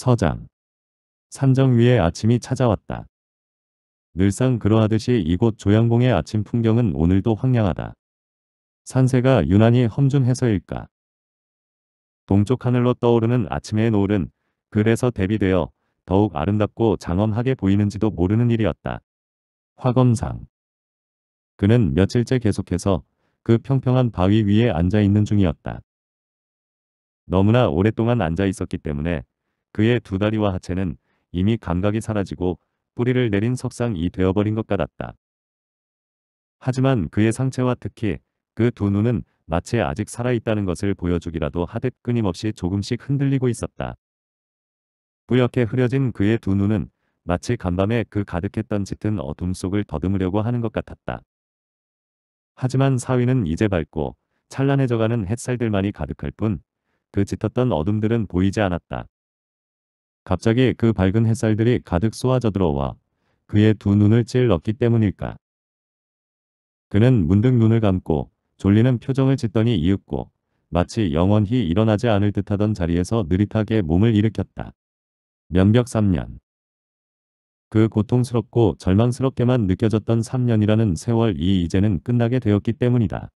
서장. 산정위의 아침이 찾아왔다. 늘상 그러하듯이 이곳 조양봉의 아침 풍경은 오늘도 황량하다. 산세가 유난히 험준해서일까. 동쪽 하늘로 떠오르는 아침의 노을은 그래서 대비되어 더욱 아름답고 장엄하게 보이는지도 모르는 일이었다. 화검상. 그는 며칠째 계속해서 그 평평한 바위 위에 앉아 있는 중이었다. 너무나 오랫동안 앉아 있었기 때문에 그의 두 다리와 하체는 이미 감각이 사라지고 뿌리를 내린 석상이 되어버린 것 같았다. 하지만 그의 상체와 특히 그 두 눈은 마치 아직 살아있다는 것을 보여주기라도 하듯 끊임없이 조금씩 흔들리고 있었다. 뿌옇게 흐려진 그의 두 눈은 마치 간밤에 그 가득했던 짙은 어둠 속을 더듬으려고 하는 것 같았다. 하지만 사위는 이제 밝고 찬란해져가는 햇살들만이 가득할 뿐 그 짙었던 어둠들은 보이지 않았다. 갑자기 그 밝은 햇살들이 가득 쏘아져 들어와 그의 두 눈을 찔렀기 때문일까. 그는 문득 눈을 감고 졸리는 표정을 짓더니 이윽고 마치 영원히 일어나지 않을 듯하던 자리에서 느릿하게 몸을 일으켰다. 면벽 3년 그 고통스럽고 절망스럽게만 느껴졌던 3년이라는 세월이 이제는 끝나게 되었기 때문이다.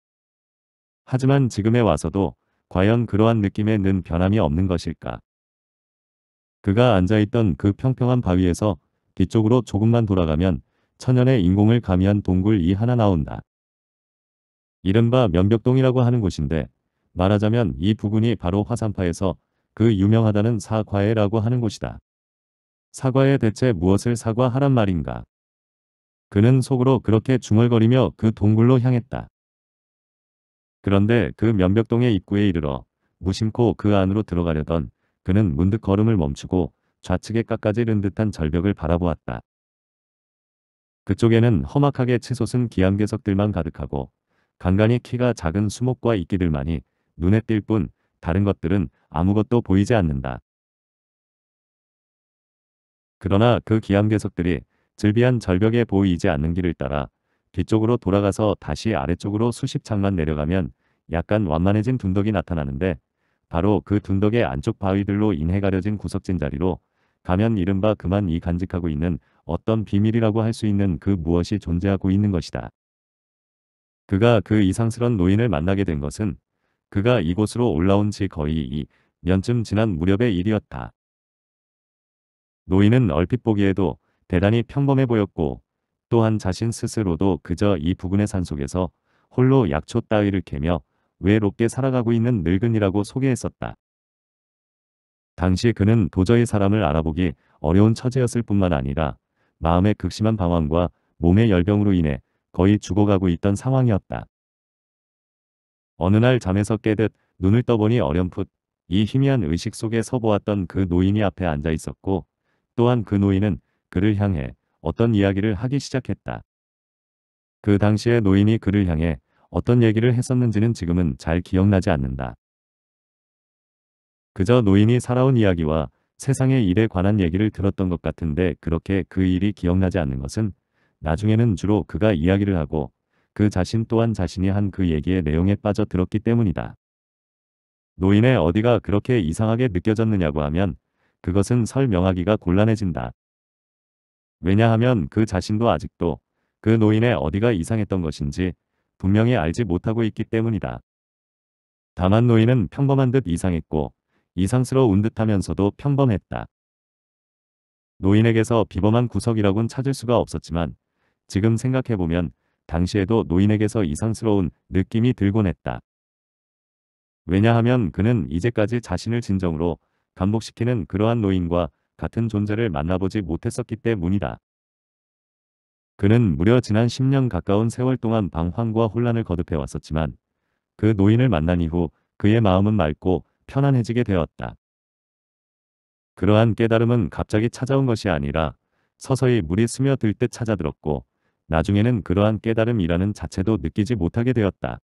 하지만 지금에 와서도 과연 그러한 느낌에 는 변함이 없는 것일까? 그가 앉아있던 그 평평한 바위에서 뒤쪽으로 조금만 돌아가면 천연의 인공을 가미한 동굴 이 하나 나온다. 이른바 면벽동이라고 하는 곳인데 말하자면 이 부근이 바로 화산파에서 그 유명하다는 사과해라고 하는 곳이다. 사과에 대체 무엇을 사과하란 말인가. 그는 속으로 그렇게 중얼거리며 그 동굴로 향했다. 그런데 그 면벽동의 입구에 이르러 무심코 그 안으로 들어가려던 그는 문득 걸음을 멈추고 좌측에 깎아지른 듯한 절벽을 바라보았다. 그쪽에는 험악하게 치솟은 기암괴석들만 가득하고 간간히 키가 작은 수목과 이끼들만이 눈에 띌 뿐 다른 것들은 아무것도 보이지 않는다. 그러나 그 기암괴석들이 즐비한 절벽에 보이지 않는 길을 따라 뒤쪽으로 돌아가서 다시 아래쪽으로 수십 장만 내려가면 약간 완만해진 둔덕이 나타나는데 바로 그 둔덕의 안쪽 바위들로 인해 가려진 구석진 자리로 가면 이른바 그만 이 간직하고 있는 어떤 비밀이라고 할 수 있는 그 무엇이 존재하고 있는 것이다. 그가 그 이상스런 노인을 만나게 된 것은 그가 이곳으로 올라온 지 거의 2년쯤 지난 무렵의 일이었다. 노인은 얼핏 보기에도 대단히 평범해 보였고 또한 자신 스스로도 그저 이 부근의 산속에서 홀로 약초 따위를 캐며 외롭게 살아가고 있는 늙은이라고 소개했었다. 당시 그는 도저히 사람을 알아보기 어려운 처지였을 뿐만 아니라 마음의 극심한 방황과 몸의 열병으로 인해 거의 죽어가고 있던 상황이었다. 어느 날 잠에서 깨듯 눈을 떠보니 어렴풋 이 희미한 의식 속에 서보았던 그 노인이 앞에 앉아 있었고 또한 그 노인은 그를 향해 어떤 이야기를 하기 시작했다. 그 당시에 노인이 그를 향해 어떤 얘기를 했었는지는 지금은 잘 기억나지 않는다. 그저 노인이 살아온 이야기와 세상의 일에 관한 얘기를 들었던 것 같은데 그렇게 그 일이 기억나지 않는 것은 나중에는 주로 그가 이야기를 하고 그 자신 또한 자신이 한 그 얘기의 내용에 빠져들었기 때문이다. 노인의 어디가 그렇게 이상하게 느껴졌느냐고 하면 그것은 설명하기가 곤란해진다. 왜냐하면 그 자신도 아직도 그 노인의 어디가 이상했던 것인지 분명히 알지 못하고 있기 때문이다. 다만 노인은 평범한 듯 이상했고 이상스러운 듯하면서도 평범했다. 노인에게서 비범한 구석이라곤 찾을 수가 없었지만 지금 생각해보면 당시에도 노인에게서 이상스러운 느낌이 들곤 했다. 왜냐하면 그는 이제까지 자신을 진정으로 감복시키는 그러한 노인과 같은 존재를 만나보지 못했었기 때문이다. 그는 무려 지난 10년 가까운 세월 동안 방황과 혼란을 거듭해왔었지만 그 노인을 만난 이후 그의 마음은 맑고 편안해지게 되었다. 그러한 깨달음은 갑자기 찾아온 것이 아니라 서서히 물이 스며들 듯 찾아들었고 나중에는 그러한 깨달음이라는 자체도 느끼지 못하게 되었다.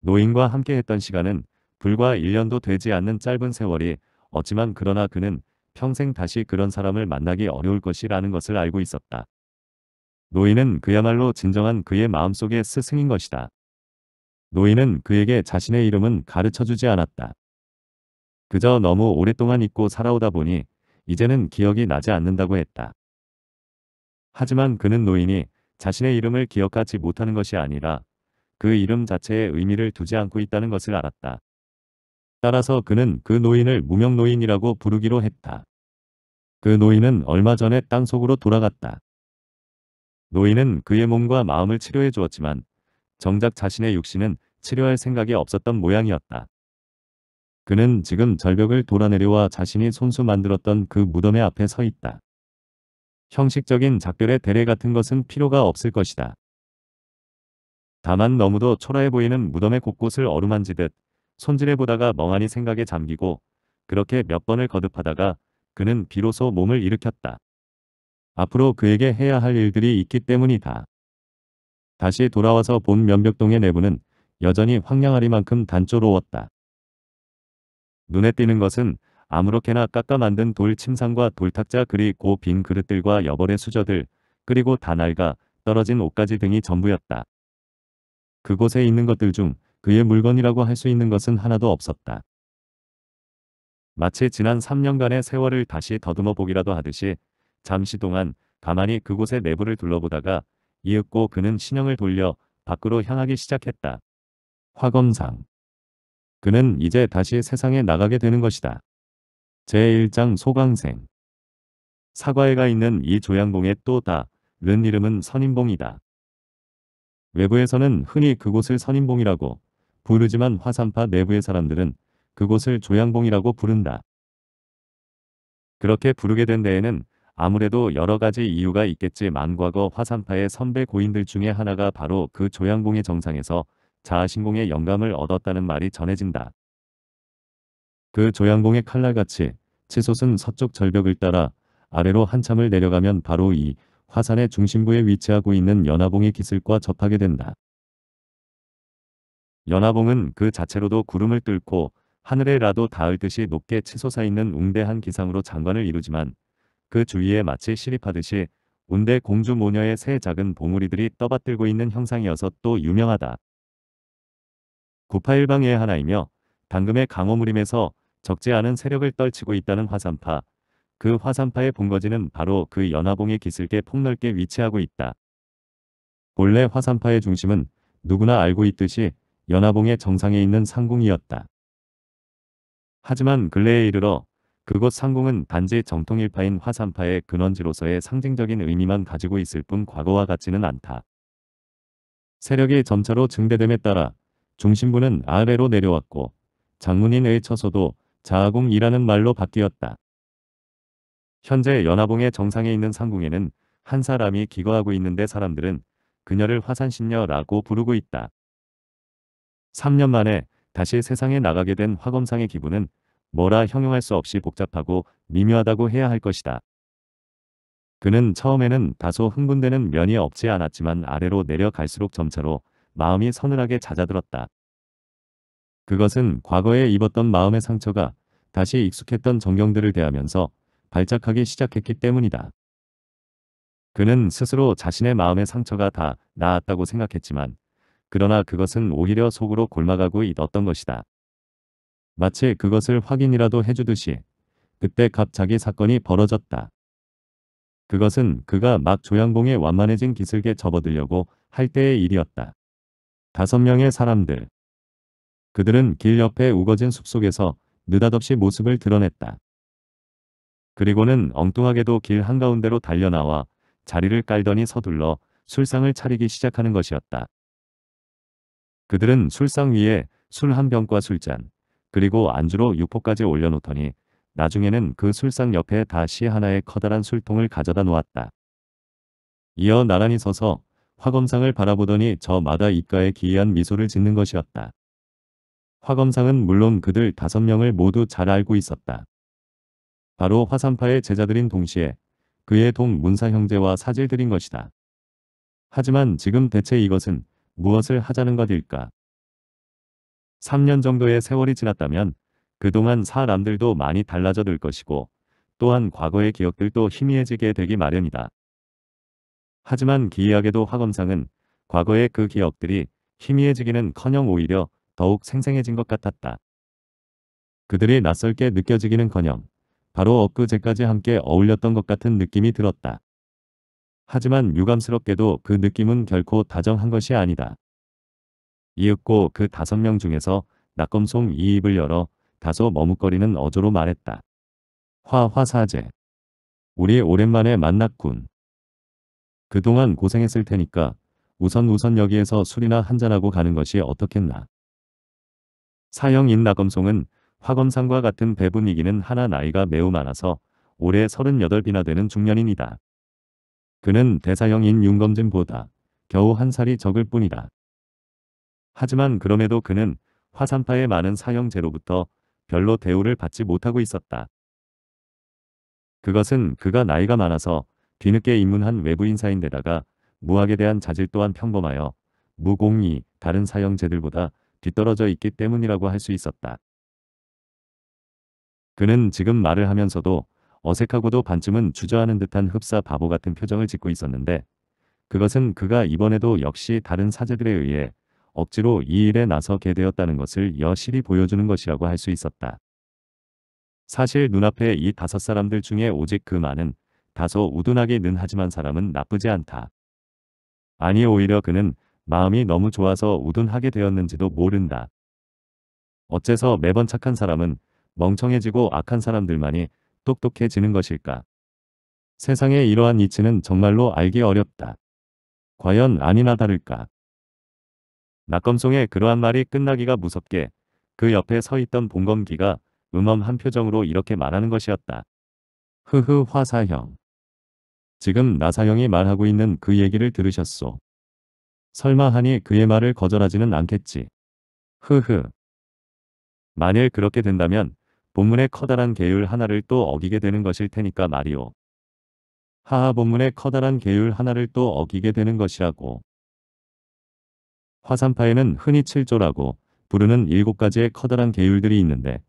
노인과 함께 했던 시간은 불과 1년도 되지 않는 짧은 세월이 어찌만 그러나 그는 평생 다시 그런 사람을 만나기 어려울 것이라는 것을 알고 있었다. 노인은 그야말로 진정한 그의 마음속의 스승인 것이다. 노인은 그에게 자신의 이름은 가르쳐주지 않았다. 그저 너무 오랫동안 잊고 살아오다 보니 이제는 기억이 나지 않는다고 했다. 하지만 그는 노인이 자신의 이름을 기억하지 못하는 것이 아니라 그 이름 자체에 의미를 두지 않고 있다는 것을 알았다. 따라서 그는 그 노인을 무명노인이라고 부르기로 했다. 그 노인은 얼마 전에 땅속으로 돌아갔다. 노인은 그의 몸과 마음을 치료해 주었지만 정작 자신의 육신은 치료할 생각이 없었던 모양이었다. 그는 지금 절벽을 돌아내려와 자신이 손수 만들었던 그 무덤의 앞에 서 있다. 형식적인 작별의 대례 같은 것은 필요가 없을 것이다. 다만 너무도 초라해 보이는 무덤의 곳곳을 어루만지듯 손질해 보다가 멍하니 생각에 잠기고 그렇게 몇 번을 거듭하다가 그는 비로소 몸을 일으켰다. 앞으로 그에게 해야 할 일들이 있기 때문이다. 다시 돌아와서 본 면벽동의 내부는 여전히 황량아리만큼 단조로웠다. 눈에 띄는 것은 아무렇게나 깎아 만든 돌 침상과 돌탁자 그리고 빈 그릇들과 여벌의 수저들 그리고 다날과 떨어진 옷가지 등이 전부였다. 그곳에 있는 것들 중 그의 물건이라고 할 수 있는 것은 하나도 없었다. 마치 지난 3년간의 세월을 다시 더듬어 보기라도 하듯이 잠시 동안 가만히 그곳의 내부를 둘러보다가 이윽고 그는 신형을 돌려 밖으로 향하기 시작했다. 화검상. 그는 이제 다시 세상에 나가게 되는 것이다. 제1장 소강생. 사과해가 있는 이 조양봉의 또다른 이름은 선인봉이다. 외부에서는 흔히 그곳을 선인봉이라고 부르지만 화산파 내부의 사람들은 그곳을 조양봉이라고 부른다. 그렇게 부르게 된 데에는 아무래도 여러 가지 이유가 있겠지만 과거 화산파의 선배 고인들 중에 하나가 바로 그 조양궁의 정상에서 자아신공의 영감을 얻었다는 말이 전해진다. 그 조양공의 칼날같이 치솟은 서쪽 절벽을 따라 아래로 한참을 내려가면 바로 이 화산의 중심부에 위치하고 있는 연화봉의 기슭과 접하게 된다. 연화봉은 그 자체로도 구름을 뚫고 하늘에라도 닿을 듯이 높게 치솟아 있는 웅대한 기상으로 장관을 이루지만 그 주위에 마치 시립하듯이 운대 공주 모녀의 새 작은 봉우리들이 떠받들고 있는 형상이어서 또 유명하다. 구파일방의 하나이며 당금의 강호무림에서 적지 않은 세력을 떨치고 있다는 화산파. 그 화산파의 본거지는 바로 그 연화봉이 기슭에 폭넓게 위치하고 있다. 본래 화산파의 중심은 누구나 알고 있듯이 연화봉의 정상에 있는 상궁이었다. 하지만 근래에 이르러 그곳 상공은 단지 정통일파인 화산파의 근원지로서의 상징적인 의미만 가지고 있을 뿐 과거와 같지는 않다. 세력이 점차로 증대됨에 따라 중심부는 아래로 내려왔고 장문인의 처소도 자아공이라는 말로 바뀌었다. 현재 연화봉의 정상에 있는 상궁에는 한 사람이 기거하고 있는데 사람들은 그녀를 화산신녀라고 부르고 있다. 3년 만에 다시 세상에 나가게 된 화검상의 기분은 뭐라 형용할 수 없이 복잡하고 미묘하다고 해야 할 것이다. 그는 처음에는 다소 흥분되는 면이 없지 않았지만 아래로 내려갈수록 점차로 마음이 서늘하게 잦아들었다. 그것은 과거에 입었던 마음의 상처가 다시 익숙했던 전경들을 대하면서 발작하기 시작했기 때문이다. 그는 스스로 자신의 마음의 상처가 다 나았다고 생각했지만 그러나 그것은 오히려 속으로 골마가고 있었던 것이다. 마치 그것을 확인이라도 해주듯이 그때 갑자기 사건이 벌어졌다. 그것은 그가 막 조양봉의 완만해진 기슭에 접어들려고 할 때의 일이었다. 다섯 명의 사람들. 그들은 길 옆에 우거진 숲속에서 느닷없이 모습을 드러냈다. 그리고는 엉뚱하게도 길 한가운데로 달려나와 자리를 깔더니 서둘러 술상을 차리기 시작하는 것이었다. 그들은 술상 위에 술 한 병과 술잔, 그리고 안주로 육포까지 올려놓더니 나중에는 그 술상 옆에 다시 하나의 커다란 술통을 가져다 놓았다. 이어 나란히 서서 화검상을 바라보더니 저마다 입가에 기이한 미소를 짓는 것이었다. 화검상은 물론 그들 다섯 명을 모두 잘 알고 있었다. 바로 화산파의 제자들인 동시에 그의 동 문사 형제와 사질들인 것이다. 하지만 지금 대체 이것은 무엇을 하자는 것일까? 3년 정도의 세월이 지났다면 그동안 사람들도 많이 달라져들 것이고 또한 과거의 기억들도 희미해지게 되기 마련이다. 하지만 기이하게도 화검상은 과거의 그 기억들이 희미해지기는 커녕 오히려 더욱 생생해진 것 같았다. 그들이 낯설게 느껴지기는 커녕 바로 엊그제까지 함께 어울렸던 것 같은 느낌이 들었다. 하지만 유감스럽게도 그 느낌은 결코 다정한 것이 아니다. 이윽고 그 다섯 명 중에서 낙검송 이 입을 열어 다소 머뭇거리는 어조로 말했다. 화화사제. 우리 오랜만에 만났군. 그동안 고생했을 테니까 우선 우선 여기에서 술이나 한잔하고 가는 것이 어떻겠나. 사형인 나검송은 화검상과 같은 배분이기는 하나 나이가 매우 많아서 올해 38이나 되는 중년인이다. 그는 대사형인 윤검진보다 겨우 한 살이 적을 뿐이다. 하지만 그럼에도 그는 화산파의 많은 사형제로부터 별로 대우를 받지 못하고 있었다. 그것은 그가 나이가 많아서 뒤늦게 입문한 외부인사인데다가 무학에 대한 자질 또한 평범하여 무공이 다른 사형제들보다 뒤떨어져 있기 때문이라고 할 수 있었다. 그는 지금 말을 하면서도 어색하고도 반쯤은 주저하는 듯한 흡사 바보 같은 표정을 짓고 있었는데 그것은 그가 이번에도 역시 다른 사제들에 의해 억지로 이 일에 나서게 되었다는 것을 여실히 보여주는 것이라고 할 수 있었다. 사실 눈앞에 이 다섯 사람들 중에 오직 그 많은 다소 우둔하게 는 하지만 사람은 나쁘지 않다. 아니 오히려 그는 마음이 너무 좋아서 우둔하게 되었는지도 모른다. 어째서 매번 착한 사람은 멍청해지고 악한 사람들만이 똑똑해지는 것일까? 세상에 이러한 이치는 정말로 알기 어렵다. 과연 아니나 다를까? 낙검송의 그러한 말이 끝나기가 무섭게 그 옆에 서 있던 봉검기가 음엄한 표정으로 이렇게 말하는 것이었다. 흐흐 화사형. 지금 나사형이 말하고 있는 그 얘기를 들으셨소. 설마 하니 그의 말을 거절하지는 않겠지. 흐흐. 만일 그렇게 된다면 본문의 커다란 계율 하나를 또 어기게 되는 것일 테니까 말이오. 하하 본문의 커다란 계율 하나를 또 어기게 되는 것이라고. 화산파에는 흔히 칠조라고 부르는 7가지의 커다란 계율들이 있는데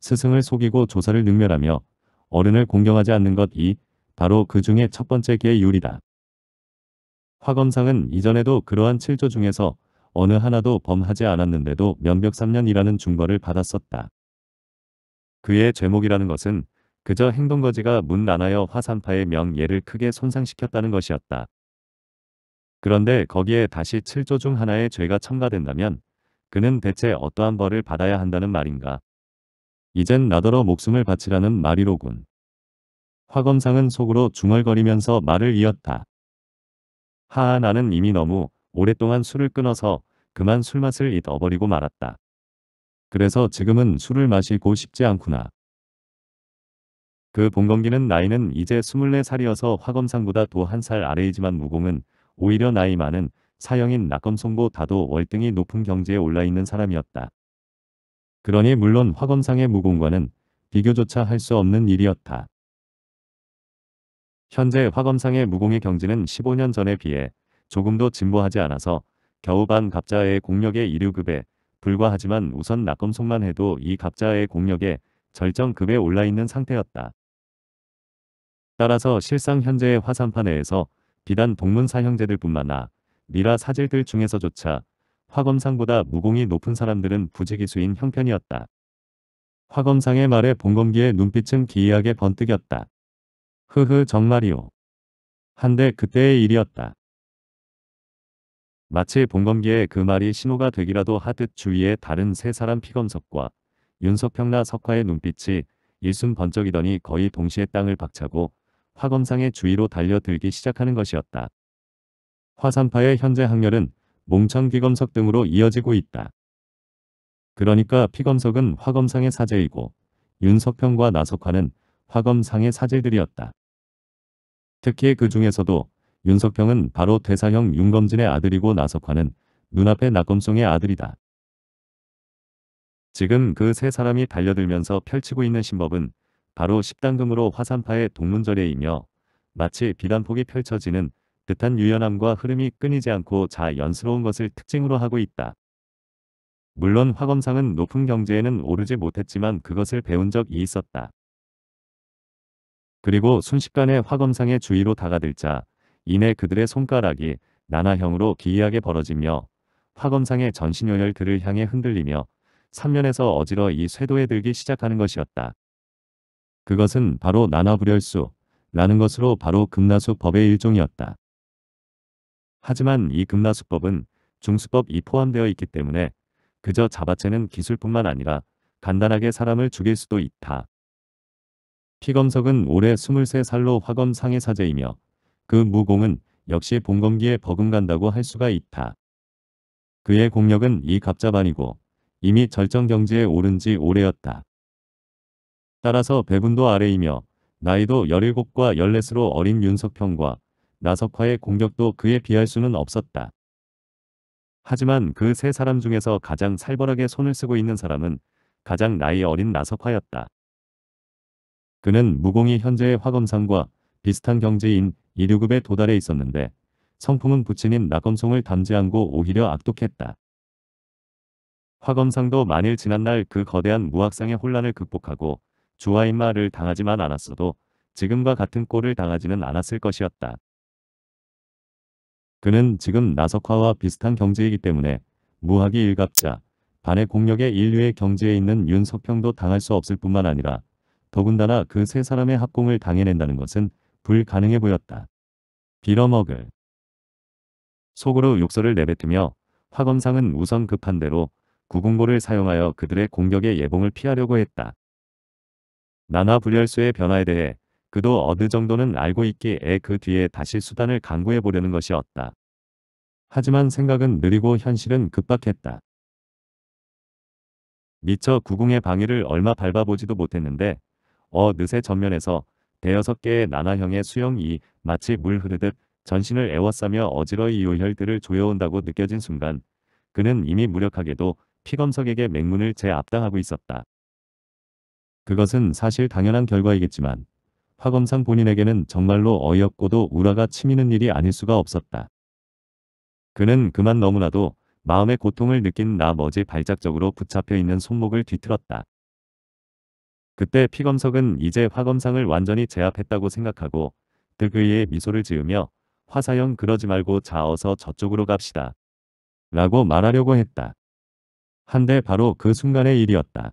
스승을 속이고 조사를 능멸하며 어른을 공경하지 않는 것이 바로 그 중에 첫 번째 계율이다. 화검상은 이전에도 그러한 칠조 중에서 어느 하나도 범하지 않았는데도 면벽 3년이라는 중벌을 받았었다. 그의 죄목이라는 것은 그저 행동거지가 문란하여 화산파의 명예를 크게 손상시켰다는 것이었다. 그런데 거기에 다시 7조 중 하나의 죄가 첨가된다면 그는 대체 어떠한 벌을 받아야 한다는 말인가. 이젠 나더러 목숨을 바치라는 말이로군. 화검상은 속으로 중얼거리면서 말을 이었다. 하아 나는 이미 너무 오랫동안 술을 끊어서 그만 술맛을 잊어버리고 말았다. 그래서 지금은 술을 마시고 싶지 않구나. 그 봉건기는 나이는 이제 24살이어서 화검상보다 도한 살 아래이지만 무공은 오히려 나이 많은 사형인 낙검송보 다도 월등히 높은 경지에 올라있는 사람이었다. 그러니 물론 화검상의 무공과는 비교조차 할 수 없는 일이었다. 현재 화검상의 무공의 경지는 15년 전에 비해 조금도 진보하지 않아서 겨우 반 갑자의 공력의 이류급에 불과하지만 우선 낙검송만 해도 이 갑자의 공력에 절정급에 올라있는 상태였다. 따라서 실상 현재의 화산판 내에서 비단 동문사 형제들뿐만 아 미라 사질들 중에서조차 화검상보다 무공이 높은 사람들은 부지기수인 형편이었다. 화검상의 말에 봉검기의 눈빛은 기이하게 번뜩였다. 흐흐 정말이오. 한데 그때의 일이었다. 마치 봉검기의 그 말이 신호가 되기라도 하듯 주위의 다른 세 사람 피검석과 윤석평나 석화의 눈빛이 일순 번쩍이더니 거의 동시에 땅을 박차고 화검상의 주위로 달려들기 시작하는 것이었다. 화산파의 현재 항렬은 몽창귀검석 등으로 이어지고 있다. 그러니까 피검석은 화검상의 사제이고 윤석평과 나석화는 화검상의 사제들이었다. 특히 그 중에서도 윤석평은 바로 대사형 윤검진의 아들이고 나석화는 눈앞의 낙검송의 아들이다. 지금 그 세 사람이 달려들면서 펼치고 있는 신법은 바로 십단금으로 화산파의 동문절에이며 마치 비단폭이 펼쳐지는 듯한 유연함과 흐름이 끊이지 않고 자연스러운 것을 특징으로 하고 있다. 물론 화검상은 높은 경지에는 오르지 못했지만 그것을 배운 적이 있었다. 그리고 순식간에 화검상의 주위로 다가들 자 이내 그들의 손가락이 나나형으로 기이하게 벌어지며 화검상의 전신요열들을 향해 흔들리며 3면에서 어지러 이 쇄도에 들기 시작하는 것이었다. 그것은 바로 나나불열수라는 것으로 바로 금나수법의 일종이었다. 하지만 이 금나수법은 중수법이 포함되어 있기 때문에 그저 잡아채는 기술뿐만 아니라 간단하게 사람을 죽일 수도 있다. 피검석은 올해 23살로 화검상의 사제이며 그 무공은 역시 봉검기에 버금간다고 할 수가 있다. 그의 공력은 이 갑자반이고 이미 절정경지에 오른 지 오래였다. 따라서 배분도 아래이며 나이도 17과 14으로 어린 윤석형과 나석화의 공격도 그에 비할 수는 없었다. 하지만 그 세 사람 중에서 가장 살벌하게 손을 쓰고 있는 사람은 가장 나이 어린 나석화였다. 그는 무공이 현재의 화검상과 비슷한 경지인 2류급에 도달해 있었는데 성품은 부친인 나검송을 담지않고 오히려 악독했다. 화검상도 만일 지난날 그 거대한 무학상의 혼란을 극복하고 주와인마를 당하지만 않았어도 지금과 같은 꼴을 당하지는 않았을 것이었다. 그는 지금 나석화와 비슷한 경지이기 때문에 무학이 일갑자 반의 공력의 인류의 경지에 있는 윤석형도 당할 수 없을 뿐만 아니라 더군다나 그 세 사람의 합공을 당해낸다는 것은 불가능해 보였다. 빌어먹을 속으로 욕설을 내뱉으며 화검상은 우선 급한 대로 구공보를 사용하여 그들의 공격의 예봉을 피하려고 했다. 나나 불열수의 변화에 대해 그도 어느 정도는 알고 있기에 그 뒤에 다시 수단을 강구해 보려는 것이었다. 하지만 생각은 느리고 현실은 급박했다. 미처 구궁의 방위를 얼마 밟아보지도 못했는데 어느새 전면에서 대여섯 개의 나나형의 수영이 마치 물 흐르듯 전신을 애워싸며 어지러이 요혈들을 조여온다고 느껴진 순간 그는 이미 무력하게도 피검석에게 맹문을 재압당하고 있었다. 그것은 사실 당연한 결과이겠지만 화검상 본인에게는 정말로 어이없고도 우라가 치미는 일이 아닐 수가 없었다. 그는 그만 너무나도 마음의 고통을 느낀 나머지 발작적으로 붙잡혀 있는 손목을 뒤틀었다. 그때 피검석은 이제 화검상을 완전히 제압했다고 생각하고 득의의 미소를 지으며 화사형 그러지 말고 자어서 저쪽으로 갑시다. 라고 말하려고 했다. 한데 바로 그 순간의 일이었다.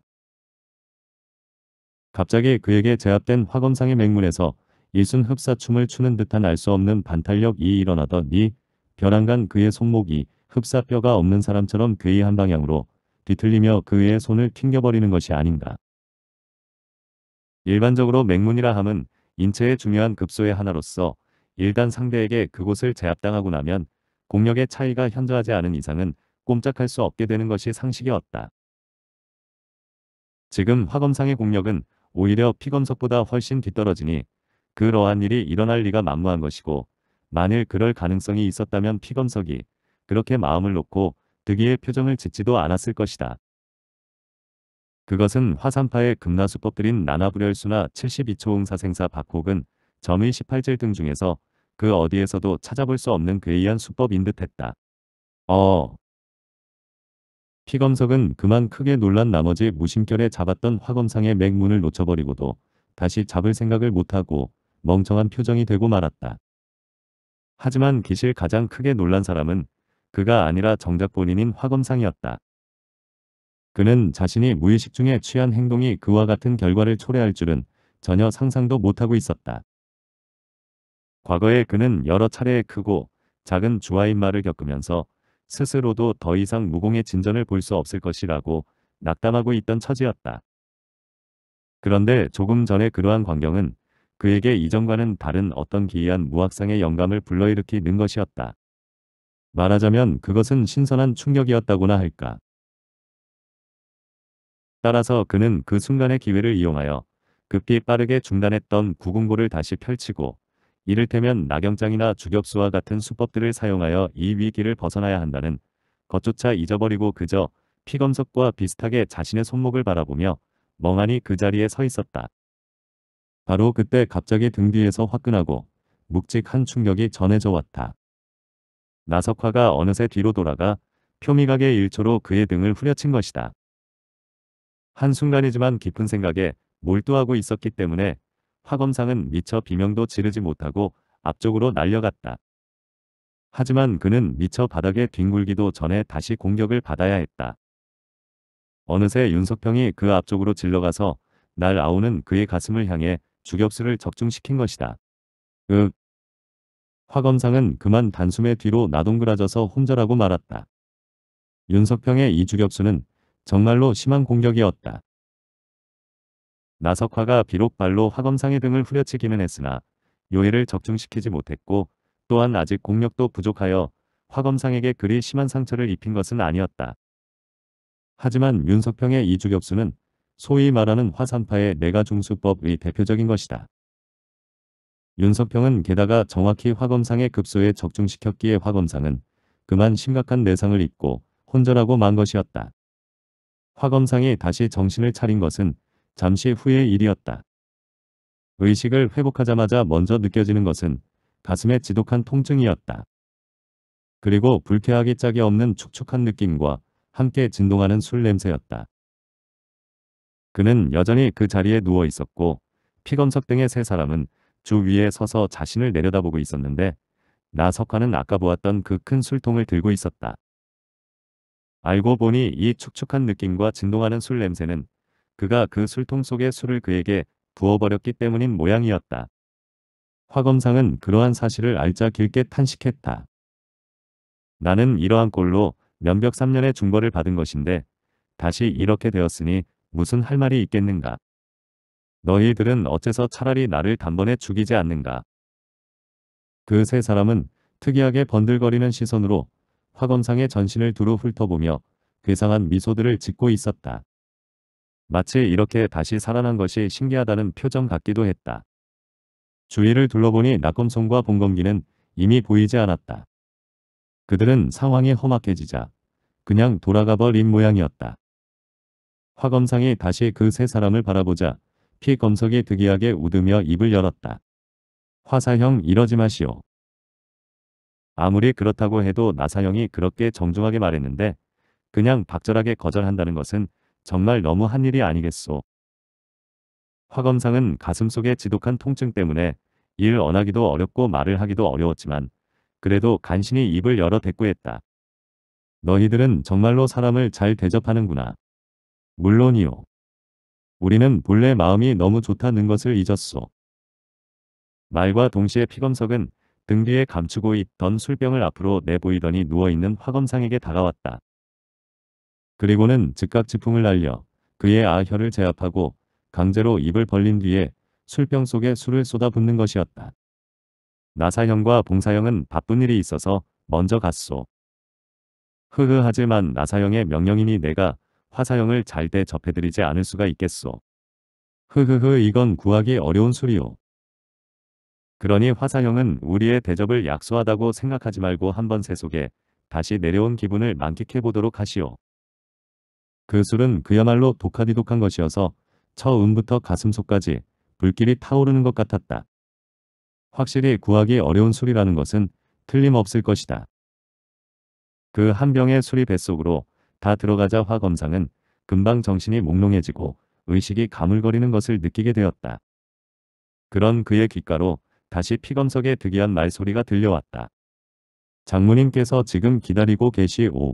갑자기 그에게 제압된 화검상의 맹물에서 일순 흡사춤을 추는 듯한 알 수 없는 반탄력이 일어나더니 벼랑간 그의 손목이 흡사뼈가 없는 사람처럼 괴이 한 방향으로 뒤틀리며 그의 손을 튕겨버리는 것이 아닌가. 일반적으로 맹문이라 함은 인체의 중요한 급소의 하나로서 일단 상대에게 그곳을 제압당하고 나면 공력의 차이가 현저하지 않은 이상은 꼼짝할 수 없게 되는 것이 상식이었다. 지금 화검상의 공력은 오히려 피검석보다 훨씬 뒤떨어지니 그러한 일이 일어날 리가 만무한 것이고 만일 그럴 가능성이 있었다면 피검석이 그렇게 마음을 놓고 득이의 표정을 짓지도 않았을 것이다. 그것은 화산파의 금나수법들인 나나불열수나 72초응사생사 박호근 점의 18질 등 중에서 그 어디에서도 찾아볼 수 없는 괴이한 수법인 듯했다. 어, 피검석은 그만 크게 놀란 나머지 무심결에 잡았던 화검상의 맥문을 놓쳐버리고도 다시 잡을 생각을 못하고 멍청한 표정이 되고 말았다. 하지만 기실 가장 크게 놀란 사람은 그가 아니라 정작 본인인 화검상이었다. 그는 자신이 무의식 중에 취한 행동이 그와 같은 결과를 초래할 줄은 전혀 상상도 못하고 있었다. 과거에 그는 여러 차례의 크고 작은 주화인 말을 겪으면서 스스로도 더 이상 무공의 진전을 볼 수 없을 것이라고 낙담하고 있던 처지였다. 그런데 조금 전에 그러한 광경은 그에게 이전과는 다른 어떤 기이한 무학상의 영감을 불러일으키는 것이었다. 말하자면 그것은 신선한 충격이었다고나 할까. 따라서 그는 그 순간의 기회를 이용하여 급히 빠르게 중단했던 구금고를 다시 펼치고 이를테면 낙영장이나 주격수와 같은 수법들을 사용하여 이 위기를 벗어나야 한다는 것조차 잊어버리고 그저 피검석과 비슷하게 자신의 손목을 바라보며 멍하니 그 자리에 서 있었다. 바로 그때 갑자기 등 뒤에서 화끈하고 묵직한 충격이 전해져 왔다. 나석화가 어느새 뒤로 돌아가 표미각의 일초로 그의 등을 후려친 것이다. 한순간이지만 깊은 생각에 몰두하고 있었기 때문에 화검상은 미처 비명도 지르지 못하고 앞쪽으로 날려갔다. 하지만 그는 미처 바닥에 뒹굴기도 전에 다시 공격을 받아야 했다. 어느새 윤석평이 그 앞쪽으로 질러가서 날 아우는 그의 가슴을 향해 주격수를 적중시킨 것이다. 으. 화검상은 그만 단숨에 뒤로 나동그라져서 혼절하고 말았다. 윤석평의 이 주격수는 정말로 심한 공격이었다. 나석화가 비록 발로 화검상의 등을 후려치기는 했으나 요해를 적중시키지 못했고 또한 아직 공력도 부족하여 화검상에게 그리 심한 상처를 입힌 것은 아니었다. 하지만 윤석평의 이 주격수는 소위 말하는 화산파의 내가중수법의 대표적인 것이다. 윤석평은 게다가 정확히 화검상의 급소에 적중시켰기에 화검상은 그만 심각한 내상을 입고 혼절하고 만 것이었다. 화검상이 다시 정신을 차린 것은 잠시 후의 일이었다. 의식을 회복하자마자 먼저 느껴지는 것은 가슴의 지독한 통증이었다. 그리고 불쾌하기 짝이 없는 축축한 느낌과 함께 진동하는 술 냄새였다. 그는 여전히 그 자리에 누워 있었고 피검석 등의 세 사람은 주 위에 서서 자신을 내려다보고 있었는데 나석화는 아까 보았던 그 큰 술통을 들고 있었다. 알고 보니 이 축축한 느낌과 진동하는 술 냄새는 그가 그 술통 속의 술을 그에게 부어버렸기 때문인 모양이었다. 화 검상은 그러한 사실을 알자 길게 탄식했다. 나는 이러한 꼴로 면벽 3년의 중벌을 받은 것인데 다시 이렇게 되었으니 무슨 할 말이 있겠는가. 너희들은 어째서 차라리 나를 단번에 죽이지 않는가. 그 세 사람은 특이하게 번들거리는 시선으로 화검상의 전신을 두루 훑어보며 괴상한 미소들을 짓고 있었다. 마치 이렇게 다시 살아난 것이 신기하다는 표정 같기도 했다. 주위를 둘러보니 나검송과봉건기는 이미 보이지 않았다. 그들은 상황이 험악해지자 그냥 돌아가 버린 모양이었다. 화검상이 다시 그 세 사람을 바라보자 피검석이 득이하게 웃으며 입을 열었다. 화사형 이러지 마시오. 아무리 그렇다고 해도 나사형이 그렇게 정중하게 말했는데 그냥 박절하게 거절한다는 것은 정말 너무한 일이 아니겠소. 화 검상은 가슴속에 지독한 통증 때문에 일를 언하기도 어렵고 말을 하기도 어려웠지만 그래도 간신히 입을 열어 대꾸했다. 너희들은 정말로 사람을 잘 대접하는구나. 물론이요. 우리는 본래 마음이 너무 좋다는 것을 잊었소. 말과 동시에 피검석은 등 뒤에 감추고 있던 술병을 앞으로 내보이더니 누워있는 화검상에게 다가왔다. 그리고는 즉각 지풍을 날려 그의 아혀를 제압하고 강제로 입을 벌린 뒤에 술병 속에 술을 쏟아붓는 것이었다. 나사형과 봉사형은 바쁜 일이 있어서 먼저 갔소. 흐흐 하지만 나사형의 명령이니 내가 화사형을 잘 때 접해드리지 않을 수가 있겠소. 흐흐흐 이건 구하기 어려운 술이오. 그러니 화사형은 우리의 대접을 약소하다고 생각하지 말고 한번 새 속에 다시 내려온 기분을 만끽해 보도록 하시오. 그 술은 그야말로 독하디독한 것이어서 처음부터 가슴속까지 불길이 타오르는 것 같았다. 확실히 구하기 어려운 술이라는 것은 틀림없을 것이다. 그 한 병의 술이 뱃속으로 다 들어가자 화 검상은 금방 정신이 몽롱해지고 의식이 가물거리는 것을 느끼게 되었다. 그런 그의 귓가로 다시 피검석의 득이한 말소리가 들려왔다. 장모님께서 지금 기다리고 계시오.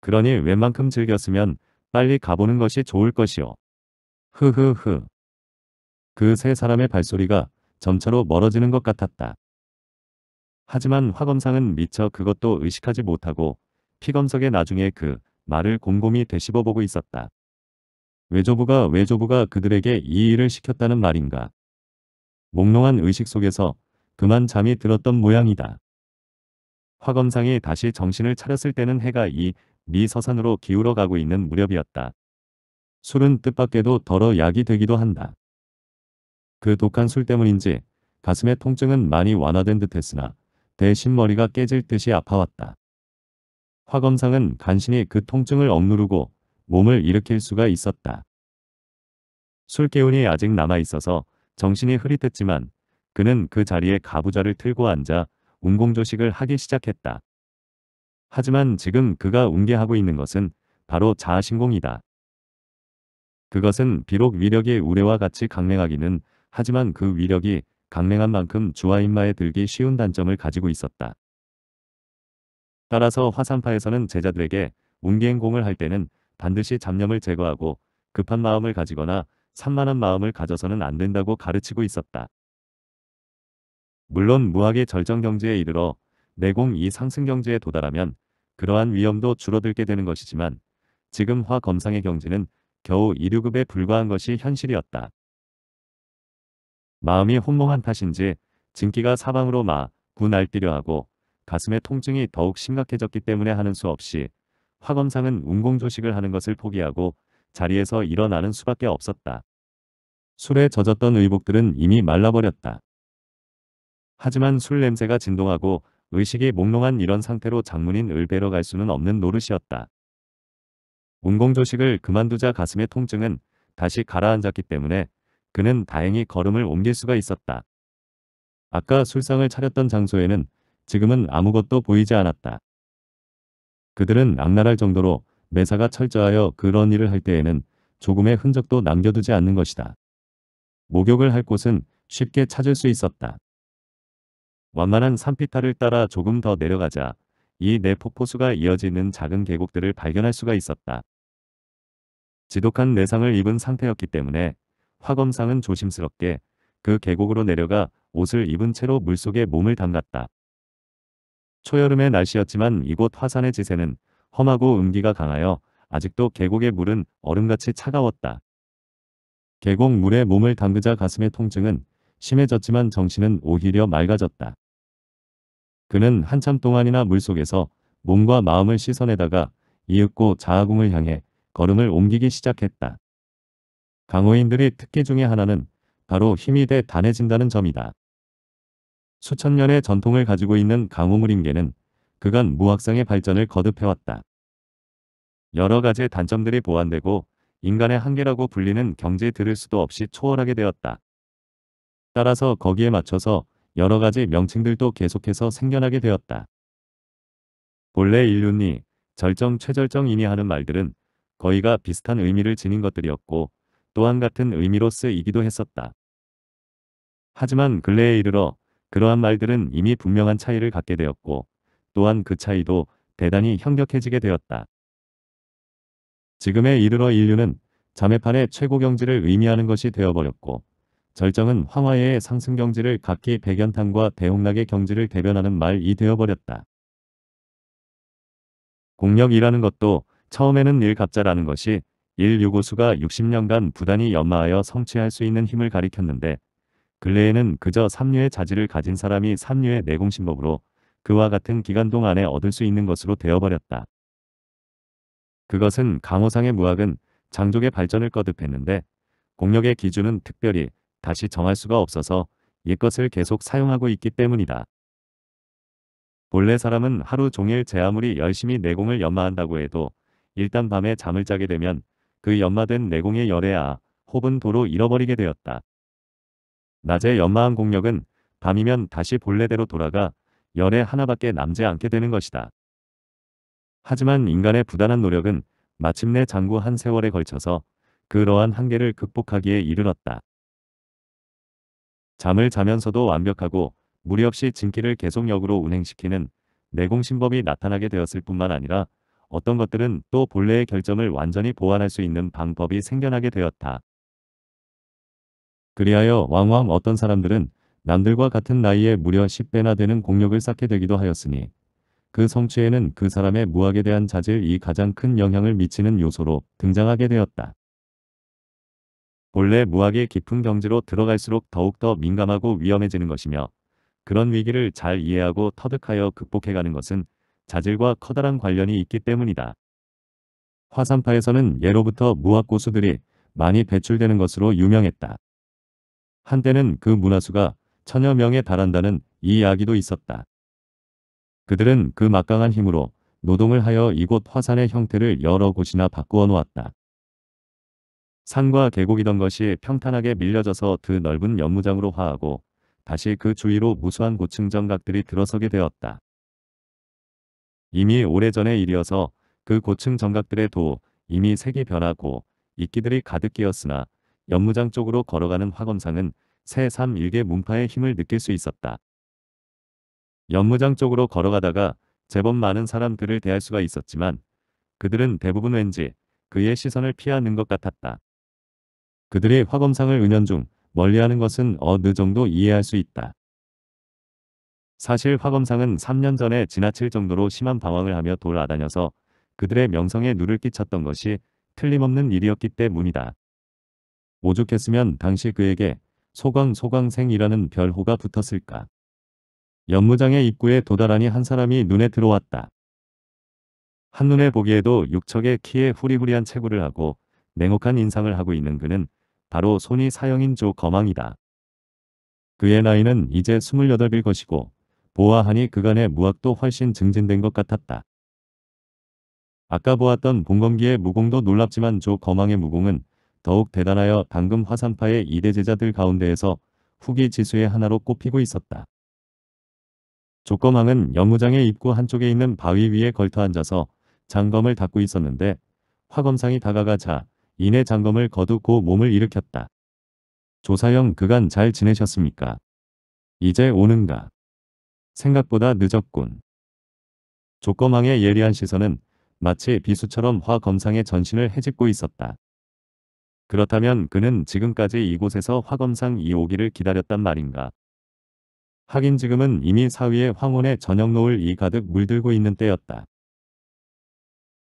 그러니 웬만큼 즐겼으면 빨리 가보는 것이 좋을 것이오. 흐흐흐. 그 세 사람의 발소리가 점차로 멀어지는 것 같았다. 하지만 화검상은 미처 그것도 의식하지 못하고 피검석에 나중에 그 말을 곰곰이 되씹어보고 있었다. 외조부가 외조부가 그들에게 이 일을 시켰다는 말인가. 몽롱한 의식 속에서 그만 잠이 들었던 모양이다. 화검상이 다시 정신을 차렸을 때는 해가 이 미서산으로 기울어가고 있는 무렵이었다. 술은 뜻밖에도 덜어 약이 되기도 한다. 그 독한 술 때문인지 가슴의 통증은 많이 완화된 듯했으나 대신 머리가 깨질 듯이 아파왔다. 화검상은 간신히 그 통증을 억누르고 몸을 일으킬 수가 있었다. 술 기운이 아직 남아있어서 정신이 흐릿했지만 그는 그 자리에 가부좌를 틀고 앉아 운공조식을 하기 시작했다. 하지만 지금 그가 운개하고 있는 것은 바로 자아신공이다. 그것은 비록 위력의 우레와 같이 강맹하기는 하지만 그 위력이 강맹한 만큼 주아인마에 들기 쉬운 단점을 가지고 있었다. 따라서 화산파에서는 제자들에게 운기행공을 할 때는 반드시 잡념을 제거하고 급한 마음을 가지거나 산만한 마음을 가져서는 안 된다고 가르치고 있었다. 물론 무학의 절정 경지에 이르러 내공이 상승 경제에 도달하면 그러한 위험도 줄어들게 되는 것이지만 지금 화 검상의 경지는 겨우 2, 6급에 불과한 것이 현실이었다. 마음이 혼몽한 탓인지 진기가 사방으로 마구 날뛰려 하고 가슴의 통증이 더욱 심각해졌기 때문에 하는 수 없이 화검상은 운공조식을 하는 것을 포기하고 자리에서 일어나는 수밖에 없었다. 술에 젖었던 의복들은 이미 말라버렸다. 하지만 술 냄새가 진동하고 의식이 몽롱한 이런 상태로 장문인 을 뵈러 갈 수는 없는 노릇이었다. 운공조식을 그만두자 가슴의 통증은 다시 가라앉았기 때문에 그는 다행히 걸음을 옮길 수가 있었다. 아까 술상을 차렸던 장소에는 지금은 아무것도 보이지 않았다. 그들은 악랄할 정도로 매사가 철저하여 그런 일을 할 때에는 조금의 흔적도 남겨두지 않는 것이다. 목욕을 할 곳은 쉽게 찾을 수 있었다. 완만한 산피타를 따라 조금 더 내려가자 이 내 폭포수가 이어지는 작은 계곡들을 발견할 수가 있었다. 지독한 내상을 입은 상태였기 때문에 화검상은 조심스럽게 그 계곡으로 내려가 옷을 입은 채로 물속에 몸을 담갔다. 초여름의 날씨였지만 이곳 화산의 지세는 험하고 음기가 강하여 아직도 계곡의 물은 얼음같이 차가웠다. 계곡 물에 몸을 담그자 가슴의 통증은 심해졌지만 정신은 오히려 맑아졌다. 그는 한참 동안이나 물속에서 몸과 마음을 씻어내다가 이윽고 자아궁을 향해 걸음을 옮기기 시작했다. 강호인들이 특기 중의 하나는 바로 힘이 돼 단해진다는 점이다. 수천 년의 전통을 가지고 있는 강호무림계는 그간 무학상의 발전을 거듭해왔다. 여러 가지 단점들이 보완되고 인간의 한계라고 불리는 경제에 들을 수도 없이 초월하게 되었다. 따라서 거기에 맞춰서 여러 가지 명칭들도 계속해서 생겨나게 되었다. 본래 인륜이 절정 최절정이니 하는 말들은 거의가 비슷한 의미를 지닌 것들이었고 또한 같은 의미로 쓰이기도 했었다. 하지만 근래에 이르러 그러한 말들은 이미 분명한 차이를 갖게 되었고 또한 그 차이도 대단히 현격해지게 되었다. 지금에 이르러 인류는 자매판의 최고 경지를 의미하는 것이 되어버렸고 절정은 황화의 상승 경지를 각기 백연탄과 대홍락의 경지를 대변하는 말이 되어버렸다. 공력이라는 것도 처음에는 일갑자라는 것이 일유고수가 60년간 부단히 연마하여 성취할 수 있는 힘을 가리켰는데 근래에는 그저 삼류의 자질을 가진 사람이 삼류의 내공신법으로 그와 같은 기간 동안에 얻을 수 있는 것으로 되어버렸다. 그것은 강호상의 무학은 장족의 발전을 거듭했는데 공력의 기준은 특별히 다시 정할 수가 없어서 옛것을 계속 사용하고 있기 때문이다. 본래 사람은 하루 종일 제 아무리 열심히 내공을 연마한다고 해도 일단 밤에 잠을 자게 되면 그 연마된 내공의 열에아 혹은 도로 잃어버리게 되었다. 낮에 연마한 공력은 밤이면 다시 본래대로 돌아가 열에 하나밖에 남지 않게 되는 것이다. 하지만 인간의 부단한 노력은 마침내 장구 한 세월에 걸쳐서 그러한 한계를 극복하기에 이르렀다. 잠을 자면서도 완벽하고 무리 없이 진기를 계속력으로 운행시키는 내공신법이 나타나게 되었을 뿐만 아니라 어떤 것들은 또 본래의 결점을 완전히 보완할 수 있는 방법이 생겨나게 되었다. 그리하여 왕왕 어떤 사람들은 남들과 같은 나이에 무려 10배나 되는 공력을 쌓게 되기도 하였으니 그 성취에는 그 사람의 무학에 대한 자질이 가장 큰 영향을 미치는 요소로 등장하게 되었다. 본래 무학의 깊은 경지로 들어갈수록 더욱더 민감하고 위험해지는 것이며 그런 위기를 잘 이해하고 터득하여 극복해가는 것은 자질과 커다란 관련이 있기 때문이다. 화산파에서는 예로부터 무학 고수들이 많이 배출되는 것으로 유명했다. 한때는 그 문화수가 천여 명에 달한다는 이 이야기도 있었다. 그들은 그 막강한 힘으로 노동을 하여 이곳 화산의 형태를 여러 곳이나 바꾸어 놓았다. 산과 계곡이던 것이 평탄하게 밀려져서 그 넓은 연무장으로 화하고 다시 그 주위로 무수한 고층 정각들이 들어서게 되었다. 이미 오래전의 일이어서 그 고층 정각들의 도 이미 색이 변하고 이끼들이 가득 끼었으나 연무장 쪽으로 걸어가는 화검상은 새 삼일개 문파의 힘을 느낄 수 있었다. 연무장 쪽으로 걸어가다가 제법 많은 사람들을 대할 수가 있었지만 그들은 대부분 왠지 그의 시선을 피하는 것 같았다. 그들의 화검상을 은연중 멀리하는 것은 어느 정도 이해할 수 있다. 사실 화검상은 3년 전에 지나칠 정도로 심한 방황을 하며 돌아다녀서 그들의 명성에 누를 끼쳤던 것이 틀림없는 일이었기 때문이다. 오죽했으면 당시 그에게 소광소광생이라는 별호가 붙었을까. 연무장의 입구에 도달하니 한 사람이 눈에 들어왔다. 한눈에 보기에도 육척의 키에 후리후리한 체구를 하고 냉혹한 인상을 하고 있는 그는 바로 손이 사형인 조 거망이다. 그의 나이는 이제 28일 것이고 보아하니 그간의 무학도 훨씬 증진된 것 같았다. 아까 보았던 봉건기의 무공도 놀랍지만 조 거망의 무공은 더욱 대단하여 방금 화산파의 이대 제자들 가운데에서 후기 지수의 하나로 꼽히고 있었다. 조거망은 영무장의 입구 한쪽에 있는 바위 위에 걸터 앉아서 장검을 닫고 있었는데 화검상이 다가가자 이내 장검을 거두고 몸을 일으켰다. 조사영 그간 잘 지내셨습니까? 이제 오는가? 생각보다 늦었군. 조검망의 예리한 시선은 마치 비수처럼 화 검상의 전신을 헤집고 있었다. 그렇다면 그는 지금까지 이곳에서 화검상 이오기를 기다렸단 말인가. 하긴 지금은 이미 사위의 황혼의 저녁 노을 이 가득 물들고 있는 때였다.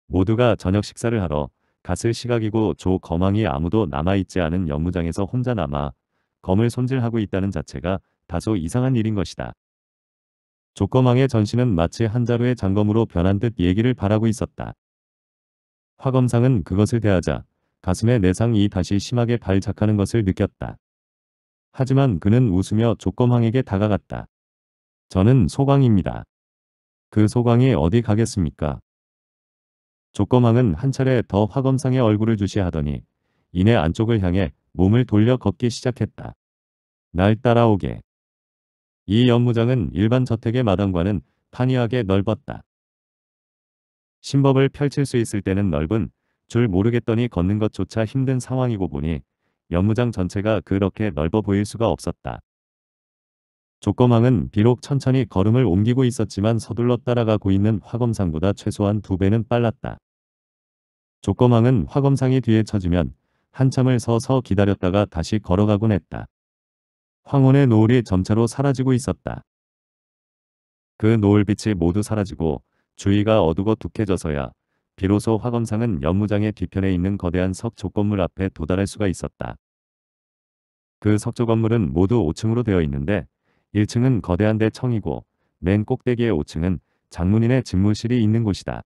모두가 저녁 식사를 하러 갔을 시각이고 조 거망이 아무도 남아있지 않은 연무장에서 혼자 남아 검을 손질하고 있다는 자체가 다소 이상한 일인 것이다. 조 거망의 전신은 마치 한 자루의 장검으로 변한 듯 얘기를 바라고 있었다. 화검상은 그것을 대하자 가슴의 내상이 다시 심하게 발작하는 것을 느꼈다. 하지만 그는 웃으며 조검망에게 다가갔다. 저는 소광입니다. 그 소광이 어디 가겠습니까? 조검망은한 차례 더 화검상의 얼굴을 주시하더니 이내 안쪽을 향해 몸을 돌려 걷기 시작했다. 날 따라오게. 이 연무장은 일반 저택의 마당과는 판이하게 넓었다. 신법을 펼칠 수 있을 때는 넓은 줄 모르겠더니 걷는 것조차 힘든 상황이고 보니 연무장 전체가 그렇게 넓어 보일 수가 없었다. 조꼬망은 비록 천천히 걸음을 옮기고 있었지만 서둘러 따라가고 있는 화검상보다 최소한 두 배는 빨랐다. 조검망은 화검상이 뒤에 처지면 한참을 서서 기다렸다가 다시 걸어가곤 했다. 황혼의 노을이 점차로 사라지고 있었다. 그 노을빛이 모두 사라지고 주위가 어두고 둑해져서야 비로소 화검상은 연무장의 뒤편에 있는 거대한 석조 건물 앞에 도달할 수가 있었다. 그 석조 건물은 모두 5층으로 되어 있는데 1층은 거대한 대청이고 맨 꼭대기의 5층은 장문인의 집무실이 있는 곳이다.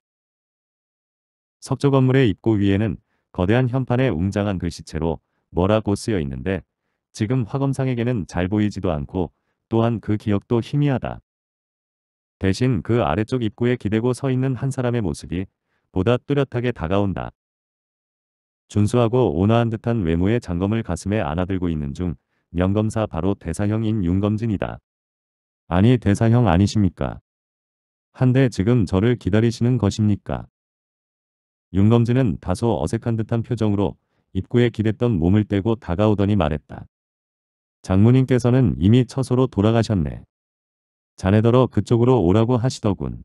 석조 건물의 입구 위에는 거대한 현판에 웅장한 글씨체로 뭐라고 쓰여 있는데 지금 화검상에게는 잘 보이지도 않고 또한 그 기억도 희미하다. 대신 그 아래쪽 입구에 기대고 서 있는 한 사람의 모습이 보다 뚜렷하게 다가온다. 준수하고 온화한 듯한 외모의 장검을 가슴에 안아들고 있는 중 명검사 바로 대사형인 윤검진이다. 아니 대사형 아니십니까? 한데 지금 저를 기다리시는 것입니까? 윤검진은 다소 어색한 듯한 표정으로 입구에 기댔던 몸을 떼고 다가오더니 말했다. 장모님께서는 이미 처소로 돌아가셨네. 자네더러 그쪽으로 오라고 하시더군.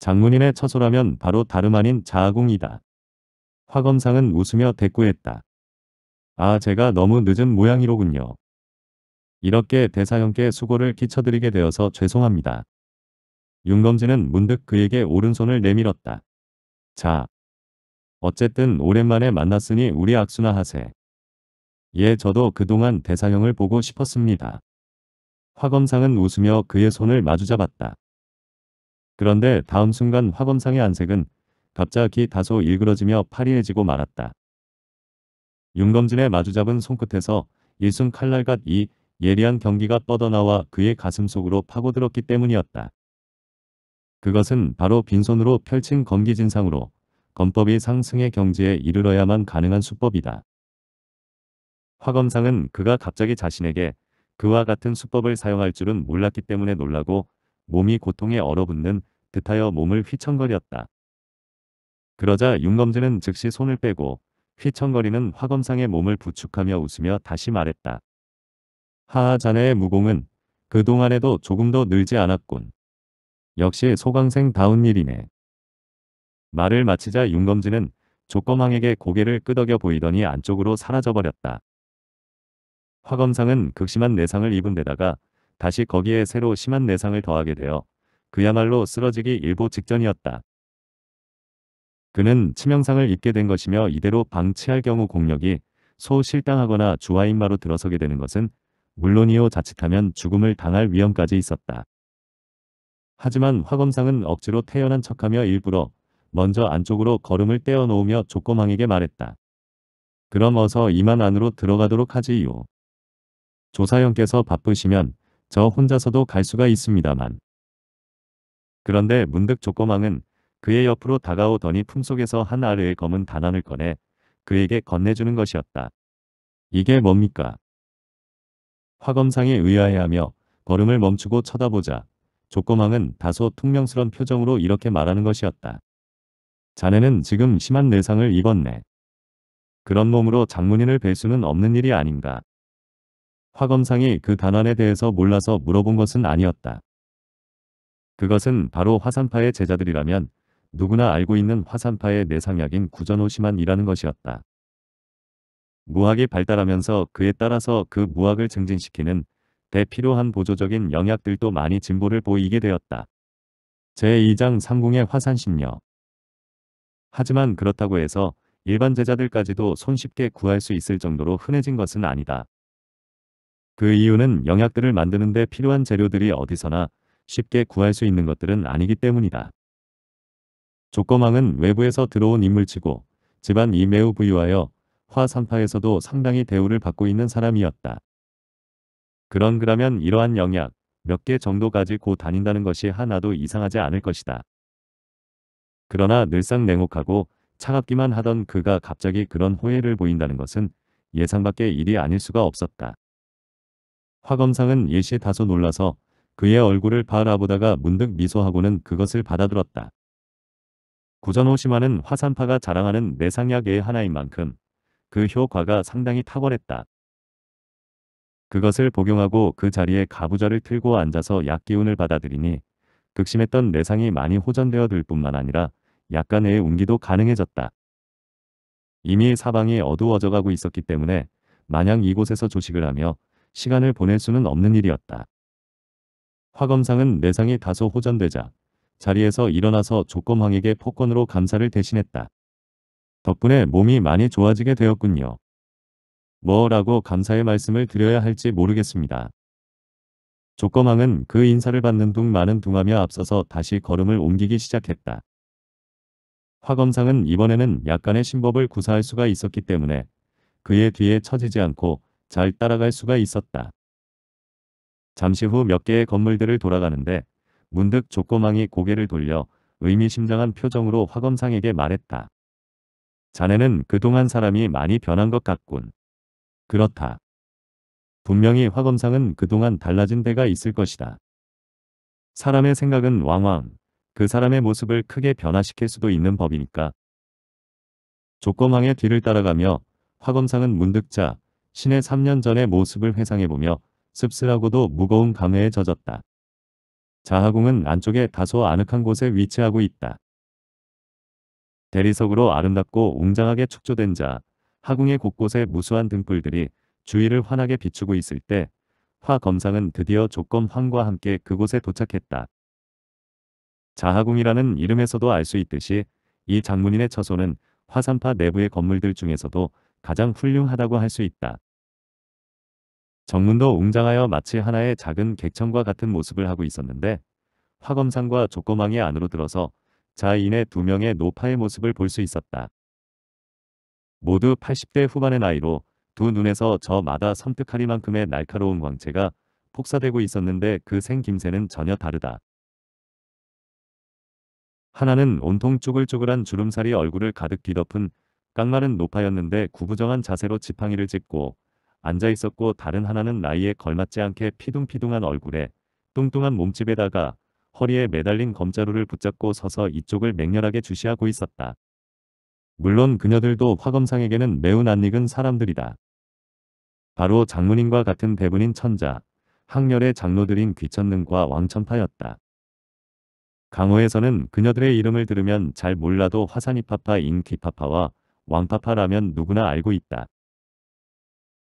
장문인의 처소라면 바로 다름 아닌 자아궁이다. 화검상은 웃으며 대꾸했다. 아 제가 너무 늦은 모양이로군요. 이렇게 대사형께 수고를 끼쳐드리게 되어서 죄송합니다. 윤검진은 문득 그에게 오른손을 내밀었다. 자, 어쨌든 오랜만에 만났으니 우리 악수나 하세. 예 저도 그동안 대사형을 보고 싶었습니다. 화검상은 웃으며 그의 손을 마주잡았다. 그런데 다음 순간 화검상의 안색은 갑자기 다소 일그러지며 파리해지고 말았다. 윤검진의 마주잡은 손끝에서 일순 칼날갓이 예리한 경기가 뻗어나와 그의 가슴 속으로 파고들었기 때문이었다. 그것은 바로 빈손으로 펼친 검기진상으로 건법이 상승의 경지에 이르러야만 가능한 수법이다. 화검상은 그가 갑자기 자신에게 그와 같은 수법을 사용할 줄은 몰랐기 때문에 놀라고 몸이 고통에 얼어붙는 듯하여 몸을 휘청거렸다. 그러자 윤검진은 즉시 손을 빼고 휘청거리는 화검상의 몸을 부축하며 웃으며 다시 말했다. 하하 자네의 무공은 그동안에도 조금 더 늘지 않았군. 역시 소강생다운 일이네. 말을 마치자 윤검진은 조검왕에게 고개를 끄덕여 보이더니 안쪽으로 사라져버렸다. 화검상은 극심한 내상을 입은 데다가 다시 거기에 새로 심한 내상을 더하게 되어 그야말로 쓰러지기 일보 직전이었다. 그는 치명상을 입게 된 것이며 이대로 방치할 경우 공력이 소실당하거나 주화인마로 들어서게 되는 것은 물론이요 자칫하면 죽음을 당할 위험까지 있었다. 하지만 화검상은 억지로 태연한 척하며 일부러 먼저 안쪽으로 걸음을 떼어놓으며 조꼬망에게 말했다. 그럼 어서 이만 안으로 들어가도록 하지요. 조사형께서 바쁘시면 저 혼자서도 갈 수가 있습니다만. 그런데 문득 조꼬망은 그의 옆으로 다가오더니 품속에서 한 알의 검은 단안을 꺼내 그에게 건네주는 것이었다. 이게 뭡니까? 화검상에 의아해하며 걸음을 멈추고 쳐다보자 조꼬망은 다소 퉁명스런 표정으로 이렇게 말하는 것이었다. 자네는 지금 심한 내상을 입었네. 그런 몸으로 장문인을 뵐 수는 없는 일이 아닌가. 화검상이 그 단원에 대해서 몰라서 물어본 것은 아니었다. 그것은 바로 화산파의 제자들이라면 누구나 알고 있는 화산파의 내상약인 구전오심한이라는 것이었다. 무학이 발달하면서 그에 따라서 그 무학을 증진시키는 대필요한 보조적인 영약들도 많이 진보를 보이게 되었다. 제2장 상궁의 화산심력 하지만 그렇다고 해서 일반 제자들까지도 손쉽게 구할 수 있을 정도로 흔해진 것은 아니다. 그 이유는 영약들을 만드는 데 필요한 재료들이 어디서나 쉽게 구할 수 있는 것들은 아니기 때문이다. 조검왕은 외부에서 들어온 인물치고 집안이 매우 부유하여 화산파에서도 상당히 대우를 받고 있는 사람이었다. 그런 그라면 이러한 영약 몇 개 정도 까지고 다닌다는 것이 하나도 이상하지 않을 것이다. 그러나 늘상 냉혹하고 차갑기만 하던 그가 갑자기 그런 호혜를 보인다는 것은 예상밖의 일이 아닐 수가 없었다. 화검상은 일시 다소 놀라서 그의 얼굴을 바라보다가 문득 미소하고는 그것을 받아들었다. 구전호시마는 화산파가 자랑하는 내상약의 하나인 만큼 그 효과가 상당히 탁월했다. 그것을 복용하고 그 자리에 가부좌를 틀고 앉아서 약기운을 받아들이니 극심했던 내상이 많이 호전되어들 뿐만 아니라 약간의 운기도 가능해졌다. 이미 사방이 어두워져가고 있었기 때문에 마냥 이곳에서 조식을 하며 시간을 보낼 수는 없는 일이었다. 화검상은 내상이 다소 호전되자 자리에서 일어나서 조검황에게 폭권으로 감사를 대신했다. 덕분에 몸이 많이 좋아지게 되었군요. 뭐라고 감사의 말씀을 드려야 할지 모르겠습니다. 조건왕은 그 인사를 받는 둥 많은 둥하며 앞서서 다시 걸음을 옮기기 시작했다. 화검상은 이번에는 약간의 신법을 구사할 수가 있었기 때문에 그의 뒤에 처지지 않고 잘 따라갈 수가 있었다. 잠시 후 몇 개의 건물들을 돌아가는데 문득 조꼬망이 고개를 돌려 의미심장한 표정으로 화검상에게 말했다. 자네는 그동안 사람이 많이 변한 것 같군. 그렇다. 분명히 화검상은 그동안 달라진 데가 있을 것이다. 사람의 생각은 왕왕 그 사람의 모습을 크게 변화시킬 수도 있는 법이니까. 조검왕의 뒤를 따라가며 화검상은 문득자 신의 3년 전의 모습을 회상해보며 씁쓸하고도 무거운 감회에 젖었다. 자하궁은 안쪽에 다소 아늑한 곳에 위치하고 있다. 대리석으로 아름답고 웅장하게 축조된 자, 하궁의 곳곳에 무수한 등불들이 주위를 환하게 비추고 있을 때화 검상은 드디어 조건황과 함께 그곳에 도착했다. 자하궁이라는 이름에서도 알 수 있듯이 이 장문인의 처소는 화산파 내부의 건물들 중에서도 가장 훌륭하다고 할 수 있다. 정문도 웅장하여 마치 하나의 작은 객천과 같은 모습을 하고 있었는데 화검상과 조꼬망이 안으로 들어서 자인의 두 명의 노파의 모습을 볼 수 있었다. 모두 80대 후반의 나이로 두 눈에서 저마다 섬뜩하리만큼의 날카로운 광채가 폭사되고 있었는데 그 생김새는 전혀 다르다. 하나는 온통 쭈글쭈글한 주름살이 얼굴을 가득 뒤덮은 깡마른 노파였는데 구부정한 자세로 지팡이를 짚고 앉아 있었고 다른 하나는 나이에 걸맞지 않게 피둥피둥한 얼굴에 뚱뚱한 몸집에다가 허리에 매달린 검자루를 붙잡고 서서 이쪽을 맹렬하게 주시하고 있었다. 물론 그녀들도 화검상에게는 매우 낯익은 사람들이다. 바로 장문인과 같은 배분인 천자, 학렬의 장로들인 귀천능과 왕천파였다. 강호에서는 그녀들의 이름을 들으면 잘 몰라도 화산이파파인 기파파와 왕파파라면 누구나 알고 있다.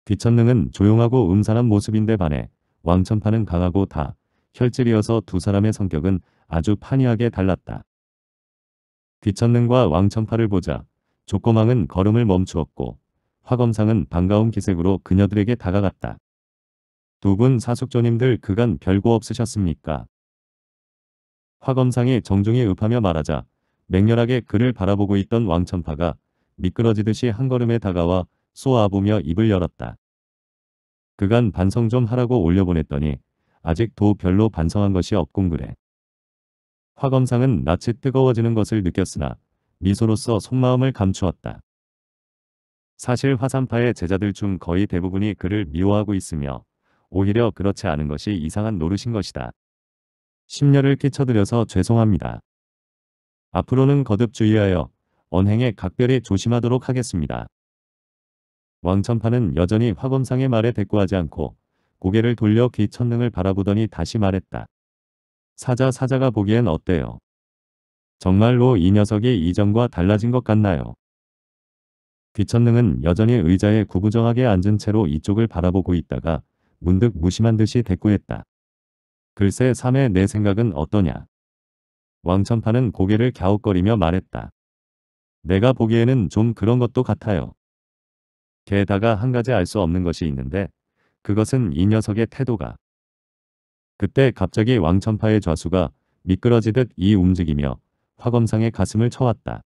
귀천능은 조용하고 음산한 모습인데 반해 왕천파는 강하고 다 혈질이어서 두 사람의 성격은 아주 판이하게 달랐다. 귀천능과 왕천파를 보자 조꼬망은 걸음을 멈추었고 화검상은 반가운 기색으로 그녀들에게 다가갔다. 두 분 사숙조님들 그간 별거 없으셨습니까? 화검상이 정중히 읍하며 말하자 맹렬하게 그를 바라보고 있던 왕천파가 미끄러지듯이 한 걸음에 다가와 쏘아보며 입을 열었다. 그간 반성 좀 하라고 올려보냈더니 아직도 별로 반성한 것이 없군 그래. 화검상은 낯이 뜨거워지는 것을 느꼈으나 미소로써 속마음을 감추었다. 사실 화산파의 제자들 중 거의 대부분이 그를 미워하고 있으며 오히려 그렇지 않은 것이 이상한 노릇인 것이다. 심려를 끼쳐드려서 죄송합니다. 앞으로는 거듭 주의하여 언행에 각별히 조심하도록 하겠습니다. 왕천파는 여전히 화검상의 말에 대꾸하지 않고 고개를 돌려 귀천능을 바라보더니 다시 말했다. 사자 사자가 보기엔 어때요? 정말로 이 녀석이 이전과 달라진 것 같나요? 귀천능은 여전히 의자에 구부정하게 앉은 채로 이쪽을 바라보고 있다가 문득 무심한 듯이 대꾸했다. 글쎄 삼의 내 생각은 어떠냐. 왕천파는 고개를 갸웃거리며 말했다. 내가 보기에는 좀 그런 것도 같아요. 게다가 한 가지 알 수 없는 것이 있는데 그것은 이 녀석의 태도가. 그때 갑자기 왕천파의 좌수가 미끄러지듯 이 움직이며 화검상의 가슴을 쳐왔다.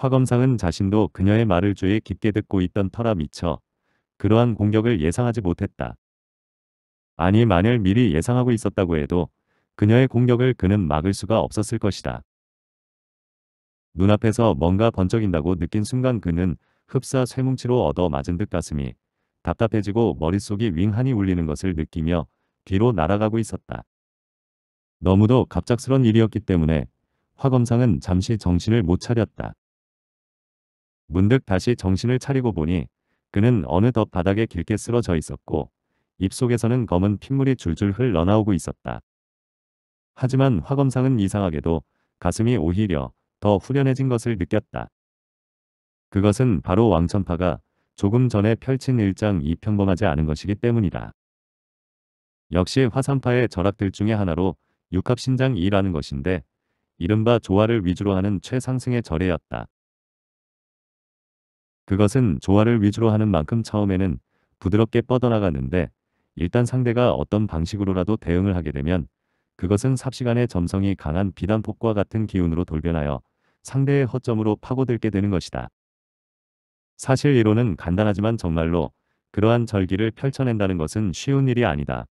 화검상은 자신도 그녀의 말을 주의 깊게 듣고 있던 터라 미쳐 그러한 공격을 예상하지 못했다. 아니 만일 미리 예상하고 있었다고 해도 그녀의 공격을 그는 막을 수가 없었을 것이다. 눈앞에서 뭔가 번쩍인다고 느낀 순간 그는 흡사 쇠뭉치로 얻어 맞은 듯 가슴이 답답해지고 머릿속이 윙하니 울리는 것을 느끼며 뒤로 날아가고 있었다. 너무도 갑작스런 일이었기 때문에 화검상은 잠시 정신을 못 차렸다. 문득 다시 정신을 차리고 보니 그는 어느덧 바닥에 길게 쓰러져 있었고 입속에서는 검은 핏물이 줄줄 흘러나오고 있었다. 하지만 화검상은 이상하게도 가슴이 오히려 더 후련해진 것을 느꼈다. 그것은 바로 왕천파가 조금 전에 펼친 일장이 평범하지 않은 것이기 때문이다. 역시 화산파의 절학들 중에 하나로 육합신장이라는 것인데 이른바 조화를 위주로 하는 최상승의 절이였다 그것은 조화를 위주로 하는 만큼 처음에는 부드럽게 뻗어나갔는데 일단 상대가 어떤 방식으로라도 대응을 하게 되면 그것은 삽시간에 점성이 강한 비단폭과 같은 기운으로 돌변하여 상대의 허점으로 파고들게 되는 것이다. 사실 이론은 간단하지만 정말로 그러한 절기를 펼쳐낸다는 것은 쉬운 일이 아니다.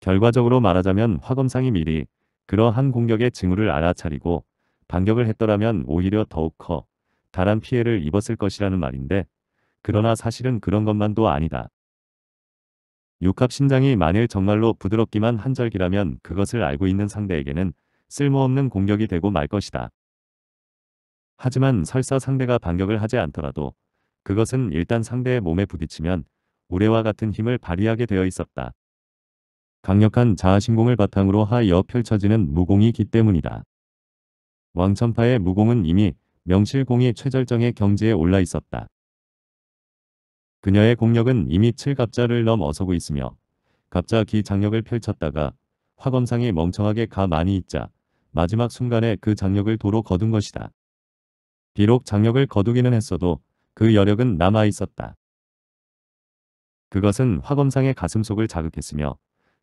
결과적으로 말하자면 화검상이 미리 그러한 공격의 징후를 알아차리고 반격을 했더라면 오히려 더욱 커 다란 피해를 입었을 것이라는 말인데 그러나 사실은 그런 것만도 아니다. 육합신장이 만일 정말로 부드럽기만 한 절기라면 그것을 알고 있는 상대에게는 쓸모없는 공격이 되고 말 것이다. 하지만 설사 상대가 반격을 하지 않더라도 그것은 일단 상대의 몸에 부딪히면 우레와 같은 힘을 발휘하게 되어 있었다. 강력한 자아신공을 바탕으로 하여 펼쳐지는 무공이기 때문이다. 왕천파의 무공은 이미 명실공히 최절정의 경지에 올라 있었다. 그녀의 공력은 이미 7갑자를 넘어서고 있으며 갑자 기장력을 펼쳤다가 화검상이 멍청하게 가 많이 있자 마지막 순간에 그 장력을 도로 거둔 것이다. 비록 장력을 거두기는 했어도 그 여력은 남아있었다. 그것은 화검상의 가슴속을 자극했으며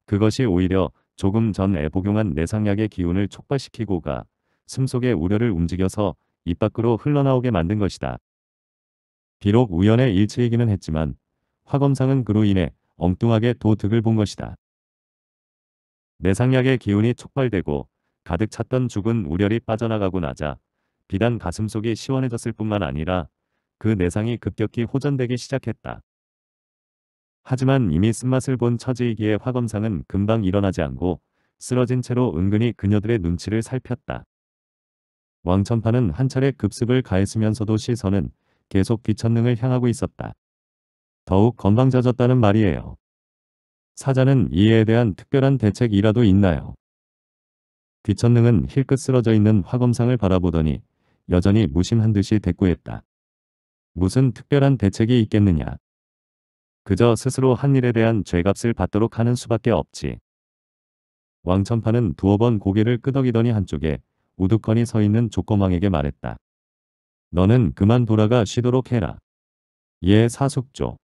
그것이 오히려 조금 전애 복용한 내상약의 기운을 촉발시키고가 숨속의 우려를 움직여서 입 밖으로 흘러나오게 만든 것이다. 비록 우연의 일치이기는 했지만 화검상은 그로 인해 엉뚱하게 도득을 본 것이다. 내상약의 기운이 촉발되고 가득 찼던 죽은 우려이 빠져나가고 나자 비단 가슴속이 시원해졌을 뿐만 아니라 그 내상이 급격히 호전되기 시작했다. 하지만 이미 쓴맛을 본 처지이기에 화검상은 금방 일어나지 않고 쓰러진 채로 은근히 그녀들의 눈치를 살폈다. 왕천파는 한 차례 급습을 가했으면서도 시선은 계속 귀천능을 향하고 있었다. 더욱 건방져졌다는 말이에요. 사자는 이에 대한 특별한 대책이라도 있나요? 귀천능은 힐끗 쓰러져 있는 화검상을 바라보더니 여전히 무심한 듯이 대꾸했다. 무슨 특별한 대책이 있겠느냐. 그저 스스로 한 일에 대한 죄값을 받도록 하는 수밖에 없지. 왕천파는 두어 번 고개를 끄덕이더니 한쪽에 우두커니 서 있는 조꼬망에게 말했다. 너는 그만 돌아가 쉬도록 해라. 예 사숙조.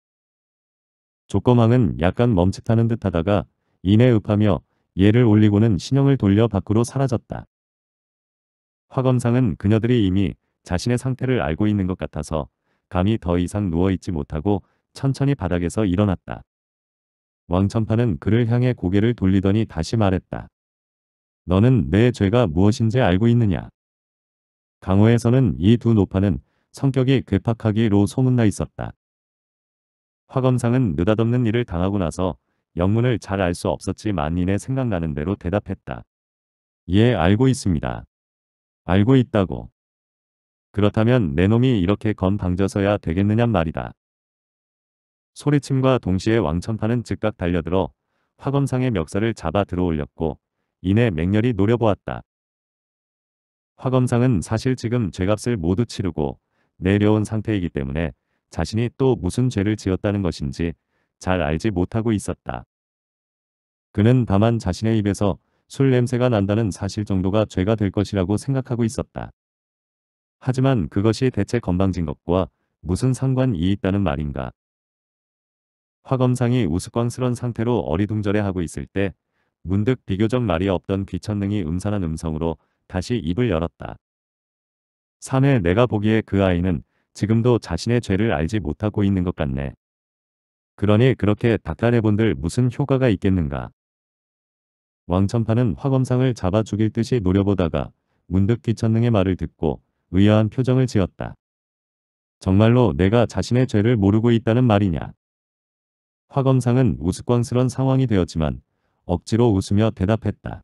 조꼬망은 약간 멈칫하는 듯 하다가 이내 읍하며 예를 올리고는 신형을 돌려 밖으로 사라졌다. 화검상은 그녀들이 이미 자신의 상태를 알고 있는 것 같아서 감히 더 이상 누워있지 못하고 천천히 바닥에서 일어났다. 왕천파는 그를 향해 고개를 돌리더니 다시 말했다. 너는 내 죄가 무엇인지 알고 있느냐? 강호에서는 이 두 노파는 성격이 괴팍하기로 소문나 있었다. 화검상은 느닷없는 일을 당하고 나서 영문을 잘 알 수 없었지만 이내 생각나는 대로 대답했다. 예, 알고 있습니다. 알고 있다고. 그렇다면 내 놈이 이렇게 건방져서야 되겠느냔 말이다. 소리침과 동시에 왕천파는 즉각 달려들어 화검상의 멱살을 잡아 들어올렸고 이내 맹렬히 노려보았다. 화검상은 사실 지금 죄값을 모두 치르고 내려온 상태이기 때문에 자신이 또 무슨 죄를 지었다는 것인지 잘 알지 못하고 있었다. 그는 다만 자신의 입에서 술 냄새가 난다는 사실 정도가 죄가 될 것이라고 생각하고 있었다. 하지만 그것이 대체 건방진 것과 무슨 상관이 있다는 말인가. 화검상이 우스꽝스런 상태로 어리둥절해하고 있을 때 문득 비교적 말이 없던 귀천능이 음산한 음성으로 다시 입을 열었다. 사내 내가 보기에 그 아이는 지금도 자신의 죄를 알지 못하고 있는 것 같네. 그러니 그렇게 닥달해본들 무슨 효과가 있겠는가. 왕천파는 화검상을 잡아 죽일 듯이 노려보다가 문득 귀천능의 말을 듣고 의아한 표정을 지었다. 정말로 내가 자신의 죄를 모르고 있다는 말이냐. 화검상은 우스꽝스런 상황이 되었지만 억지로 웃으며 대답했다.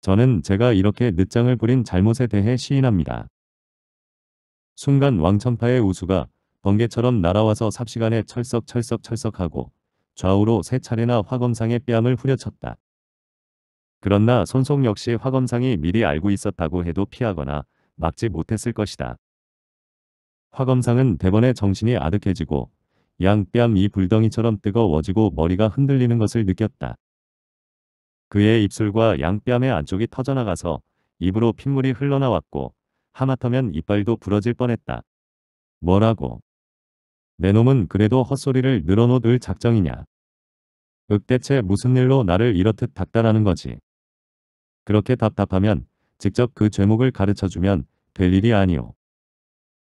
저는 제가 이렇게 늦장을 부린 잘못에 대해 시인합니다. 순간 왕천파의 우수가 번개처럼 날아와서 삽시간에 철썩철썩철썩하고 좌우로 세 차례나 화검상의 뺨을 후려쳤다. 그러나 손속 역시 화검상이 미리 알고 있었다고 해도 피하거나 막지 못했을 것이다. 화검상은 대번에 정신이 아득해지고 양뺨이 불덩이처럼 뜨거워지고 머리가 흔들리는 것을 느꼈다. 그의 입술과 양뺨의 안쪽이 터져나가서 입으로 핏물이 흘러나왔고 하마터면 이빨도 부러질 뻔했다. 뭐라고? 내 놈은 그래도 헛소리를 늘어놓을 작정이냐? 흑대체 무슨 일로 나를 이렇듯 닥달하는 거지? 그렇게 답답하면 직접 그 죄목을 가르쳐주면 될 일이 아니오.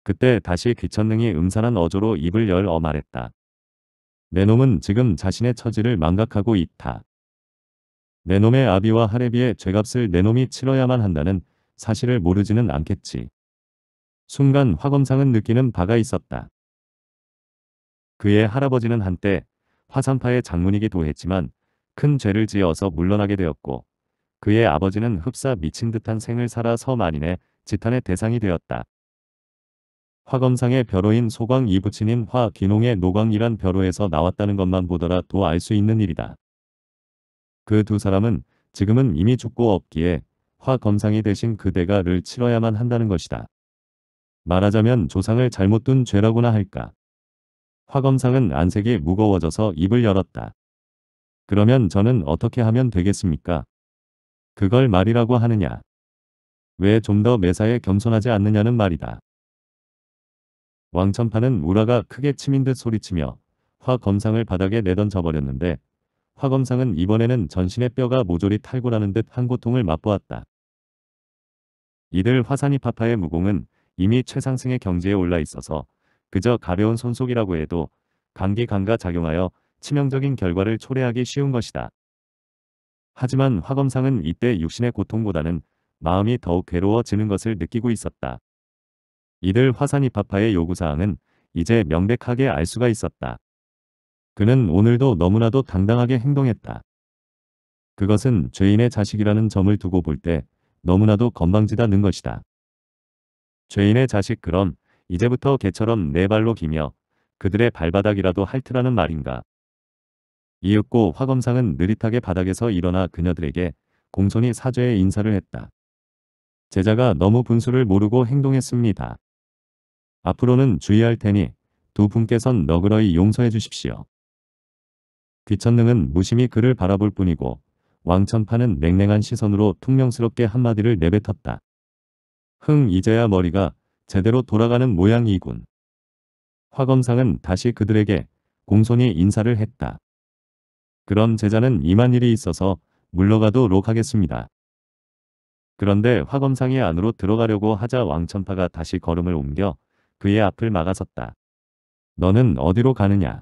그때 다시 귀천능이 음산한 어조로 입을 열어 말했다. 내 놈은 지금 자신의 처지를 망각하고 있다. 내놈의 아비와 할레비의 죄값을 내놈이 치러야만 한다는 사실을 모르지는 않겠지. 순간 화검상은 느끼는 바가 있었다. 그의 할아버지는 한때 화산파의 장문이기도 했지만 큰 죄를 지어서 물러나게 되었고 그의 아버지는 흡사 미친 듯한 생을 살아 서만인의 지탄의 대상이 되었다. 화검상의 벼로인 소광 이부친인 화귀농의 노광이란 벼로에서 나왔다는 것만 보더라도 알 수 있는 일이다. 그두 사람은 지금은 이미 죽고 없기에 화 검상이 대신 그대가 를 치러야만 한다는 것이다. 말하자면 조상을 잘못 둔 죄라고나 할까. 화 검상은 안색이 무거워져서 입을 열었다. 그러면 저는 어떻게 하면 되겠습니까? 그걸 말이라고 하느냐. 왜 좀 더 매사에 겸손하지 않느냐는 말이다. 왕천파는 우라가 크게 치민 듯 소리치며 화 검상을 바닥에 내던져 버렸는데 화검상은 이번에는 전신의 뼈가 모조리 탈골하는 듯한 고통을 맛보았다. 이들 화산이 파파의 무공은 이미 최상승의 경지에 올라 있어서 그저 가벼운 손속이라고 해도 감기 감가 작용하여 치명적인 결과를 초래하기 쉬운 것이다. 하지만 화검상은 이때 육신의 고통보다는 마음이 더욱 괴로워지는 것을 느끼고 있었다. 이들 화산이 파파의 요구사항은 이제 명백하게 알 수가 있었다. 그는 오늘도 너무나도 당당하게 행동했다. 그것은 죄인의 자식이라는 점을 두고 볼 때 너무나도 건방지다는 것이다. 죄인의 자식 그럼 이제부터 개처럼 네 발로 기며 그들의 발바닥이라도 핥으라는 말인가. 이윽고 화검상은 느릿하게 바닥에서 일어나 그녀들에게 공손히 사죄의 인사를 했다. 제자가 너무 분수를 모르고 행동했습니다. 앞으로는 주의할 테니 두 분께선 너그러이 용서해 주십시오. 귀천능은 무심히 그를 바라볼 뿐이고 왕천파는 냉랭한 시선으로 퉁명스럽게 한마디를 내뱉었다. 흥 이제야 머리가 제대로 돌아가는 모양이군. 화검상은 다시 그들에게 공손히 인사를 했다. 그럼 제자는 이만 일이 있어서 물러가도록 하겠습니다. 그런데 화검상이 안으로 들어가려고 하자 왕천파가 다시 걸음을 옮겨 그의 앞을 막아섰다. 너는 어디로 가느냐?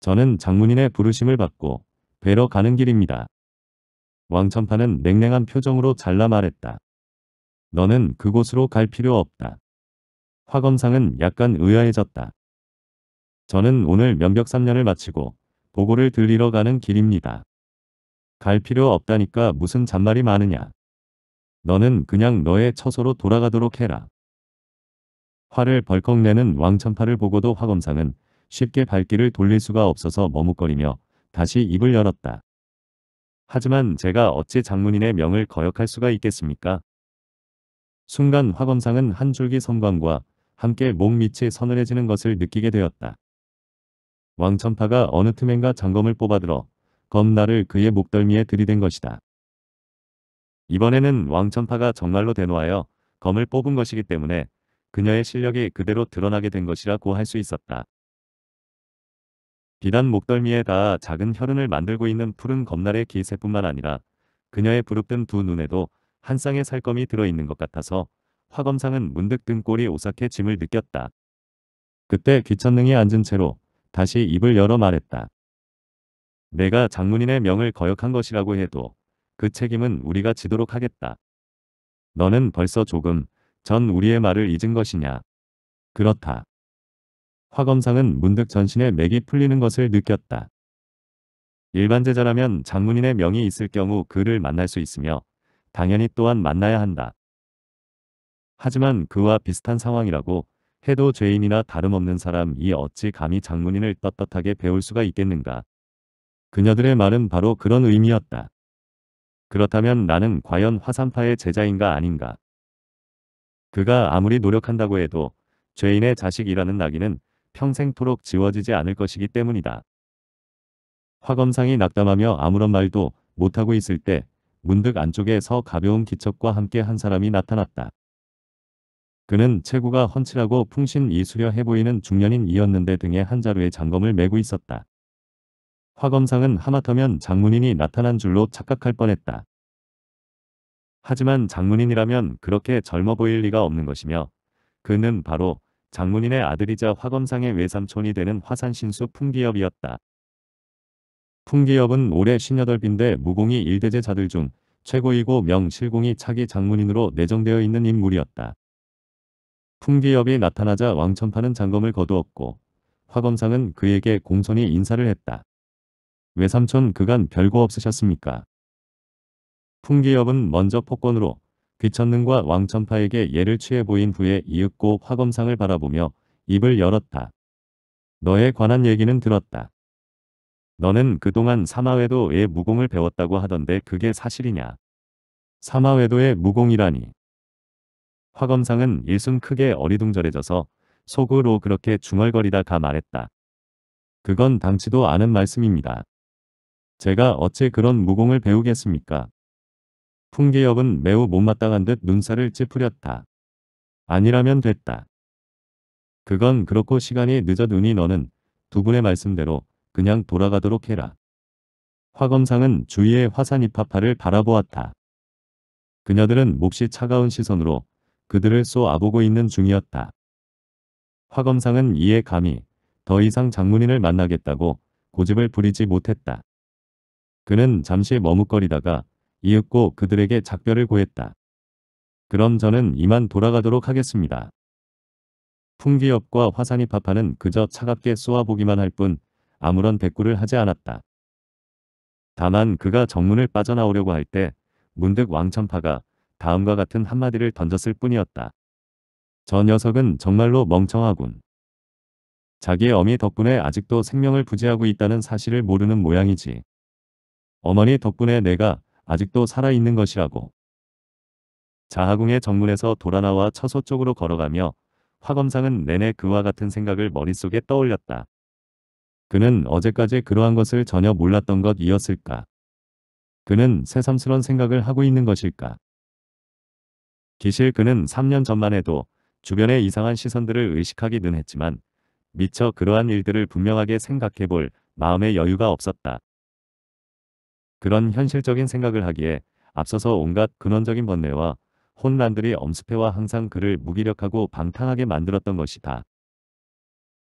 저는 장문인의 부르심을 받고 뵈러 가는 길입니다. 왕천파는 냉랭한 표정으로 잘라 말했다. 너는 그곳으로 갈 필요 없다. 화검상은 약간 의아해졌다. 저는 오늘 면벽 3년을 마치고 보고를 들리러 가는 길입니다. 갈 필요 없다니까 무슨 잔말이 많으냐. 너는 그냥 너의 처소로 돌아가도록 해라. 화를 벌컥 내는 왕천파를 보고도 화검상은 쉽게 발길을 돌릴 수가 없어서 머뭇거리며 다시 입을 열었다. 하지만 제가 어찌 장문인의 명을 거역할 수가 있겠습니까? 순간 화검상은 한 줄기 섬광과 함께 목 밑이 서늘해지는 것을 느끼게 되었다. 왕천파가 어느 틈엔가 장검을 뽑아들어 검나를 그의 목덜미에 들이댄 것이다. 이번에는 왕천파가 정말로 대놓아여 검을 뽑은 것이기 때문에 그녀의 실력이 그대로 드러나게 된 것이라고 할 수 있었다. 비단 목덜미에 닿아 작은 혈흔을 만들고 있는 푸른 검날의 기세뿐만 아니라 그녀의 부릅뜬 두 눈에도 한 쌍의 살검이 들어있는 것 같아서 화검상은 문득 등골이 오싹해짐을 느꼈다. 그때 귀천능이 앉은 채로 다시 입을 열어 말했다. 내가 장문인의 명을 거역한 것이라고 해도 그 책임은 우리가 지도록 하겠다. 너는 벌써 조금 전 우리의 말을 잊은 것이냐. 그렇다. 화검상은 문득 전신에 맥이 풀리는 것을 느꼈다. 일반제자라면 장문인의 명이 있을 경우 그를 만날 수 있으며 당연히 또한 만나야 한다. 하지만 그와 비슷한 상황이라고 해도 죄인이나 다름없는 사람이 어찌 감히 장문인을 떳떳하게 배울 수가 있겠는가. 그녀들의 말은 바로 그런 의미였다. 그렇다면 나는 과연 화산파의 제자인가 아닌가. 그가 아무리 노력한다고 해도 죄인의 자식이라는 낙인은 평생토록 지워지지 않을 것이기 때문이다. 화검상이 낙담하며 아무런 말도 못하고 있을 때 문득 안쪽에서 가벼운 기척과 함께 한 사람이 나타났다. 그는 체구가 헌칠하고 풍신이 수려해 보이는 중년인 이었는데 등에 한 자루의 장검을 메고 있었다. 화검상은 하마터면 장문인이 나타난 줄로 착각할 뻔했다. 하지만 장문인이라면 그렇게 젊어 보일 리가 없는 것이며 그는 바로 장문인의 아들이자 화검상의 외삼촌이 되는 화산신수 풍기엽이었다. 풍기엽은 올해 58빈대 무공이 일대제 자들 중 최고이고 명실공이 차기 장문인으로 내정되어 있는 인물이었다. 풍기엽이 나타나자 왕천파는 장검을 거두었고 화검상은 그에게 공손히 인사를 했다. 외삼촌 그간 별거 없으셨습니까? 풍기엽은 먼저 폭권으로 귀천능과 왕천파에게 예를 취해 보인 후에 이윽고 화검상을 바라보며 입을 열었다. 너에 관한 얘기는 들었다. 너는 그동안 사마외도의 무공을 배웠다고 하던데 그게 사실이냐. 사마외도의 무공이라니. 화검상은 일순 크게 어리둥절해져서 속으로 그렇게 중얼거리다가 말했다. 그건 당치도 않은 말씀입니다. 제가 어째 그런 무공을 배우겠습니까? 풍계엽은 매우 못마땅한 듯 눈살을 찌푸렸다. 아니라면 됐다. 그건 그렇고 시간이 늦어누니 너는 두 분의 말씀대로 그냥 돌아가도록 해라. 화검상은 주위의 화산이파파를 바라보았다. 그녀들은 몹시 차가운 시선으로 그들을 쏘아보고 있는 중이었다. 화검상은 이에 감히 더 이상 장문인을 만나겠다고 고집을 부리지 못했다. 그는 잠시 머뭇거리다가 이윽고 그들에게 작별을 고했다. 그럼 저는 이만 돌아가도록 하겠습니다. 풍기엽과 화산이 파파는 그저 차갑게 쏘아보기만 할 뿐 아무런 대꾸를 하지 않았다. 다만 그가 정문을 빠져나오려고 할 때 문득 왕천파가 다음과 같은 한마디를 던졌을 뿐이었다. 저 녀석은 정말로 멍청하군. 자기의 어미 덕분에 아직도 생명을 부지하고 있다는 사실을 모르는 모양이지. 어머니 덕분에 내가 아직도 살아있는 것이라고. 자하궁의 정문에서 돌아나와 처소 쪽으로 걸어가며 화검상은 내내 그와 같은 생각을 머릿속에 떠올렸다. 그는 어제까지 그러한 것을 전혀 몰랐던 것이었을까? 그는 새삼스런 생각을 하고 있는 것일까? 기실 그는 3년 전만 해도 주변의 이상한 시선들을 의식하기는 했지만 미처 그러한 일들을 분명하게 생각해 볼 마음의 여유가 없었다. 그런 현실적인 생각을 하기에 앞서서 온갖 근원적인 번뇌와 혼란들이 엄습해와 항상 그를 무기력하고 방탕하게 만들었던 것이다.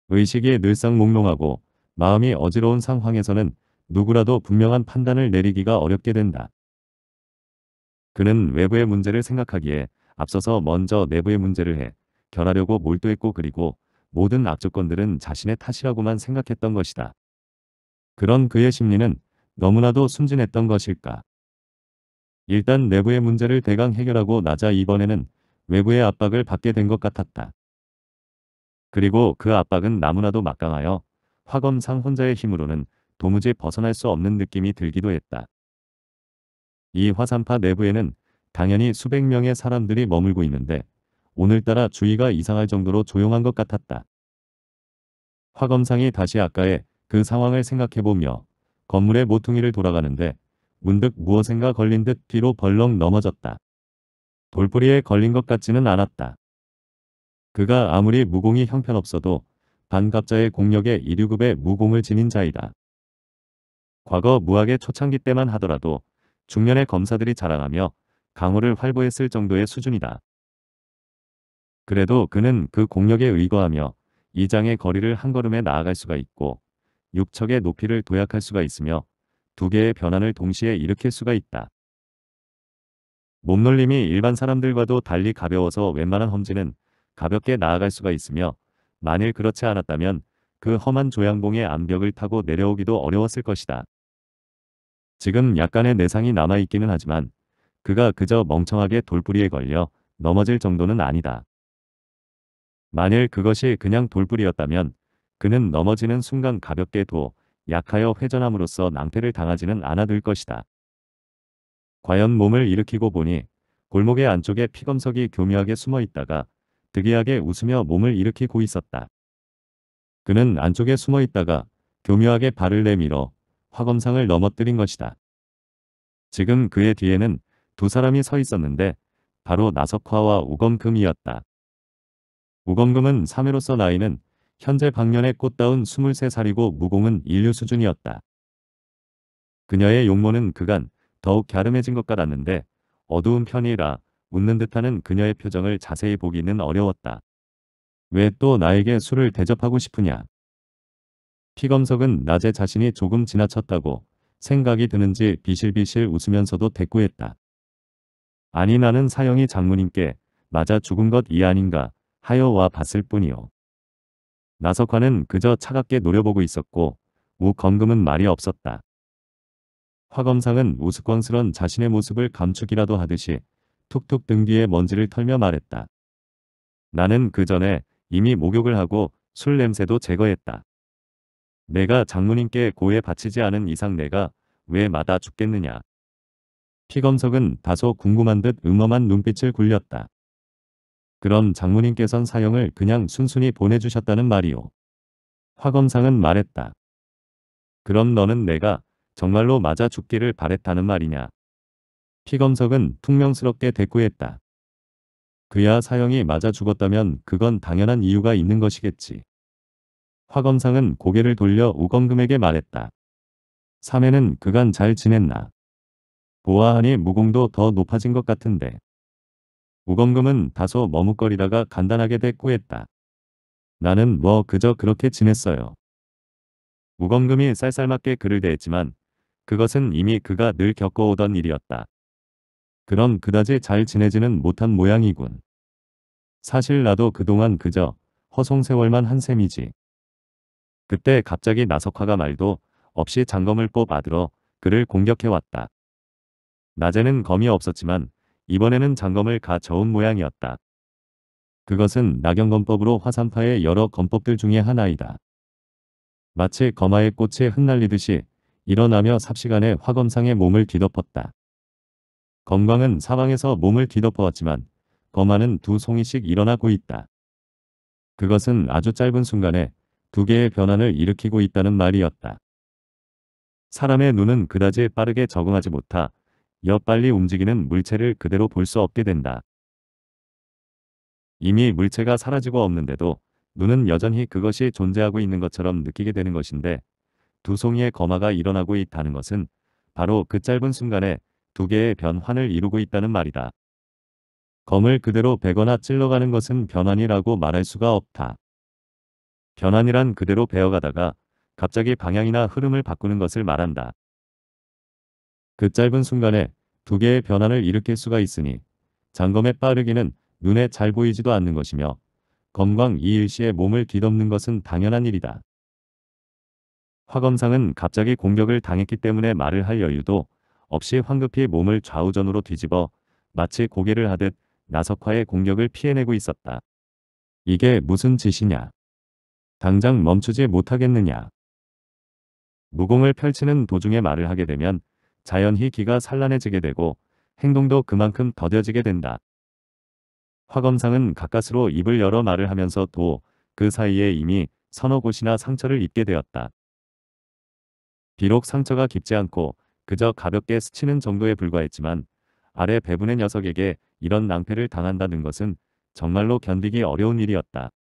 의식이 늘상 몽롱하고 마음이 어지러운 상황에서는 누구라도 분명한 판단을 내리기가 어렵게 된다. 그는 외부의 문제를 생각하기에 앞서서 먼저 내부의 문제를 해 결하려고 몰두했고 그리고 모든 악조건들은 자신의 탓이라고만 생각했던 것이다. 그런 그의 심리는 너무나도 순진했던 것일까. 일단 내부의 문제를 대강 해결하고 나자 이번에는 외부의 압박을 받게 된 것 같았다. 그리고 그 압박은 나무나도 막강하여 화검상 혼자의 힘으로는 도무지 벗어날 수 없는 느낌이 들기도 했다. 이 화산파 내부에는 당연히 수백 명의 사람들이 머물고 있는데 오늘따라 주위가 이상할 정도로 조용한 것 같았다. 화검상이 다시 아까의 그 상황을 생각해보며 건물의 모퉁이를 돌아가는데 문득 무엇인가 걸린 듯 뒤로 벌렁 넘어졌다. 돌부리에 걸린 것 같지는 않았다. 그가 아무리 무공이 형편없어도 반갑자의 공력의 이류급의 무공을 지닌 자이다. 과거 무학의 초창기 때만 하더라도 중년의 검사들이 자랑하며 강호를 활보했을 정도의 수준이다. 그래도 그는 그 공력에 의거하며 이장의 거리를 한 걸음에 나아갈 수가 있고 6척의 높이를 도약할 수가 있으며 두 개의 변환을 동시에 일으킬 수가 있다. 몸놀림이 일반 사람들과도 달리 가벼워서 웬만한 험지는 가볍게 나아갈 수가 있으며 만일 그렇지 않았다면 그 험한 조양봉의 암벽을 타고 내려오기도 어려웠을 것이다. 지금 약간의 내상이 남아있기는 하지만 그가 그저 멍청하게 돌부리에 걸려 넘어질 정도는 아니다. 만일 그것이 그냥 돌부리였다면 그는 넘어지는 순간 가볍게도 약하여 회전함으로써 낭패를 당하지는 않아들 것이다. 과연 몸을 일으키고 보니 골목의 안쪽에 피검석이 교묘하게 숨어 있다가 득이하게 웃으며 몸을 일으키고 있었다. 그는 안쪽에 숨어 있다가 교묘하게 발을 내밀어 화검상을 넘어뜨린 것이다. 지금 그의 뒤에는 두 사람이 서 있었는데 바로 나석화와 우검금이었다. 우검금은 3회로서 나이는 현재 박년의 꽃다운 23살이고 무공은 인류 수준이었다. 그녀의 용모는 그간 더욱 갸름해진 것 같았는데 어두운 편이라 웃는 듯하는 그녀의 표정을 자세히 보기는 어려웠다. 왜 또 나에게 술을 대접하고 싶으냐. 피검석은 낮에 자신이 조금 지나쳤다고 생각이 드는지 비실비실 웃으면서도 대꾸했다. 아니 나는 사형이 장모님께 맞아 죽은 것 이 아닌가 하여 와 봤을 뿐이요. 나석화는 그저 차갑게 노려보고 있었고 우검금은 말이 없었다. 화검상은 우스꽝스런 자신의 모습을 감축이라도 하듯이 툭툭 등 뒤에 먼지를 털며 말했다. 나는 그 전에 이미 목욕을 하고 술 냄새도 제거했다. 내가 장모님께 고에 바치지 않은 이상 내가 왜 마다 죽겠느냐. 피검석은 다소 궁금한 듯 음험한 눈빛을 굴렸다. 그럼 장모님께선 사형을 그냥 순순히 보내주셨다는 말이오. 화검상은 말했다. 그럼 너는 내가 정말로 맞아 죽기를 바랬다는 말이냐. 피검석은 퉁명스럽게 대꾸했다. 그야 사형이 맞아 죽었다면 그건 당연한 이유가 있는 것이겠지. 화검상은 고개를 돌려 우검금에게 말했다. 사매는 그간 잘 지냈나. 보아하니 무공도 더 높아진 것 같은데. 우검금은 다소 머뭇거리다가 간단하게 대꾸했다. 나는 뭐 그저 그렇게 지냈어요. 우검금이 쌀쌀맞게 그를 대했지만 그것은 이미 그가 늘 겪어오던 일이었다. 그럼 그다지 잘 지내지는 못한 모양이군. 사실 나도 그동안 그저 허송세월만 한 셈이지. 그때 갑자기 나석화가 말도 없이 장검을 뽑아들어 그를 공격해왔다. 낮에는 검이 없었지만 이번에는 장검을 가져온 모양이었다. 그것은 낙연검법으로 화산파의 여러 검법들 중의 하나이다. 마치 거마의 꽃에 흩날리듯이 일어나며 삽시간에 화검상의 몸을 뒤덮었다. 검광은 사방에서 몸을 뒤덮어왔지만 거마는두 송이씩 일어나고 있다. 그것은 아주 짧은 순간에 두 개의 변환을 일으키고 있다는 말이었다. 사람의 눈은 그다지 빠르게 적응하지 못하 여 빨리 움직이는 물체를 그대로 볼 수 없게 된다. 이미 물체가 사라지고 없는데도 눈은 여전히 그것이 존재하고 있는 것처럼 느끼게 되는 것인데 두 송이의 거마가 일어나고 있다는 것은 바로 그 짧은 순간에 두 개의 변환을 이루고 있다는 말이다. 검을 그대로 베거나 찔러가는 것은 변환이라고 말할 수가 없다. 변환이란 그대로 베어가다가 갑자기 방향이나 흐름을 바꾸는 것을 말한다. 그 짧은 순간에 두 개의 변환을 일으킬 수가 있으니 장검의 빠르기는 눈에 잘 보이지도 않는 것이며 검광 이일시의 몸을 뒤덮는 것은 당연한 일이다. 화검상은 갑자기 공격을 당했기 때문에 말을 할 여유도 없이 황급히 몸을 좌우전으로 뒤집어 마치 고개를 하듯 나석화의 공격을 피해내고 있었다. 이게 무슨 짓이냐? 당장 멈추지 못하겠느냐? 무공을 펼치는 도중에 말을 하게 되면 자연히 기가 산란해지게 되고 행동도 그만큼 더뎌지게 된다. 화검상은 가까스로 입을 열어 말을 하면서 도 그 사이에 이미 서너 곳이나 상처를 입게 되었다. 비록 상처가 깊지 않고 그저 가볍게 스치는 정도에 불과했지만 아래 배분의 녀석에게 이런 낭패를 당한다는 것은 정말로 견디기 어려운 일이었다.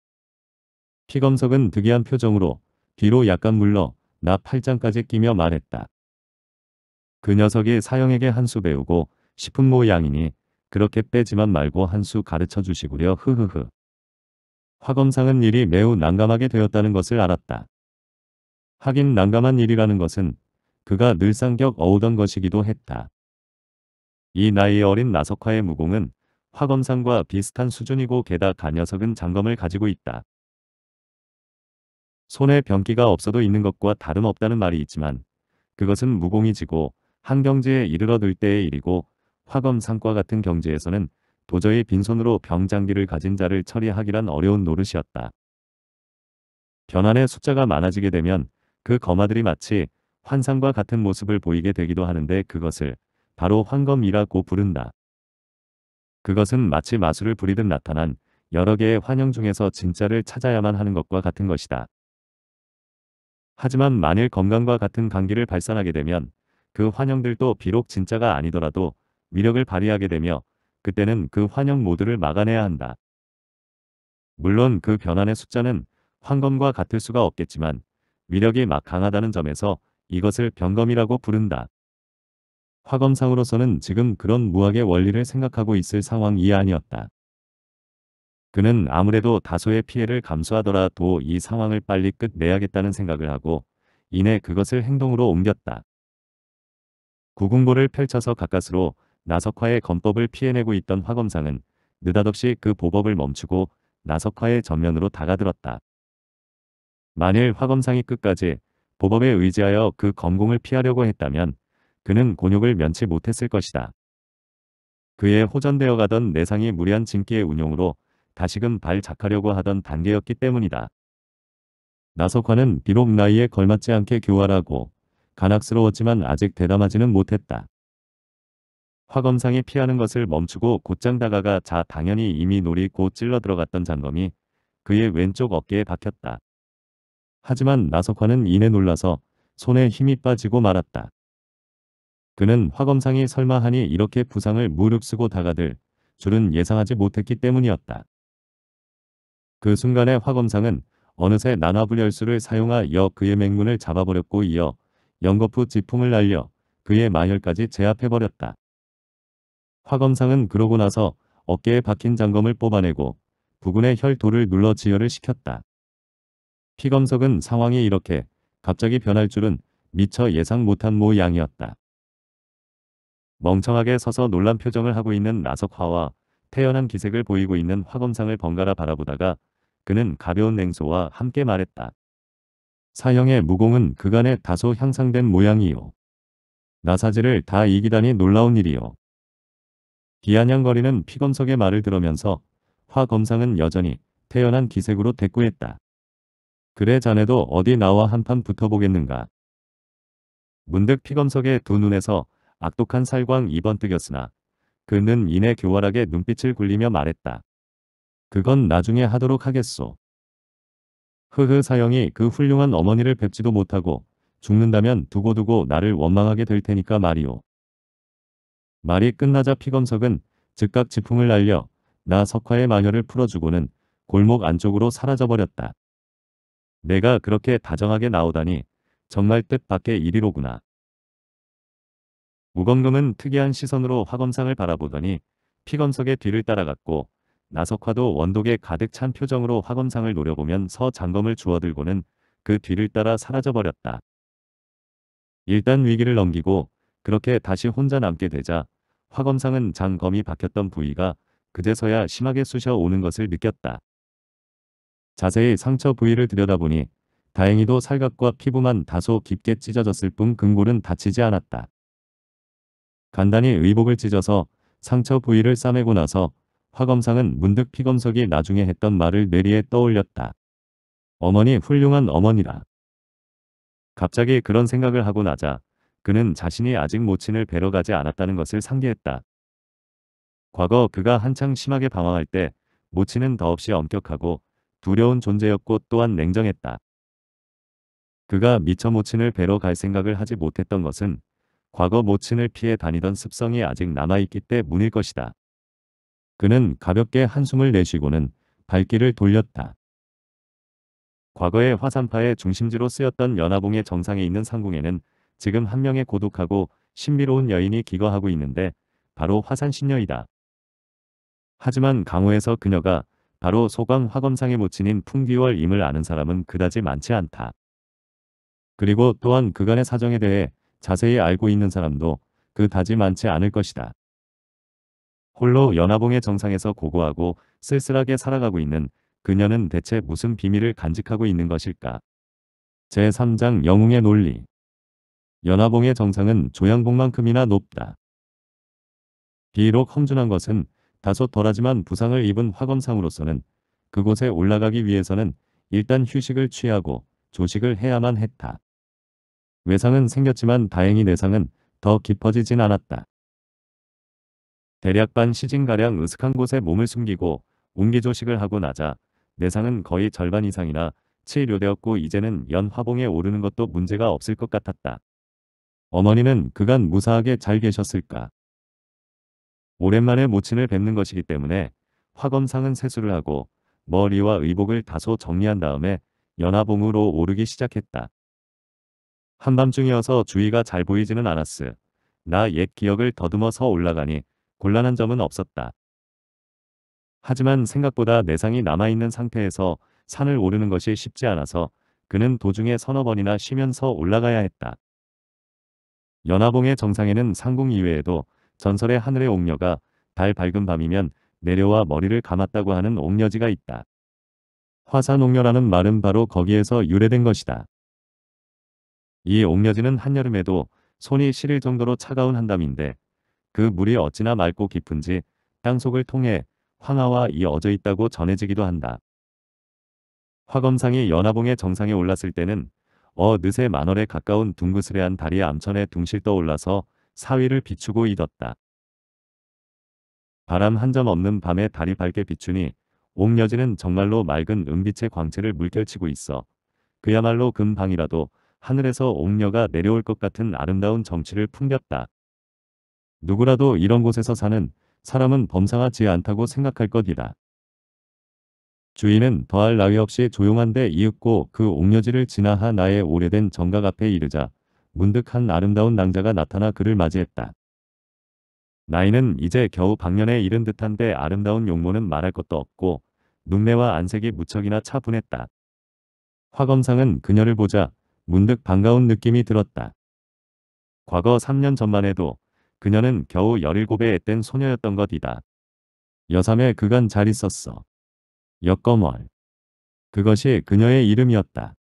피검석은 득이한 표정으로 뒤로 약간 물러 나 팔짱까지 끼며 말했다. 그 녀석이 사형에게 한 수 배우고 싶은 모양이니 그렇게 빼지만 말고 한 수 가르쳐 주시구려 흐흐흐. 화검상은 일이 매우 난감하게 되었다는 것을 알았다. 하긴 난감한 일이라는 것은 그가 늘상 격어우던 것이기도 했다. 이 나이 어린 나석화의 무공은 화검상과 비슷한 수준이고 게다가 녀석은 장검을 가지고 있다. 손에 변기가 없어도 있는 것과 다름없다는 말이 있지만 그것은 무공이 지고 한 경지에 이르러들 때의 일이고 화검상과 같은 경지에서는 도저히 빈손으로 병장기를 가진 자를 처리하기란 어려운 노릇이었다. 변환의 숫자가 많아지게 되면 그 거마들이 마치 환상과 같은 모습을 보이게 되기도 하는데 그것을 바로 황검이라고 부른다. 그것은 마치 마술을 부리듯 나타난 여러 개의 환영 중에서 진짜를 찾아야만 하는 것과 같은 것이다. 하지만 만일 건강과 같은 감기를 발산하게 되면 그 환영들도 비록 진짜가 아니더라도 위력을 발휘하게 되며 그때는 그 환영 모두를 막아내야 한다. 물론 그 변환의 숫자는 황검과 같을 수가 없겠지만 위력이 막 강하다는 점에서 이것을 변검이라고 부른다. 화검상으로서는 지금 그런 무학의 원리를 생각하고 있을 상황이 아니었다. 그는 아무래도 다소의 피해를 감수하더라도 이 상황을 빨리 끝내야겠다는 생각을 하고 이내 그것을 행동으로 옮겼다. 구군보를 펼쳐서 가까스로 나석화의 검법을 피해내고 있던 화검상은 느닷없이 그 보법을 멈추고 나석화의 전면으로 다가들었다. 만일 화검상이 끝까지 보법에 의지하여 그 검공을 피하려고 했다면 그는 곤욕을 면치 못했을 것이다. 그의 호전되어 가던 내상이 무리한 진기의 운용으로 다시금 발작하려고 하던 단계였기 때문이다. 나석화는 비록 나이에 걸맞지 않게 교활하고 간악스러웠지만 아직 대담하지는 못했다. 화검상이 피하는 것을 멈추고 곧장 다가가 자 당연히 이미 놀이 곧 찔러 들어갔던 장검이 그의 왼쪽 어깨에 박혔다. 하지만 나석화는 이내 놀라서 손에 힘이 빠지고 말았다. 그는 화검상이 설마 하니 이렇게 부상을 무릅쓰고 다가들 줄은 예상하지 못했기 때문이었다. 그 순간에 화검상은 어느새 나나불열수를 사용하여 그의 맹문을 잡아버렸고 이어 연거푸 지풍을 날려 그의 마혈까지 제압해버렸다. 화검상은 그러고 나서 어깨에 박힌 장검을 뽑아내고 부근의 혈도를 눌러 지혈을 시켰다. 피검석은 상황이 이렇게 갑자기 변할 줄은 미처 예상 못한 모양이었다. 멍청하게 서서 놀란 표정을 하고 있는 나석화와 태연한 기색을 보이고 있는 화검상을 번갈아 바라보다가 그는 가벼운 냉소와 함께 말했다. 사형의 무공은 그간에 다소 향상된 모양이요. 나사지를 다 이기다니 놀라운 일이요. 비아냥거리는 피검석의 말을 들으면서 화 검상은 여전히 태연한 기색으로 대꾸했다. 그래 자네도 어디 나와 한판 붙어보겠는가. 문득 피검석의 두 눈에서 악독한 살광 이번뜨겼으나 그는 이내 교활하게 눈빛을 굴리며 말했다. 그건 나중에 하도록 하겠소. 흐흐 사형이 그 훌륭한 어머니를 뵙지도 못하고 죽는다면 두고두고 나를 원망하게 될 테니까 말이오. 말이 끝나자 피검석은 즉각 지풍을 날려 나 석화의 마녀를 풀어주고는 골목 안쪽으로 사라져버렸다. 내가 그렇게 다정하게 나오다니 정말 뜻밖의 일이로구나. 우검금은 특이한 시선으로 화검상을 바라보더니 피검석의 뒤를 따라갔고 나석화도 원독에 가득 찬 표정으로 화검상을 노려보면 서 장검을 주워들고는 그 뒤를 따라 사라져버렸다. 일단 위기를 넘기고 그렇게 다시 혼자 남게 되자 화검상은 장검이 박혔던 부위가 그제서야 심하게 쑤셔 오는 것을 느꼈다. 자세히 상처 부위를 들여다보니 다행히도 살갑과 피부만 다소 깊게 찢어졌을 뿐 근골은 다치지 않았다. 간단히 의복을 찢어서 상처 부위를 싸매고 나서 화검상은 문득 피검석이 나중에 했던 말을 뇌리에 떠올렸다. 어머니 훌륭한 어머니라. 갑자기 그런 생각을 하고 나자 그는 자신이 아직 모친을 뵈러 가지 않았다는 것을 상기했다. 과거 그가 한창 심하게 방황할 때 모친은 더없이 엄격하고 두려운 존재였고 또한 냉정했다. 그가 미처 모친을 뵈러 갈 생각을 하지 못했던 것은 과거 모친을 피해 다니던 습성이 아직 남아있기 때문일 것이다. 그는 가볍게 한숨을 내쉬고는 발길을 돌렸다. 과거의 화산파의 중심지로 쓰였던 연화봉의 정상에 있는 상궁에는 지금 한 명의 고독하고 신비로운 여인이 기거하고 있는데 바로 화산신녀이다. 하지만 강호에서 그녀가 바로 소강 화검상에 묻힌인 풍귀월임을 아는 사람은 그다지 많지 않다. 그리고 또한 그간의 사정에 대해 자세히 알고 있는 사람도 그다지 많지 않을 것이다. 홀로 연화봉의 정상에서 고고하고 쓸쓸하게 살아가고 있는 그녀는 대체 무슨 비밀을 간직하고 있는 것일까? 제3장 영웅의 논리 연화봉의 정상은 조양봉만큼이나 높다. 비록 험준한 것은 다소 덜하지만 부상을 입은 화검상으로서는 그곳에 올라가기 위해서는 일단 휴식을 취하고 조식을 해야만 했다. 외상은 생겼지만 다행히 내상은 더 깊어지진 않았다. 대략 반시진가량 으슥한 곳에 몸을 숨기고 옹기조식을 하고 나자 내상은 거의 절반 이상이나 치료되었고 이제는 연 화봉에 오르는 것도 문제가 없을 것 같았다. 어머니는 그간 무사하게 잘 계셨을까. 오랜만에 모친을 뵙는 것이기 때문에 화검상은 세수를 하고 머리와 의복을 다소 정리한 다음에 연화봉으로 오르기 시작했다. 한밤중이어서 주위가 잘 보이지는 않았으. 나 옛 기억을 더듬어서 올라가니 곤란한 점은 없었다. 하지만 생각보다 내상이 남아있는 상태에서 산을 오르는 것이 쉽지 않아서 그는 도중에 서너 번이나 쉬면서 올라가야 했다. 연화봉의 정상에는 상궁 이외에도 전설의 하늘의 옥녀가 달 밝은 밤이면 내려와 머리를 감았다고 하는 옥녀지가 있다. 화산 옥녀라는 말은 바로 거기에서 유래된 것이다. 이 옥녀지는 한여름에도 손이 시릴 정도로 차가운 한담인데 그 물이 어찌나 맑고 깊은지 땅속을 통해 황하와 이어져 있다고 전해지기도 한다. 화검상이 연화봉의 정상에 올랐을 때는 어느새 만월에 가까운 둥그스레한 다리의 암천에 둥실 떠올라서 사위를 비추고 잊었다. 바람 한 점 없는 밤에 달이 밝게 비추니 옥녀지는 정말로 맑은 은빛의 광채를 물결치고 있어 그야말로 금방이라도 하늘에서 옥녀가 내려올 것 같은 아름다운 정취를 풍겼다. 누구라도 이런 곳에서 사는 사람은 범상하지 않다고 생각할 것이다. 주인은 더할 나위 없이 조용한데 이윽고 그 옥녀지를 지나 하 나의 오래된 정각 앞에 이르자 문득 한 아름다운 낭자가 나타나 그를 맞이했다. 나이는 이제 겨우 박년에 이른 듯한데 아름다운 용모는 말할 것도 없고 눈매와 안색이 무척이나 차분했다. 화검상은 그녀를 보자 문득 반가운 느낌이 들었다. 과거 3년 전만 해도 그녀는 겨우 17에 뗀 소녀였던 것이다. 여삼에 그간 잘 있었어. 여거멀 그것이 그녀의 이름이었다.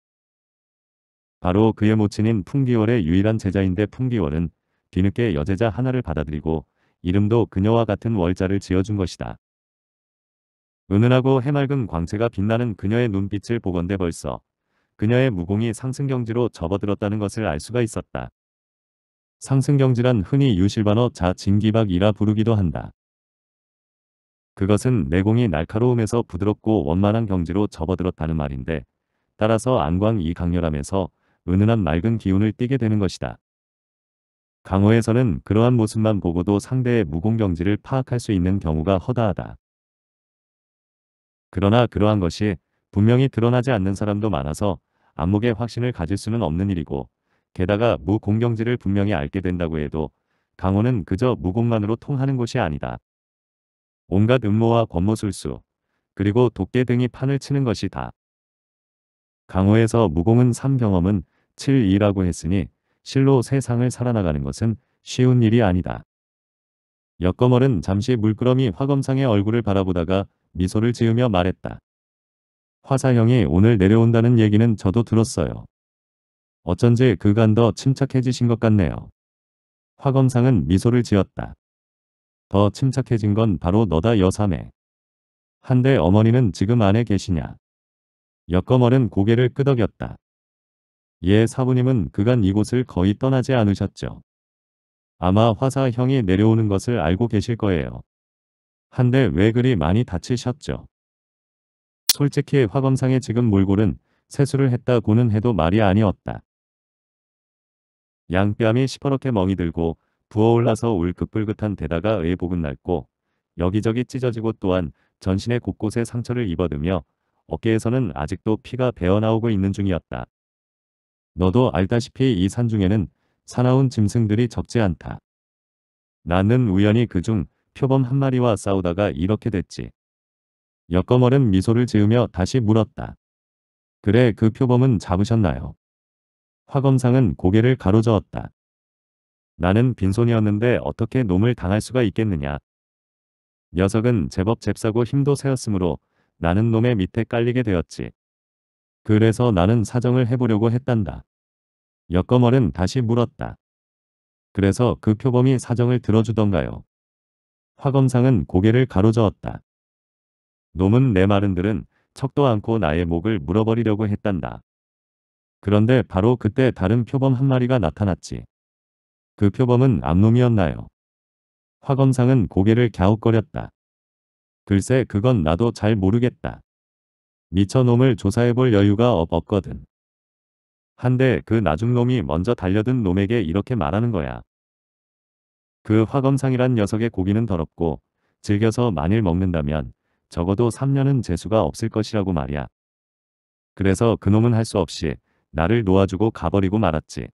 바로 그의 모친인 풍기월의 유일한 제자인데 풍기월은 뒤늦게 여제자 하나를 받아들이고 이름도 그녀와 같은 월자를 지어준 것이다. 은은하고 해맑은 광채가 빛나는 그녀의 눈빛을 보건대 벌써 그녀의 무공이 상승경지로 접어들었다는 것을 알 수가 있었다. 상승경지란 흔히 유실반어 자진기박이라 부르기도 한다. 그것은 내공이 날카로움에서 부드럽고 원만한 경지로 접어들었다는 말인데 따라서 안광이 강렬함에서 은은한 맑은 기운을 띠게 되는 것이다. 강호에서는 그러한 모습만 보고도 상대의 무공경지를 파악할 수 있는 경우가 허다하다. 그러나 그러한 것이 분명히 드러나지 않는 사람도 많아서 안목의 확신을 가질 수는 없는 일이고 게다가 무공경지를 분명히 알게 된다고 해도 강호는 그저 무공만으로 통하는 곳이 아니다. 온갖 음모와 권모술수, 그리고 독계 등이 판을 치는 것이다. 강호에서 무공은 삼경험은 7이라고 했으니 실로 세상을 살아나가는 것은 쉬운 일이 아니다. 역거멀은 잠시 물끄러미 화검상의 얼굴을 바라보다가 미소를 지으며 말했다. 화사형이 오늘 내려온다는 얘기는 저도 들었어요. 어쩐지 그간 더 침착해지신 것 같네요. 화검상은 미소를 지었다. 더 침착해진 건 바로 너다 여삼에. 한데 어머니는 지금 안에 계시냐. 역거멀른 고개를 끄덕였다. 예 사부님은 그간 이곳을 거의 떠나지 않으셨죠. 아마 화사 형이 내려오는 것을 알고 계실 거예요. 한데 왜 그리 많이 다치셨죠. 솔직히 화검상의 지금 몰골은 세수를 했다고는 해도 말이 아니었다. 양뺨이 시퍼렇게 멍이 들고 부어올라서 울긋불긋한 데다가 의복은 낡고 여기저기 찢어지고 또한 전신의 곳곳에 상처를 입어드며 어깨에서는 아직도 피가 배어나오고 있는 중이었다. 너도 알다시피 이 산중에는 사나운 짐승들이 적지 않다. 나는 우연히 그 중 표범 한 마리와 싸우다가 이렇게 됐지. 역거머른 미소를 지으며 다시 물었다. 그래 그 표범은 잡으셨나요? 화검상은 고개를 가로저었다. 나는 빈손이었는데 어떻게 놈을 당할 수가 있겠느냐. 녀석은 제법 잽싸고 힘도 세었으므로 나는 놈의 밑에 깔리게 되었지. 그래서 나는 사정을 해보려고 했단다. 여거멀은 다시 물었다. 그래서 그 표범이 사정을 들어주던가요. 화검상은 고개를 가로저었다. 놈은 내 말은 들은 척도 않고 나의 목을 물어버리려고 했단다. 그런데 바로 그때 다른 표범 한 마리가 나타났지. 그 표범은 암놈이었나요? 화검상은 고개를 갸웃거렸다. 글쎄 그건 나도 잘 모르겠다. 미쳐놈을 조사해볼 여유가 없거든 한데 그 나중놈이 먼저 달려든 놈에게 이렇게 말하는 거야. 그 화검상이란 녀석의 고기는 더럽고 즐겨서 만일 먹는다면 적어도 3년은 재수가 없을 것이라고 말이야. 그래서 그놈은 할 수 없이 나를 놓아주고 가버리고 말았지.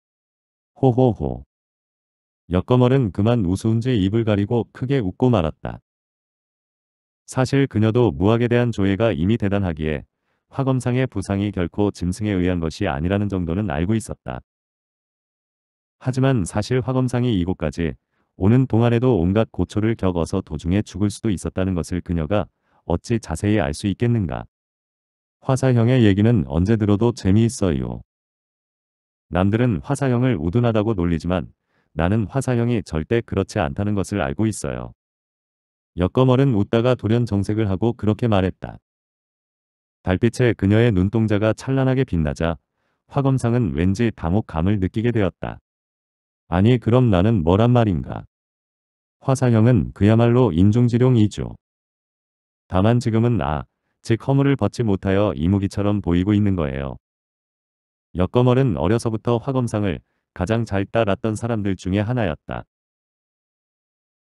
호호호. 역거멀은 그만 우스운지 입을 가리고 크게 웃고 말았다. 사실 그녀도 무학에 대한 조예가 이미 대단하기에 화검상의 부상이 결코 짐승에 의한 것이 아니라는 정도는 알고 있었다. 하지만 사실 화검상이 이곳까지 오는 동안에도 온갖 고초를 겪어서 도중에 죽을 수도 있었다는 것을 그녀가 어찌 자세히 알 수 있겠는가. 화사형의 얘기는 언제 들어도 재미있어요. 남들은 화사형을 우둔하다고 놀리지만 나는 화사형이 절대 그렇지 않다는 것을 알고 있어요. 역거멀은 웃다가 돌연 정색을 하고 그렇게 말했다. 달빛에 그녀의 눈동자가 찬란하게 빛나자 화검상은 왠지 당혹감을 느끼게 되었다. 아니 그럼 나는 뭐란 말인가. 화사형은 그야말로 인종지룡이죠. 다만 지금은 나, 아, 즉 허물을 벗지 못하여 이무기처럼 보이고 있는 거예요. 여거멀은 어려서부터 화검상을 가장 잘 따랐던 사람들 중에 하나였다.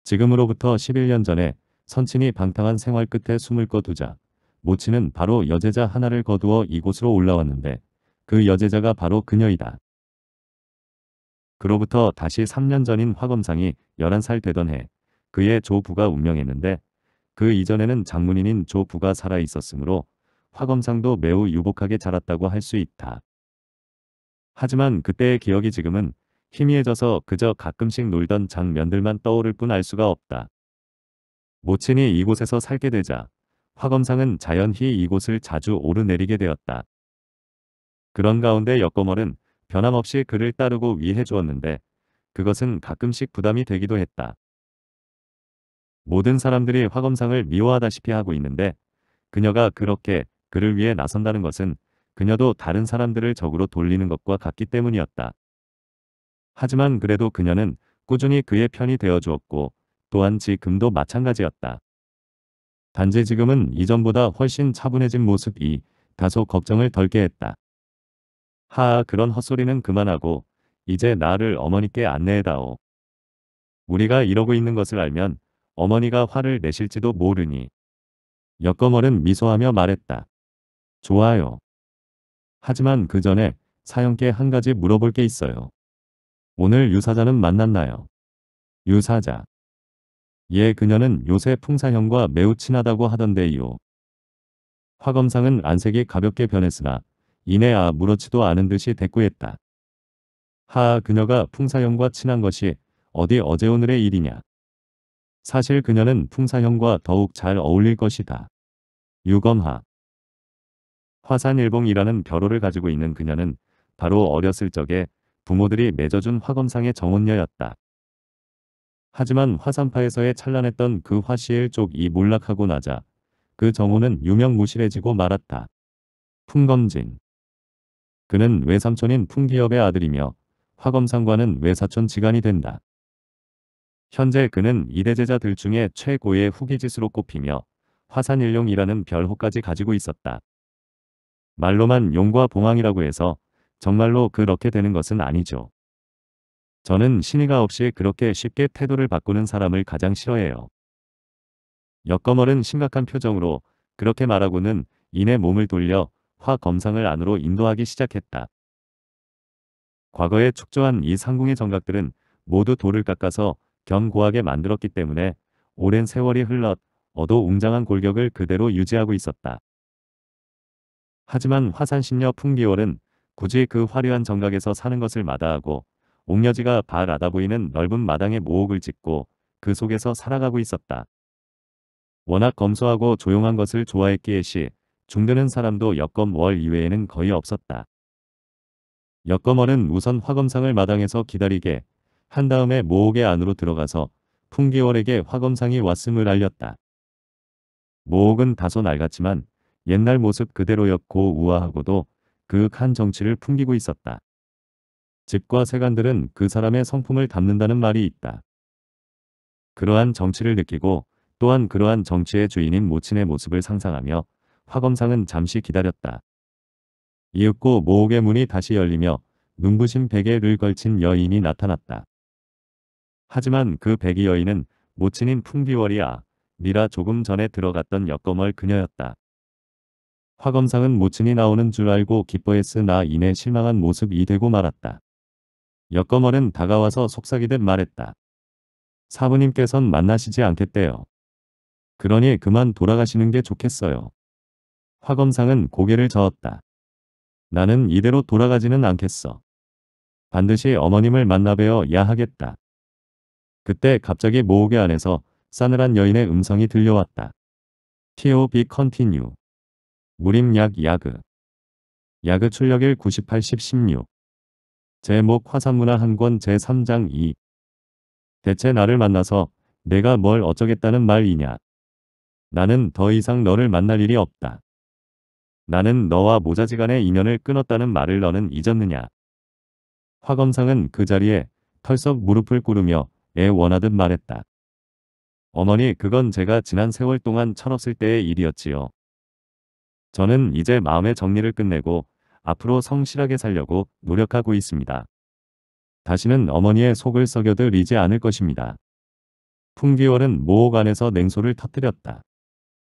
지금으로부터 11년 전에 선친이 방탕한 생활 끝에 숨을 거두자 모친은 바로 여제자 하나를 거두어 이곳으로 올라왔는데 그 여제자가 바로 그녀이다. 그로부터 다시 3년 전인 화검상이 11살 되던 해 그의 조부가 운명했는데 그 이전에는 장문인인 조부가 살아있었으므로 화검상도 매우 유복하게 자랐다고 할 수 있다. 하지만 그때의 기억이 지금은 희미해져서 그저 가끔씩 놀던 장면들만 떠오를 뿐 알 수가 없다. 모친이 이곳에서 살게 되자 화검상은 자연히 이곳을 자주 오르내리게 되었다. 그런 가운데 역거멀은 변함없이 그를 따르고 위해 주었는데 그것은 가끔씩 부담이 되기도 했다. 모든 사람들이 화검상을 미워하다시피 하고 있는데 그녀가 그렇게 그를 위해 나선다는 것은 그녀도 다른 사람들을 적으로 돌리는 것과 같기 때문이었다. 하지만 그래도 그녀는 꾸준히 그의 편이 되어 주었고 또한 지금도 마찬가지였다. 단지 지금은 이전보다 훨씬 차분해진 모습이 다소 걱정을 덜게 했다. 하아 그런 헛소리는 그만하고 이제 나를 어머니께 안내해다오. 우리가 이러고 있는 것을 알면 어머니가 화를 내실지도 모르니. 여거멀은 미소하며 말했다. 좋아요. 하지만 그 전에 사형께한 가지 물어볼 게 있어요. 오늘 유사자는 만났나요? 유사자. 예, 그녀는 요새 풍사형과 매우 친하다고 하던데요. 화검상은 안색이 가볍게 변했으나 이내 아무렇지도 않은 듯이 대꾸했다. 하, 그녀가 풍사형과 친한 것이 어디 어제 오늘의 일이냐. 사실 그녀는 풍사형과 더욱 잘 어울릴 것이다. 유검하. 화산일봉이라는 벼로를 가지고 있는 그녀는 바로 어렸을 적에 부모들이 맺어준 화검상의 정혼녀였다. 하지만 화산파에서의 찬란했던 그 화시일 쪽이 몰락하고 나자 그정혼은 유명무실해지고 말았다. 풍검진 그는 외삼촌인 풍기업의 아들이며 화검상과는 외사촌 지간이 된다. 현재 그는 이대제자들 중에 최고의 후기지수로 꼽히며 화산일룡이라는 별호까지 가지고 있었다. 말로만 용과 봉황이라고 해서 정말로 그렇게 되는 것은 아니죠. 저는 신의가 없이 그렇게 쉽게 태도를 바꾸는 사람을 가장 싫어해요. 역검멀은 심각한 표정으로 그렇게 말하고는 이내 몸을 돌려 화 검상을 안으로 인도하기 시작했다. 과거에 축조한 이 상궁의 정각들은 모두 돌을 깎아서 견고하게 만들었기 때문에 오랜 세월이 흘러 어도 웅장한 골격을 그대로 유지하고 있었다. 하지만 화산신녀 풍기월은 굳이 그 화려한 정각에서 사는 것을 마다하고 옥녀지가 발 아다보이는 넓은 마당에 모옥을 짓고 그 속에서 살아가고 있었다. 워낙 검소하고 조용한 것을 좋아했기에 시 중드는 사람도 여검월 이외에는 거의 없었다. 여검월은 우선 화검상을 마당에서 기다리게 한 다음에 모옥의 안으로 들어가서 풍기월에게 화검상이 왔음을 알렸다. 모옥은 다소 낡았지만 옛날 모습 그대로였고 우아하고도 그윽한 정치를 풍기고 있었다. 집과 세관들은그 사람의 성품을 담는다는 말이 있다. 그러한 정치를 느끼고 또한 그러한 정치의 주인인 모친의 모습을 상상하며 화검상은 잠시 기다렸다. 이윽고 모옥의 문이 다시 열리며 눈부신 베개를 걸친 여인이 나타났다. 하지만 그 베기 여인은 모친인 풍비월이야 니라 조금 전에 들어갔던 역검을 그녀였다. 화검상은 모친이 나오는 줄 알고 기뻐했으나 이내 실망한 모습이 되고 말았다. 역검어는 다가와서 속삭이듯 말했다. 사부님께선 만나시지 않겠대요. 그러니 그만 돌아가시는 게 좋겠어요. 화검상은 고개를 저었다. 나는 이대로 돌아가지는 않겠어. 반드시 어머님을 만나뵈어야 하겠다. 그때 갑자기 모옥의 안에서 싸늘한 여인의 음성이 들려왔다. T.O.B. Continue. 무림약 야그 야그 출력일 98십 16 제목 화산문화 한권 제3장 2 대체 나를 만나서 내가 뭘 어쩌겠다는 말이냐 나는 더 이상 너를 만날 일이 없다. 나는 너와 모자지간의 인연을 끊었다는 말을 너는 잊었느냐. 화검상은 그 자리에 털썩 무릎을 꿇으며 애 원하듯 말했다. 어머니 그건 제가 지난 세월 동안 철없을 때의 일이었지요. 저는 이제 마음의 정리를 끝내고 앞으로 성실하게 살려고 노력하고 있습니다. 다시는 어머니의 속을 썩여들이지 않을 것입니다. 풍기월은 모옥 안에서 냉소를 터뜨렸다.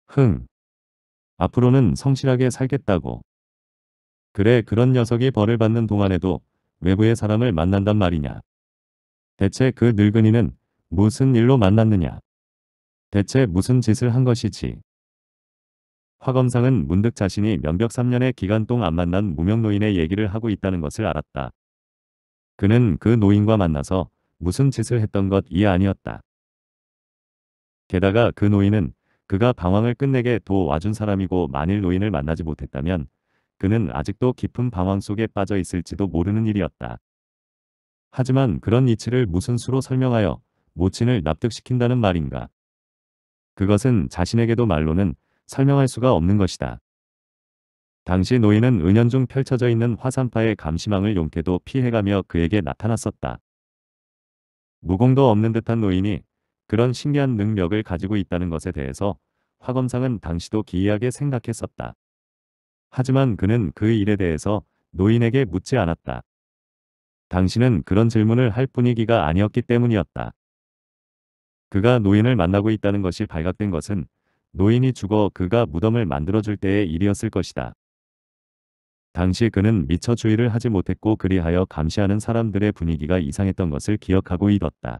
흥. 앞으로는 성실하게 살겠다고. 그래 그런 녀석이 벌을 받는 동안에도 외부의 사람을 만난단 말이냐. 대체 그 늙은이는 무슨 일로 만났느냐. 대체 무슨 짓을 한 것이지. 화 검상은 문득 자신이 면벽 3년의 기간 동안 만난 무명 노인의 얘기를 하고 있다는 것을 알았다. 그는 그 노인과 만나서 무슨 짓을 했던 것 이 아니었다. 게다가 그 노인은 그가 방황을 끝내게 도와준 사람이고 만일 노인을 만나지 못했다면 그는 아직도 깊은 방황 속에 빠져 있을지도 모르는 일이었다. 하지만 그런 이치를 무슨 수로 설명하여 모친을 납득시킨다는 말인가. 그것은 자신에게도 말로는 설명할 수가 없는 것이다. 당시 노인은 은연중 펼쳐져 있는 화산파의 감시망을 용태도 피해가며 그에게 나타났었다. 무공도 없는 듯한 노인이 그런 신기한 능력을 가지고 있다는 것에 대해서 화검상은 당시도 기이하게 생각했었다. 하지만 그는 그 일에 대해서 노인에게 묻지 않았다. 당신은 그런 질문을 할 분위기가 아니었기 때문이었다. 그가 노인을 만나고 있다는 것이 발각된 것은 노인이 죽어 그가 무덤을 만들어줄 때의 일이었을 것이다. 당시 그는 미처 주의를 하지 못했고 그리하여 감시하는 사람들의 분위기가 이상했던 것을 기억하고 잃었다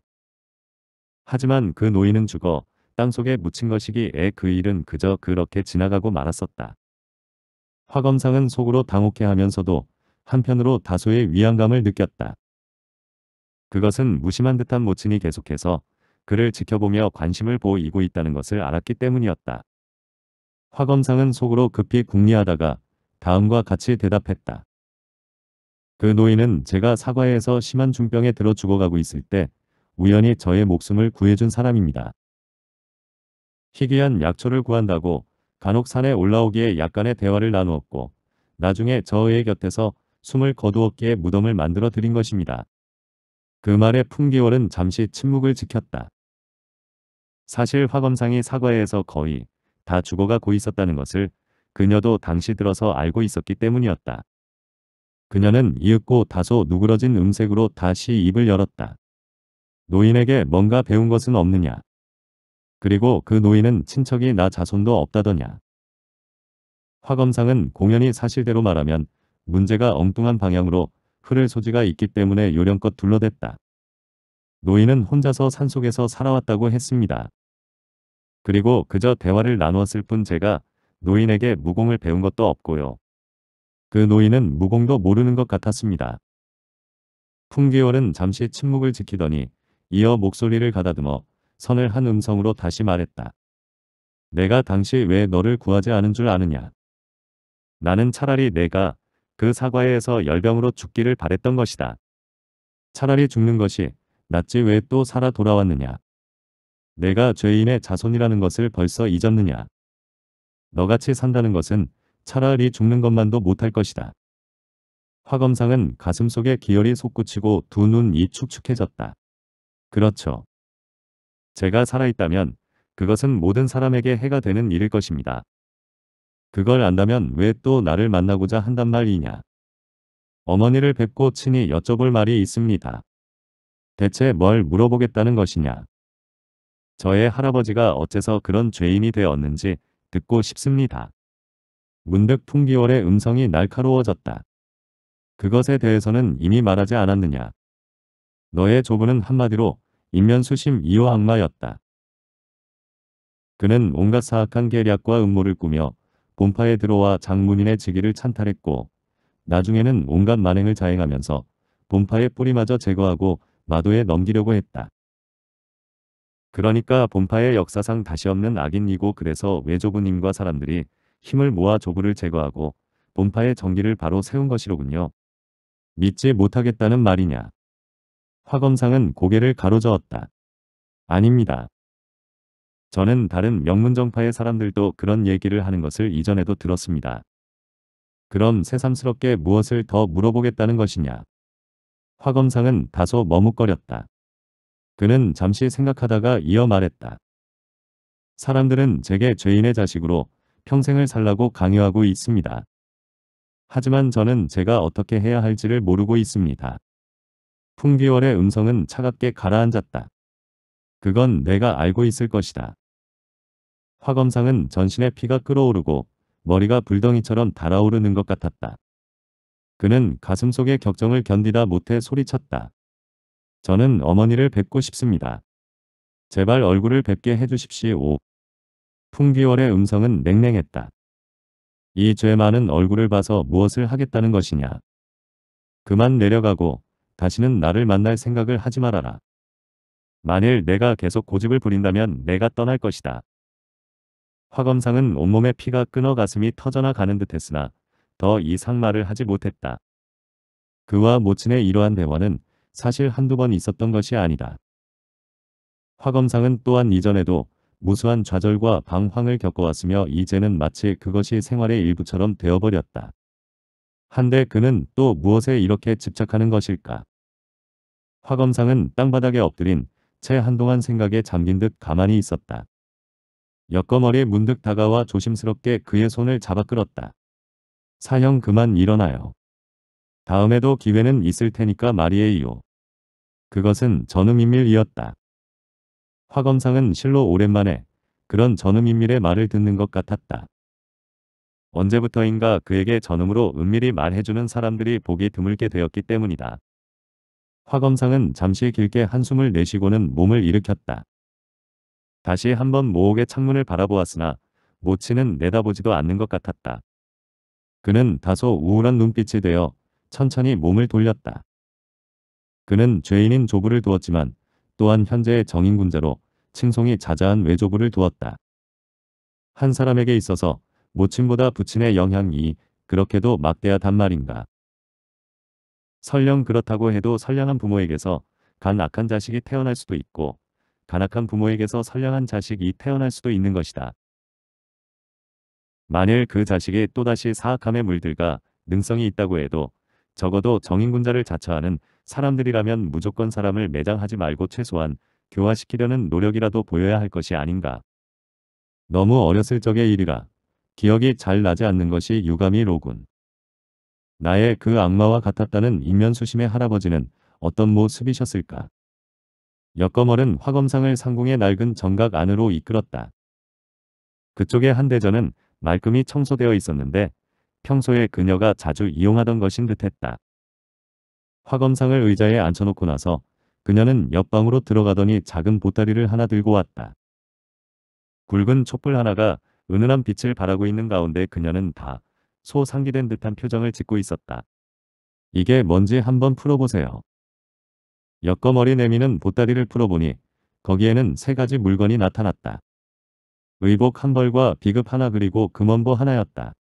하지만 그 노인은 죽어 땅속에 묻힌 것이기에 그 일은 그저 그렇게 지나가고 말았었다. 화검상은 속으로 당혹해하면서도 한편으로 다소의 위안감을 느꼈다. 그것은 무심한 듯한 모친이 계속해서 그를 지켜보며 관심을 보이고 있다는 것을 알았기 때문이었다. 화검상은 속으로 급히 궁리하다가 다음과 같이 대답했다. 그 노인은 제가 사과에서 심한 중병에 들어 죽어가고 있을 때 우연히 저의 목숨을 구해준 사람입니다. 희귀한 약초를 구한다고 간혹 산에 올라오기에 약간의 대화를 나누었고 나중에 저의 곁에서 숨을 거두었기에 무덤을 만들어 드린 것입니다. 그 말에 풍기월은 잠시 침묵을 지켰다. 사실 화검상이 사과에서 거의 다 죽어가고 있었다는 것을 그녀도 당시 들어서 알고 있었기 때문이었다. 그녀는 이윽고 다소 누그러진 음색으로 다시 입을 열었다. 노인에게 뭔가 배운 것은 없느냐. 그리고 그 노인은 친척이 나 자손도 없다더냐. 화검상은 공연이 사실대로 말하면 문제가 엉뚱한 방향으로 흐를 소지가 있기 때문에 요령껏 둘러댔다. 노인은 혼자서 산속에서 살아왔다고 했습니다. 그리고 그저 대화를 나누었을 뿐 제가 노인에게 무공을 배운 것도 없고요. 그 노인은 무공도 모르는 것 같았습니다. 풍기월은 잠시 침묵을 지키더니 이어 목소리를 가다듬어 선을 한 음성으로 다시 말했다. 내가 당시 왜 너를 구하지 않은 줄 아느냐. 나는 차라리 내가 그 사과에서 열병으로 죽기를 바랬던 것이다. 차라리 죽는 것이 낫지 왜 또 살아 돌아왔느냐. 내가 죄인의 자손이라는 것을 벌써 잊었느냐. 너같이 산다는 것은 차라리 죽는 것만도 못할 것이다. 화검상은 가슴속에 기혈이 솟구치고 두 눈이 축축해졌다. 그렇죠. 제가 살아있다면 그것은 모든 사람에게 해가 되는 일일 것입니다. 그걸 안다면 왜 또 나를 만나고자 한단 말이냐. 어머니를 뵙고 친히 여쭤볼 말이 있습니다. 대체 뭘 물어보겠다는 것이냐. 저의 할아버지가 어째서 그런 죄인이 되었는지 듣고 싶습니다. 문득 풍기월의 음성이 날카로워졌다. 그것에 대해서는 이미 말하지 않았느냐. 너의 조부는 한마디로 인면수심 이호 악마였다. 그는 온갖 사악한 계략과 음모를 꾸며 본파에 들어와 장문인의 직위를 찬탈했고 나중에는 온갖 만행을 자행하면서 본파의 뿌리마저 제거하고 마도에 넘기려고 했다. 그러니까 본파의 역사상 다시 없는 악인이고 그래서 외조부님과 사람들이 힘을 모아 조부를 제거하고 본파의 정기를 바로 세운 것이로군요. 믿지 못하겠다는 말이냐. 화검상은 고개를 가로저었다. 아닙니다. 저는 다른 명문정파의 사람들도 그런 얘기를 하는 것을 이전에도 들었습니다. 그럼 새삼스럽게 무엇을 더 물어보겠다는 것이냐. 화 검상은 다소 머뭇거렸다. 그는 잠시 생각하다가 이어 말했다. 사람들은 제게 죄인의 자식으로 평생을 살라고 강요하고 있습니다. 하지만 저는 제가 어떻게 해야 할지를 모르고 있습니다. 풍기월의 음성은 차갑게 가라앉았다. 그건 내가 알고 있을 것이다. 화검상은 전신에 피가 끓어오르고 머리가 불덩이처럼 달아오르는 것 같았다. 그는 가슴속의 격정을 견디다 못해 소리쳤다. 저는 어머니를 뵙고 싶습니다. 제발 얼굴을 뵙게 해주십시오. 풍기월의 음성은 냉랭했다. 이 죄 많은 얼굴을 봐서 무엇을 하겠다는 것이냐. 그만 내려가고 다시는 나를 만날 생각을 하지 말아라. 만일 내가 계속 고집을 부린다면 내가 떠날 것이다. 화검상은 온몸에 피가 끊어 가슴이 터져나가는 듯했으나 더 이상 말을 하지 못했다. 그와 모친의 이러한 대화는 사실 한두 번 있었던 것이 아니다. 화 검상은 또한 이전에도 무수한 좌절과 방황을 겪어왔으며 이제는 마치 그것이 생활의 일부처럼 되어버렸다. 한데 그는 또 무엇에 이렇게 집착하는 것일까? 화 검상은 땅바닥에 엎드린 채 한동안 생각에 잠긴 듯 가만히 있었다. 옆거머리에 문득 다가와 조심스럽게 그의 손을 잡아 끌었다. 사형 그만 일어나요. 다음에도 기회는 있을 테니까 말이에요. 그것은 전음인밀이었다. 화 검상은 실로 오랜만에 그런 전음인밀의 말을 듣는 것 같았다. 언제부터인가 그에게 전음으로 은밀히 말해주는 사람들이 보기 드물게 되었기 때문이다. 화 검상은 잠시 길게 한숨을 내쉬고는 몸을 일으켰다. 다시 한번 모옥의 창문을 바라보았으나 모치는 내다보지도 않는 것 같았다. 그는 다소 우울한 눈빛이 되어 천천히 몸을 돌렸다. 그는 죄인인 조부를 두었지만 또한 현재의 정인군자로 칭송이 자자한 외조부를 두었다. 한 사람에게 있어서 모친보다 부친의 영향이 그렇게도 막대하단 말인가. 설령 그렇다고 해도 선량한 부모에게서 간악한 자식이 태어날 수도 있고 간악한 부모에게서 선량한 자식이 태어날 수도 있는 것이다. 만일 그 자식이 또다시 사악함에 물들까 능성이 있다고 해도 적어도 정인군자를 자처하는 사람들이라면 무조건 사람을 매장하지 말고 최소한 교화시키려는 노력이라도 보여야 할 것이 아닌가. 너무 어렸을 적의 일이라 기억이 잘 나지 않는 것이 유감이로군. 나의 그 악마와 같았다는 인면수심의 할아버지는 어떤 모습이셨을까. 역검어른 화검상을 상공의 낡은 정각 안으로 이끌었다. 그쪽의 한 대전은 말끔히 청소되어 있었는데 평소에 그녀가 자주 이용하던 것인 듯했다. 화검상을 의자에 앉혀놓고 나서 그녀는 옆방으로 들어가더니 작은 보따리를 하나 들고 왔다. 굵은 촛불 하나가 은은한 빛을 바라고 있는 가운데 그녀는 다 소상기된 듯한 표정을 짓고 있었다. 이게 뭔지 한번 풀어보세요. 엮거머리 내미는 보따리를 풀어보니 거기에는 세 가지 물건이 나타났다. 의복 한 벌과 비급 하나 그리고 금원보 하나였다.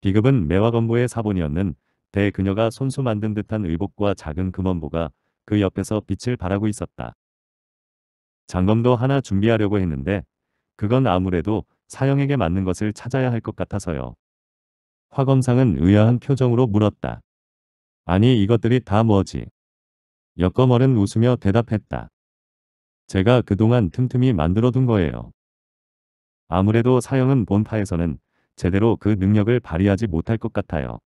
비급은 매화건보의 사본이었는 대 그녀가 손수 만든 듯한 의복과 작은 금원보가 그 옆에서 빛을 바라고 있었다. 장검도 하나 준비하려고 했는데 그건 아무래도 사형에게 맞는 것을 찾아야 할 것 같아서요. 화검상은 의아한 표정으로 물었다. 아니 이것들이 다 뭐지? 역검얼은 웃으며 대답했다. 제가 그동안 틈틈이 만들어둔 거예요. 아무래도 사형은 본파에서는 제대로 그 능력을 발휘하지 못할 것 같아요.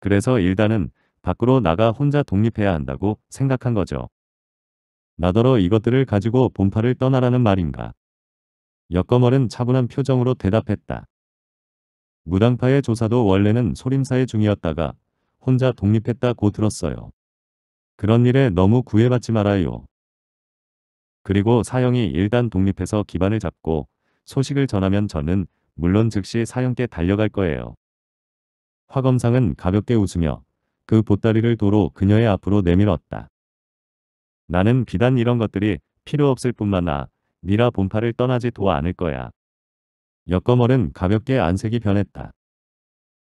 그래서 일단은 밖으로 나가 혼자 독립해야 한다고 생각한 거죠. 나더러 이것들을 가지고 본파를 떠나라는 말인가. 역거멀은 차분한 표정으로 대답했다. 무당파의 조사도 원래는 소림사의 중이었다가 혼자 독립했다고 들었어요. 그런 일에 너무 구애받지 말아요. 그리고 사형이 일단 독립해서 기반을 잡고 소식을 전하면 저는 물론 즉시 사형께 달려갈 거예요. 화 검상은 가볍게 웃으며 그 보따리를 도로 그녀의 앞으로 내밀었다. 나는 비단 이런 것들이 필요 없을 뿐만 아니라 니라 본파를 떠나지 도 않을 거야. 여거멀은 가볍게 안색이 변했다.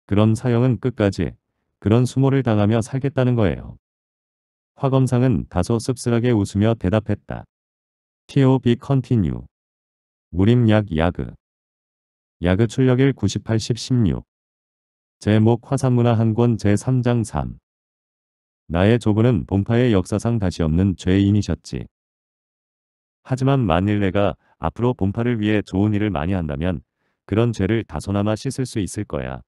그럼 사형은 끝까지 그런 수모를 당하며 살겠다는 거예요. 화검상은 다소 씁쓸하게 웃으며 대답했다. TOB continue. 무림약 야그 야그 출력일 98십 16 제목 화산문화 한권 제3장 3 나의 조부는 본파의 역사상 다시 없는 죄인이셨지. 하지만 만일 내가 앞으로 본파를 위해 좋은 일을 많이 한다면 그런 죄를 다소나마 씻을 수 있을 거야.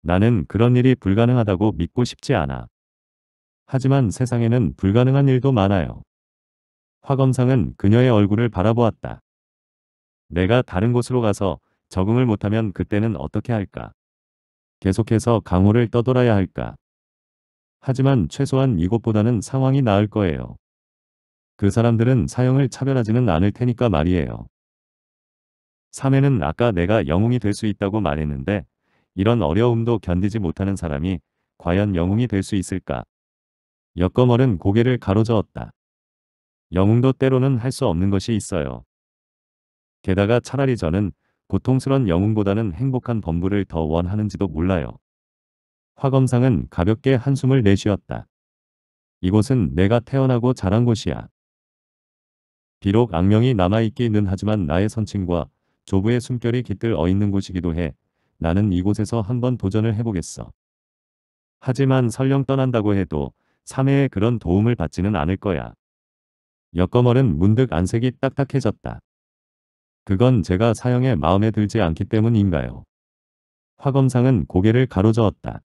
나는 그런 일이 불가능하다고 믿고 싶지 않아. 하지만 세상에는 불가능한 일도 많아요. 화검상은 그녀의 얼굴을 바라보았다. 내가 다른 곳으로 가서 적응을 못하면 그때는 어떻게 할까? 계속해서 강호를 떠돌아야 할까? 하지만 최소한 이곳보다는 상황이 나을 거예요. 그 사람들은 사형을 차별하지는 않을 테니까 말이에요. 3회는 아까 내가 영웅이 될 수 있다고 말했는데 이런 어려움도 견디지 못하는 사람이 과연 영웅이 될 수 있을까? 역거멀은 고개를 가로저었다. 영웅도 때로는 할 수 없는 것이 있어요. 게다가 차라리 저는 고통스런 영웅보다는 행복한 범부를 더 원하는지도 몰라요. 화검상은 가볍게 한숨을 내쉬었다. 이곳은 내가 태어나고 자란 곳이야. 비록 악명이 남아있기는 하지만 나의 선친과 조부의 숨결이 깃들어 있는 곳이기도 해 나는 이곳에서 한번 도전을 해보겠어. 하지만 설령 떠난다고 해도 사매의 그런 도움을 받지는 않을 거야. 여거멀은 문득 안색이 딱딱해졌다. 그건 제가 사형에 마음에 들지 않기 때문인가요? 화 검상은 고개를 가로저었다.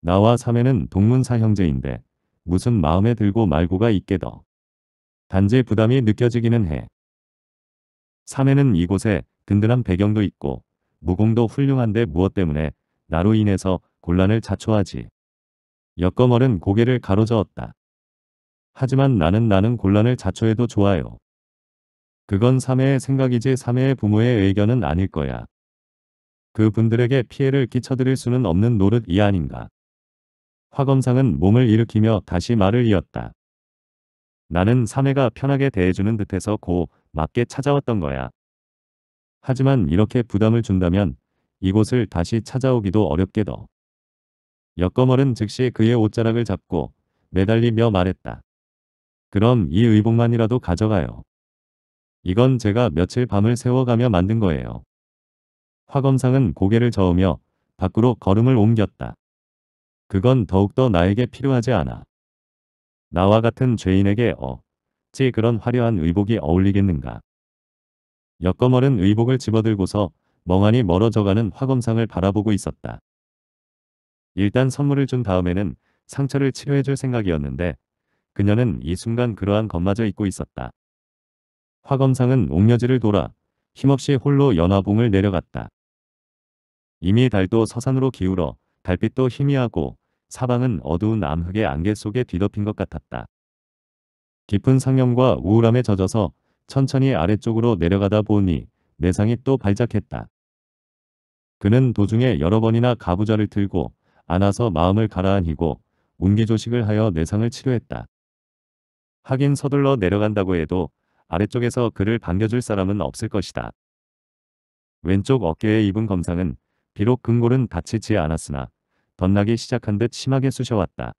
나와 삼해는 동문사 형제인데 무슨 마음에 들고 말고가 있게더. 단지 부담이 느껴지기는 해. 삼해는 이곳에 든든한 배경도 있고 무공도 훌륭한데 무엇 때문에 나로 인해서 곤란을 자초하지. 역거멀은 고개를 가로저었다. 하지만 나는 나는 곤란을 자초해도 좋아요. 그건 3회의 생각이지 3회의 부모의 의견은 아닐 거야. 그 분들에게 피해를 끼쳐드릴 수는 없는 노릇이 아닌가. 화검상은 몸을 일으키며 다시 말을 이었다. 나는 3회가 편하게 대해주는 듯해서 고 맞게 찾아왔던 거야. 하지만 이렇게 부담을 준다면 이곳을 다시 찾아오기도 어렵게도. 역거멀은 즉시 그의 옷자락을 잡고 매달리며 말했다. 그럼 이 의복만이라도 가져가요. 이건 제가 며칠 밤을 세워가며 만든 거예요. 화검상은 고개를 저으며 밖으로 걸음을 옮겼다. 그건 더욱더 나에게 필요하지 않아. 나와 같은 죄인에게 어찌 그런 화려한 의복이 어울리겠는가. 엿검머른 의복을 집어들고서 멍하니 멀어져가는 화검상을 바라보고 있었다. 일단 선물을 준 다음에는 상처를 치료해줄 생각이었는데 그녀는 이 순간 그러한 것마저 잊고 있었다. 화검상은 옥녀지를 돌아 힘없이 홀로 연화봉을 내려갔다. 이미 달도 서산으로 기울어 달빛도 희미하고 사방은 어두운 암흑의 안개 속에 뒤덮인 것 같았다. 깊은 상념과 우울함에 젖어서 천천히 아래쪽으로 내려가다 보니 내상이 또 발작했다. 그는 도중에 여러 번이나 가부좌를 들고 안아서 마음을 가라앉히고 운기조식을 하여 내상을 치료했다. 하긴 서둘러 내려간다고 해도 아래쪽에서 그를 반겨줄 사람은 없을 것이다. 왼쪽 어깨에 입은 검상은 비록 근골은 다치지 않았으나 덧나기 시작한 듯 심하게 쑤셔왔다.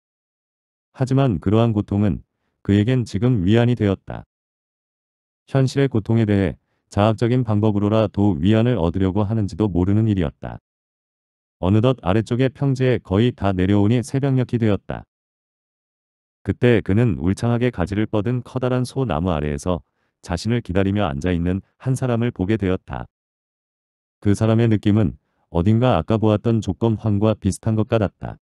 하지만 그러한 고통은 그에겐 지금 위안이 되었다. 현실의 고통에 대해 자학적인 방법으로라도 위안을 얻으려고 하는지도 모르는 일이었다. 어느덧 아래쪽의 평지에 거의 다 내려오니 새벽녘이 되었다. 그때 그는 울창하게 가지를 뻗은 커다란 소나무 아래에서 자신을 기다리며 앉아있는 한 사람을 보게 되었다. 그 사람의 느낌은 어딘가 아까 보았던 조건황과 비슷한 것 같았다.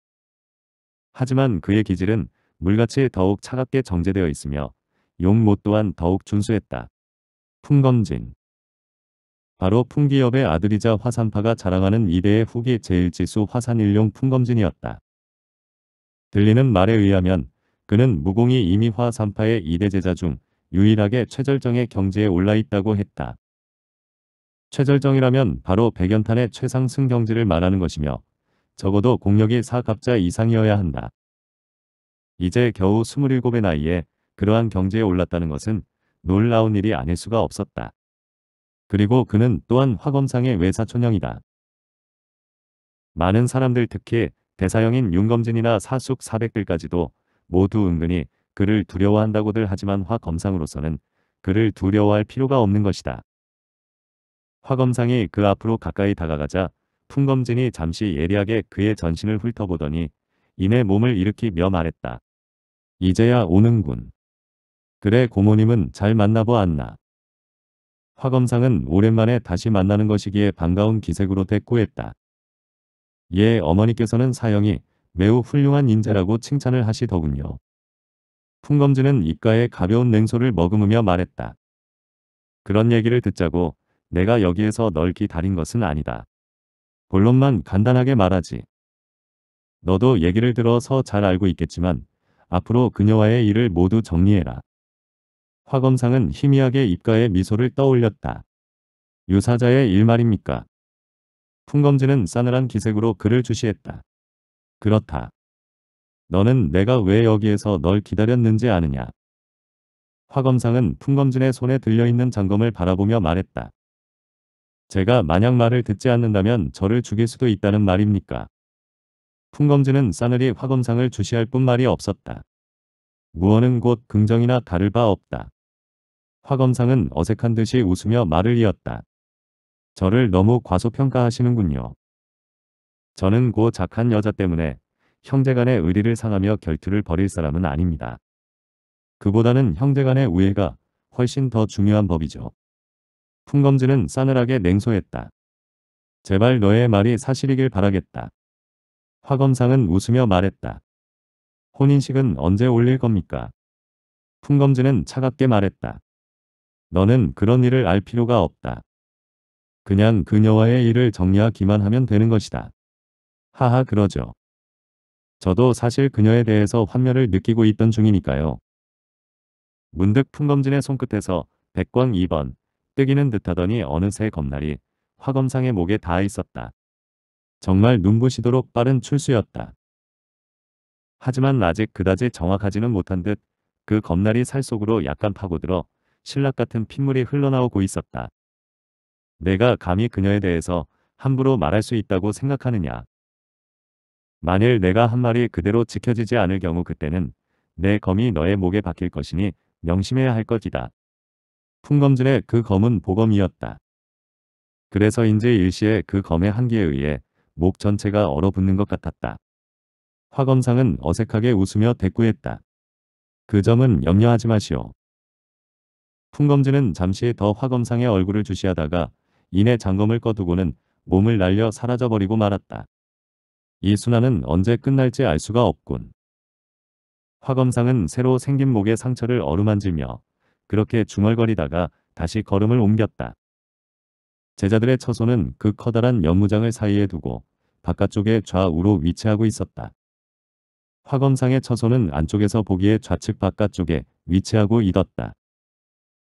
하지만 그의 기질은 물같이 더욱 차갑게 정제되어 있으며 용못 또한 더욱 준수했다. 풍검진 바로 풍기업의 아들이자 화산파가 자랑하는 이대의 후기 제일지수 화산일용 풍검진이었다. 들리는 말에 의하면 그는 무공이 이미 화산파의 이대 제자 중 유일하게 최절정의 경지에 올라 있다고 했다. 최절정이라면 바로 백연탄의 최상승 경지를 말하는 것이며 적어도 공력이 4갑자 이상이어야 한다. 이제 겨우 27의 나이에 그러한 경지에 올랐다는 것은 놀라운 일이 아닐 수가 없었다. 그리고 그는 또한 화검상의 외사촌형이다. 많은 사람들 특히 대사형인 윤검진이나 사숙 사백들까지도 모두 은근히 그를 두려워한다고들 하지만 화검상으로서는 그를 두려워할 필요가 없는 것이다. 화검상이 그 앞으로 가까이 다가가자 풍검진이 잠시 예리하게 그의 전신을 훑어보더니 이내 몸을 일으키며 말했다. 이제야 오는군. 그래 고모님은 잘 만나보았나. 화검상은 오랜만에 다시 만나는 것이기에 반가운 기색으로 대꾸했다. 예 어머니께서는 사형이 매우 훌륭한 인재라고 칭찬을 하시더군요. 풍검지는 입가에 가벼운 냉소를 머금으며 말했다. 그런 얘기를 듣자고 내가 여기에서 널 기다린 것은 아니다. 본론만 간단하게 말하지. 너도 얘기를 들어서 잘 알고 있겠지만 앞으로 그녀와의 일을 모두 정리해라. 화검상은 희미하게 입가에 미소를 떠올렸다. 유사자의 일말입니까? 풍검지는 싸늘한 기색으로 그를 주시했다. 그렇다. 너는 내가 왜 여기에서 널 기다렸는지 아느냐. 화 검상은 풍검진의 손에 들려있는 장검을 바라보며 말했다. 제가 만약 말을 듣지 않는다면 저를 죽일 수도 있다는 말입니까? 풍검진은 싸늘히 화 검상을 주시할 뿐 말이 없었다. 무언은 곧 긍정이나 다를 바 없다. 화 검상은 어색한 듯이 웃으며 말을 이었다. 저를 너무 과소평가하시는군요. 저는 고작한 여자 때문에 형제간의 의리를 상하며 결투를 벌일 사람은 아닙니다. 그보다는 형제간의 우애가 훨씬 더 중요한 법이죠. 풍검지는 싸늘하게 냉소했다. 제발 너의 말이 사실이길 바라겠다. 화검상은 웃으며 말했다. 혼인식은 언제 올릴 겁니까? 풍검지는 차갑게 말했다. 너는 그런 일을 알 필요가 없다. 그냥 그녀와의 일을 정리하기만 하면 되는 것이다. 하하 그러죠. 저도 사실 그녀에 대해서 환멸을 느끼고 있던 중이니까요. 문득 풍검진의 손끝에서 백권 2번 뜨기는 듯하더니 어느새 검날이 화검상의 목에 닿아 있었다. 정말 눈부시도록 빠른 출수였다. 하지만 아직 그다지 정확하지는 못한 듯 그 검날이 살 속으로 약간 파고들어 신락 같은 핏물이 흘러나오고 있었다. 내가 감히 그녀에 대해서 함부로 말할 수 있다고 생각하느냐. 만일 내가 한 말이 그대로 지켜지지 않을 경우 그때는 내 검이 너의 목에 박힐 것이니 명심해야 할 것이다. 풍검진의 그 검은 보검이었다. 그래서인제 일시에 그 검의 한기에 의해 목 전체가 얼어붙는 것 같았다. 화검상은 어색하게 웃으며 대꾸했다. 그 점은 염려하지 마시오. 풍검진은 잠시 더 화검상의 얼굴을 주시하다가 이내 장검을 꺼두고는 몸을 날려 사라져버리고 말았다. 이 순환은 언제 끝날지 알 수가 없군. 화검상은 새로 생긴 목의 상처를 어루만지며 그렇게 중얼거리다가 다시 걸음을 옮겼다. 제자들의 처소는 그 커다란 연무장을 사이에 두고 바깥쪽에 좌우로 위치하고 있었다. 화검상의 처소는 안쪽에서 보기에 좌측 바깥쪽에 위치하고 있었다.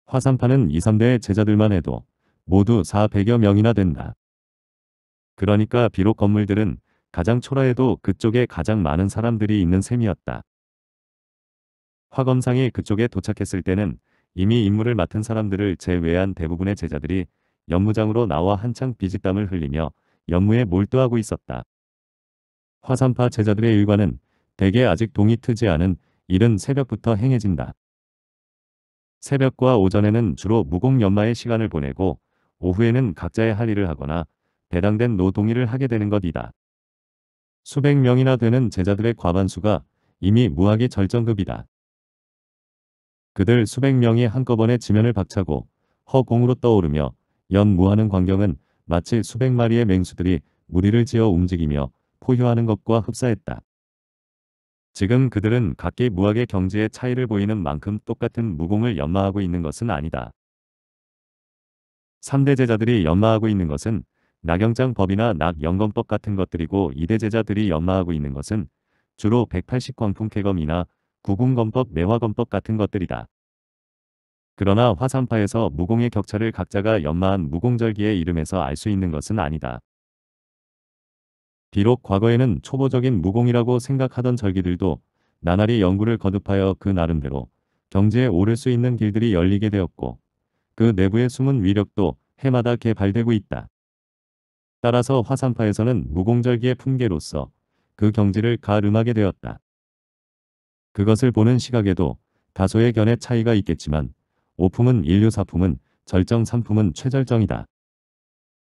화산파는 2, 3대의 제자들만 해도 모두 400여 명이나 된다. 그러니까 비록 건물들은 가장 초라해도 그쪽에 가장 많은 사람들이 있는 셈이었다. 화검상이 그쪽에 도착했을 때는 이미 임무를 맡은 사람들을 제외한 대부분의 제자들이 연무장으로 나와 한창 비지땀을 흘리며 연무에 몰두하고 있었다. 화산파 제자들의 일과는 대개 아직 동이 트지 않은 이른 새벽부터 행해진다. 새벽과 오전에는 주로 무공 연마의 시간을 보내고 오후에는 각자의 할 일을 하거나 배당된 노동일을 하게 되는 것이다. 수백 명이나 되는 제자들의 과반수가 이미 무학의 절정급이다. 그들 수백 명이 한꺼번에 지면을 박차고 허공으로 떠오르며 연무하는 광경은 마치 수백 마리의 맹수들이 무리를 지어 움직이며 포효하는 것과 흡사했다. 지금 그들은 각기 무학의 경지의 차이를 보이는 만큼 똑같은 무공을 연마하고 있는 것은 아니다. 3대 제자들이 연마하고 있는 것은 낙영장 법이나 낙영검법 같은 것들이고 이대 제자들이 연마하고 있는 것은 주로 180광풍쾌검이나 구궁검법 매화검법 같은 것들이다. 그러나 화산파에서 무공의 격차를 각자가 연마한 무공절기의 이름에서 알 수 있는 것은 아니다. 비록 과거에는 초보적인 무공이라고 생각하던 절기들도 나날이 연구를 거듭하여 그 나름대로 경제에 오를 수 있는 길들이 열리게 되었고 그 내부의 숨은 위력도 해마다 개발되고 있다. 따라서 화산파에서는 무공절기의 품계로서그 경지를 가름하게 되었다. 그것을 보는 시각에도 다소의 견해 차이가 있겠지만 오품은 인류사품은 절정 삼품은 최절정이다.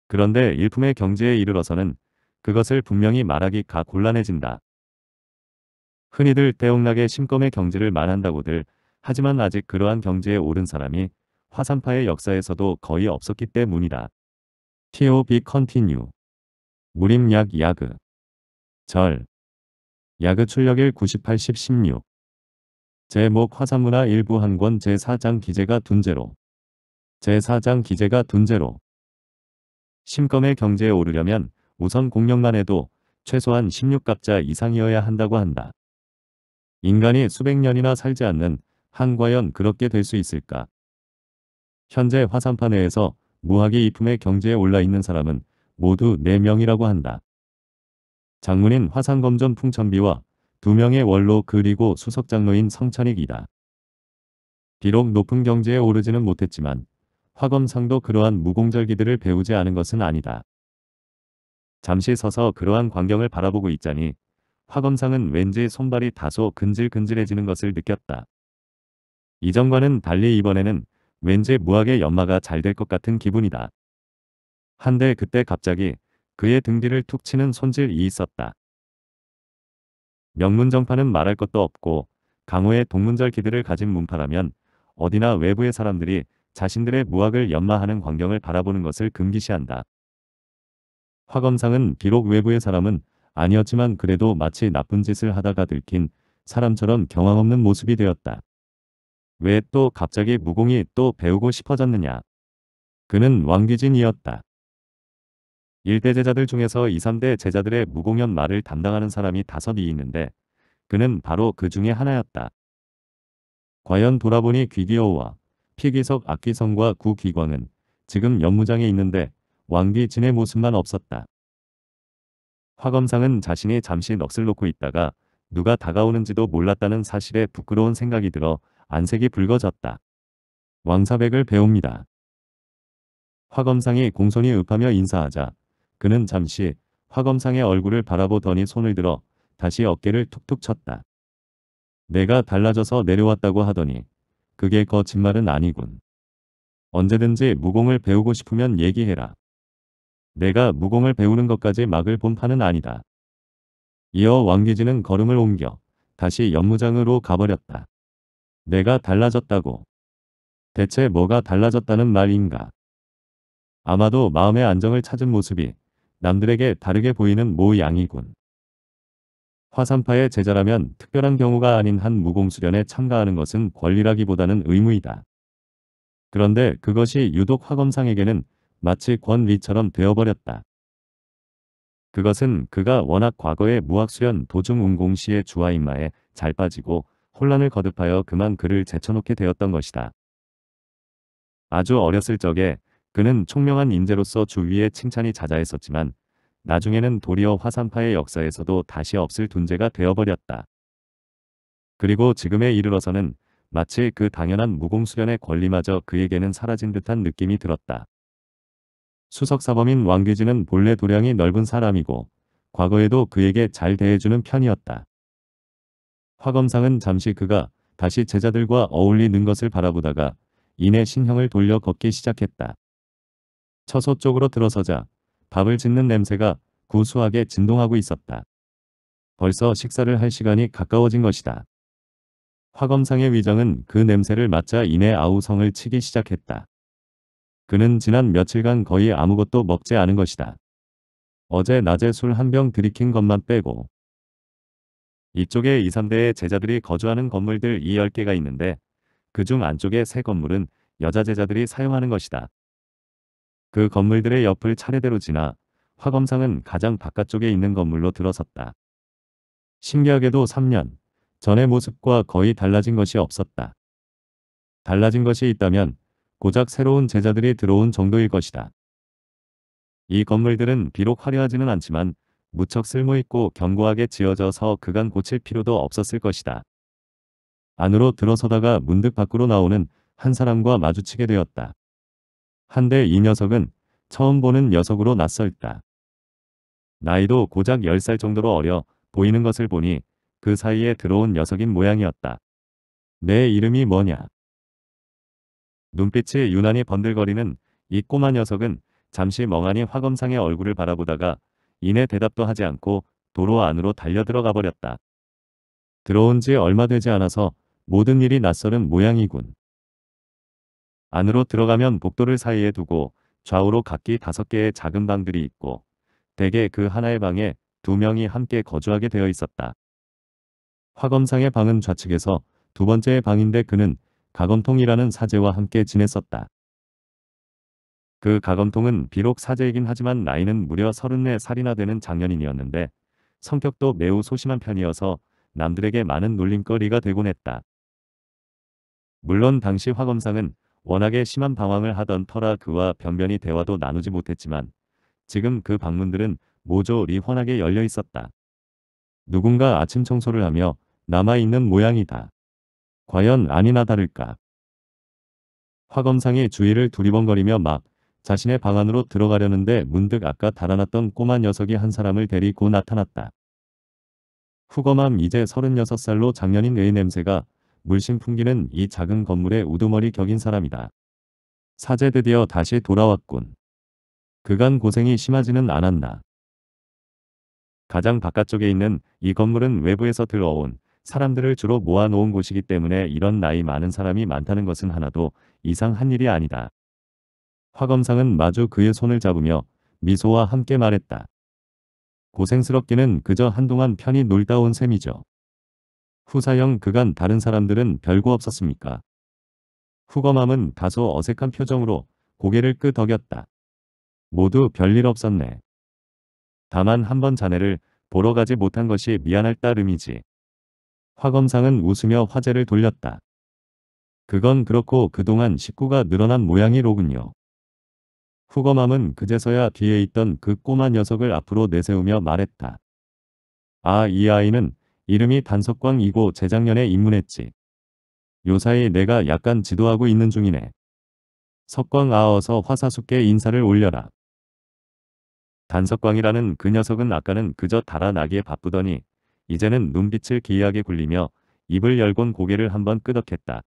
그런데 일품의 경지에 이르러서는 그것을 분명히 말하기가 곤란해진다. 흔히들 대옥락의 심검의 경지를 말한다고들 하지만 아직 그러한 경지에 오른 사람이 화산파의 역사에서도 거의 없었기 때문이다. TOB c o n t 컨티뉴 무림약 야그 절 야그 출력일 9 8 1 6 제목 화산문화 일부 한권 제4장 기재가 둔제로 제4장 기재가 둔제로 심검의 경제에 오르려면 우선 공룡만 해도 최소한 16갑자 이상이어야 한다고 한다. 인간이 수백 년이나 살지 않는 한 과연 그렇게 될 수 있을까? 현재 화산판 내에서 무학의 이품의 경지에 올라 있는 사람은 모두 4명이라고 한다. 장문인 화상검전 풍천비와 2명의 원로 그리고 수석장로인 성천익이다 비록 높은 경지에 오르지는 못했지만 화검상도 그러한 무공절기들을 배우지 않은 것은 아니다. 잠시 서서 그러한 광경을 바라보고 있자니 화검상은 왠지 손발이 다소 근질근질해지는 것을 느꼈다. 이전과는 달리 이번에는 왠지 무학의 연마가 잘 될 것 같은 기분이다. 한데 그때 갑자기 그의 등 뒤를 툭 치는 손질이 있었다. 명문정파는 말할 것도 없고 강호의 동문절 기들을 가진 문파라면 어디나 외부의 사람들이 자신들의 무학을 연마하는 광경을 바라보는 것을 금기시한다. 화검상은 비록 외부의 사람은 아니었지만 그래도 마치 나쁜 짓을 하다가 들킨 사람처럼 경황 없는 모습이 되었다. 왜또 갑자기 무공이 또 배우고 싶어졌느냐. 그는 왕귀진이었다. 일대 제자들 중에서 2, 3대 제자들의 무공연 말을 담당하는 사람이 다섯이 있는데 그는 바로 그 중에 하나였다. 과연 돌아보니 귀기여우와 피기석 악기성과 구기광은 지금 연무장에 있는데 왕귀진의 모습만 없었다. 화검상은 자신이 잠시 넋을 놓고 있다가 누가 다가오는지도 몰랐다는 사실에 부끄러운 생각이 들어 안색이 붉어졌다. 왕사백을 배웁니다. 화검상이 공손히 읍하며 인사하자 그는 잠시 화검상의 얼굴을 바라보더니 손을 들어 다시 어깨를 툭툭 쳤다. 내가 달라져서 내려왔다고 하더니 그게 거짓말은 아니군. 언제든지 무공을 배우고 싶으면 얘기해라. 내가 무공을 배우는 것까지 막을 본 판은 아니다. 이어 왕기지는 걸음을 옮겨 다시 연무장으로 가버렸다. 내가 달라졌다고. 대체 뭐가 달라졌다는 말인가? 아마도 마음의 안정을 찾은 모습이 남들에게 다르게 보이는 모양이군. 화산파의 제자라면 특별한 경우가 아닌 한 무공수련에 참가하는 것은 권리라기보다는 의무이다. 그런데 그것이 유독 화검상에게는 마치 권리처럼 되어버렸다. 그것은 그가 워낙 과거의 무학수련 도중 운공시의 주화인마에 잘 빠지고 혼란을 거듭하여 그만 그를 제쳐놓게 되었던 것이다. 아주 어렸을 적에 그는 총명한 인재로서 주위의 칭찬이 자자했었지만 나중에는 도리어 화산파의 역사에서도 다시 없을 존재가 되어버렸다. 그리고 지금에 이르러서는 마치 그 당연한 무공수련의 권리마저 그에게는 사라진 듯한 느낌이 들었다. 수석사범인 왕귀지는 본래 도량이 넓은 사람이고 과거에도 그에게 잘 대해주는 편이었다. 화검상은 잠시 그가 다시 제자들과 어울리는 것을 바라보다가 이내 신형을 돌려 걷기 시작했다. 처소 쪽으로 들어서자 밥을 짓는 냄새가 구수하게 진동하고 있었다. 벌써 식사를 할 시간이 가까워진 것이다. 화검상의 위장은 그 냄새를 맡자 이내 아우성을 치기 시작했다. 그는 지난 며칠간 거의 아무것도 먹지 않은 것이다. 어제 낮에 술 한 병 들이킨 것만 빼고 이쪽에 2, 3대의 제자들이 거주하는 건물들 2 0개가 있는데 그 중 안쪽의 세 건물은 여자 제자들이 사용하는 것이다. 그 건물들의 옆을 차례대로 지나 화검상은 가장 바깥쪽에 있는 건물로 들어섰다. 신기하게도 3년 전의 모습과 거의 달라진 것이 없었다. 달라진 것이 있다면 고작 새로운 제자들이 들어온 정도일 것이다. 이 건물들은 비록 화려하지는 않지만 무척 쓸모있고 견고하게 지어져서 그간 고칠 필요도 없었을 것이다. 안으로 들어서다가 문득 밖으로 나오는 한 사람과 마주치게 되었다. 한데 이 녀석은 처음 보는 녀석으로 낯설다. 나이도 고작 10살 정도로 어려 보이는 것을 보니 그 사이에 들어온 녀석인 모양이었다. 내 이름이 뭐냐? 눈빛이 유난히 번들거리는 이 꼬마 녀석은 잠시 멍하니 화검상의 얼굴을 바라보다가 이내 대답도 하지 않고 도로 안으로 달려 들어가 버렸다. 들어온 지 얼마 되지 않아서 모든 일이 낯설은 모양이군. 안으로 들어가면 복도를 사이에 두고 좌우로 각기 다섯 개의 작은 방들이 있고 대개 그 하나의 방에 두 명이 함께 거주하게 되어 있었다. 화검상의 방은 좌측에서 두 번째의 방인데 그는 가검통이라는 사제와 함께 지냈었다. 그 가검통은 비록 사제이긴 하지만 나이는 무려 34살이나 되는 장년인이었는데 성격도 매우 소심한 편이어서 남들에게 많은 놀림거리가 되곤 했다. 물론 당시 화검상은 워낙에 심한 방황을 하던 터라 그와 변변히 대화도 나누지 못했지만 지금 그 방문들은 모조리 환하게 열려 있었다. 누군가 아침 청소를 하며 남아있는 모양이다. 과연 아니나 다를까. 화검상이 주위를 두리번거리며 막 자신의 방 안으로 들어가려는데 문득 아까 달아났던 꼬마 녀석이 한 사람을 데리고 나타났다. 후거맘 이제 36살로 작년인 의 냄새가 물씬 풍기는 이 작은 건물의 우두머리 격인 사람이다. 사제 드디어 다시 돌아왔군. 그간 고생이 심하지는 않았나. 가장 바깥쪽에 있는 이 건물은 외부에서 들어온 사람들을 주로 모아놓은 곳이기 때문에 이런 나이 많은 사람이 많다는 것은 하나도 이상한 일이 아니다. 화검상은 마주 그의 손을 잡으며 미소와 함께 말했다. 고생스럽기는 그저 한동안 편히 놀다 온 셈이죠. 후사형 그간 다른 사람들은 별거 없었습니까? 후검함은 다소 어색한 표정으로 고개를 끄덕였다. 모두 별일 없었네. 다만 한 번 자네를 보러 가지 못한 것이 미안할 따름이지. 화검상은 웃으며 화제를 돌렸다. 그건 그렇고 그동안 식구가 늘어난 모양이로군요. 후거맘은 그제서야 뒤에 있던 그 꼬마 녀석을 앞으로 내세우며 말했다. 아, 이 아이는 이름이 단석광이고 재작년에 입문했지. 요사이 내가 약간 지도하고 있는 중이네. 석광 아어서 화사숙께 인사를 올려라. 단석광이라는 그 녀석은 아까는 그저 달아나기에 바쁘더니 이제는 눈빛을 기이하게 굴리며 입을 열곤 고개를 한번 끄덕했다.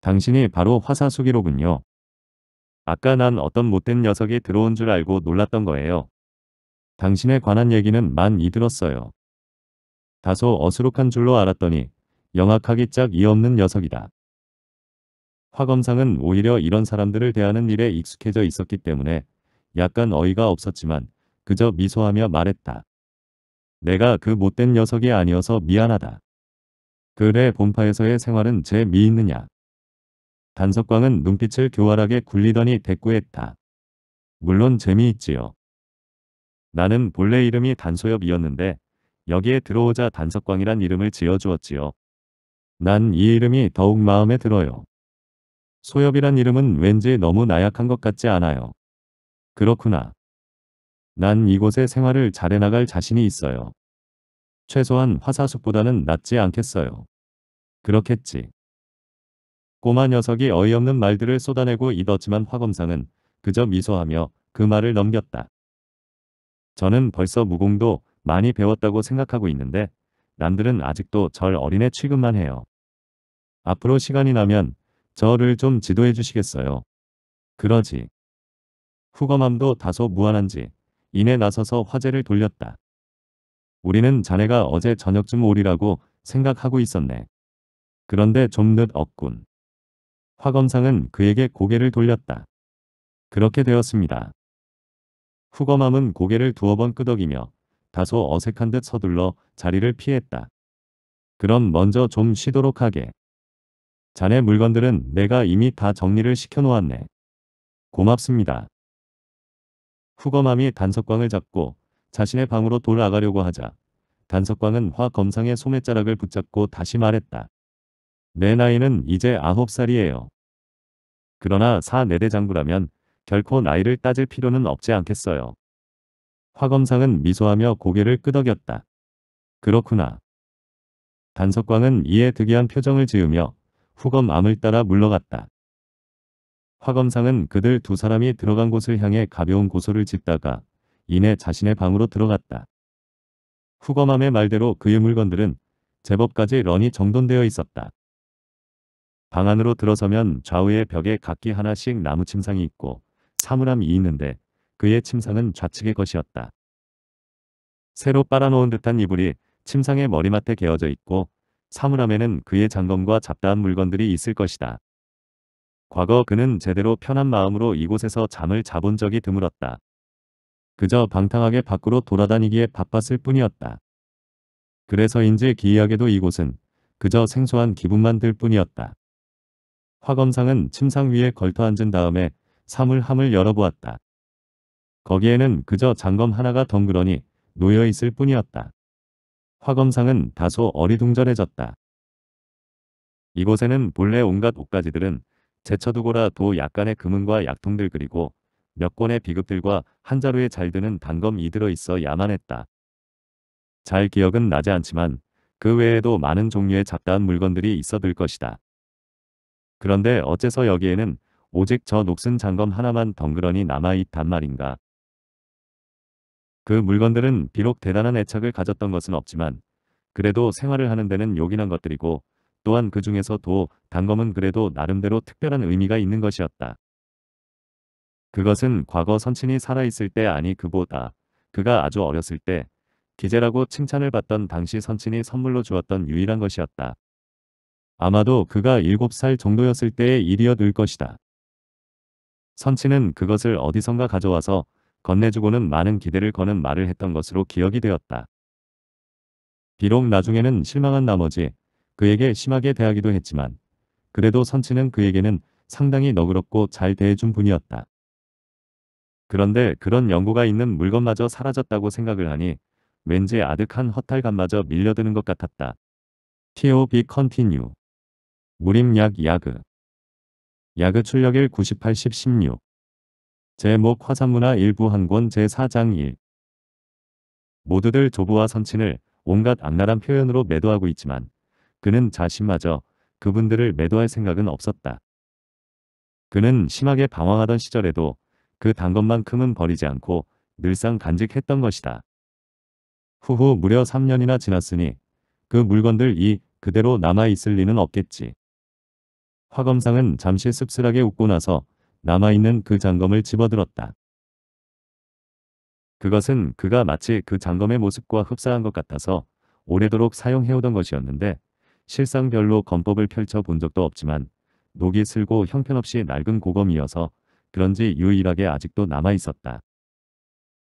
당신이 바로 화사숙이로군요. 아까 난 어떤 못된 녀석이 들어온 줄 알고 놀랐던 거예요. 당신에 관한 얘기는 많이 들었어요. 다소 어수룩한 줄로 알았더니 영악하기 짝 이없는 녀석이다. 화검상은 오히려 이런 사람들을 대하는 일에 익숙해져 있었기 때문에 약간 어이가 없었지만 그저 미소하며 말했다. 내가 그 못된 녀석이 아니어서 미안하다. 그래 본파에서의 생활은 제 미있느냐. 단석광은 눈빛을 교활하게 굴리더니 대꾸했다. 물론 재미있지요. 나는 본래 이름이 단소엽이었는데 여기에 들어오자 단석광이란 이름을 지어주었지요. 난 이 이름이 더욱 마음에 들어요. 소엽이란 이름은 왠지 너무 나약한 것 같지 않아요. 그렇구나. 난 이곳의 생활을 잘해나갈 자신이 있어요. 최소한 화사숙보다는 낫지 않겠어요. 그렇겠지. 꼬마 녀석이 어이없는 말들을 쏟아내고 있었지만 화 검사는 그저 미소하며 그 말을 넘겼다. 저는 벌써 무공도 많이 배웠다고 생각하고 있는데 남들은 아직도 절 어린애 취급만 해요. 앞으로 시간이 나면 저를 좀 지도해 주시겠어요. 그러지. 후검함도 다소 무한한지 이내 나서서 화제를 돌렸다. 우리는 자네가 어제 저녁쯤 오리라고 생각하고 있었네. 그런데 좀 늦었군. 화검상은 그에게 고개를 돌렸다. 그렇게 되었습니다. 후검함은 고개를 두어 번 끄덕이며 다소 어색한 듯 서둘러 자리를 피했다. 그럼 먼저 좀 쉬도록 하게. 자네 물건들은 내가 이미 다 정리를 시켜놓았네. 고맙습니다. 후검함이 단석광을 잡고 자신의 방으로 돌아가려고 하자 단석광은 화 검상의 소매자락을 붙잡고 다시 말했다. 내 나이는 이제 9살이에요. 그러나 사 내대장부라면 네 결코 나이를 따질 필요는 없지 않겠어요. 화검상은 미소하며 고개를 끄덕였다. 그렇구나. 단석광은 이에 득이한 표정을 지으며 후검 암을 따라 물러갔다. 화검상은 그들 두 사람이 들어간 곳을 향해 가벼운 고소를 짓다가 이내 자신의 방으로 들어갔다. 후검암의 말대로 그의 물건들은 제법까지 런이 정돈되어 있었다. 방 안으로 들어서면 좌우의 벽에 각기 하나씩 나무 침상이 있고 사물함이 있는데 그의 침상은 좌측의 것이었다. 새로 빨아놓은 듯한 이불이 침상의 머리맡에 개어져 있고 사물함에는 그의 장검과 잡다한 물건들이 있을 것이다. 과거 그는 제대로 편한 마음으로 이곳에서 잠을 자본 적이 드물었다. 그저 방탕하게 밖으로 돌아다니기에 바빴을 뿐이었다. 그래서인지 기이하게도 이곳은 그저 생소한 기분만 들 뿐이었다. 화검상은 침상 위에 걸터앉은 다음에 사물함을 열어보았다. 거기에는 그저 장검 하나가 덩그러니 놓여있을 뿐이었다. 화검상은 다소 어리둥절해졌다. 이곳에는 본래 온갖 옷가지들은 제쳐두고라도 약간의 금은과 약통들 그리고 몇 권의 비급들과 한 자루에 잘 드는 단검이 들어있어 야만했다. 잘 기억은 나지 않지만 그 외에도 많은 종류의 잡다한 물건들이 있어들 것이다. 그런데 어째서 여기에는 오직 저 녹슨 장검 하나만 덩그러니 남아있단 말인가. 그 물건들은 비록 대단한 애착을 가졌던 것은 없지만 그래도 생활을 하는 데는 요긴한 것들이고 또한 그 중에서도 단검은 그래도 나름대로 특별한 의미가 있는 것이었다. 그것은 과거 선친이 살아있을 때 아니 그보다 그가 아주 어렸을 때 기재라고 칭찬을 받던 당시 선친이 선물로 주었던 유일한 것이었다. 아마도 그가 7살 정도였을 때의 일이었을 것이다. 선치는 그것을 어디선가 가져와서 건네주고는 많은 기대를 거는 말을 했던 것으로 기억이 되었다. 비록 나중에는 실망한 나머지 그에게 심하게 대하기도 했지만 그래도 선치는 그에게는 상당히 너그럽고 잘 대해준 분이었다. 그런데 그런 연고가 있는 물건마저 사라졌다고 생각을 하니 왠지 아득한 허탈감마저 밀려드는 것 같았다. TOB 컨티뉴 무림약 야그 야그 출력일 9810 16 제목 화산문화 일부 한권 제4장 1 모두들 조부와 선친을 온갖 악랄한 표현으로 매도하고 있지만 그는 자신마저 그분들을 매도할 생각은 없었다. 그는 심하게 방황하던 시절에도 그 단것만큼은 버리지 않고 늘상 간직했던 것이다. 후후 무려 3년이나 지났으니 그 물건들 이 그대로 남아있을 리는 없겠지. 화검상은 잠시 씁쓸하게 웃고 나서 남아있는 그 장검을 집어들었다. 그것은 그가 마치 그 장검의 모습과 흡사한 것 같아서 오래도록 사용해오던 것이었는데 실상 별로 검법을 펼쳐 본 적도 없지만 녹이 슬고 형편없이 낡은 고검이어서 그런지 유일하게 아직도 남아있었다.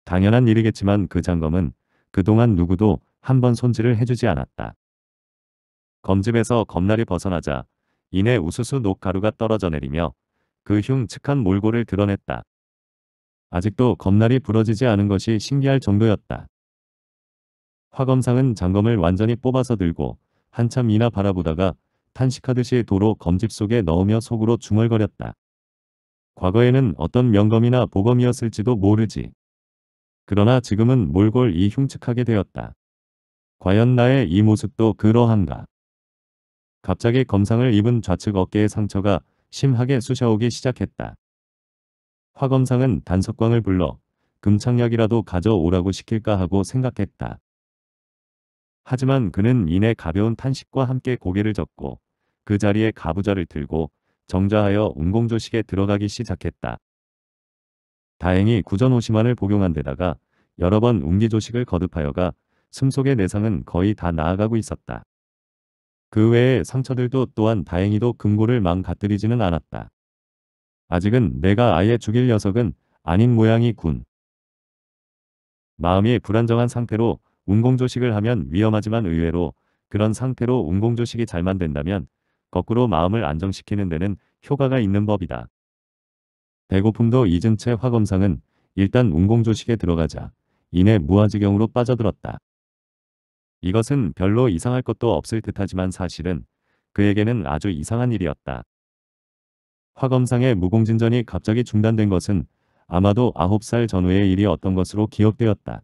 당연한 일이겠지만 그 장검은 그동안 누구도 한 번 손질을 해주지 않았다. 검집에서 검날이 벗어나자 이내 우수수 녹가루가 떨어져 내리며 그 흉측한 몰골을 드러냈다. 아직도 겁날이 부러지지 않은 것이 신기할 정도였다. 화검상은 장검을 완전히 뽑아서 들고 한참 이나 바라보다가 탄식하듯이 도로 검집 속에 넣으며 속으로 중얼거렸다. 과거에는 어떤 명검이나 보검이었을지도 모르지. 그러나 지금은 몰골 이 흉측하게 되었다. 과연 나의 이 모습도 그러한가. 갑자기 검상을 입은 좌측 어깨의 상처가 심하게 쑤셔오기 시작했다. 화검상은 단석광을 불러 금창약이라도 가져오라고 시킬까 하고 생각했다. 하지만 그는 이내 가벼운 탄식과 함께 고개를 젓고 그 자리에 가부좌를 들고 정좌하여 운공조식에 들어가기 시작했다. 다행히 구전오시만을 복용한 데다가 여러 번 운기조식을 거듭하여가 숨속의 내상은 거의 다 나아가고 있었다. 그 외의 상처들도 또한 다행히도 금고를 망가뜨리지는 않았다. 아직은 내가 아예 죽일 녀석은 아닌 모양이군. 마음이 불안정한 상태로 운공조식을 하면 위험하지만 의외로 그런 상태로 운공조식이 잘만 된다면 거꾸로 마음을 안정시키는 데는 효과가 있는 법이다. 배고픔도 잊은 채 화검상은 일단 운공조식에 들어가자 이내 무아지경으로 빠져들었다. 이것은 별로 이상할 것도 없을 듯하지만 사실은 그에게는 아주 이상한 일이었다. 화검상의 무공진전이 갑자기 중단된 것은 아마도 9살 전후의 일이 어떤 것으로 기억되었다.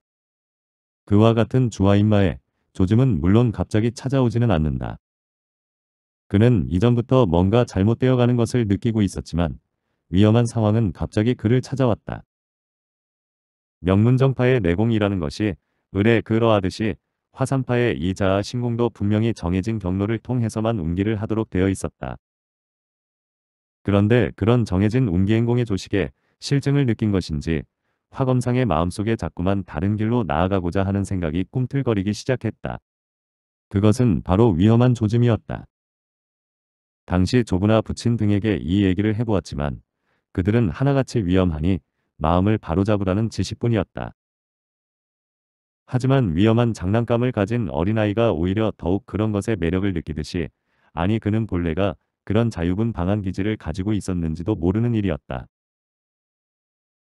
그와 같은 주아인마에 조짐은 물론 갑자기 찾아오지는 않는다. 그는 이전부터 뭔가 잘못되어 가는 것을 느끼고 있었지만 위험한 상황은 갑자기 그를 찾아왔다. 명문정파의 내공이라는 것이 을에 그러하듯이 화산파의 이자와 신공도 분명히 정해진 경로를 통해서만 운기를 하도록 되어 있었다. 그런데 그런 정해진 운기행공의 조식에 실증을 느낀 것인지 화검상의 마음속에 자꾸만 다른 길로 나아가고자 하는 생각이 꿈틀거리기 시작했다. 그것은 바로 위험한 조짐이었다. 당시 조부나 부친 등에게 이 얘기를 해보았지만 그들은 하나같이 위험하니 마음을 바로잡으라는 지식뿐이었다 하지만 위험한 장난감을 가진 어린아이가 오히려 더욱 그런 것에 매력을 느끼듯이 아니 그는 본래가 그런 자유분 방한 기질을 가지고 있었는지도 모르는 일이었다.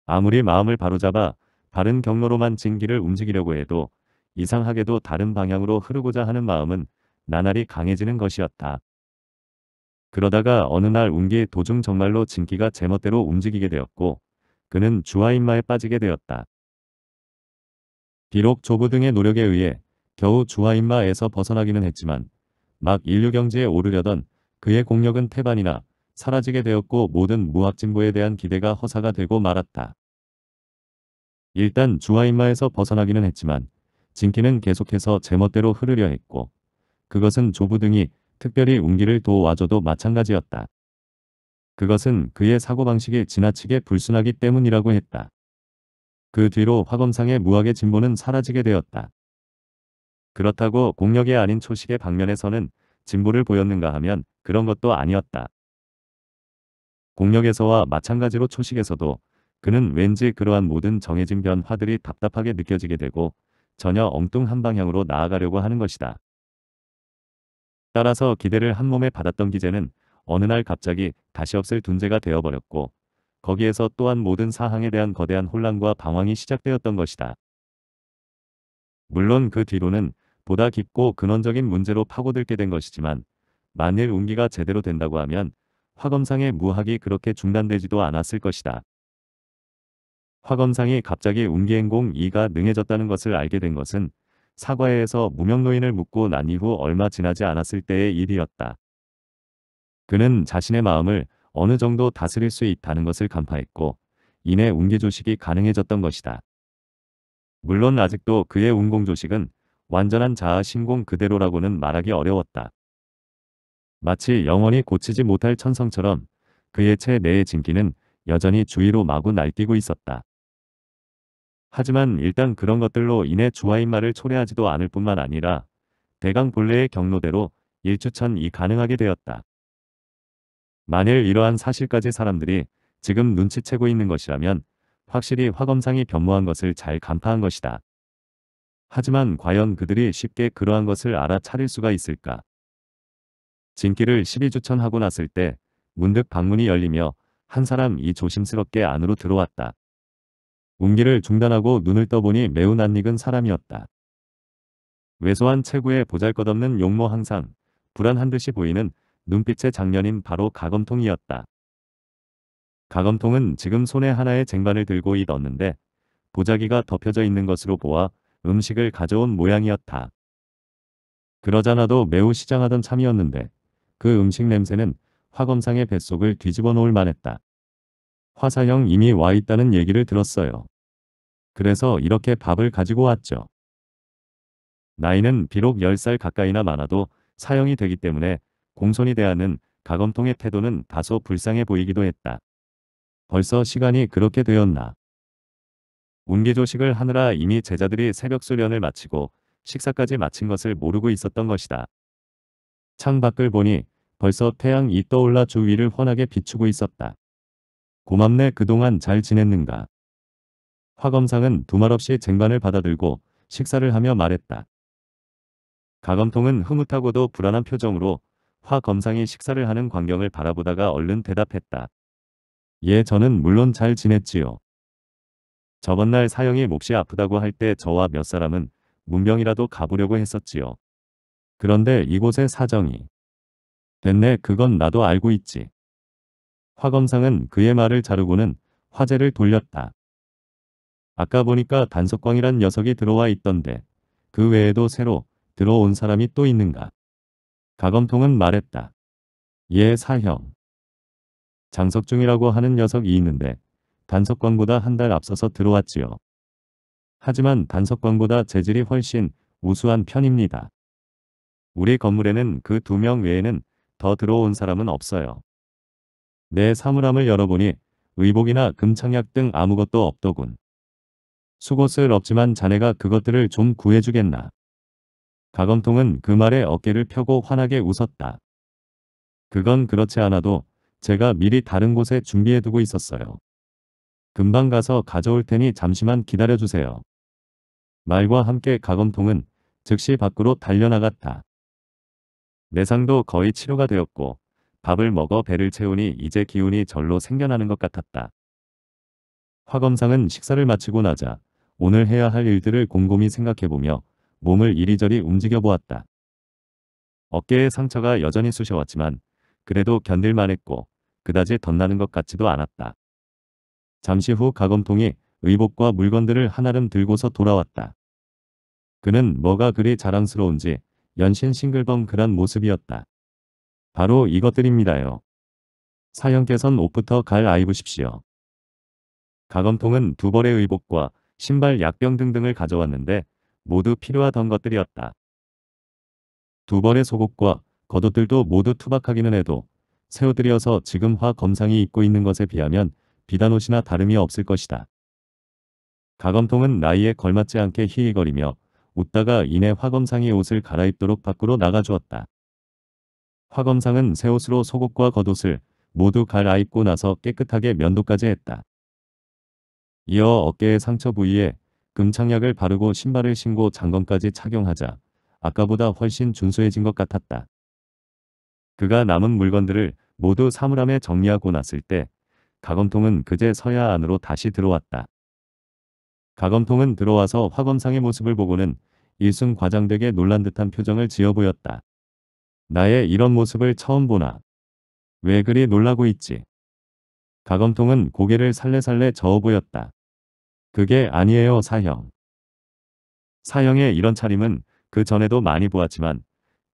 아무리 마음을 바로잡아 바른 경로로만 진기를 움직이려고 해도 이상하게도 다른 방향으로 흐르고자 하는 마음은 나날이 강해지는 것이었다. 그러다가 어느 날 운기 도중 정말로 진기가 제멋대로 움직이게 되었고 그는 주하인마에 빠지게 되었다. 비록 조부 등의 노력에 의해 겨우 주하인마에서 벗어나기는 했지만 막 인류 경제에 오르려던 그의 공력은 태반이나 사라지게 되었고 모든 무학 진보에 대한 기대가 허사가 되고 말았다. 일단 주하인마에서 벗어나기는 했지만 진키는 계속해서 제멋대로 흐르려 했고 그것은 조부 등이 특별히 운기를 도와줘도 마찬가지였다. 그것은 그의 사고방식이 지나치게 불순하기 때문이라고 했다. 그 뒤로 화검상의 무학의 진보는 사라지게 되었다. 그렇다고 공력의 아닌 초식의 방면에서는 진보를 보였는가 하면 그런 것도 아니었다. 공력에서와 마찬가지로 초식에서도 그는 왠지 그러한 모든 정해진 변화들이 답답하게 느껴지게 되고 전혀 엉뚱한 방향으로 나아가려고 하는 것이다. 따라서 기대를 한 몸에 받았던 기재는 어느 날 갑자기 다시 없을 둔재가 되어버렸고 거기에서 또한 모든 사항에 대한 거대한 혼란과 방황이 시작되었던 것이다. 물론 그 뒤로는 보다 깊고 근원적인 문제로 파고들게 된 것이지만 만일 운기가 제대로 된다고 하면 화검상의 무학이 그렇게 중단되지도 않았을 것이다. 화검상이 갑자기 운기행공 2가 능해졌다는 것을 알게 된 것은 사과에서 무명노인을 묻고 난 이후 얼마 지나지 않았을 때의 일이었다. 그는 자신의 마음을 어느 정도 다스릴 수 있다는 것을 간파했고 이내 운기조식이 가능해졌던 것이다. 물론 아직도 그의 운공조식은 완전한 자아 신공 그대로라고는 말하기 어려웠다. 마치 영원히 고치지 못할 천성처럼 그의 체 내의 진기는 여전히 주위로 마구 날뛰고 있었다. 하지만 일단 그런 것들로 인해 주하인말을 초래하지도 않을 뿐만 아니라 대강 본래의 경로대로 일주천이 가능하게 되었다. 만일 이러한 사실까지 사람들이 지금 눈치채고 있는 것이라면 확실히 화검상이 변모한 것을 잘 간파한 것이다. 하지만 과연 그들이 쉽게 그러한 것을 알아차릴 수가 있을까? 진기를 12주천하고 났을 때 문득 방문이 열리며 한 사람이 조심스럽게 안으로 들어왔다. 운기를 중단하고 눈을 떠보니 매우 낯익은 사람이었다. 왜소한 체구에 보잘것없는 용모 항상 불안한 듯이 보이는 눈빛의 장면인 바로 가검통이었다. 가검통은 지금 손에 하나의 쟁반을 들고 있었는데 보자기가 덮여져 있는 것으로 보아 음식을 가져온 모양이었다. 그러자나도 매우 시장하던 참이었는데 그 음식 냄새는 화검상의 뱃속을 뒤집어 놓을 만했다. 화사형 이미 와 있다는 얘기를 들었어요. 그래서 이렇게 밥을 가지고 왔죠. 나이는 비록 10살 가까이나 많아도 사형이 되기 때문에 공손히 대하는 가검통의 태도는 다소 불쌍해 보이기도 했다. 벌써 시간이 그렇게 되었나. 운기조식을 하느라 이미 제자들이 새벽 수련을 마치고 식사까지 마친 것을 모르고 있었던 것이다. 창밖을 보니 벌써 태양이 떠올라 주위를 환하게 비추고 있었다. 고맙네 그동안 잘 지냈는가. 화검상은 두말없이 쟁반을 받아들고 식사를 하며 말했다. 가검통은 흐뭇하고도 불안한 표정으로 화 검상이 식사를 하는 광경을 바라보다가 얼른 대답했다. 예, 저는 물론 잘 지냈지요. 저번 날 사형이 몹시 아프다고 할 때 저와 몇 사람은 문병이라도 가보려고 했었지요. 그런데 이곳의 사정이 됐네 그건 나도 알고 있지. 화검상은 그의 말을 자르고는 화제를 돌렸다. 아까 보니까 단속광이란 녀석이 들어와 있던데 그 외에도 새로 들어온 사람이 또 있는가? 가검통은 말했다. 예 사형. 장석중이라고 하는 녀석이 있는데 단석광보다 한 달 앞서서 들어왔지요. 하지만 단석광보다 재질이 훨씬 우수한 편입니다. 우리 건물에는 그 두 명 외에는 더 들어온 사람은 없어요. 내 사물함을 열어보니 의복이나 금창약 등 아무것도 없더군. 수고스럽지만 자네가 그것들을 좀 구해주겠나. 가검통은 그 말에 어깨를 펴고 환하게 웃었다. 그건 그렇지 않아도 제가 미리 다른 곳에 준비해두고 있었어요. 금방 가서 가져올 테니 잠시만 기다려주세요. 말과 함께 가검통은 즉시 밖으로 달려나갔다. 내상도 거의 치료가 되었고 밥을 먹어 배를 채우니 이제 기운이 절로 생겨나는 것 같았다. 화검상은 식사를 마치고 나자 오늘 해야 할 일들을 곰곰이 생각해보며 몸을 이리저리 움직여 보았다. 어깨에 상처가 여전히 쑤셔왔지만 그래도 견딜만 했고 그다지 덧나는 것 같지도 않았다. 잠시 후 가검통이 의복과 물건들을 한아름 들고서 돌아왔다. 그는 뭐가 그리 자랑스러운지 연신 싱글벙그한 모습이었다. 바로 이것들입니다요. 사형께선 옷부터 갈 아입으십시오. 가검통은 두 벌의 의복과 신발 약병 등등을 가져왔는데 모두 필요하던 것들이었다. 두 벌의 속옷과 겉옷들도 모두 투박하기는 해도 새 옷들이어서 지금 화 검상이 입고 있는 것에 비하면 비단 옷이나 다름이 없을 것이다. 가검통은 나이에 걸맞지 않게 희희거리며 웃다가 이내 화검상이 옷을 갈아입도록 밖으로 나가주었다. 화검상은 새 옷으로 속옷과 겉옷을 모두 갈아입고 나서 깨끗하게 면도까지 했다. 이어 어깨의 상처 부위에 금창약을 바르고 신발을 신고 장검까지 착용하자 아까보다 훨씬 준수해진 것 같았다. 그가 남은 물건들을 모두 사물함에 정리하고 났을 때 가검통은 그제 서야 안으로 다시 들어왔다. 가검통은 들어와서 화검상의 모습을 보고는 일순 과장되게 놀란 듯한 표정을 지어 보였다. 나의 이런 모습을 처음 보나. 왜 그리 놀라고 있지? 가검통은 고개를 살래살래 저어 보였다. 그게 아니에요 사형. 사형의 이런 차림은 그 전에도 많이 보았지만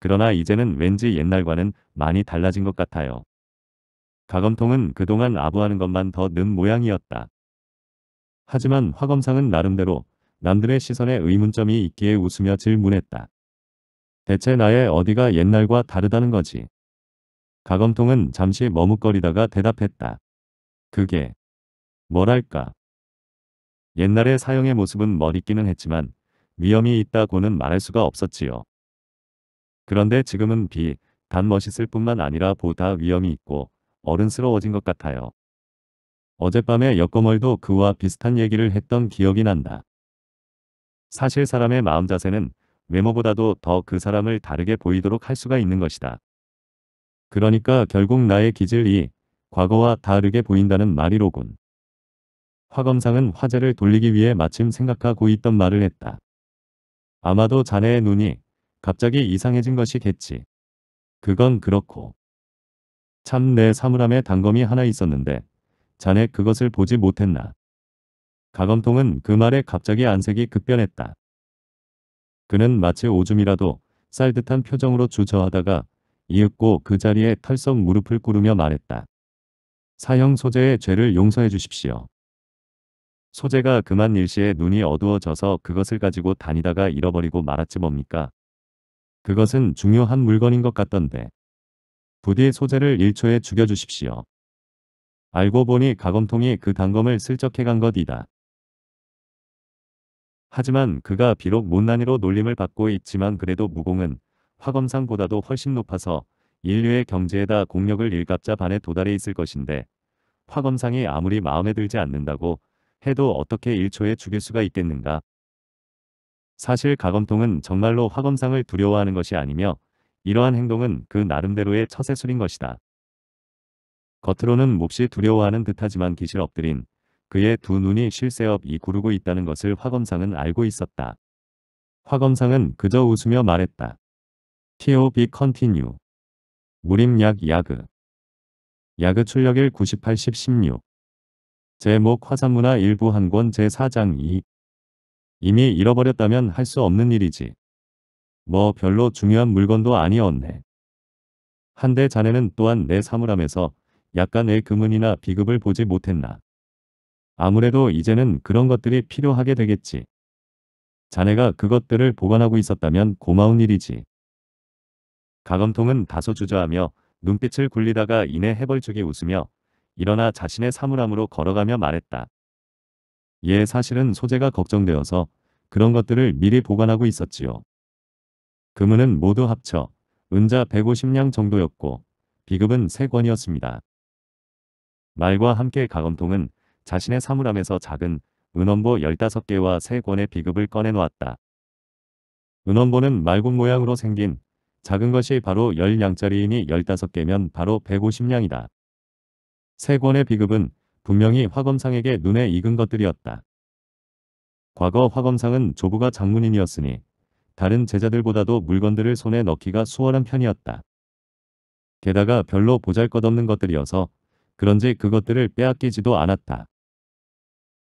그러나 이제는 왠지 옛날과는 많이 달라진 것 같아요. 가검통은 그동안 아부하는 것만 더 는 모양이었다. 하지만 화검상은 나름대로 남들의 시선에 의문점이 있기에 웃으며 질문했다. 대체 나의 어디가 옛날과 다르다는 거지? 가검통은 잠시 머뭇거리다가 대답했다. 그게 뭐랄까 옛날의 사형의 모습은 멋있기는 했지만 위험이 있다고는 말할 수가 없었지요. 그런데 지금은 비, 단 멋있을 뿐만 아니라 보다 위험이 있고 어른스러워진 것 같아요. 어젯밤에 역거멀도 그와 비슷한 얘기를 했던 기억이 난다. 사실 사람의 마음 자세는 외모보다도 더 그 사람을 다르게 보이도록 할 수가 있는 것이다. 그러니까 결국 나의 기질이 과거와 다르게 보인다는 말이로군. 화검상은 화제를 돌리기 위해 마침 생각하고 있던 말을 했다. 아마도 자네의 눈이 갑자기 이상해진 것이겠지. 그건 그렇고. 참 내 사물함에 단검이 하나 있었는데 자네 그것을 보지 못했나. 가검통은 그 말에 갑자기 안색이 급변했다. 그는 마치 오줌이라도 쌀 듯한 표정으로 주저하다가 이윽고 그 자리에 털썩 무릎을 꿇으며 말했다. 사형 소재의 죄를 용서해 주십시오. 소재가 그만 일시에 눈이 어두워져서 그것을 가지고 다니다가 잃어버리고 말았지 뭡니까? 그것은 중요한 물건인 것 같던데. 부디 소재를 1초에 죽여주십시오. 알고 보니 가검통이 그 단검을 슬쩍 해간 것이다. 하지만 그가 비록 못난이로 놀림을 받고 있지만 그래도 무공은 화검상보다도 훨씬 높아서 인류의 경제에다 공력을 일갑자 반에 도달해 있을 것인데 화검상이 아무리 마음에 들지 않는다고 해도 어떻게 1초에 죽일 수가 있겠는가. 사실 가검통은 정말로 화검상을 두려워하는 것이 아니며 이러한 행동은 그 나름대로의 처세술인 것이다. 겉으로는 몹시 두려워하는 듯하지만 기실 엎드린 그의 두 눈이 쉴새 없이 구르고 있다는 것을 화검상은 알고 있었다. 화검상은 그저 웃으며 말했다. TOB 컨티뉴 무림약 야그 야그 출력일 98, 10, 16 제목 화산문화 일부 한권 제4장 2 이미 잃어버렸다면 할 수 없는 일이지. 뭐 별로 중요한 물건도 아니었네. 한데 자네는 또한 내 사물함에서 약간의 금은이나 비급을 보지 못했나. 아무래도 이제는 그런 것들이 필요하게 되겠지. 자네가 그것들을 보관하고 있었다면 고마운 일이지. 가검통은 다소 주저하며 눈빛을 굴리다가 이내 해벌죽이 웃으며 일어나 자신의 사물함으로 걸어가며 말했다. 예, 사실은 소재가 걱정되어서 그런 것들을 미리 보관하고 있었지요. 금은은 모두 합쳐 은자 150냥 정도였고 비급은 3권이었습니다. 말과 함께 가검통은 자신의 사물함에서 작은 은원보 15개와 3권의 비급을 꺼내놓았다. 은원보는 말굽 모양으로 생긴 작은 것이 바로 10냥짜리이니 15개면 바로 150냥이다. 세 권의 비급은 분명히 화검상에게 눈에 익은 것들이었다. 과거 화검상은 조부가 장문인이었으니 다른 제자들보다도 물건들을 손에 넣기가 수월한 편이었다. 게다가 별로 보잘것없는 것들이어서 그런지 그것들을 빼앗기지도 않았다.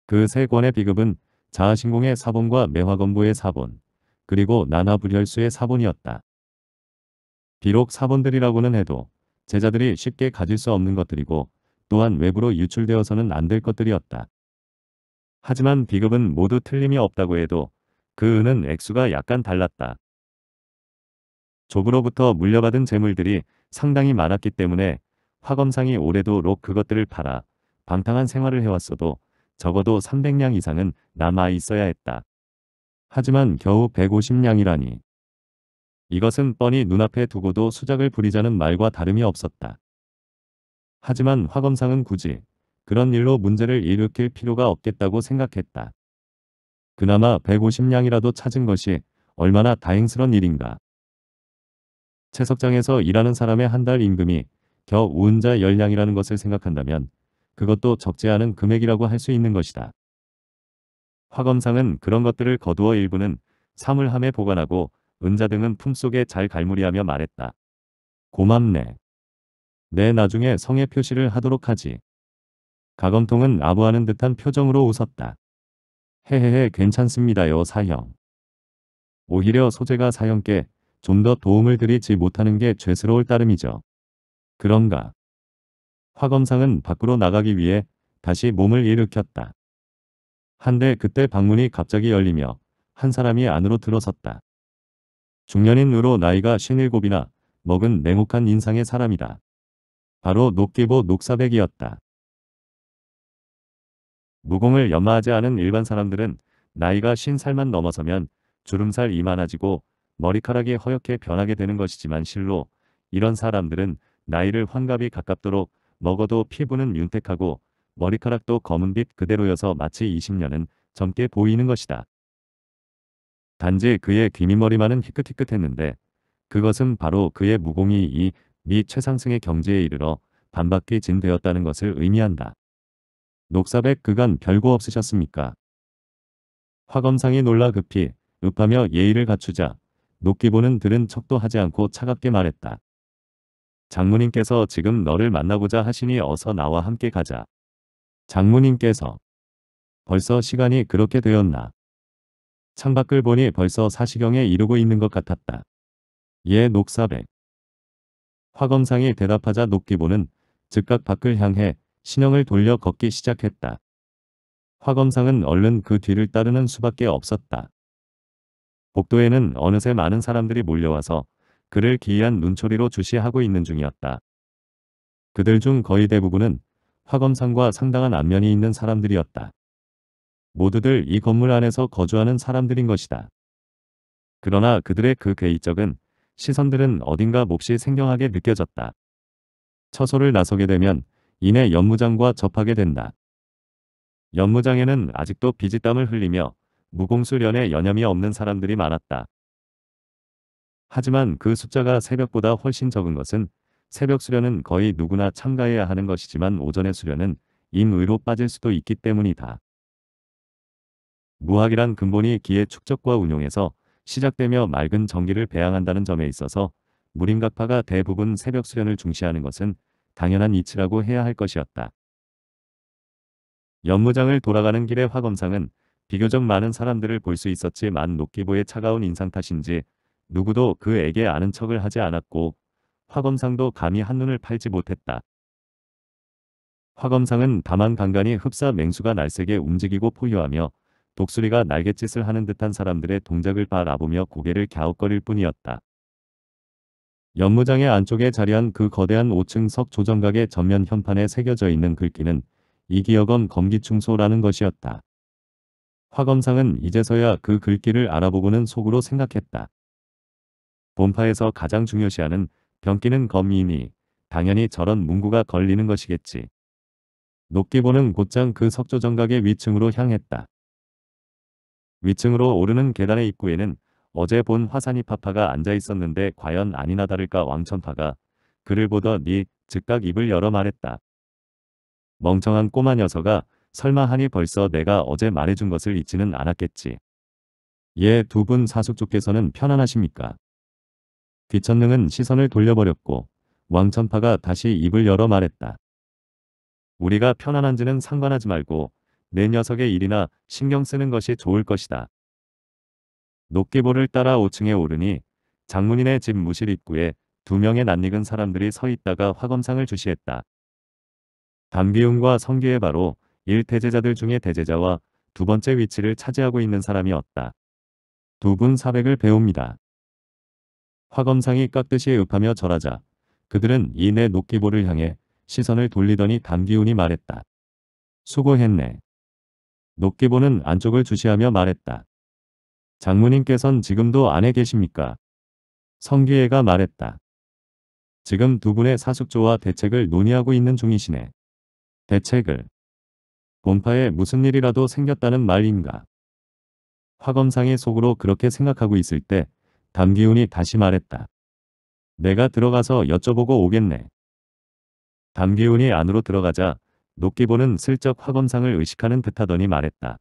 그 세 권의 비급은 자아신공의 사본과 매화검보의 사본, 그리고 나나불혈수의 사본이었다. 비록 사본들이라고는 해도 제자들이 쉽게 가질 수 없는 것들이고 또한 외부로 유출되어서는 안 될 것들이었다. 하지만 비급은 모두 틀림이 없다고 해도 그 은은 액수가 약간 달랐다. 조부로부터 물려받은 재물들이 상당히 많았기 때문에 화검상이 올해도 록 그것들을 팔아 방탕한 생활을 해왔어도 적어도 300량 이상은 남아 있어야 했다. 하지만 겨우 150량이라니. 이것은 뻔히 눈앞에 두고도 수작을 부리자는 말과 다름이 없었다. 하지만 화검상은 굳이 그런 일로 문제를 일으킬 필요가 없겠다고 생각했다. 그나마 150냥이라도 찾은 것이 얼마나 다행스런 일인가. 채석장에서 일하는 사람의 한 달 임금이 겨 우은자 열량이라는 것을 생각한다면 그것도 적지 않은 금액이라고 할 수 있는 것이다. 화검상은 그런 것들을 거두어 일부는 사물함에 보관하고 은자 등은 품속에 잘 갈무리하며 말했다. 고맙네. 내 네, 나중에 성의 표시를 하도록 하지. 가검통은 아부하는 듯한 표정으로 웃었다. 헤헤헤 괜찮습니다요 사형. 오히려 소재가 사형께 좀 더 도움을 드리지 못하는 게 죄스러울 따름이죠. 그런가. 화검상은 밖으로 나가기 위해 다시 몸을 일으켰다. 한데 그때 방문이 갑자기 열리며 한 사람이 안으로 들어섰다. 중년인 으로 나이가 57이나 먹은 냉혹한 인상의 사람이다. 바로 녹기보 녹사백이었다. 무공을 연마하지 않은 일반 사람들은 나이가 50살만 넘어서면 주름살이 많아지고 머리카락이 허옇게 변하게 되는 것이지만 실로 이런 사람들은 나이를 환갑이 가깝도록 먹어도 피부는 윤택하고 머리카락도 검은빛 그대로여서 마치 20년은 젊게 보이는 것이다. 단지 그의 귀미머리만은 희끗희끗했는데 그것은 바로 그의 무공이 이미 최상승의 경지에 이르러 반밖에 진되었다는 것을 의미한다. 녹사백 그간 별거 없으셨습니까? 화검상이 놀라 급히 읍하며 예의를 갖추자 녹기보는 들은 척도 하지 않고 차갑게 말했다. 장모님께서 지금 너를 만나고자 하시니 어서 나와 함께 가자. 장모님께서 벌써 시간이 그렇게 되었나. 창밖을 보니 벌써 사시경에 이르고 있는 것 같았다. 예 녹사백. 화검상이 대답하자 녹기보는 즉각 밖을 향해 신형을 돌려 걷기 시작했다. 화검상은 얼른 그 뒤를 따르는 수밖에 없었다. 복도에는 어느새 많은 사람들이 몰려와서 그를 기이한 눈초리로 주시하고 있는 중이었다. 그들 중 거의 대부분은 화검상과 상당한 안면이 있는 사람들이었다. 모두들 이 건물 안에서 거주하는 사람들인 것이다. 그러나 그들의 그 괴이적은 시선들은 어딘가 몹시 생경하게 느껴졌다. 처소를 나서게 되면 이내 연무장과 접하게 된다. 연무장에는 아직도 비지땀을 흘리며 무공수련에 여념이 없는 사람들이 많았다. 하지만 그 숫자가 새벽보다 훨씬 적은 것은 새벽 수련은 거의 누구나 참가해야 하는 것이지만 오전의 수련은 임의로 빠질 수도 있기 때문이다. 무학이란 근본이 기의 축적과 운용에서 시작되며 맑은 전기를 배양한다는 점에 있어서 무림각파가 대부분 새벽 수련을 중시하는 것은 당연한 이치라고 해야 할 것이었다. 연무장을 돌아가는 길에 화검상은 비교적 많은 사람들을 볼 수 있었지만 녹기보의 차가운 인상 탓인지 누구도 그에게 아는 척을 하지 않았고 화검상도 감히 한눈을 팔지 못했다. 화검상은 다만 간간히 흡사 맹수가 날색에 움직이고 포효하며 독수리가 날갯짓을 하는 듯한 사람들의 동작을 바라보며 고개를 갸웃거릴 뿐이었다. 연무장의 안쪽에 자리한 그 거대한 5층 석 조정각의 전면 현판에 새겨져 있는 글귀는 이기여검 검기충소라는 것이었다. 화검상은 이제서야 그 글귀를 알아보고는 속으로 생각했다. 본파에서 가장 중요시하는 병기는 검이니 당연히 저런 문구가 걸리는 것이겠지. 녹기보는 곧장 그 석조정각의 위층으로 향했다. 위층으로 오르는 계단의 입구에는 어제 본 화산이 파파가 앉아 있었는데 과연 아니나 다를까 왕천파가 그를 보더니 즉각 입을 열어 말했다. 멍청한 꼬마 녀석아 설마 하니 벌써 내가 어제 말해준 것을 잊지는 않았겠지. 예두 분 사숙조께서는 편안하십니까? 귀천능은 시선을 돌려버렸고 왕천파가 다시 입을 열어 말했다. 우리가 편안한지는 상관하지 말고 내 녀석의 일이나 신경 쓰는 것이 좋을 것이다. 녹기보를 따라 5층에 오르니 장문인의 집 무실 입구에 두 명의 낯익은 사람들이 서 있다가 화검상을 주시했다. 단비움과성기의 바로 일대제자들 중에 대제자와 두 번째 위치를 차지하고 있는 사람이었다. 두 분 사백을 배웁니다. 화검상이 깍듯이 읍하며 절하자 그들은 이내 녹기보를 향해 시선을 돌리더니 단기운이 말했다. 수고했네. 높게 보는 안쪽을 주시하며 말했다. 장모님께선 지금도 안에 계십니까? 성기애가 말했다. 지금 두 분의 사숙조와 대책을 논의하고 있는 중이시네. 대책을. 본파에 무슨 일이라도 생겼다는 말인가. 화검상의 속으로 그렇게 생각하고 있을 때 담기훈이 다시 말했다. 내가 들어가서 여쭤보고 오겠네. 담기훈이 안으로 들어가자 노끼보는 슬쩍 학원상을 의식하는 듯하더니 말했다.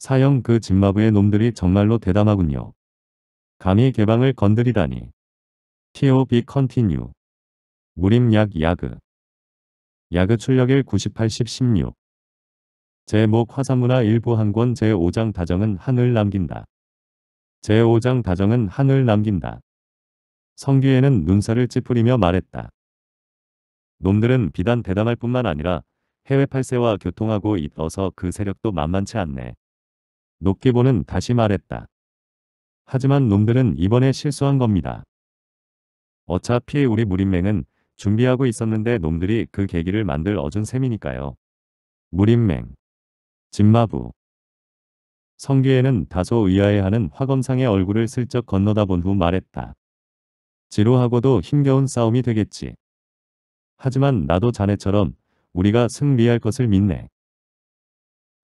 사형 그 진마부의 놈들이 정말로 대담하군요. 감히 개방을 건드리다니. TOB 컨티뉴. 무림약 야그. 야그 출력일 9 8 0 16. 제목 화산문화 일부 한권 제5장 다정은 한을 남긴다. 제5장 다정은 한을 남긴다. 성규에는 눈살을 찌푸리며 말했다. 놈들은 비단 대담할 뿐만 아니라 해외 팔세와 교통하고 있어서 그 세력도 만만치 않네. 녹기보는 다시 말했다. 하지만 놈들은 이번에 실수한 겁니다. 어차피 우리 무림맹은 준비하고 있었는데 놈들이 그 계기를 만들 어준 셈이니까요. 무림맹. 진마부. 성규에는 다소 의아해하는 화검상의 얼굴을 슬쩍 건너다 본 후 말했다. 지루하고도 힘겨운 싸움이 되겠지. 하지만 나도 자네처럼 우리가 승리할 것을 믿네.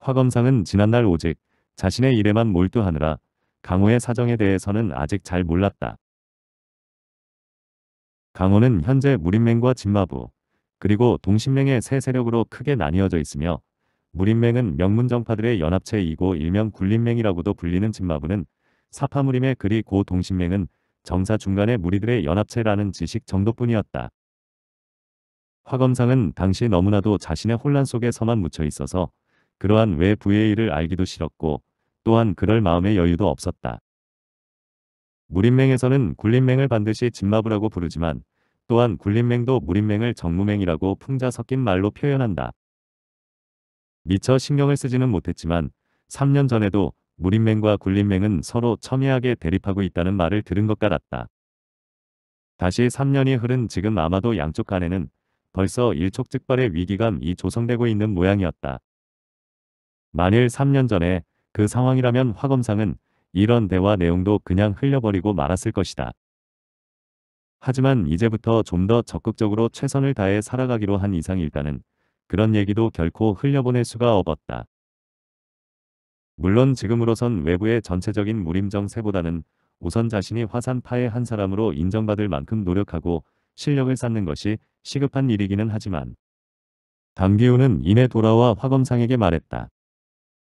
화검상은 지난날 오직 자신의 일에만 몰두하느라 강호의 사정에 대해서는 아직 잘 몰랐다. 강호는 현재 무림맹과 진마부 그리고 동심맹의 세 세력으로 크게 나뉘어져 있으며 무림맹은 명문정파들의 연합체이고 일명 군림맹이라고도 불리는 진마부는 사파무림의 그리 고 동심맹은 정사 중간의 무리들의 연합체라는 지식 정도뿐이었다. 화 검상은 당시 너무나도 자신의 혼란 속에 서만 묻혀 있어서 그러한 외 부의 일을 알기도 싫었고 또한 그럴 마음의 여유도 없었다. 무림맹에서는 굴림맹을 반드시 진마부라고 부르지만 또한 굴림맹도 무림맹을 정무맹이라고 풍자 섞인 말로 표현한다. 미처 신경을 쓰지는 못했지만 3년 전에도 무림맹과 굴림맹은 서로 첨예하게 대립하고 있다는 말을 들은 것 같았다. 다시 3년이 흐른 지금 아마도 양쪽 간에는 벌써 일촉즉발의 위기감이 조성되고 있는 모양이었다. 만일 3년 전에 그 상황이라면 화검상은 이런 대화 내용도 그냥 흘려버리고 말았을 것이다. 하지만 이제부터 좀 더 적극적으로 최선을 다해 살아가기로 한 이상 일단은 그런 얘기도 결코 흘려보낼 수가 없었다. 물론 지금으로선 외부의 전체적인 무림정세보다는 우선 자신이 화산파의 한 사람으로 인정받을 만큼 노력하고 실력을 쌓는 것이 시급한 일이기는 하지만 담기우은 이내 돌아와 화검상에게 말했다.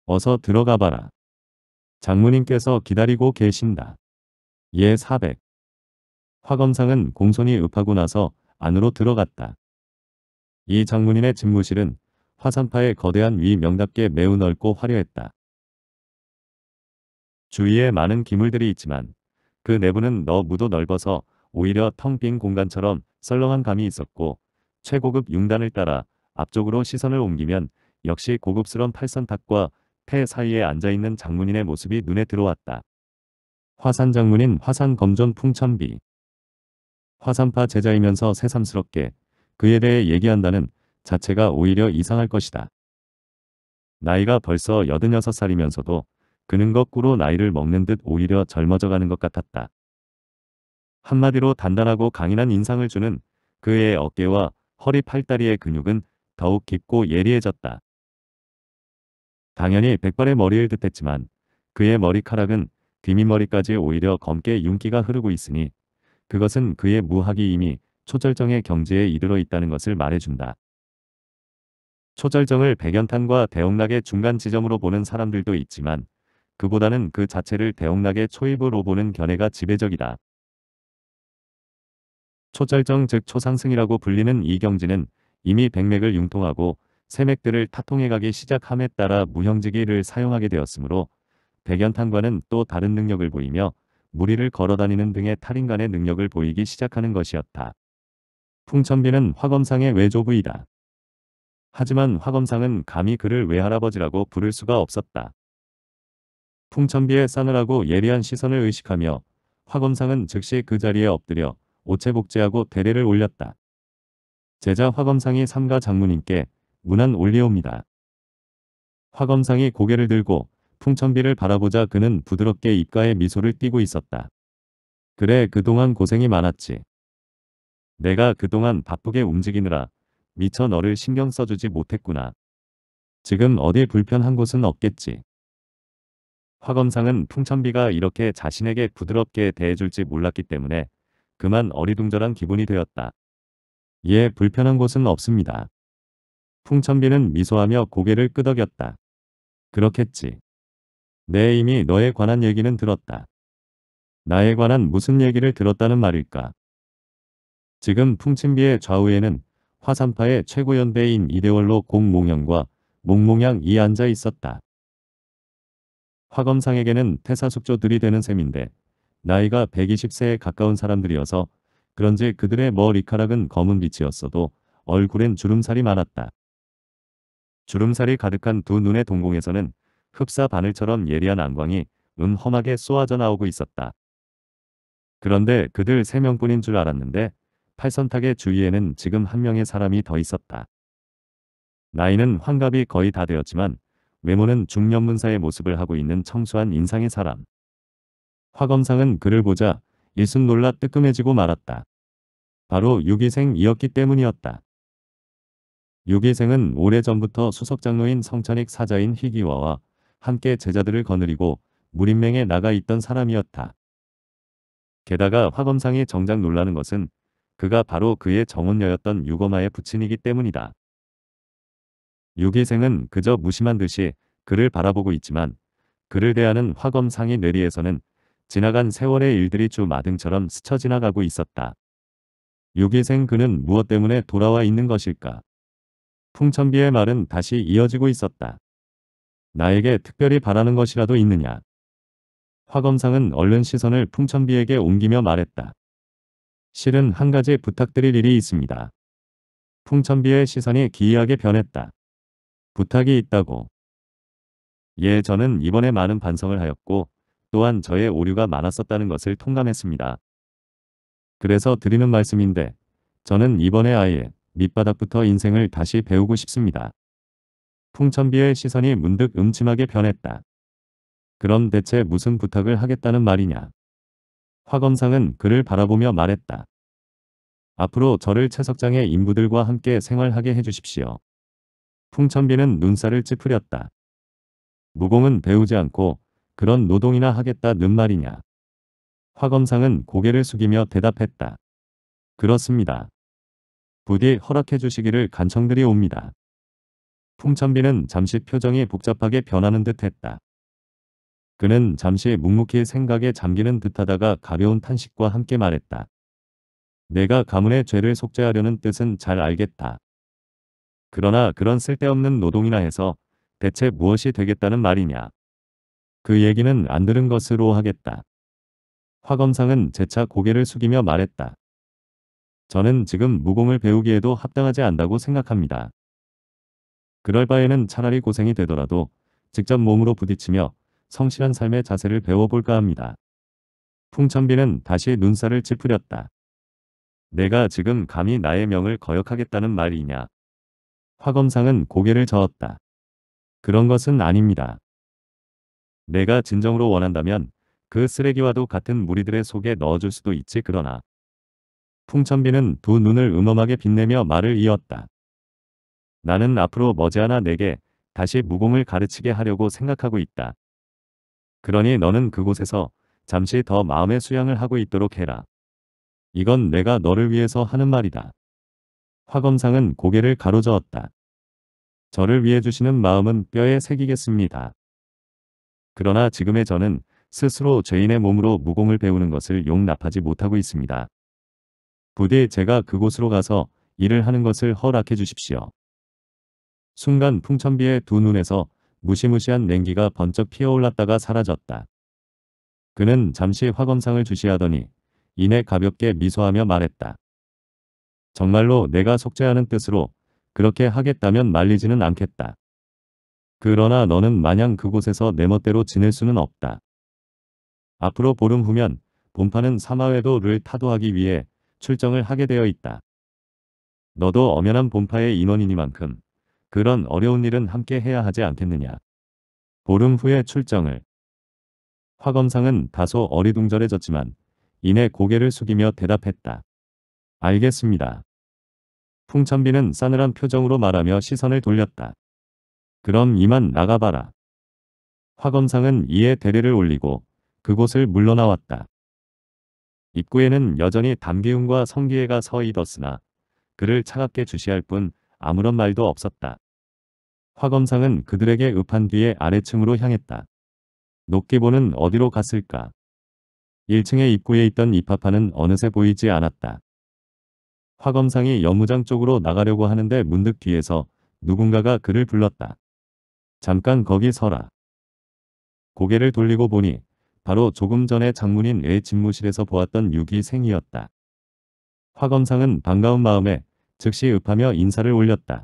어서 들어가 봐라. 장모님께서 기다리고 계신다. 예 400. 화검상은 공손히 읍하고 나서 안으로 들어갔다. 이장모인의 집무실은 화산파의 거대한 위 명답게 매우 넓고 화려했다. 주위에 많은 기물들이 있지만 그 내부는 너무도 넓어서 오히려 텅 빈 공간처럼 썰렁한 감이 있었고 최고급 융단을 따라 앞쪽으로 시선을 옮기면 역시 고급스런 팔선탑과폐 사이에 앉아있는 장문인의 모습이 눈에 들어왔다. 화산 장문인 화산 검전 풍천비 화산파 제자이면서 새삼스럽게 그에 대해 얘기한다는 자체가 오히려 이상할 것이다. 나이가 벌써 86살이면서도 그는 거꾸로 나이를 먹는 듯 오히려 젊어져가는 것 같았다. 한마디로 단단하고 강인한 인상을 주는 그의 어깨와 허리 팔다리의 근육은 더욱 깊고 예리해졌다. 당연히 백발의 머리일 듯했지만 그의 머리카락은 귀밑머리까지 오히려 검게 윤기가 흐르고 있으니 그것은 그의 무학이 이미 초절정의 경지에 이르러 있다는 것을 말해준다. 초절정을 백연탄과 대홍락의 중간 지점으로 보는 사람들도 있지만 그보다는 그 자체를 대홍락의 초입으로 보는 견해가 지배적이다. 초절정 즉 초상승이라고 불리는 이경지는 이미 백맥을 융통하고 세맥들을 타통해가기 시작함에 따라 무형지기를 사용하게 되었으므로 백연탄과는 또 다른 능력을 보이며 무리를 걸어다니는 등의 탈인간의 능력을 보이기 시작하는 것이었다. 풍천비는 화검상의 외조부이다. 하지만 화검상은 감히 그를 외할아버지라고 부를 수가 없었다. 풍천비의 싸늘하고 예리한 시선을 의식하며 화검상은 즉시 그 자리에 엎드려 오체복제하고 대례를 올렸다. 제자 화검상이 삼가 장문님께 문안 올리옵니다. 화검상이 고개를 들고 풍천비를 바라보자 그는 부드럽게 입가에 미소를 띠고 있었다. 그래 그동안 고생이 많았지. 내가 그동안 바쁘게 움직이느라 미처 너를 신경 써주지 못했구나. 지금 어디 불편한 곳은 없겠지. 화검상은 풍천비가 이렇게 자신에게 부드럽게 대해줄지 몰랐기 때문에 그만 어리둥절한 기분이 되었다. 예, 불편한 곳은 없습니다. 풍천비는 미소하며 고개를 끄덕였다. 그렇겠지. 내 이미 너에 관한 얘기는 들었다. 나에 관한 무슨 얘기를 들었다는 말일까? 지금 풍친비의 좌우에는 화산파의 최고연대인 이대월로 공몽영과 몽몽양이 앉아 있었다. 화검상에게는 태사숙조들이 되는 셈인데 나이가 120세에 가까운 사람들이어서 그런지 그들의 머리카락은 검은 빛이었어도 얼굴엔 주름살이 많았다. 주름살이 가득한 두 눈의 동공에서는 흡사 바늘처럼 예리한 안광이 음험하게 쏘아져 나오고 있었다. 그런데 그들 세 명뿐인 줄 알았는데 팔선탁의 주위에는 지금 한 명의 사람이 더 있었다. 나이는 환갑이 거의 다 되었지만 외모는 중년문사의 모습을 하고 있는 청소한 인상의 사람. 화검상은 그를 보자 일순 놀라 뜨끔해지고 말았다. 바로 유기생이었기 때문이었다. 유기생은 오래전부터 수석장로인 성천익 사자인 희기와와 함께 제자들을 거느리고 무림맹에 나가 있던 사람이었다. 게다가 화검상이 정작 놀라는 것은 그가 바로 그의 정원녀였던유검마의 부친이기 때문이다. 유기생은 그저 무심한 듯이 그를 바라보고 있지만 그를 대하는 화검상의 뇌리에서는 지나간 세월의 일들이 주마등처럼 스쳐 지나가고 있었다. 6기생 그는 무엇 때문에 돌아와 있는 것일까? 풍천비의 말은 다시 이어지고 있었다. 나에게 특별히 바라는 것이라도 있느냐? 화검상은 얼른 시선을 풍천비에게 옮기며 말했다. 실은 한 가지 부탁드릴 일이 있습니다. 풍천비의 시선이 기이하게 변했다. 부탁이 있다고. 예, 저는 이번에 많은 반성을 하였고 또한 저의 오류가 많았었다는 것을 통감했습니다. 그래서 드리는 말씀인데 저는 이번에 아예 밑바닥부터 인생을 다시 배우고 싶습니다. 풍천비의 시선이 문득 음침하게 변했다. 그럼 대체 무슨 부탁을 하겠다는 말이냐. 화검상은 그를 바라보며 말했다. 앞으로 저를 채석장의 인부들과 함께 생활하게 해주십시오. 풍천비는 눈살을 찌푸렸다. 무공은 배우지 않고 그런 노동이나 하겠다는 말이냐. 화 검상은 고개를 숙이며 대답했다. 그렇습니다. 부디 허락해 주시기를 간청들이 옵니다. 풍천비는 잠시 표정이 복잡하게 변하는 듯 했다. 그는 잠시 묵묵히 생각에 잠기는 듯하다가 가벼운 탄식과 함께 말했다. 내가 가문의 죄를 속죄하려는 뜻은 잘 알겠다. 그러나 그런 쓸데없는 노동이나 해서 대체 무엇이 되겠다는 말이냐. 그 얘기는 안 들은 것으로 하겠다. 화 검상은 재차 고개를 숙이며 말했다. 저는 지금 무공을 배우기에도 합당하지 않다고 생각합니다. 그럴 바에는 차라리 고생이 되더라도 직접 몸으로 부딪히며 성실한 삶의 자세를 배워볼까 합니다. 풍천비는 다시 눈살을 찌푸렸다. 내가 지금 감히 나의 명을 거역하겠다는 말이냐. 화검상은 고개를 저었다. 그런 것은 아닙니다. 내가 진정으로 원한다면 그 쓰레기와도 같은 무리들의 속에 넣어줄 수도 있지 그러나 풍천비는 두 눈을 음험하게 빛내며 말을 이었다. 나는 앞으로 머지않아 내게 다시 무공을 가르치게 하려고 생각하고 있다. 그러니 너는 그곳에서 잠시 더 마음의 수양을 하고 있도록 해라. 이건 내가 너를 위해서 하는 말이다. 화검상은 고개를 가로저었다. 저를 위해 주시는 마음은 뼈에 새기겠습니다. 그러나 지금의 저는 스스로 죄인의 몸으로 무공을 배우는 것을 용납하지 못하고 있습니다. 부디 제가 그곳으로 가서 일을 하는 것을 허락해 주십시오. 순간 풍천비의 두 눈에서 무시무시한 냉기가 번쩍 피어올랐다가 사라졌다. 그는 잠시 화검상을 주시하더니 이내 가볍게 미소하며 말했다. 정말로 내가 속죄하는 뜻으로 그렇게 하겠다면 말리지는 않겠다. 그러나 너는 마냥 그곳에서 내 멋대로 지낼 수는 없다. 앞으로 보름 후면 본파는 사마웨도를 타도하기 위해 출정을 하게 되어 있다. 너도 엄연한 본파의 인원이니만큼 그런 어려운 일은 함께 해야 하지 않겠느냐. 보름 후에 출정을. 화검상은 다소 어리둥절해졌지만 이내 고개를 숙이며 대답했다. 알겠습니다. 풍천비는 싸늘한 표정으로 말하며 시선을 돌렸다. 그럼 이만 나가봐라. 화검상은 이에 대례를 올리고 그곳을 물러나왔다. 입구에는 여전히 담기훈과 성기애가 서 있었으나 그를 차갑게 주시할 뿐 아무런 말도 없었다. 화검상은 그들에게 읍한 뒤에 아래층으로 향했다. 녹기보는 어디로 갔을까? 1층의 입구에 있던 입합파는 어느새 보이지 않았다. 화검상이 여무장 쪽으로 나가려고 하는데 문득 뒤에서 누군가가 그를 불렀다. 잠깐 거기 서라. 고개를 돌리고 보니 바로 조금 전에 장문인 의 집무실에서 보았던 유기생이었다. 화 검상은 반가운 마음에 즉시 읍하며 인사를 올렸다.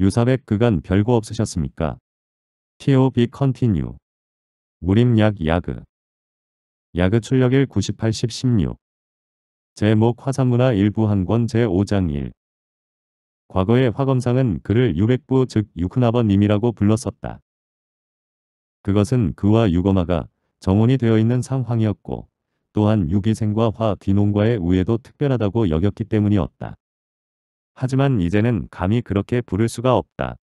유사백 그간 별거 없으셨습니까? TOB 컨티뉴 무림약 야그 야그 출력일 9 8 1 6 제목 화산문화 일부 한권 제5장 1 과거의 화검상은 그를 유백부 즉 유크나버님이라고 불렀었다. 그것은 그와 유검화가 정원이 되어 있는 상황이었고 또한 유기생과 화 귀농과의 우애도 특별하다고 여겼기 때문이었다. 하지만 이제는 감히 그렇게 부를 수가 없다.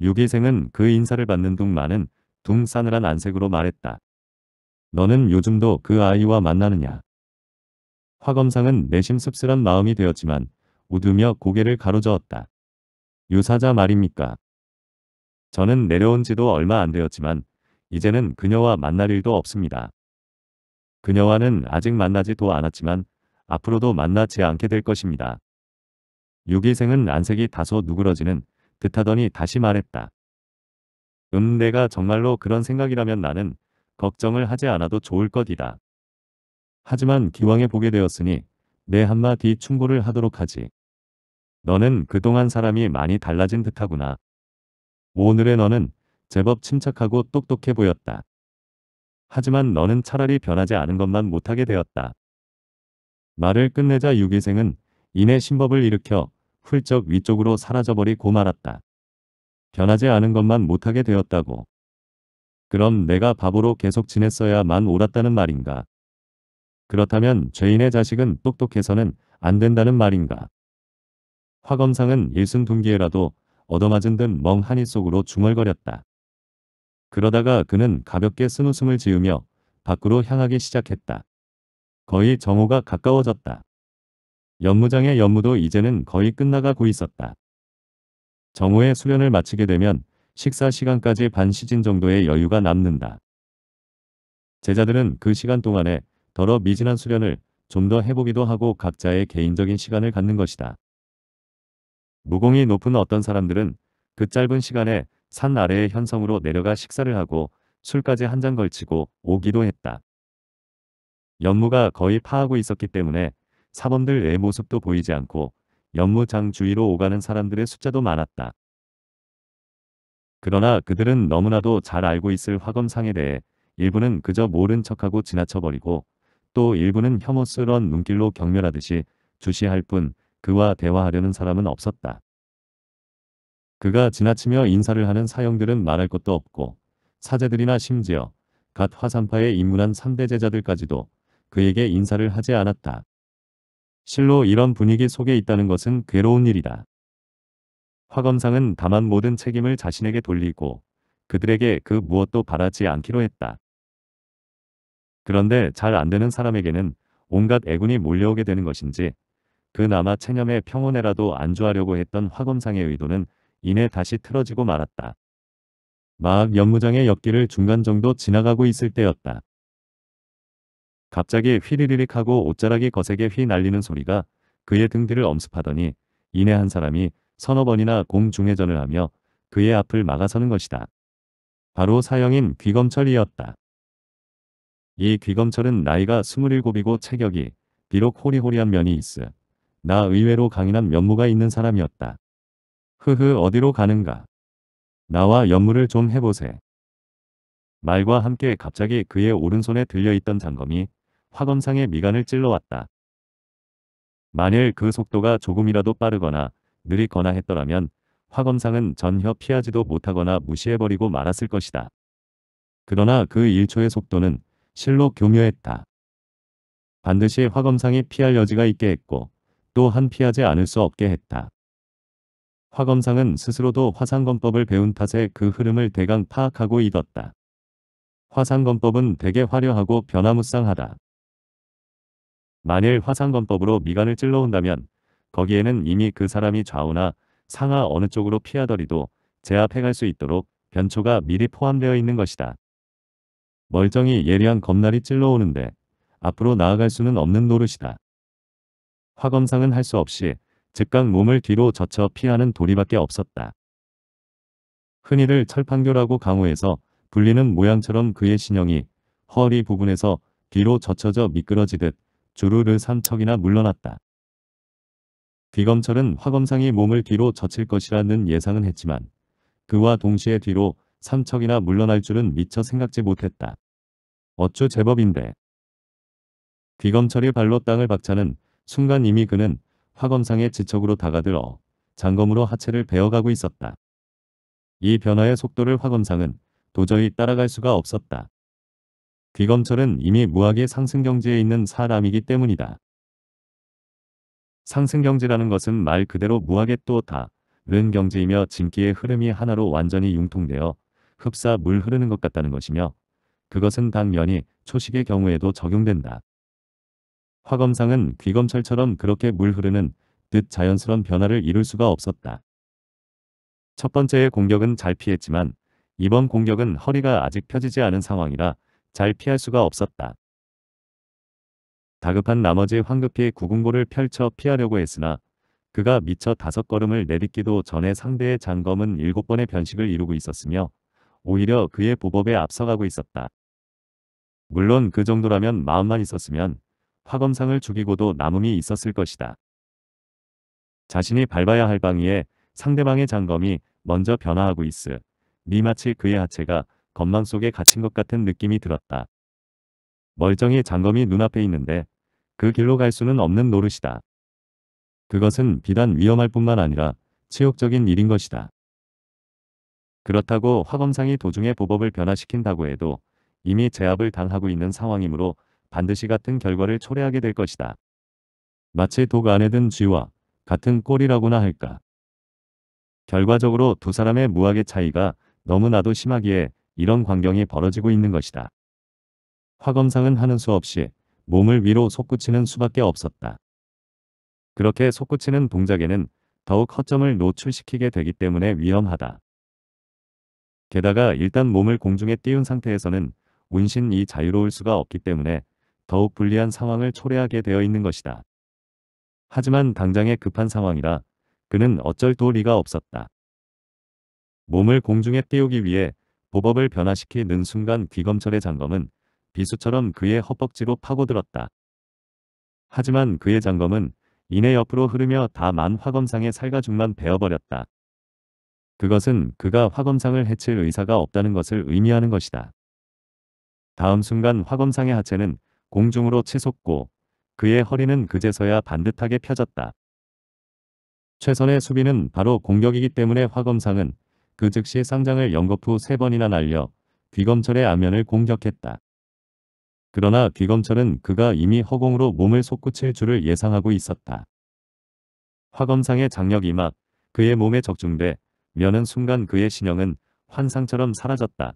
유기생은 그 인사를 받는 둥 많은 둥 싸늘한 안색으로 말했다. 너는 요즘도 그 아이와 만나느냐. 화검상은 내심 씁쓸한 마음이 되었지만 웃으며 고개를 가로저었다. 유사자 말입니까? 저는 내려온 지도 얼마 안 되었지만 이제는 그녀와 만날 일도 없습니다. 그녀와는 아직 만나지도 않았지만 앞으로도 만나지 않게 될 것입니다. 유기생은 안색이 다소 누그러지는 듯하더니 다시 말했다. 음 내가 정말로 그런 생각이라면 나는 걱정을 하지 않아도 좋을 것이다. 하지만 기왕에 보게 되었으니 내 한마디 충고를 하도록 하지. 너는 그동안 사람이 많이 달라진 듯하구나. 오늘의 너는 제법 침착하고 똑똑해 보였다. 하지만 너는 차라리 변하지 않은 것만 못하게 되었다. 말을 끝내자 유기생은 이내 신법을 일으켜 훌쩍 위쪽으로 사라져버리고 말았다. 변하지 않은 것만 못하게 되었다고. 그럼 내가 바보로 계속 지냈어야만 옳았다는 말인가? 그렇다면 죄인의 자식은 똑똑해서는 안 된다는 말인가? 화검상은 일승 둥기에라도 얻어맞은 듯 멍하니 속으로 중얼거렸다. 그러다가 그는 가볍게 쓴 웃음을 지으며 밖으로 향하기 시작했다. 거의 정오가 가까워졌다. 연무장의 연무도 이제는 거의 끝나가고 있었다. 정오의 수련을 마치게 되면 식사 시간까지 반 시즌 정도의 여유가 남는다. 제자들은 그 시간 동안에 더러 미진한 수련을 좀 더 해보기도 하고 각자의 개인적인 시간을 갖는 것이다. 무공이 높은 어떤 사람들은 그 짧은 시간에 산 아래의 현성으로 내려가 식사를 하고 술까지 한 잔 걸치고 오기도 했다. 연무가 거의 파하고 있었기 때문에 사범들의 모습도 보이지 않고 연무장 주위로 오가는 사람들의 숫자도 많았다. 그러나 그들은 너무나도 잘 알고 있을 화검상에 대해 일부는 그저 모른 척하고 지나쳐버리고 또 일부는 혐오스러운 눈길로 경멸하듯이 주시할 뿐 그와 대화하려는 사람은 없었다. 그가 지나치며 인사를 하는 사형들은 말할 것도 없고 사제들이나 심지어 갓 화산파에 입문한 3대 제자들까지도 그에게 인사를 하지 않았다. 실로 이런 분위기 속에 있다는 것은 괴로운 일이다. 화검상은 다만 모든 책임을 자신에게 돌리고 그들에게 그 무엇도 바라지 않기로 했다. 그런데 잘 안되는 사람에게는 온갖 애군이 몰려오게 되는 것인지 그나마 체념의 평온에라도 안주하려고 했던 화검상의 의도는 이내 다시 틀어지고 말았다. 막 연무장의 역기를 중간 정도 지나가고 있을 때였다. 갑자기 휘리릭 하고 옷자락이 거세게 휘 날리는 소리가 그의 등 뒤를 엄습하더니 이내 한 사람이 서너 번이나 공중회전을 하며 그의 앞을 막아서는 것이다. 바로 사형인 귀검철이었다. 이 귀검철은 나이가 27이고 체격이 비록 호리호리한 면이 있어 나 의외로 강인한 면모가 있는 사람이었다. 흐흐 어디로 가는가. 나와 연무를 좀 해보세. 말과 함께 갑자기 그의 오른손에 들려있던 장검이 화검상의 미간을 찔러왔다. 만일 그 속도가 조금이라도 빠르거나 느리거나 했더라면 화검상은 전혀 피하지도 못하거나 무시해버리고 말았을 것이다. 그러나 그 1초의 속도는 실로 교묘했다. 반드시 화검상이 피할 여지가 있게 했고 또한 피하지 않을 수 없게 했다. 화검상은 스스로도 화상검법을 배운 탓에 그 흐름을 대강 파악하고 잊었다. 화상검법은 되게 화려하고 변화무쌍하다. 만일 화상검법으로 미간을 찔러온다면 거기에는 이미 그 사람이 좌우나 상하 어느 쪽으로 피하더라도 제압해갈 수 있도록 변초가 미리 포함되어 있는 것이다. 멀쩡히 예리한 검날이 찔러오는데 앞으로 나아갈 수는 없는 노릇이다. 화검상은 할 수 없이 즉각 몸을 뒤로 젖혀 피하는 도리밖에 없었다. 흔히들 철판교라고 강호해서 불리는 모양처럼 그의 신형이 허리 부분에서 뒤로 젖혀져 미끄러지듯 주르르 삼척이나 물러났다. 귀검철은 화검상이 몸을 뒤로 젖힐 것이라는 예상은 했지만 그와 동시에 뒤로 삼척이나 물러날 줄은 미처 생각지 못했다. 어쭈 제법인데. 귀검철이 발로 땅을 박차는 순간 이미 그는 화검상의 지척으로 다가들어 장검으로 하체를 베어가고 있었다. 이 변화의 속도를 화검상은 도저히 따라갈 수가 없었다. 귀검철은 이미 무학의 상승경지에 있는 사람이기 때문이다. 상승경지라는 것은 말 그대로 무학의 또 다른 경지이며 진기의 흐름이 하나로 완전히 융통되어 흡사 물 흐르는 것 같다는 것이며 그것은 당연히 초식의 경우에도 적용된다. 화검상은 귀검철처럼 그렇게 물 흐르는 듯 자연스런 변화를 이룰 수가 없었다. 첫 번째의 공격은 잘 피했지만 이번 공격은 허리가 아직 펴지지 않은 상황이라 잘 피할 수가 없었다. 다급한 나머지 황급히 구금고를 펼쳐 피하려고 했으나 그가 미처 다섯 걸음을 내딛기도 전에 상대의 장검은 일곱 번의 변식을 이루고 있었으며 오히려 그의 보법에 앞서가고 있었다. 물론 그 정도라면 마음만 있었으면 화검상을 죽이고도 남음이 있었을 것이다. 자신이 밟아야 할방 위에 상대방의 장검이 먼저 변화하고 있으. 미마치 그의 하체가 건망 속에 갇힌 것 같은 느낌이 들었다. 멀쩡히 장검이 눈앞에 있는데 그 길로 갈 수는 없는 노릇이다. 그것은 비단 위험할 뿐만 아니라 치욕적인 일인 것이다. 그렇다고 화검상이 도중에 보법을 변화시킨다고 해도 이미 제압을 당하고 있는 상황이므로 반드시 같은 결과를 초래하게 될 것이다. 마치 독 안에 든 쥐와 같은 꼴이라고나 할까. 결과적으로 두 사람의 무학의 차이가 너무나도 심하기에 이런 광경이 벌어지고 있는 것이다. 화검상은 하는 수 없이 몸을 위로 솟구치는 수밖에 없었다. 그렇게 솟구치는 동작에는 더욱 허점을 노출시키게 되기 때문에 위험하다. 게다가 일단 몸을 공중에 띄운 상태에서는 운신이 자유로울 수가 없기 때문에 더욱 불리한 상황을 초래하게 되어 있는 것이다. 하지만 당장의 급한 상황이라 그는 어쩔 도리가 없었다. 몸을 공중에 띄우기 위해 보법을 변화시키는 순간 귀검철의 장검은 비수처럼 그의 허벅지로 파고들었다. 하지만 그의 장검은 이내 옆으로 흐르며 다 만 화검상의 살가죽만 베어버렸다. 그것은 그가 화검상을 해칠 의사가 없다는 것을 의미하는 것이다. 다음 순간 화검상의 하체는 공중으로 치솟고 그의 허리는 그제서야 반듯하게 펴졌다. 최선의 수비는 바로 공격이기 때문에 화검상은 그 즉시 상장을 연거푸 세 번이나 날려 귀검철의 안면을 공격했다. 그러나 귀검철은 그가 이미 허공으로 몸을 솟구칠 줄을 예상하고 있었다. 화검상의 장력이 막 그의 몸에 적중돼 면은 순간 그의 신형은 환상처럼 사라졌다.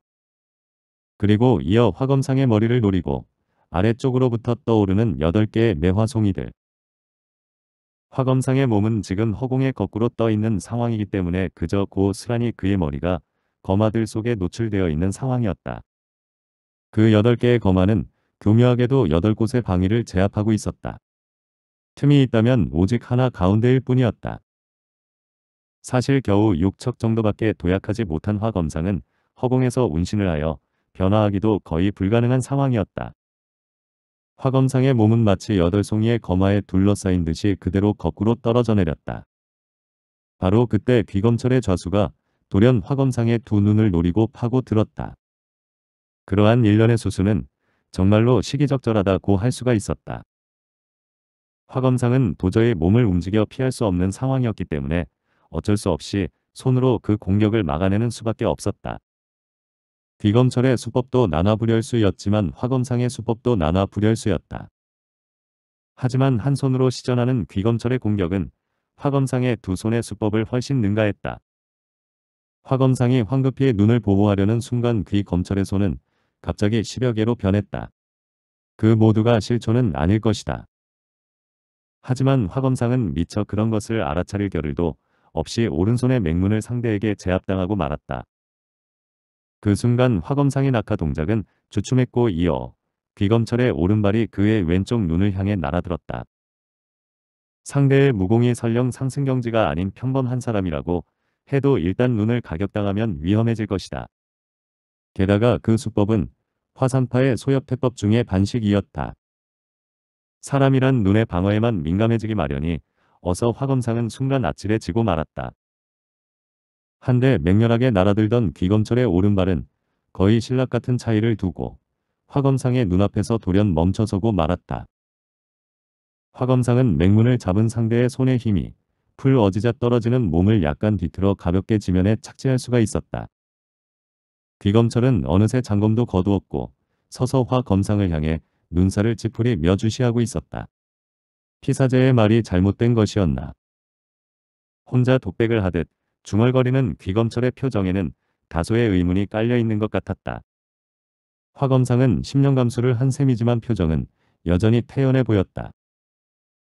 그리고 이어 화검상의 머리를 노리고 아래쪽으로부터 떠오르는 8개의 매화송이들. 화검상의 몸은 지금 허공에 거꾸로 떠있는 상황이기 때문에 그저 고스란히 그의 머리가 거마들 속에 노출되어 있는 상황이었다. 그 8개의 거마는 교묘하게도 8곳의 방위를 제압하고 있었다. 틈이 있다면 오직 하나 가운데일 뿐이었다. 사실 겨우 6척 정도밖에 도약하지 못한 화검상은 허공에서 운신을 하여 변화하기도 거의 불가능한 상황이었다. 화검상의 몸은 마치 여덟송이의 거마에 둘러싸인 듯이 그대로 거꾸로 떨어져 내렸다. 바로 그때 귀검철의 좌수가 돌연 화검상의 두 눈을 노리고 파고들었다. 그러한 일련의 수수는 정말로 시기적절하다고 할 수가 있었다. 화검상은 도저히 몸을 움직여 피할 수 없는 상황이었기 때문에 어쩔 수 없이 손으로 그 공격을 막아내는 수밖에 없었다. 귀검철의 수법도 나나불열수였지만 화검상의 수법도 나나불열수였다. 하지만 한 손으로 시전하는 귀검철의 공격은 화검상의 두 손의 수법을 훨씬 능가했다. 화검상이 황급히 눈을 보호하려는 순간 귀검철의 손은 갑자기 10여 개로 변했다. 그 모두가 실초는 아닐 것이다. 하지만 화검상은 미처 그런 것을 알아차릴 겨를도 없이 오른손의 맹문을 상대에게 제압당하고 말았다. 그 순간 화검상의 낙하 동작은 주춤했고 이어 귀검철의 오른발이 그의 왼쪽 눈을 향해 날아들었다. 상대의 무공이 설령 상승경지가 아닌 평범한 사람이라고 해도 일단 눈을 가격당하면 위험해질 것이다. 게다가 그 수법은 화산파의 소엽태법 중의 반식이었다. 사람이란 눈의 방어에만 민감해지기 마련이 어서 화검상은 순간 아찔해지고 말았다. 한데 맹렬하게 날아들던 귀검철의 오른발은 거의 신락 같은 차이를 두고 화검상의 눈앞에서 돌연 멈춰서고 말았다. 화검상은 맹문을 잡은 상대의 손의 힘이 풀 어지자 떨어지는 몸을 약간 뒤틀어 가볍게 지면에 착지할 수가 있었다. 귀검철은 어느새 장검도 거두었고 서서 화검상을 향해 눈살을 찌푸리며 주시하고 있었다. 피사제의 말이 잘못된 것이었나. 혼자 독백을 하듯 중얼거리는 귀검철의 표정에는 다소의 의문이 깔려 있는 것 같았다. 화 검상은 10년 감수를 한 셈이지만 표정은 여전히 태연해 보였다.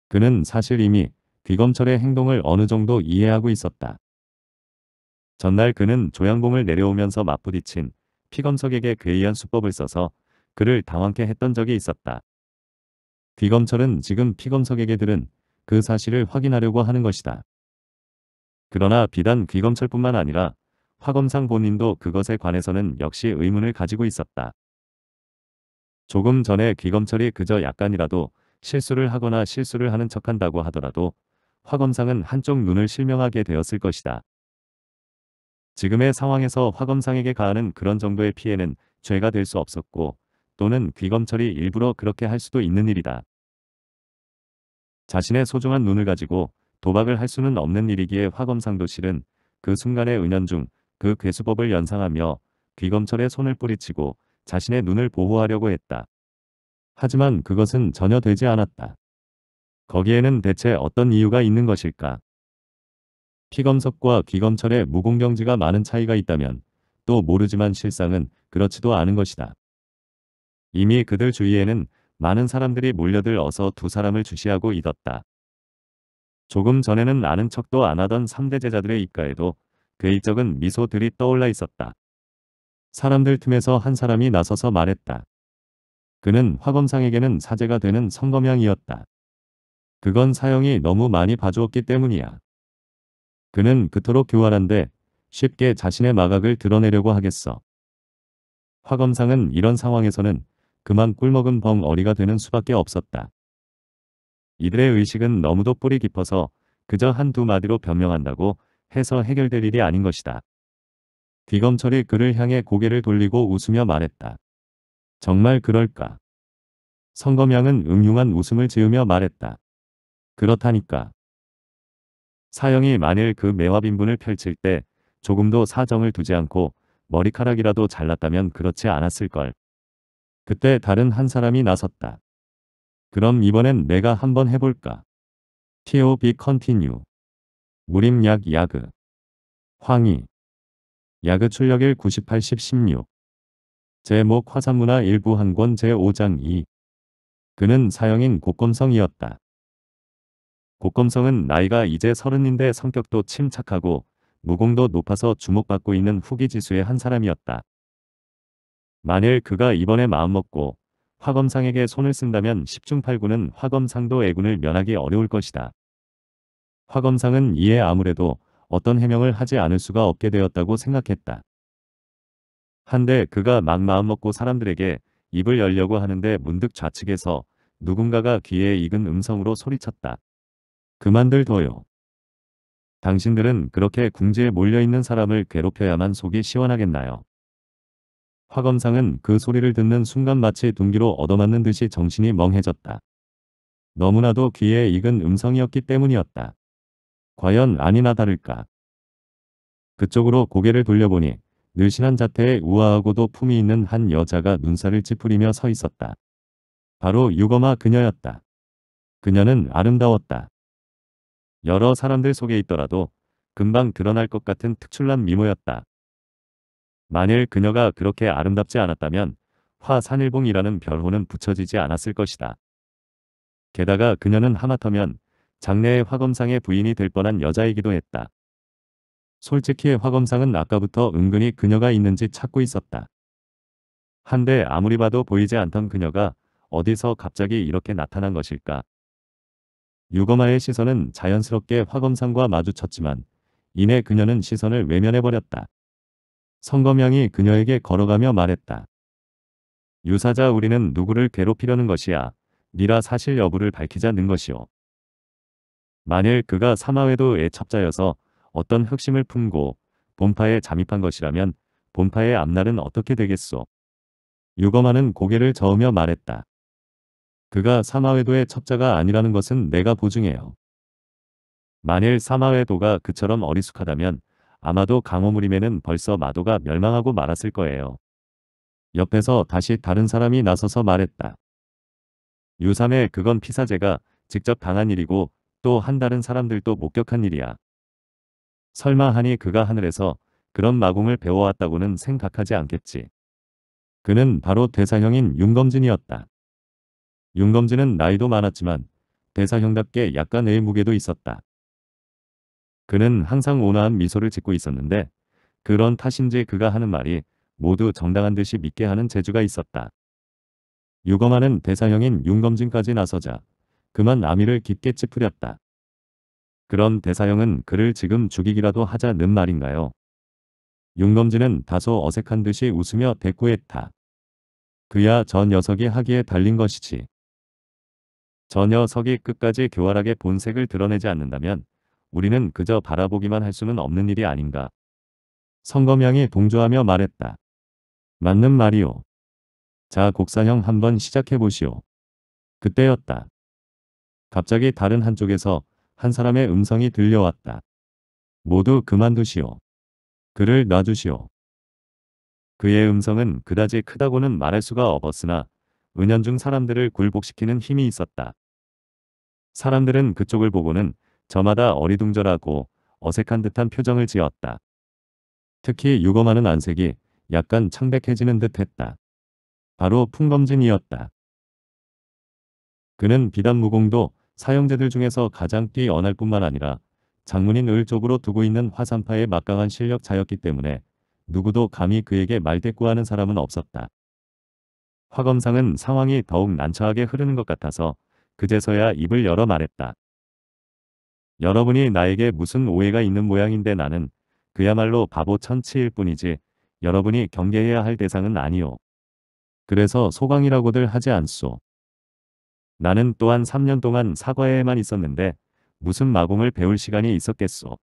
그는 사실 이미 귀검철의 행동을 어느 정도 이해하고 있었다. 전날 그는 조양봉을 내려오면서 맞부딪힌 피검석에게 괴이한 수법을 써서 그를 당황케 했던 적이 있었다. 귀검철은 지금 피검석에게 들은 그 사실을 확인하려고 하는 것이다. 그러나 비단 귀검찰뿐만 아니라 화검상 본인도 그것에 관해서는 역시 의문을 가지고 있었다. 조금 전에 귀검찰이 그저 약간이라도 실수를 하거나 실수를 하는 척한다고 하더라도 화검상은 한쪽 눈을 실명하게 되었을 것이다. 지금의 상황에서 화검상에게 가하는 그런 정도의 피해는 죄가 될 수 없었고 또는 귀검철이 일부러 그렇게 할 수도 있는 일이다. 자신의 소중한 눈을 가지고 도박을 할 수는 없는 일이기에 화검상도 실은 그 순간의 은연중 그 괴수법을 연상하며 귀검철에 손을 뿌리치고 자신의 눈을 보호하려고 했다. 하지만 그것은 전혀 되지 않았다. 거기에는 대체 어떤 이유가 있는 것일까? 피검석과 귀검철의 무공경지가 많은 차이가 있다면 또 모르지만 실상은 그렇지도 않은 것이다. 이미 그들 주위에는 많은 사람들이 몰려들 어서 두 사람을 주시하고 있었다. 조금 전에는 아는 척도 안 하던 3대 제자들의 입가에도 그 일적은 미소들이 떠올라 있었다. 사람들 틈에서 한 사람이 나서서 말했다. 그는 화검상에게는 사제가 되는 성검양이었다. 그건 사형이 너무 많이 봐주었기 때문이야. 그는 그토록 교활한데 쉽게 자신의 마각을 드러내려고 하겠어. 화검상은 이런 상황에서는 그만 꿀먹은 벙어리가 되는 수밖에 없었다. 이들의 의식은 너무도 뿌리 깊어서 그저 한두 마디로 변명한다고 해서 해결될 일이 아닌 것이다. 디검철이 그를 향해 고개를 돌리고 웃으며 말했다. 정말 그럴까? 성검양은 음흉한 웃음을 지으며 말했다. 그렇다니까. 사형이 만일 그 매화빈분을 펼칠 때 조금도 사정을 두지 않고 머리카락이라도 잘랐다면 그렇지 않았을걸. 그때 다른 한 사람이 나섰다. 그럼 이번엔 내가 한번 해볼까. TOB 컨티뉴 무림약 야그 황희 야그 출력일 9 8 1 16 제목 화산문화 일부 한권 제5장 2 그는 사형인 곡검성이었다곡검성은 나이가 이제 서른인데 성격도 침착하고 무공도 높아서 주목받고 있는 후기 지수의 한 사람이었다. 만일 그가 이번에 마음먹고 화검상에게 손을 쓴다면 10중 8구는 화검상도 애군을 면하기 어려울 것이다. 화검상은 이에 아무래도 어떤 해명을 하지 않을 수가 없게 되었다고 생각했다. 한데 그가 막 마음먹고 사람들에게 입을 열려고 하는데 문득 좌측에서 누군가가 귀에 익은 음성으로 소리쳤다. 그만들 둬요. 당신들은 그렇게 궁지에 몰려있는 사람을 괴롭혀야만 속이 시원하겠나요? 화검상은 그 소리를 듣는 순간 마치 둥기로 얻어맞는 듯이 정신이 멍해졌다. 너무나도 귀에 익은 음성이었기 때문이었다. 과연 아니나 다를까. 그쪽으로 고개를 돌려보니 느신한 자태에 우아하고도 품이 있는 한 여자가 눈살을 찌푸리며 서 있었다. 바로 유거마 그녀였다. 그녀는 아름다웠다. 여러 사람들 속에 있더라도 금방 드러날 것 같은 특출난 미모였다. 만일 그녀가 그렇게 아름답지 않았다면 화산일봉이라는 별호는 붙여지지 않았을 것이다. 게다가 그녀는 하마터면 장래의 화검상의 부인이 될 뻔한 여자이기도 했다. 솔직히 화검상은 아까부터 은근히 그녀가 있는지 찾고 있었다. 한데 아무리 봐도 보이지 않던 그녀가 어디서 갑자기 이렇게 나타난 것일까. 유검아의 시선은 자연스럽게 화검상과 마주쳤지만 이내 그녀는 시선을 외면해버렸다. 성검향이 그녀에게 걸어가며 말했다. 유사자 우리는 누구를 괴롭히려는 것이야. 니라 사실 여부를 밝히자는 것이오. 만일 그가 사마웨도 애첩자여서 어떤 흑심을 품고 본파에 잠입한 것이라면 본파의 앞날은 어떻게 되겠소? 유검하는 고개를 저으며 말했다. 그가 사마웨도의 첩자가 아니라는 것은 내가 보증해요. 만일 사마웨도가 그처럼 어리숙하다면 아마도 강호무림에는 벌써 마도가 멸망하고 말았을 거예요. 옆에서 다시 다른 사람이 나서서 말했다. 유삼의 그건 피사제가 직접 당한 일이고 또 한다른 사람들도 목격한 일이야. 설마 하니 그가 하늘에서 그런 마공을 배워왔다고는 생각하지 않겠지. 그는 바로 대사형인 윤검진이었다. 윤검진은 나이도 많았지만 대사형답게 약간의 무게도 있었다. 그는 항상 온화한 미소를 짓고 있었는데 그런 탓인지 그가 하는 말이 모두 정당한 듯이 믿게 하는 재주가 있었다. 유검하는 대사형인 윤검진까지 나서자 그만 아미를 깊게 찌푸렸다. 그런 대사형은 그를 지금 죽이기라도 하자는 말인가요? 윤검진은 다소 어색한 듯이 웃으며 대꾸했다. 그야 전 녀석이 하기에 달린 것이지. 저 녀석이 끝까지 교활하게 본색을 드러내지 않는다면 우리는 그저 바라보기만 할 수는 없는 일이 아닌가. 성검양이 동조하며 말했다. 맞는 말이오. 자 곡사형 한번 시작해보시오. 그때였다. 갑자기 다른 한쪽에서 한 사람의 음성이 들려왔다. 모두 그만두시오. 그를 놔주시오. 그의 음성은 그다지 크다고는 말할 수가 없었으나 은연중 사람들을 굴복시키는 힘이 있었다. 사람들은 그쪽을 보고는 저마다 어리둥절하고 어색한 듯한 표정을 지었다. 특히 유검하는 안색이 약간 창백해지는 듯했다. 바로 풍검진이었다. 그는 비단 무공도 사형제들 중에서 가장 뛰어날 뿐만 아니라 장문인 을 쪽으로 두고 있는 화산파의 막강한 실력자였기 때문에 누구도 감히 그에게 말대꾸하는 사람은 없었다. 화검상은 상황이 더욱 난처하게 흐르는 것 같아서 그제서야 입을 열어 말했다. 여러분이 나에게 무슨 오해가 있는 모양인데 나는 그야말로 바보 천치일 뿐이지 여러분이 경계해야 할 대상은 아니오. 그래서 소강이라고들 하지 않소. 나는 또한 3년 동안 사과에만 있었는데 무슨 마공을 배울 시간이 있었겠소.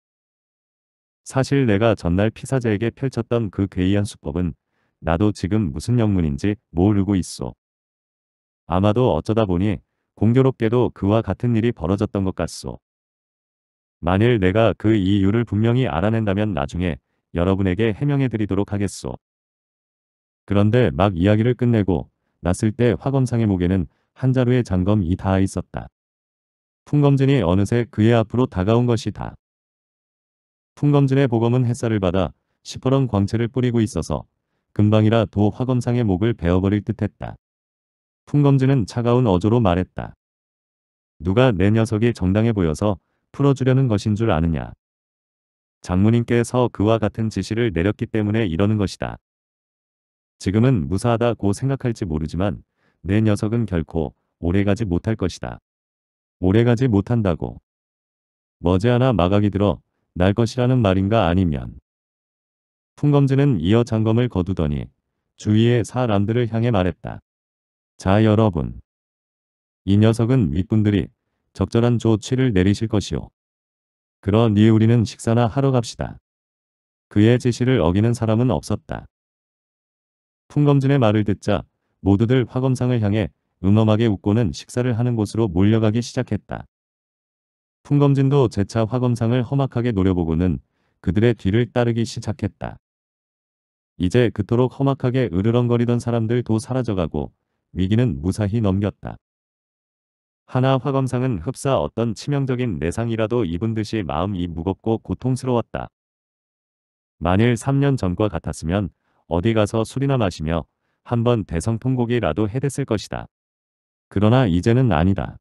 사실 내가 전날 피사제에게 펼쳤던 그 괴이한 수법은 나도 지금 무슨 영문인지 모르고 있소. 아마도 어쩌다 보니 공교롭게도 그와 같은 일이 벌어졌던 것 같소. 만일 내가 그 이유를 분명히 알아낸다면 나중에 여러분에게 해명해 드리도록 하겠소. 그런데 막 이야기를 끝내고 났을 때 화검상의 목에는 한 자루의 장검이 닿아 있었다. 풍검진이 어느새 그의 앞으로 다가온 것이다. 풍검진의 보검은 햇살을 받아 시퍼런 광채를 뿌리고 있어서 금방이라 도 화검상의 목을 베어버릴 듯했다. 풍검진은 차가운 어조로 말했다. 누가 내 녀석이 정당해 보여서 풀어주려는 것인 줄 아느냐. 장모님께서 그와 같은 지시를 내렸기 때문에 이러는 것이다. 지금은 무사하다고 생각할지 모르지만 내 녀석은 결코 오래가지 못할 것이다. 오래가지 못한다고. 머지않아 마각이 들어 날 것이라는 말인가 아니면 풍검지는 이어 장검을 거두더니 주위의 사람들을 향해 말했다. 자 여러분. 이 녀석은 윗분들이 적절한 조치를 내리실 것이요. 그러니 우리는 식사나 하러 갑시다. 그의 지시를 어기는 사람은 없었다. 풍검진의 말을 듣자 모두들 화검상을 향해 음험하게 웃고는 식사를 하는 곳으로 몰려가기 시작했다. 풍검진도 재차 화검상을 험악하게 노려보고는 그들의 뒤를 따르기 시작했다. 이제 그토록 험악하게 으르렁거리던 사람들도 사라져가고 위기는 무사히 넘겼다. 하나 화검상은 흡사 어떤 치명적인 내상이라도 입은 듯이 마음이 무겁고 고통스러웠다. 만일 3년 전과 같았으면 어디 가서 술이나 마시며 한번 대성통곡이라도 해댔을 것이다. 그러나 이제는 아니다.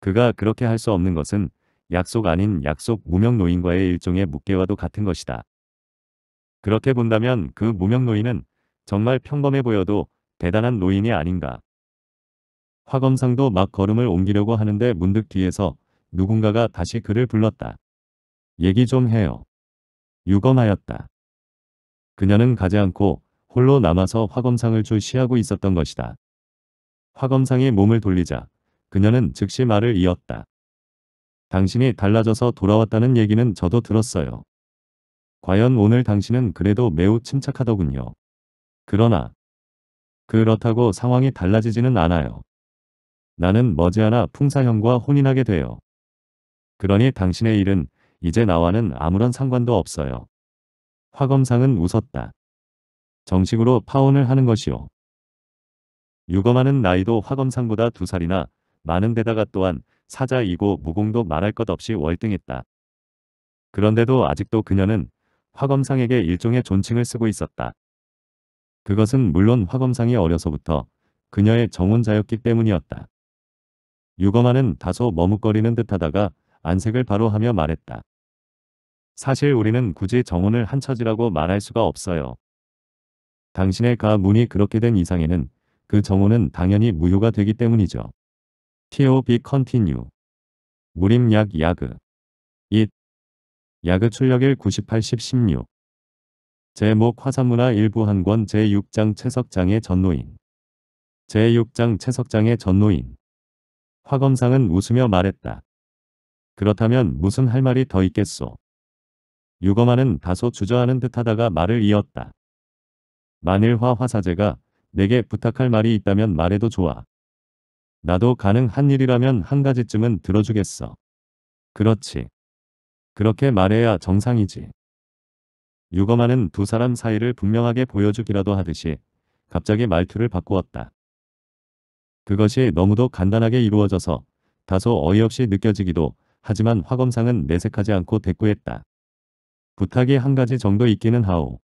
그가 그렇게 할 수 없는 것은 약속 아닌 약속 무명노인과의 일종의 묵개와도 같은 것이다. 그렇게 본다면 그 무명노인은 정말 평범해 보여도 대단한 노인이 아닌가. 화검상도 막 걸음을 옮기려고 하는데 문득 뒤에서 누군가가 다시 그를 불렀다. 얘기 좀 해요. 유검하였다. 그녀는 가지 않고 홀로 남아서 화검상을 주시하고 있었던 것이다. 화검상이 몸을 돌리자 그녀는 즉시 말을 이었다. 당신이 달라져서 돌아왔다는 얘기는 저도 들었어요. 과연 오늘 당신은 그래도 매우 침착하더군요. 그러나 그렇다고 상황이 달라지지는 않아요. 나는 머지않아 풍사형과 혼인하게 돼요. 그러니 당신의 일은 이제 나와는 아무런 상관도 없어요. 화검상은 웃었다. 정식으로 파혼을 하는 것이요. 유검하는 나이도 화검상보다 두 살이나 많은 데다가 또한 사자이고 무공도 말할 것 없이 월등했다. 그런데도 아직도 그녀는 화검상에게 일종의 존칭을 쓰고 있었다. 그것은 물론 화검상이 어려서부터 그녀의 정혼자였기 때문이었다. 유검하는 다소 머뭇거리는 듯하다가 안색을 바로 하며 말했다. 사실 우리는 굳이 정원을한 처지라고 말할 수가 없어요. 당신의 가문이 그렇게 된 이상에는 그정원은 당연히 무효가 되기 때문이죠. TOB continue. 무림약 야그. 잇. 야그 출력일 9 8 16. 제목 화산문화 일부 한권 제6장 채석장의 전노인. 제6장 채석장의 전노인. 화 검상은 웃으며 말했다. 그렇다면 무슨 할 말이 더 있겠소. 유검하는 다소 주저하는 듯하다가 말을 이었다. 만일 화 화사제가 내게 부탁할 말이 있다면 말해도 좋아. 나도 가능한 일이라면 한 가지쯤은 들어주겠어. 그렇지. 그렇게 말해야 정상이지. 유검하는 두 사람 사이를 분명하게 보여주기라도 하듯이 갑자기 말투를 바꾸었다. 그것이 너무도 간단하게 이루어져서 다소 어이없이 느껴지기도 하지만 화검상은 내색하지 않고 대꾸했다. 부탁이 한 가지 정도 있기는 하오.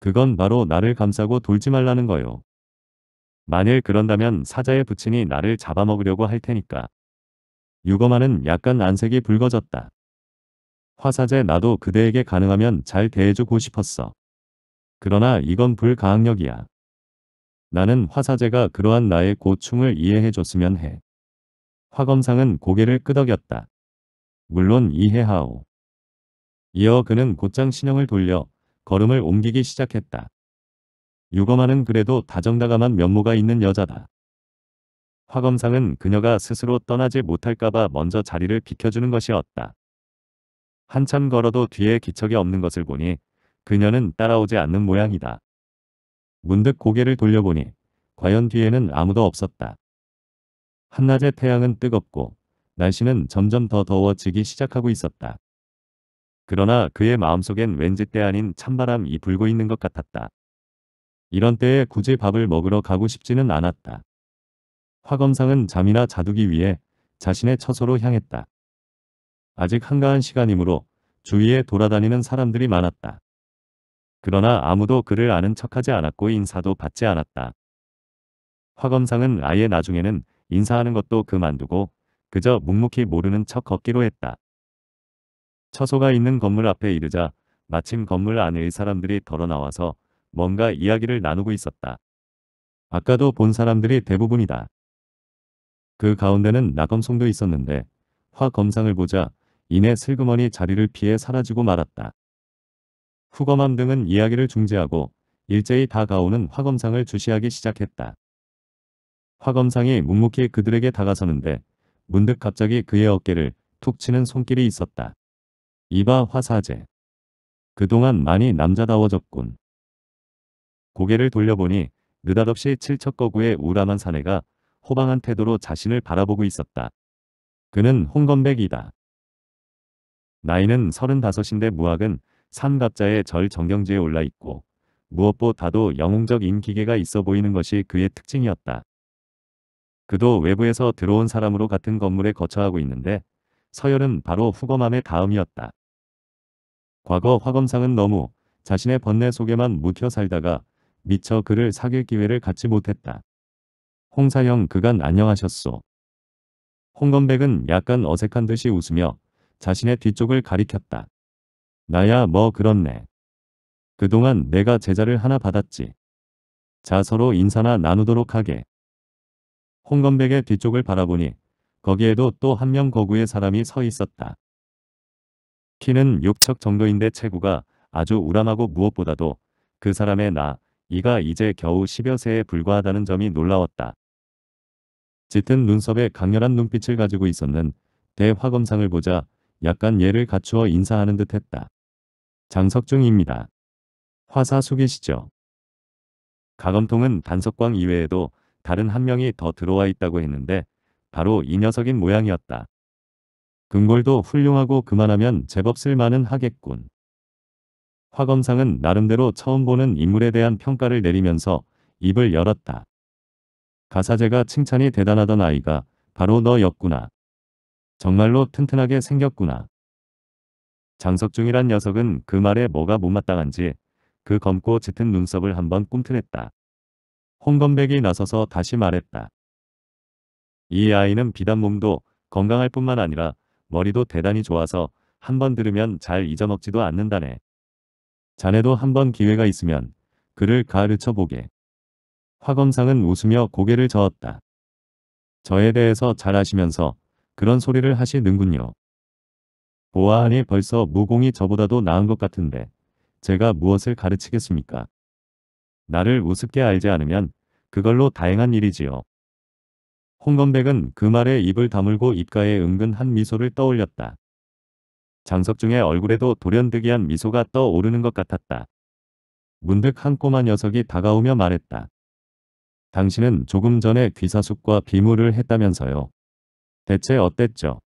그건 바로 나를 감싸고 돌지 말라는 거요. 만일 그런다면 사자의 부친이 나를 잡아먹으려고 할 테니까. 유검하는 약간 안색이 붉어졌다. 화사제 나도 그대에게 가능하면 잘 대해주고 싶었어. 그러나 이건 불가항력이야. 나는 화사제가 그러한 나의 고충을 이해해줬으면 해. 화검상은 고개를 끄덕였다. 물론 이해하오. 이어 그는 곧장 신형을 돌려 걸음을 옮기기 시작했다. 유검하는 그래도 다정다감한 면모가 있는 여자다. 화검상은 그녀가 스스로 떠나지 못할까봐 먼저 자리를 비켜주는 것이었다. 한참 걸어도 뒤에 기척이 없는 것을 보니 그녀는 따라오지 않는 모양이다. 문득 고개를 돌려보니 과연 뒤에는 아무도 없었다. 한낮의 태양은 뜨겁고 날씨는 점점 더 더워지기 시작하고 있었다. 그러나 그의 마음속엔 왠지 때 아닌 찬바람이 불고 있는 것 같았다. 이런 때에 굳이 밥을 먹으러 가고 싶지는 않았다. 화검상은 잠이나 자두기 위해 자신의 처소로 향했다. 아직 한가한 시간이므로 주위에 돌아다니는 사람들이 많았다. 그러나 아무도 그를 아는 척하지 않았고 인사도 받지 않았다. 화검상은 아예 나중에는 인사하는 것도 그만두고 그저 묵묵히 모르는 척 걷기로 했다. 처소가 있는 건물 앞에 이르자 마침 건물 안에 사람들이 덜어 나와서 뭔가 이야기를 나누고 있었다. 아까도 본 사람들이 대부분이다. 그 가운데는 나검송도 있었는데 화 검상을 보자 이내 슬그머니 자리를 피해 사라지고 말았다. 후검함 등은 이야기를 중지하고 일제히 다가오는 화검상을 주시하기 시작했다. 화검상이 묵묵히 그들에게 다가서는데 문득 갑자기 그의 어깨를 툭 치는 손길이 있었다. 이봐 화사제. 그동안 많이 남자다워졌군. 고개를 돌려보니 느닷없이 칠척거구의 우람한 사내가 호방한 태도로 자신을 바라보고 있었다. 그는 홍건백이다. 나이는 서른다섯인데 무학은 삼갑자의 절 정경지에 올라 있고 무엇보다도 영웅적 인기계가 있어 보이는 것이 그의 특징이었다. 그도 외부에서 들어온 사람으로 같은 건물에 거처하고 있는데 서열은 바로 후검함의 다음이었다. 과거 화검상은 너무 자신의 번뇌 속에만 묵혀 살다가 미처 그를 사귈 기회를 갖지 못했다. 홍사형 그간 안녕하셨소. 홍건백은 약간 어색한 듯이 웃으며 자신의 뒤쪽을 가리켰다. 나야 뭐 그렇네. 그동안 내가 제자를 하나 받았지. 자 서로 인사나 나누도록 하게. 홍건백의 뒤쪽을 바라보니 거기에도 또 한 명 거구의 사람이 서 있었다. 키는 6척 정도인데 체구가 아주 우람하고 무엇보다도 그 사람의 나, 이가 이제 겨우 10여 세에 불과하다는 점이 놀라웠다. 짙은 눈썹에 강렬한 눈빛을 가지고 있었는 대화검상을 보자 약간 예를 갖추어 인사하는 듯 했다. 장석중입니다. 화사 속이시죠 가검통은 단석광 이외에도 다른 한 명이 더 들어와 있다고 했는데 바로 이 녀석인 모양이었다. 금골도 훌륭하고 그만하면 제법 쓸만은 하겠군. 화검상은 나름대로 처음 보는 인물에 대한 평가를 내리면서 입을 열었다. 가사제가 칭찬이 대단하던 아이가 바로 너였구나. 정말로 튼튼하게 생겼구나. 장석중이란 녀석은 그 말에 뭐가 못마땅한지 그 검고 짙은 눈썹을 한번 꿈틀했다. 홍건백이 나서서 다시 말했다. 이 아이는 비단 몸도 건강할 뿐만 아니라 머리도 대단히 좋아서 한번 들으면 잘 잊어먹지도 않는다네. 자네도 한번 기회가 있으면 그를 가르쳐 보게. 화검상은 웃으며 고개를 저었다. 저에 대해서 잘 아시면서 그런 소리를 하시는군요. 보아하니 벌써 무공이 저보다도 나은 것 같은데 제가 무엇을 가르치겠습니까? 나를 우습게 알지 않으면 그걸로 다행한 일이지요. 홍건백은 그 말에 입을 다물고 입가에 은근 한 미소를 떠올렸다. 장석중의 얼굴에도 돌연득이한 미소가 떠오르는 것 같았다. 문득 한 꼬마 녀석이 다가오며 말했다. 당신은 조금 전에 귀사숙과 비무를 했다면서요. 대체 어땠죠?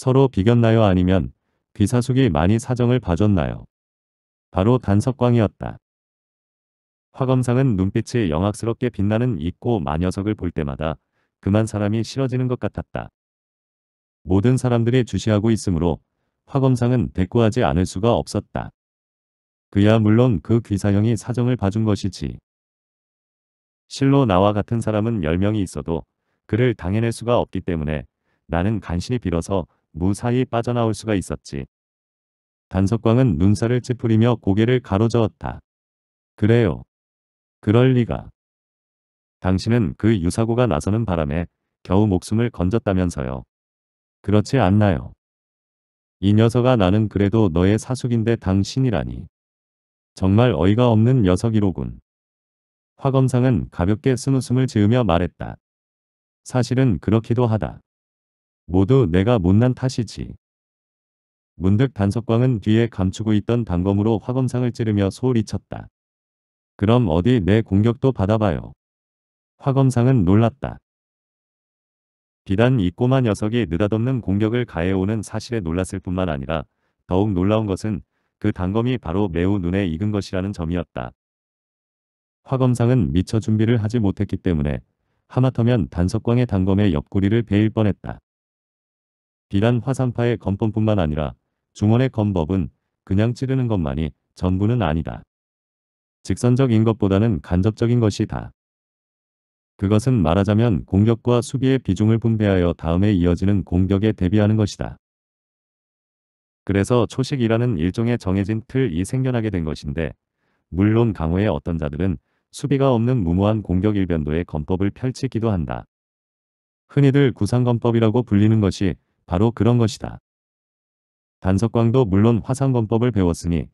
서로 비겼나요 아니면 귀사숙이 많이 사정을 봐줬나요? 바로 단석광이었다. 화검상은 눈빛이 영악스럽게 빛나는 잊고 마녀석을 볼 때마다 그만 사람이 싫어지는 것 같았다. 모든 사람들이 주시하고 있으므로 화검상은 대꾸하지 않을 수가 없었다. 그야 물론 그 귀사형이 사정을 봐준 것이지. 실로 나와 같은 사람은 10명이 있어도 그를 당해낼 수가 없기 때문에 나는 간신히 빌어서 무사히 빠져나올 수가 있었지. 단석광은 눈살을 찌푸리며 고개를 가로저었다. 그래요. 그럴 리가. 당신은 그 유사고가 나서는 바람에 겨우 목숨을 건졌다면서요. 그렇지 않나요? 이 녀석아 나는 그래도 너의 사숙인데 당신이라니. 정말 어이가 없는 녀석이로군. 화검상은 가볍게 쓴 웃음을 지으며 말했다. 사실은 그렇기도 하다. 모두 내가 못난 탓이지. 문득 단석광은 뒤에 감추고 있던 단검으로 화검상을 찌르며 소홀히 쳤다. 그럼 어디 내 공격도 받아봐요. 화검상은 놀랐다. 비단 이 꼬마 녀석이 느닷없는 공격을 가해오는 사실에 놀랐을 뿐만 아니라 더욱 놀라운 것은 그 단검이 바로 매우 눈에 익은 것이라는 점이었다. 화검상은 미처 준비를 하지 못했기 때문에 하마터면 단석광의 단검의 옆구리를 베일 뻔했다. 비단 화산파의 건법뿐만 아니라 중원의 건법은 그냥 찌르는 것만이 전부는 아니다. 직선적인 것보다는 간접적인 것이다. 그것은 말하자면 공격과 수비의 비중을 분배하여 다음에 이어지는 공격에 대비하는 것이다. 그래서 초식이라는 일종의 정해진 틀이 생겨나게 된 것인데 물론 강호의 어떤 자들은 수비가 없는 무모한 공격 일변도의 건법을 펼치기도 한다. 흔히들 구상건법이라고 불리는 것이 바로 그런 것이다. 단석광도 물론 화상검법을 배웠으니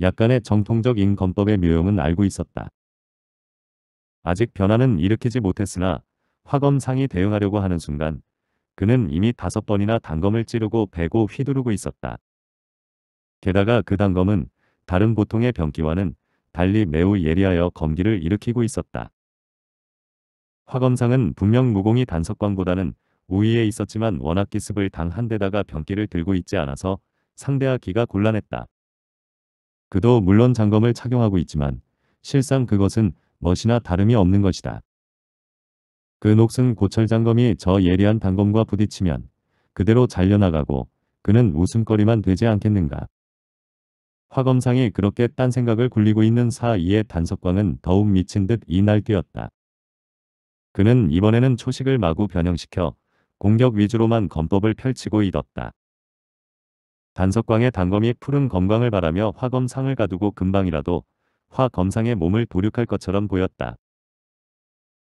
약간의 정통적인 검법의 묘용은 알고 있었다. 아직 변화는 일으키지 못했으나 화검상이 대응하려고 하는 순간 그는 이미 다섯 번이나 단검을 찌르고 베고 휘두르고 있었다. 게다가 그 단검은 다른 보통의 병기와는 달리 매우 예리하여 검기를 일으키고 있었다. 화검상은 분명 무공이 단석광보다는 우위에 있었지만 워낙 기습을 당한 데다가 변기를 들고 있지 않아서 상대하기가 곤란했다. 그도 물론 장검을 착용하고 있지만 실상 그것은 멋이나 다름이 없는 것이다. 그 녹슨 고철 장검이 저 예리한 단검과 부딪히면 그대로 잘려나가고 그는 웃음거리만 되지 않겠는가. 화검상이 그렇게 딴 생각을 굴리고 있는 사이에 단석광은 더욱 미친 듯 이날뛰었다. 그는 이번에는 초식을 마구 변형시켜 공격 위주로만 검법을 펼치고 있었다. 단석광의 단검이 푸른 검광을 바라며 화검상을 가두고 금방이라도 화검상의 몸을 도륙할 것처럼 보였다.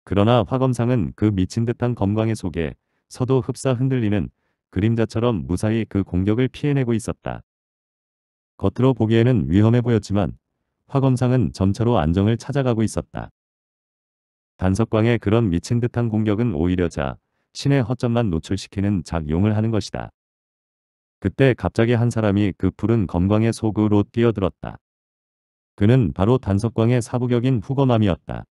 그러나 화검상은 그 미친 듯한 검광의 속에 서도 흡사 흔들리는 그림자처럼 무사히 그 공격을 피해내고 있었다. 겉으로 보기에는 위험해 보였지만 화검상은 점차로 안정을 찾아가고 있었다. 단석광의 그런 미친 듯한 공격은 오히려 자 신의 허점만 노출시키는 작용을 하는 것이다. 그때 갑자기 한 사람이 그 푸른 검광의 속으로 뛰어들었다. 그는 바로 단석광의 사부격인 후거맘이었다.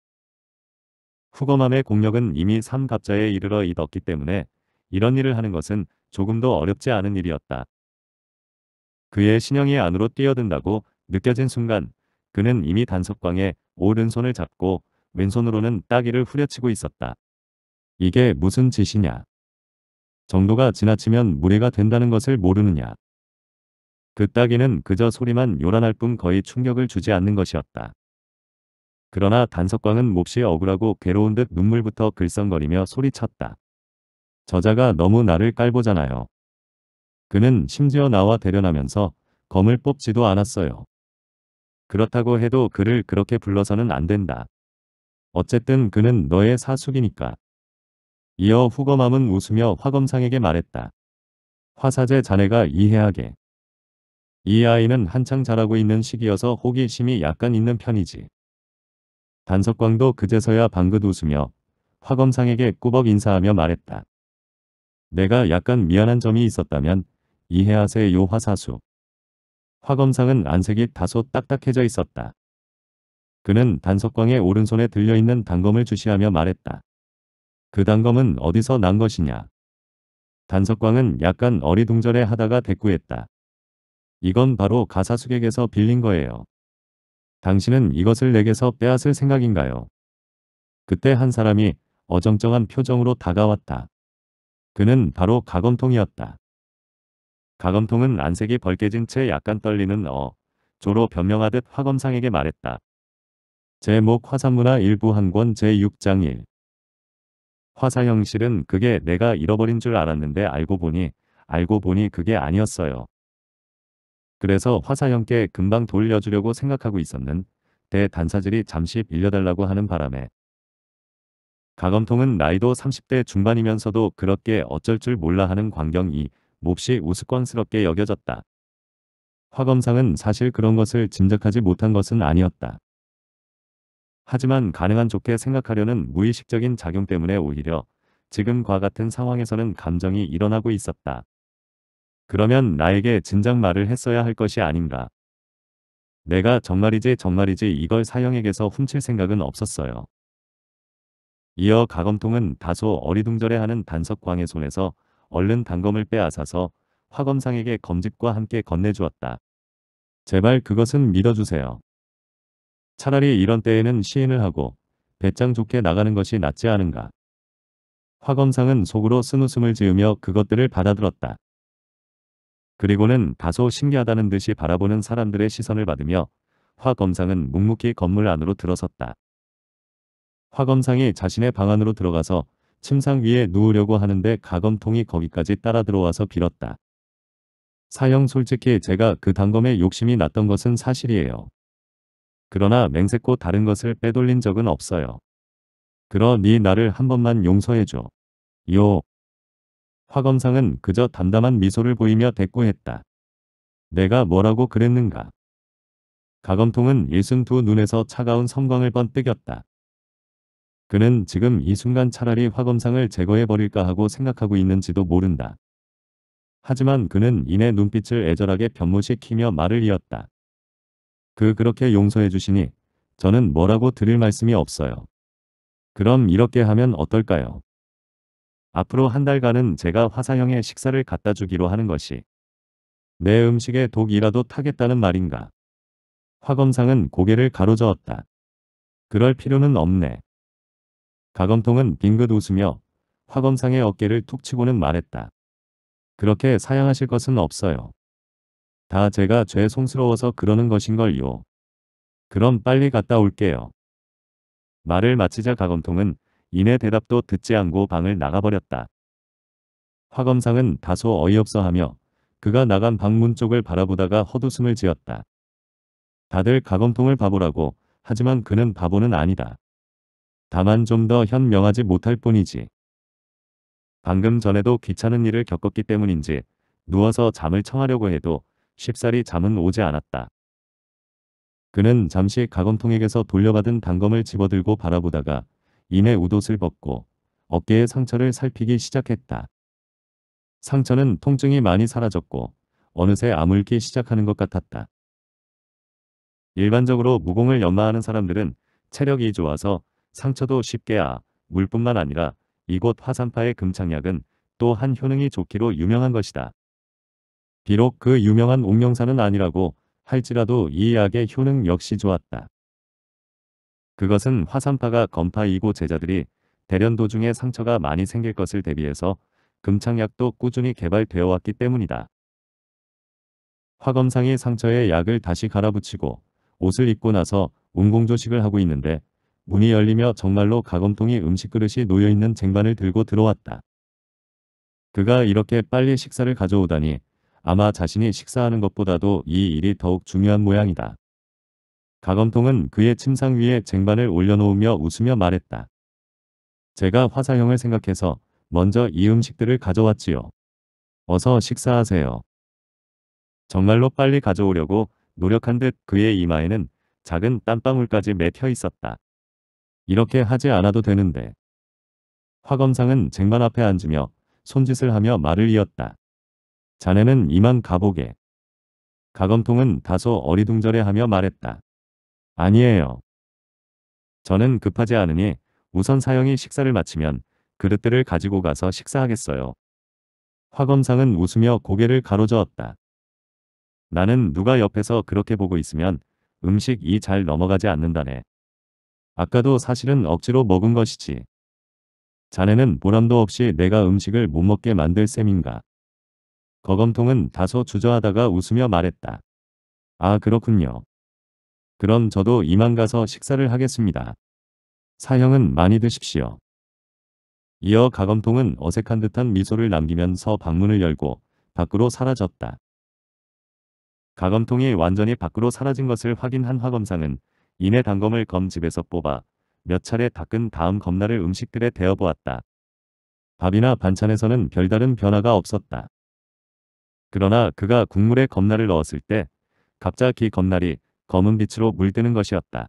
후거맘의 공력은 이미 삼갑자에 이르러 이었기 때문에 이런 일을 하는 것은 조금도 어렵지 않은 일이었다. 그의 신형이 안으로 뛰어든다고 느껴진 순간 그는 이미 단석광의 오른손을 잡고 왼손으로는 따귀를 후려치고 있었다. 이게 무슨 짓이냐. 정도가 지나치면 무례가 된다는 것을 모르느냐. 그 따기는 그저 소리만 요란할 뿐 거의 충격을 주지 않는 것이었다. 그러나 단석광은 몹시 억울하고 괴로운 듯 눈물부터 글썽거리며 소리쳤다. 저자가 너무 나를 깔보잖아요. 그는 심지어 나와 대련하면서 검을 뽑지도 않았어요. 그렇다고 해도 그를 그렇게 불러서는 안 된다. 어쨌든 그는 너의 사숙이니까. 이어 후검함은 웃으며 화검상에게 말했다. 화사제 자네가 이해하게. 이 아이는 한창 자라고 있는 시기여서 호기심이 약간 있는 편이지. 단석광도 그제서야 방긋 웃으며 화검상에게 꾸벅 인사하며 말했다. 내가 약간 미안한 점이 있었다면 이해하세요 화사수. 화검상은 안색이 다소 딱딱해져 있었다. 그는 단석광의 오른손에 들려있는 단검을 주시하며 말했다. 그 단검은 어디서 난 것이냐. 단석광은 약간 어리둥절해 하다가 대꾸했다. 이건 바로 가사숙객에서 빌린 거예요. 당신은 이것을 내게서 빼앗을 생각인가요? 그때 한 사람이 어정쩡한 표정으로 다가왔다. 그는 바로 가검통이었다. 가검통은 안색이 벌개진 채 약간 떨리는 어, 조로 변명하듯 화검상에게 말했다. 제목 화산문화 일부 한권 제6장 1 화사 형실은 그게 내가 잃어버린 줄 알았는데 알고 보니 알고 보니 그게 아니었어요. 그래서 화사 형께 금방 돌려주려고 생각하고 있었는 대단사들이 잠시 빌려달라고 하는 바람에 가검통은 나이도 30대 중반이면서도 그렇게 어쩔 줄 몰라 하는 광경이 몹시 우스꽝스럽게 여겨졌다. 화검상은 사실 그런 것을 짐작하지 못한 것은 아니었다. 하지만 가능한 좋게 생각하려는 무의식적인 작용 때문에 오히려 지금과 같은 상황에서는 감정이 일어나고 있었다. 그러면 나에게 진작 말을 했어야 할 것이 아닌가. 내가 정말이지 정말이지 이걸 사형에게서 훔칠 생각은 없었어요. 이어 가검통은 다소 어리둥절해하는 단석광의 손에서 얼른 단검을 빼앗아서 화검상에게 검집과 함께 건네주었다. 제발 그것은 믿어주세요. 차라리 이런 때에는 시인을 하고 배짱 좋게 나가는 것이 낫지 않은가. 화검상은 속으로 쓴 웃음을 지으며 그것들을 받아들었다. 그리고는 다소 신기하다는 듯이 바라보는 사람들의 시선을 받으며 화검상은 묵묵히 건물 안으로 들어섰다. 화검상이 자신의 방 안으로 들어가서 침상 위에 누우려고 하는데 가검통이 거기까지 따라 들어와서 빌었다. 사형 솔직히 제가 그 단검에 욕심이 났던 것은 사실이에요. 그러나 맹세코 다른 것을 빼돌린 적은 없어요. 그러니 네 나를 한 번만 용서해줘. 요. 화검상은 그저 담담한 미소를 보이며 대꾸했다. 내가 뭐라고 그랬는가. 가검통은 일순 두 눈에서 차가운 성광을 번뜩였다. 그는 지금 이 순간 차라리 화검상을 제거해버릴까 하고 생각하고 있는지도 모른다. 하지만 그는 이내 눈빛을 애절하게 변모시키며 말을 이었다. 그 그렇게 용서해 주시니 저는 뭐라고 드릴 말씀이 없어요. 그럼 이렇게 하면 어떨까요? 앞으로 한 달간은 제가 화사형의 식사를 갖다 주기로 하는 것이 내 음식에 독이라도 타겠다는 말인가. 화검상은 고개를 가로저었다. 그럴 필요는 없네. 가검통은 빙긋 웃으며 화검상의 어깨를 툭 치고는 말했다. 그렇게 사양하실 것은 없어요. 다 제가 죄송스러워서 그러는 것인걸요. 그럼 빨리 갔다 올게요. 말을 마치자 가검통은 이내 대답도 듣지 않고 방을 나가버렸다. 화검상은 다소 어이없어 하며 그가 나간 방문 쪽을 바라보다가 헛웃음을 지었다. 다들 가검통을 바보라고 하지만 그는 바보는 아니다. 다만 좀 더 현명하지 못할 뿐이지. 방금 전에도 귀찮은 일을 겪었기 때문인지 누워서 잠을 청하려고 해도 쉽사리 잠은 오지 않았다. 그는 잠시 가검통액에서 돌려받은 단검을 집어들고 바라보다가 이내 우옷을 벗고 어깨의 상처를 살피기 시작했다. 상처는 통증이 많이 사라졌고 어느새 아물기 시작하는 것 같았다. 일반적으로 무공을 연마하는 사람들은 체력이 좋아서 상처도 쉽게 아, 물뿐만 아니라 이곳 화산파의 금창약은 또 한 효능이 좋기로 유명한 것이다. 비록 그 유명한 옥명사는 아니라고 할지라도 이 약의 효능 역시 좋았다. 그것은 화산파가 검파이고 제자들이 대련 도중에 상처가 많이 생길 것을 대비해서 금창약도 꾸준히 개발되어 왔기 때문이다. 화검상이 상처에 약을 다시 갈아붙이고 옷을 입고 나서 운공조식을 하고 있는데 문이 열리며 정말로 가검통이 음식 그릇이 놓여있는 쟁반을 들고 들어왔다. 그가 이렇게 빨리 식사를 가져오다니 아마 자신이 식사하는 것보다도 이 일이 더욱 중요한 모양이다. 가검통은 그의 침상 위에 쟁반을 올려놓으며 웃으며 말했다. 제가 화사형을 생각해서 먼저 이 음식들을 가져왔지요. 어서 식사하세요. 정말로 빨리 가져오려고 노력한 듯 그의 이마에는 작은 땀방울까지 맺혀 있었다. 이렇게 하지 않아도 되는데. 화검상은 쟁반 앞에 앉으며 손짓을 하며 말을 이었다. 자네는 이만 가보게. 가검통은 다소 어리둥절해하며 말했다. 아니에요. 저는 급하지 않으니 우선 사형이 식사를 마치면 그릇들을 가지고 가서 식사하겠어요. 화검상은 웃으며 고개를 가로저었다. 나는 누가 옆에서 그렇게 보고 있으면 음식이 잘 넘어가지 않는다네. 아까도 사실은 억지로 먹은 것이지. 자네는 보람도 없이 내가 음식을 못 먹게 만들 셈인가. 거검통은 다소 주저하다가 웃으며 말했다. 아 그렇군요. 그럼 저도 이만 가서 식사를 하겠습니다. 사형은 많이 드십시오. 이어 가검통은 어색한 듯한 미소를 남기면서 방문을 열고 밖으로 사라졌다. 가검통이 완전히 밖으로 사라진 것을 확인한 화검상은 이내 단검을 검집에서 뽑아 몇 차례 닦은 다음 검날을 음식들에 대어보았다. 밥이나 반찬에서는 별다른 변화가 없었다. 그러나 그가 국물에 겁날을 넣었을 때 갑자기 겁날이 검은 빛으로 물드는 것이었다.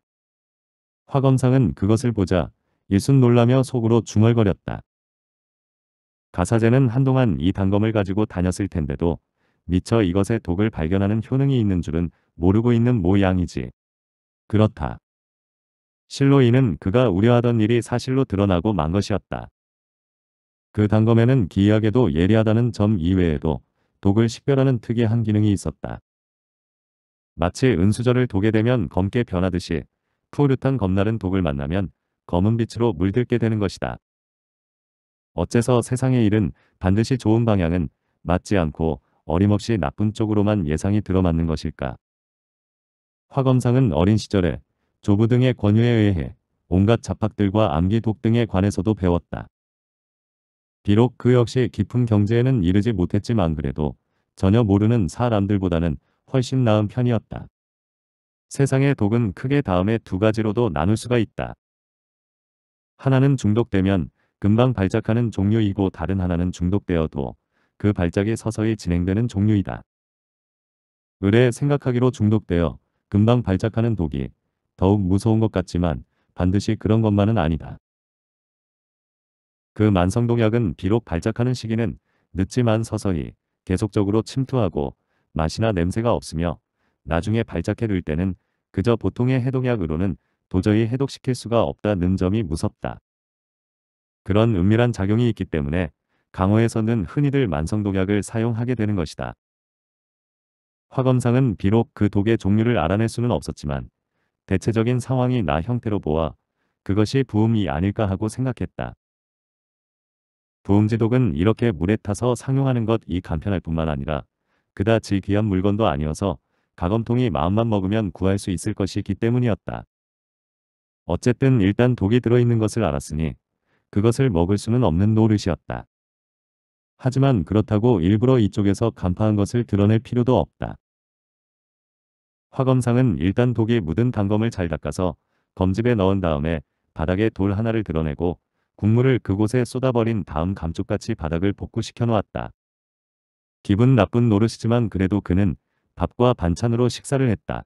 화검상은 그것을 보자 일순 놀라며 속으로 중얼거렸다. 가사제는 한동안 이 단검을 가지고 다녔을 텐데도 미처 이것의 독을 발견하는 효능이 있는 줄은 모르고 있는 모양이지. 그렇다. 실로 이는 그가 우려하던 일이 사실로 드러나고 만 것이었다. 그 단검에는 기이하게도 예리하다는 점 이외에도 독을 식별하는 특이한 기능이 있었다. 마치 은수저를 독에 대면 검게 변하듯이 푸르탄 검날은 독을 만나면 검은 빛으로 물들게 되는 것이다. 어째서 세상의 일은 반드시 좋은 방향은 맞지 않고 어림없이 나쁜 쪽으로만 예상이 들어맞는 것일까? 화검상은 어린 시절에 조부 등의 권유에 의해 온갖 잡학들과 암기 독 등에 관해서도 배웠다. 비록 그 역시 깊은 경제에는 이르지 못했지만 그래도 전혀 모르는 사람들보다는 훨씬 나은 편이었다. 세상의 독은 크게 다음에 두 가지로도 나눌 수가 있다. 하나는 중독되면 금방 발작하는 종류이고 다른 하나는 중독되어도 그 발작이 서서히 진행되는 종류이다. 의뢰 생각하기로 중독되어 금방 발작하는 독이 더욱 무서운 것 같지만 반드시 그런 것만은 아니다. 그 만성동약은 비록 발작하는 시기는 늦지만 서서히 계속적으로 침투하고 맛이나 냄새가 없으며 나중에 발작해 들 때는 그저 보통의 해독약으로는 도저히 해독시킬 수가 없다는 점이 무섭다. 그런 은밀한 작용이 있기 때문에 강호에서는 흔히들 만성독약을 사용하게 되는 것이다. 화검상은 비록 그 독의 종류를 알아낼 수는 없었지만 대체적인 상황이 나 형태로 보아 그것이 부음이 아닐까 하고 생각했다. 부음제독은 이렇게 물에 타서 상용하는 것 이 간편할 뿐만 아니라 그다지 귀한 물건도 아니어서 가검통이 마음만 먹으면 구할 수 있을 것이기 때문이었다. 어쨌든 일단 독이 들어있는 것을 알았으니 그것을 먹을 수는 없는 노릇이었다. 하지만 그렇다고 일부러 이쪽에서 간파한 것을 드러낼 필요도 없다. 화검상은 일단 독이 묻은 단검을 잘 닦아서 검집에 넣은 다음에 바닥에 돌 하나를 드러내고 국물을 그곳에 쏟아버린 다음 감쪽같이 바닥을 복구시켜 놓았다. 기분 나쁜 노릇이지만 그래도 그는 밥과 반찬으로 식사를 했다.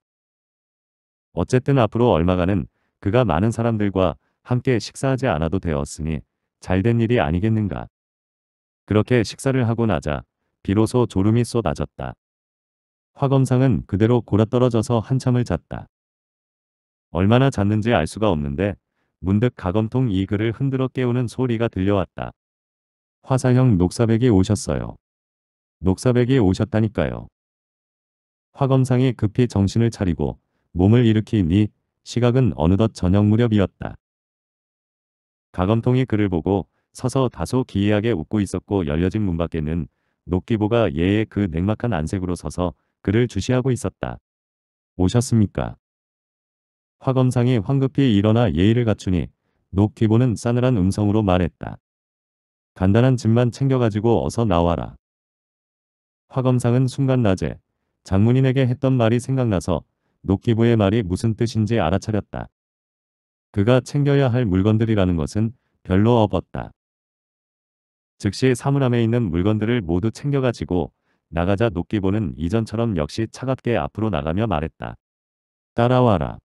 어쨌든 앞으로 얼마간은 그가 많은 사람들과 함께 식사하지 않아도 되었으니 잘된 일이 아니겠는가. 그렇게 식사를 하고 나자 비로소 졸음이 쏟아졌다. 화검상은 그대로 골아떨어져서 한참을 잤다. 얼마나 잤는지 알 수가 없는데 문득 가검통 이글을 흔들어 깨우는 소리가 들려왔다. 화사형 녹사백이 오셨어요. 녹사백이 오셨다니까요. 화검상이 급히 정신을 차리고 몸을 일으키니 시각은 어느덧 저녁 무렵이었다. 가검통이 글을 보고 서서 다소 기이하게 웃고 있었고 열려진 문 밖에는 녹기보가 예의 그 냉막한 안색으로 서서 그를 주시하고 있었다. 오셨습니까? 화검상이 황급히 일어나 예의를 갖추니 녹티보는 싸늘한 음성으로 말했다. 간단한 짐만 챙겨가지고 어서 나와라. 화검상은 순간 낮에 장문인에게 했던 말이 생각나서 녹기부의 말이 무슨 뜻인지 알아차렸다. 그가 챙겨야 할 물건들이라는 것은 별로 없었다. 즉시 사물함에 있는 물건들을 모두 챙겨가지고 나가자 녹기보는 이전처럼 역시 차갑게 앞으로 나가며 말했다. 따라와라.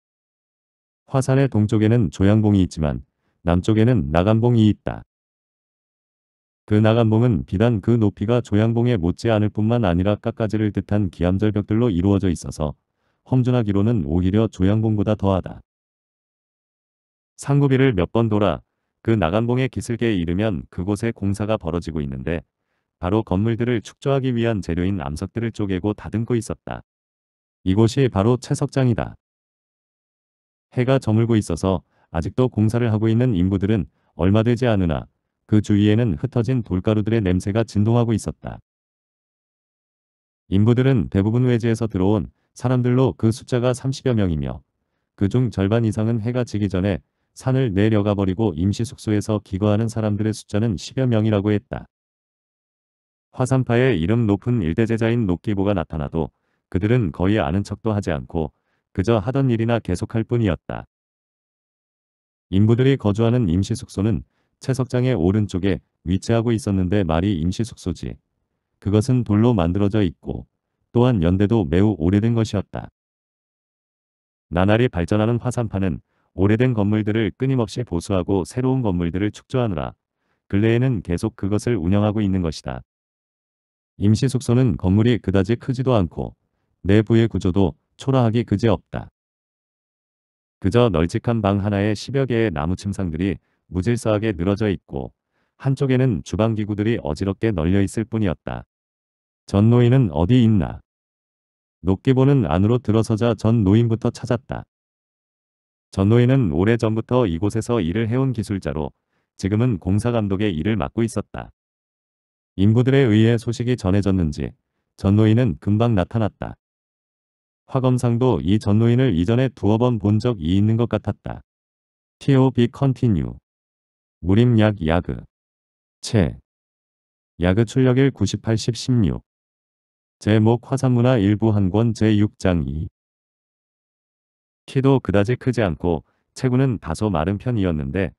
화산의 동쪽에는 조양봉이 있지만 남쪽에는 나간봉이 있다. 그 나간봉은 비단 그 높이가 조양봉에 못지 않을 뿐만 아니라 깎아지를 뜻한 기암절벽들로 이루어져 있어서 험준하기로는 오히려 조양봉보다 더하다. 상구비를 몇 번 돌아 그 나간봉의 기슭에 이르면 그곳에 공사가 벌어지고 있는데 바로 건물들을 축조하기 위한 재료인 암석들을 쪼개고 다듬고 있었다. 이곳이 바로 채석장이다. 해가 저물고 있어서 아직도 공사를 하고 있는 인부들은 얼마 되지 않으나 그 주위에는 흩어진 돌가루들의 냄새가 진동하고 있었다. 인부들은 대부분 외지에서 들어온 사람들로 그 숫자가 30여 명이며 그 중 절반 이상은 해가 지기 전에 산을 내려가 버리고 임시 숙소에서 기거하는 사람들의 숫자는 10여 명이라고 했다. 화산파의 이름 높은 일대제자인 녹기보가 나타나도 그들은 거의 아는 척도 하지 않고 그저 하던 일이나 계속할 뿐이었다. 인부들이 거주하는 임시숙소는 채석장의 오른쪽에 위치하고 있었는데 말이 임시숙소지. 그것은 돌로 만들어져 있고 또한 연대도 매우 오래된 것이었다. 나날이 발전하는 화산파는 오래된 건물들을 끊임없이 보수하고 새로운 건물들을 축조하느라 근래에는 계속 그것을 운영하고 있는 것이다. 임시숙소는 건물이 그다지 크지도 않고 내부의 구조도 초라하기 그지없다. 그저 널찍한 방 하나에 10여 개의 나무 침상들이 무질서하게 늘어져 있고 한쪽에는 주방기구들이 어지럽게 널려 있을 뿐이었다. 전 노인은 어디 있나? 녹기보는 안으로 들어서자 전 노인부터 찾았다. 전 노인은 오래전부터 이곳에서 일을 해온 기술자로 지금은 공사감독의 일을 맡고 있었다. 인부들에 의해 소식이 전해졌는지 전 노인은 금방 나타났다. 화검상도 이 전노인을 이전에 두어 번 본 적이 있는 것 같았다. TOB 컨티뉴 무림약 야그 채 야그 출력일 9 8 1 16 제목 화산문화 일부 한권 제6장 2 키도 그다지 크지 않고 체구는 다소 마른 편이었는데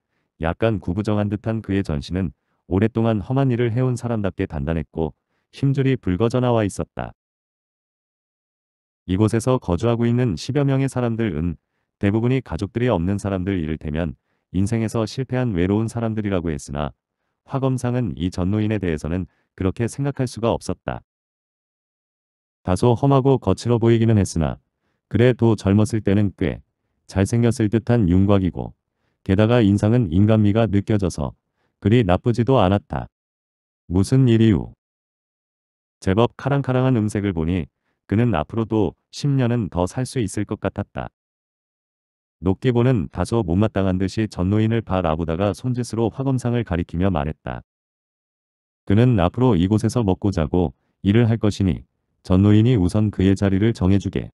약간 구부정한 듯한 그의 전신은 오랫동안 험한 일을 해온 사람답게 단단했고 힘줄이 붉어져 나와 있었다. 이곳에서 거주하고 있는 10여 명의 사람들은 대부분이 가족들이 없는 사람들 이를테면 인생에서 실패한 외로운 사람들이라고 했으나 화검상은 이 전노인에 대해서는 그렇게 생각할 수가 없었다. 다소 험하고 거칠어 보이기는 했으나 그래도 젊었을 때는 꽤 잘생겼을 듯한 윤곽이고 게다가 인상은 인간미가 느껴져서 그리 나쁘지도 않았다. 무슨 일이유 제법 카랑카랑한 음색을 보니 그는 앞으로도 10년은 더 살 수 있을 것 같았다. 녹기보는 다소 못마땅한 듯이 전노인을 바라보다가 손짓으로 화검상을 가리키며 말했다. 그는 앞으로 이곳에서 먹고 자고 일을 할 것이니 전노인이 우선 그의 자리를 정해주게.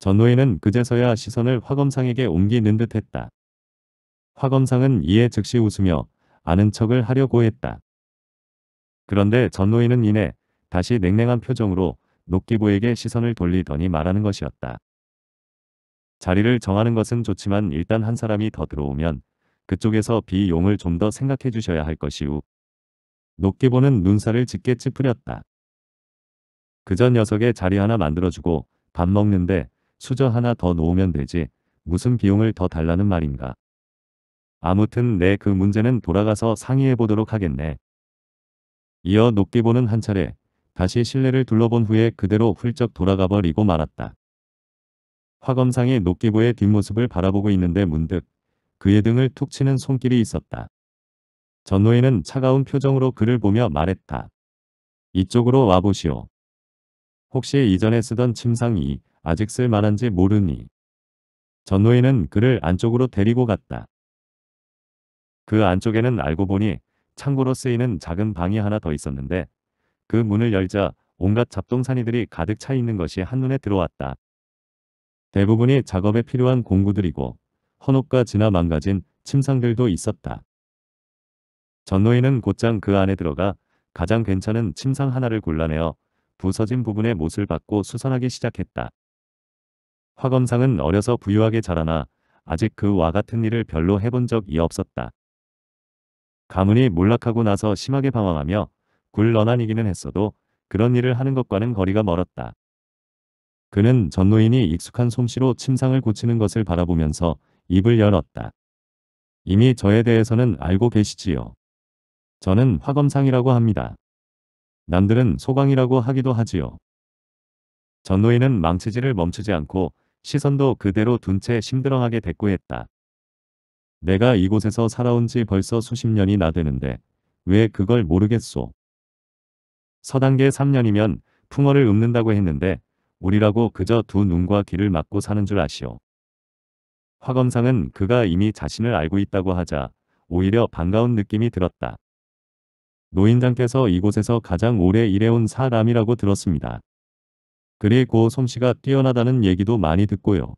전노인은 그제서야 시선을 화검상에게 옮기는 듯 했다. 화검상은 이에 즉시 웃으며 아는 척을 하려고 했다. 그런데 전노인은 이내 다시 냉랭한 표정으로 녹기부에게 시선을 돌리더니 말하는 것이었다. 자리를 정하는 것은 좋지만 일단 한 사람이 더 들어오면 그쪽에서 비용을 좀 더 생각해 주셔야 할 것이오. 녹기보는 눈살을 짙게 찌푸렸다. 그 전 녀석의 자리 하나 만들어주고 밥 먹는데 수저 하나 더 놓으면 되지 무슨 비용을 더 달라는 말인가. 아무튼 내 그 문제는 돌아가서 상의해 보도록 하겠네. 이어 녹기보는 한 차례 다시 실내를 둘러본 후에 그대로 훌쩍 돌아가 버리고 말았다. 화검상의 녹기부의 뒷모습을 바라보고 있는데 문득 그의 등을 툭 치는 손길이 있었다. 전노인은 차가운 표정으로 그를 보며 말했다. 이쪽으로 와보시오. 혹시 이전에 쓰던 침상이 아직 쓸만한지 모르니. 전노인은 그를 안쪽으로 데리고 갔다. 그 안쪽에는 알고 보니 창고로 쓰이는 작은 방이 하나 더 있었는데 그 문을 열자 온갖 잡동사니들이 가득 차 있는 것이 한눈에 들어왔다. 대부분이 작업에 필요한 공구들이고 헌옷과 지나 망가진 침상들도 있었다. 전노인은 곧장 그 안에 들어가 가장 괜찮은 침상 하나를 골라내어 부서진 부분에 못을 박고 수선하기 시작했다. 화검상은 어려서 부유하게 자라나 아직 그와 같은 일을 별로 해본 적이 없었다. 가문이 몰락하고 나서 심하게 방황하며 굴러난니기는 했어도 그런 일을 하는 것과는 거리가 멀었다. 그는 전노인이 익숙한 솜씨로 침상을 고치는 것을 바라보면서 입을 열었다. 이미 저에 대해서는 알고 계시지요. 저는 화검상이라고 합니다. 남들은 소광이라고 하기도 하지요. 전노인은 망치질을 멈추지 않고 시선도 그대로 둔 채 심드렁하게 대꾸했다. 내가 이곳에서 살아온 지 벌써 수십 년이 나 되는데 왜 그걸 모르겠소. 서단계 3년이면 풍어를 읊는다고 했는데 우리라고 그저 두 눈과 귀를 막고 사는 줄 아시오. 화검상은 그가 이미 자신을 알고 있다고 하자 오히려 반가운 느낌이 들었다. 노인장께서 이곳에서 가장 오래 일해온 사람이라고 들었습니다. 그리고 솜씨가 뛰어나다는 얘기도 많이 듣고요.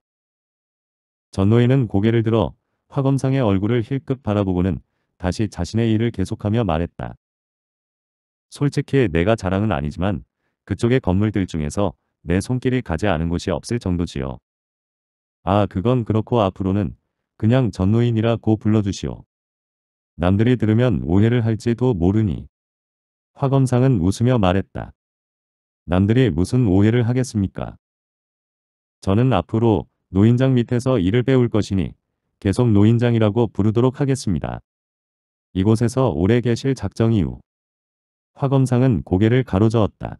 전노인은 고개를 들어 화검상의 얼굴을 힐끗 바라보고는 다시 자신의 일을 계속하며 말했다. 솔직히 내가 자랑은 아니지만 그쪽의 건물들 중에서 내 손길이 가지 않은 곳이 없을 정도지요. 아 그건 그렇고 앞으로는 그냥 전노인이라고 불러주시오. 남들이 들으면 오해를 할지도 모르니. 화검상은 웃으며 말했다. 남들이 무슨 오해를 하겠습니까? 저는 앞으로 노인장 밑에서 일을 배울 것이니 계속 노인장이라고 부르도록 하겠습니다. 이곳에서 오래 계실 작정이유. 화검상은 고개를 가로저었다.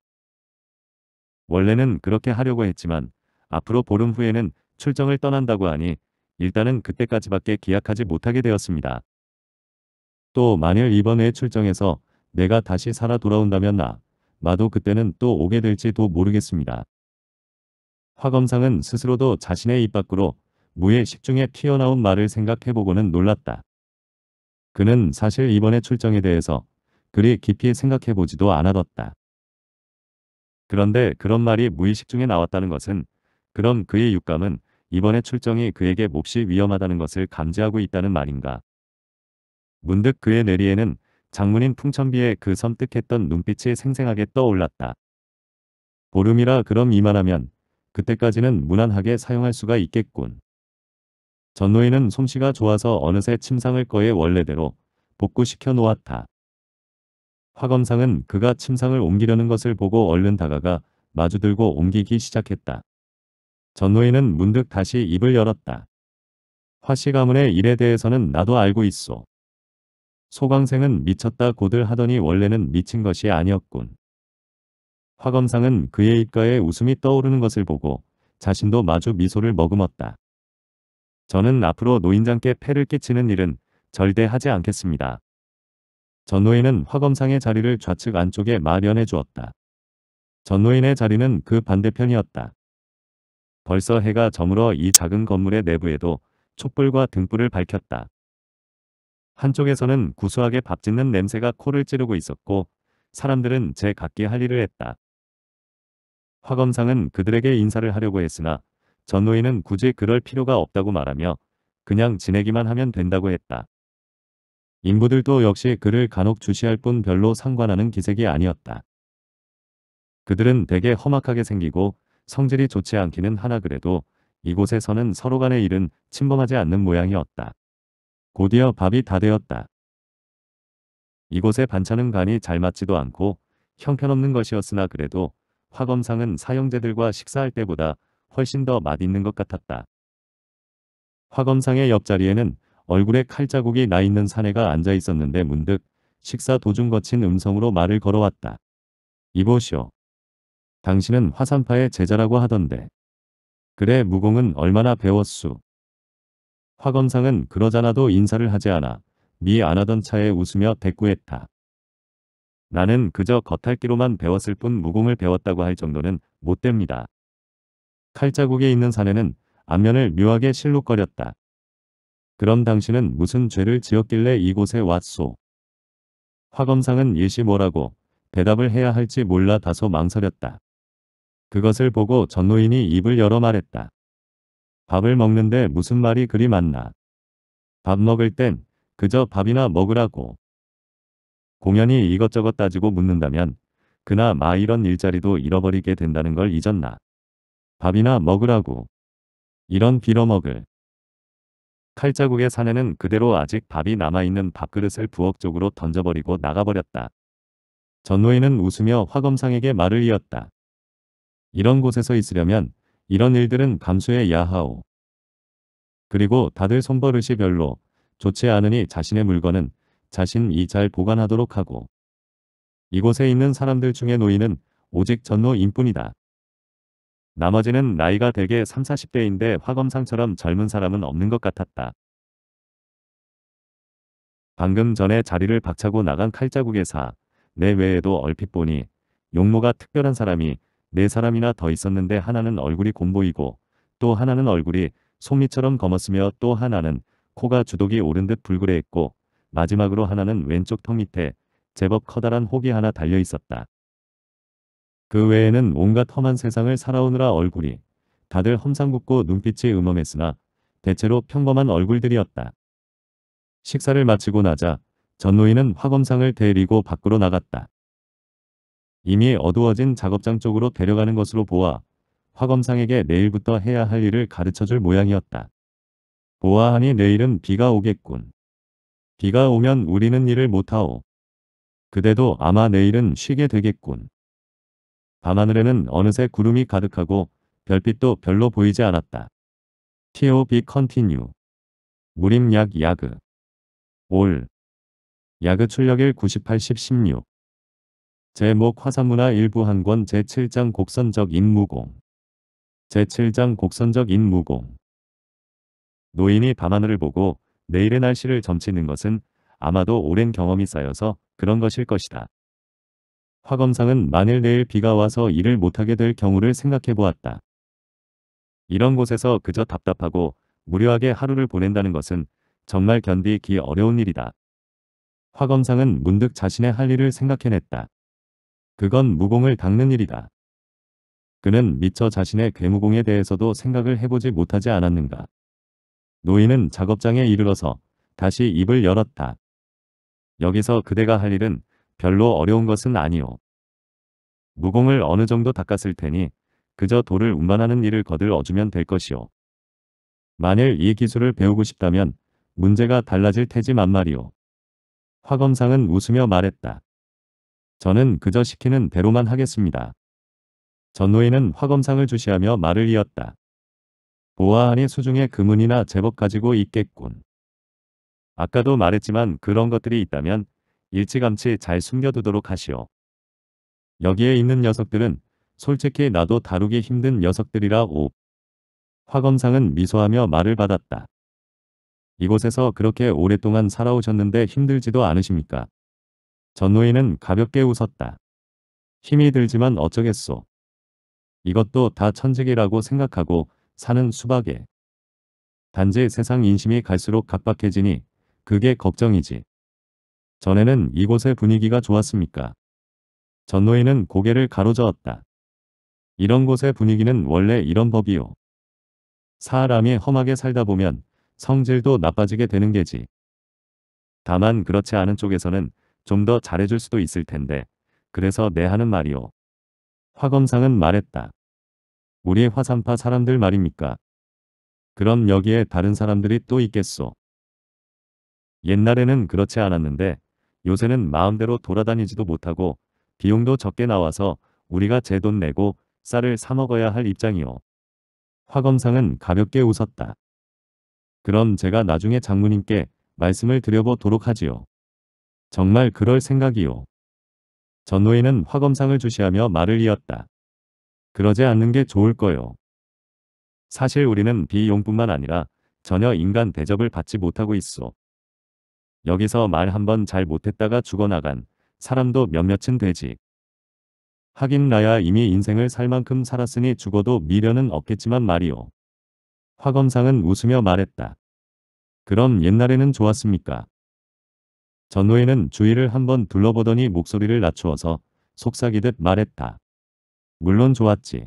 원래는 그렇게 하려고 했지만 앞으로 보름 후에는 출정을 떠난다고 하니 일단은 그때까지밖에 기약하지 못하게 되었습니다. 또 만일 이번 에 출정해서 내가 다시 살아 돌아온다면 아, 나 마도 그때는 또 오게 될지도 모르겠습니다. 화검상은 스스로도 자신의 입 밖으로 무의 식중에 튀어나온 말을 생각해보고는 놀랐다. 그는 사실 이번에 출정에 대해서 그리 깊이 생각해보지도 않아뒀다. 그런데 그런 말이 무의식 중에 나왔다는 것은 그럼 그의 육감은 이번에 출정이 그에게 몹시 위험하다는 것을 감지하고 있다는 말인가. 문득 그의 내리에는 장문인 풍천비의 그 섬뜩했던 눈빛이 생생하게 떠올랐다. 보름이라 그럼 이만하면 그때까지는 무난하게 사용할 수가 있겠군. 전노인은 솜씨가 좋아서 어느새 침상을 꺼에 원래대로 복구시켜 놓았다. 화검상은 그가 침상을 옮기려는 것을 보고 얼른 다가가 마주들고 옮기기 시작했다. 전노인은 문득 다시 입을 열었다. 화씨 가문의 일에 대해서는 나도 알고 있어. 소광생은 미쳤다 고들 하더니 원래는 미친 것이 아니었군. 화검상은 그의 입가에 웃음이 떠오르는 것을 보고 자신도 마주 미소를 머금었다. 저는 앞으로 노인장께 폐를 끼치는 일은 절대 하지 않겠습니다. 전노인은 화검상의 자리를 좌측 안쪽에 마련해 주었다. 전노인의 자리는 그 반대편이었다. 벌써 해가 저물어 이 작은 건물의 내부에도 촛불과 등불을 밝혔다. 한쪽에서는 구수하게 밥 짓는 냄새가 코를 찌르고 있었고 사람들은 제 각기 할 일을 했다. 화검상은 그들에게 인사를 하려고 했으나 전노인은 굳이 그럴 필요가 없다고 말하며 그냥 지내기만 하면 된다고 했다. 인부들도 역시 그를 간혹 주시할 뿐 별로 상관하는 기색이 아니었다. 그들은 대개 험악하게 생기고 성질이 좋지 않기는 하나 그래도 이곳에서는 서로 간의 일은 침범하지 않는 모양이었다. 곧이어 밥이 다 되었다. 이곳의 반찬은 간이 잘 맞지도 않고 형편없는 것이었으나 그래도 화검상은 사형제들과 식사할 때보다 훨씬 더 맛있는 것 같았다. 화검상의 옆자리에는 얼굴에 칼자국이 나 있는 사내가 앉아 있었는데 문득 식사 도중 거친 음성으로 말을 걸어왔다. 이보시오. 당신은 화산파의 제자라고 하던데. 그래 무공은 얼마나 배웠수. 화검상은 그러자나도 인사를 하지 않아 미안 하던 차에 웃으며 대꾸했다. 나는 그저 겉핥기로만 배웠을 뿐 무공을 배웠다고 할 정도는 못됩니다. 칼자국에 있는 사내는 안면을 묘하게 실룩거렸다. 그럼 당신은 무슨 죄를 지었길래 이곳에 왔소? 화검상은 일시 뭐라고 대답을 해야 할지 몰라 다소 망설였다. 그것을 보고 전노인이 입을 열어 말했다. 밥을 먹는데 무슨 말이 그리 많나. 밥 먹을 땐 그저 밥이나 먹으라고. 공연이 이것저것 따지고 묻는다면 그나 마 이런 일자리도 잃어버리게 된다는 걸 잊었나. 밥이나 먹으라고. 이런 빌어먹을. 칼자국의 사내는 그대로 아직 밥이 남아있는 밥그릇을 부엌 쪽으로 던져버리고 나가버렸다. 전노인은 웃으며 화검상에게 말을 이었다. 이런 곳에서 있으려면 이런 일들은 감수해야 하오. 그리고 다들 손버릇이 별로 좋지 않으니 자신의 물건은 자신이 잘 보관하도록 하고 이곳에 있는 사람들 중에 노인은 오직 전노인뿐이다. 나머지는 나이가 대개 3, 40대인데 화검상처럼 젊은 사람은 없는 것 같았다. 방금 전에 자리를 박차고 나간 칼자국의 사, 내 외에도 얼핏 보니 용모가 특별한 사람이 네 사람이나 더 있었는데 하나는 얼굴이 곰보이고 또 하나는 얼굴이 솜미처럼 검었으며 또 하나는 코가 주독이 오른 듯 불그레했고 마지막으로 하나는 왼쪽 턱 밑에 제법 커다란 혹이 하나 달려 있었다. 그 외에는 온갖 험한 세상을 살아오느라 얼굴이 다들 험상궂고 눈빛이 음험했으나 대체로 평범한 얼굴들이었다. 식사를 마치고 나자 전노인은 화검상을 데리고 밖으로 나갔다. 이미 어두워진 작업장 쪽으로 데려가는 것으로 보아 화검상에게 내일부터 해야 할 일을 가르쳐줄 모양이었다. 보아하니 내일은 비가 오겠군. 비가 오면 우리는 일을 못하오. 그대도 아마 내일은 쉬게 되겠군. 밤하늘에는 어느새 구름이 가득하고 별빛도 별로 보이지 않았다. TOB 컨티뉴 무림약 야그 올 야그 출력일 9 8 1 6 제목 화산문화 일부 한권 제7장 곡선적 인무공 제7장 곡선적 인무공 노인이 밤하늘을 보고 내일의 날씨를 점치는 것은 아마도 오랜 경험이 쌓여서 그런 것일 것이다. 화검상은 만일 내일 비가 와서 일을 못하게 될 경우를 생각해 보았다. 이런 곳에서 그저 답답하고 무료하게 하루를 보낸다는 것은 정말 견디기 어려운 일이다. 화검상은 문득 자신의 할 일을 생각해냈다. 그건 무공을 닦는 일이다. 그는 미처 자신의 괴무공에 대해서도 생각을 해보지 못하지 않았는가. 노인은 작업장에 이르러서 다시 입을 열었다. 여기서 그대가 할 일은 별로 어려운 것은 아니오. 무공을 어느 정도 닦았을 테니 그저 돌을 운반하는 일을 거들어주면 될 것이오. 만일 이 기술을 배우고 싶다면 문제가 달라질 테지만 말이오. 화검상은 웃으며 말했다. 저는 그저 시키는 대로만 하겠습니다. 전노인은 화검상을 주시하며 말을 이었다. 보아하니 수중에 금은이나 제법 가지고 있겠군. 아까도 말했지만 그런 것들이 있다면 일찌감치 잘 숨겨두도록 하시오. 여기에 있는 녀석들은 솔직히 나도 다루기 힘든 녀석들이라 오. 화검상은 미소하며 말을 받았다. 이곳에서 그렇게 오랫동안 살아오셨는데 힘들지도 않으십니까? 전노인은 가볍게 웃었다. 힘이 들지만 어쩌겠소. 이것도 다 천직이라고 생각하고 사는 수박에. 단지 세상 인심이 갈수록 각박해지니 그게 걱정이지. 전에는 이곳의 분위기가 좋았습니까? 전노인은 고개를 가로저었다. 이런 곳의 분위기는 원래 이런 법이요. 사람이 험하게 살다 보면 성질도 나빠지게 되는 게지. 다만 그렇지 않은 쪽에서는 좀 더 잘해줄 수도 있을 텐데 그래서 내 하는 말이오. 화검상은 말했다. 우리 화산파 사람들 말입니까? 그럼 여기에 다른 사람들이 또 있겠소. 옛날에는 그렇지 않았는데 요새는 마음대로 돌아다니지도 못하고 비용도 적게 나와서 우리가 제 돈 내고 쌀을 사 먹어야 할 입장이오. 화검상은 가볍게 웃었다. 그럼 제가 나중에 장모님께 말씀을 드려보도록 하지요. 정말 그럴 생각이요. 전노인은 화검상을 주시하며 말을 이었다. 그러지 않는 게 좋을 거요. 사실 우리는 비용뿐만 아니라 전혀 인간 대접을 받지 못하고 있어. 여기서 말 한 번 잘 못했다가 죽어나간 사람도 몇몇은 되지. 하긴 나야 이미 인생을 살 만큼 살았으니 죽어도 미련은 없겠지만 말이오. 화검상은 웃으며 말했다. 그럼 옛날에는 좋았습니까? 전후에는 주위를 한번 둘러보더니 목소리를 낮추어서 속삭이듯 말했다. 물론 좋았지.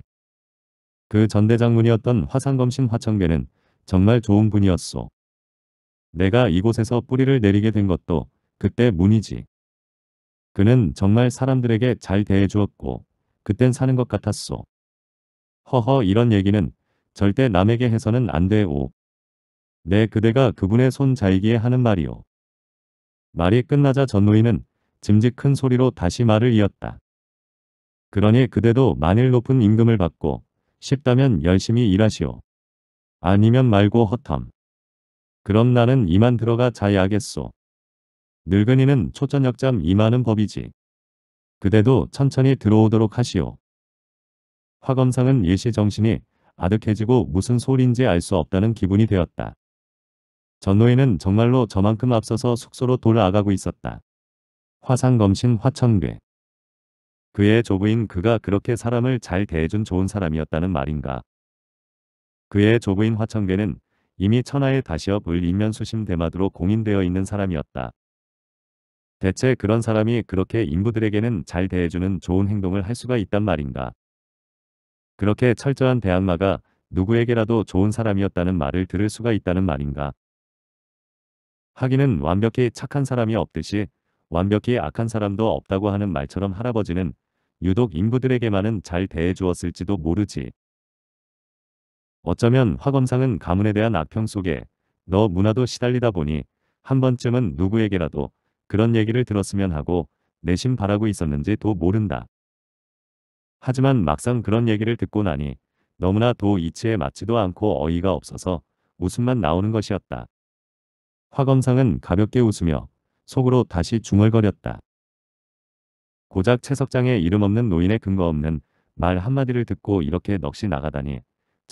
그전대장문이었던 화상검신 화청계는 정말 좋은 분이었소. 내가 이곳에서 뿌리를 내리게 된 것도 그때 문이지. 그는 정말 사람들에게 잘 대해주었고 그땐 사는 것 같았소. 허허 이런 얘기는 절대 남에게 해서는 안돼오내 그대가 그분의 손자이기에 하는 말이오. 말이 끝나자 전노인은 짐짓 큰 소리로 다시 말을 이었다. 그러니 그대도 만일 높은 임금을 받고 싶다면 열심히 일하시오. 아니면 말고 허텀. 그럼 나는 이만 들어가 자야겠소. 늙은이는 초저녁잠 이만은 법이지. 그대도 천천히 들어오도록 하시오. 화검상은 일시 정신이 아득해지고 무슨 소리인지 알 수 없다는 기분이 되었다. 전노인은 정말로 저만큼 앞서서 숙소로 돌아가고 있었다. 화상검신 화천괴. 그의 조부인 그가 그렇게 사람을 잘 대해준 좋은 사람이었다는 말인가. 그의 조부인 화천괴는 이미 천하에 다시어을 인면수심 대마두로 공인되어 있는 사람이었다. 대체 그런 사람이 그렇게 인부들에게는 잘 대해주는 좋은 행동을 할 수가 있단 말인가. 그렇게 철저한 대학마가 누구에게라도 좋은 사람이었다는 말을 들을 수가 있다는 말인가. 하기는 완벽히 착한 사람이 없듯이 완벽히 악한 사람도 없다고 하는 말처럼 할아버지는 유독 인부들에게만은 잘 대해주었을지도 모르지. 어쩌면 화검상은 가문에 대한 악평 속에 너 문화도 시달리다 보니 한 번쯤은 누구에게라도 그런 얘기를 들었으면 하고 내심 바라고 있었는지도 모른다. 하지만 막상 그런 얘기를 듣고 나니 너무나 도 이치에 맞지도 않고 어이가 없어서 웃음만 나오는 것이었다. 화검상은 가볍게 웃으며 속으로 다시 중얼거렸다. 고작 채석장에 이름 없는 노인의 근거 없는 말 한마디를 듣고 이렇게 넋이 나가다니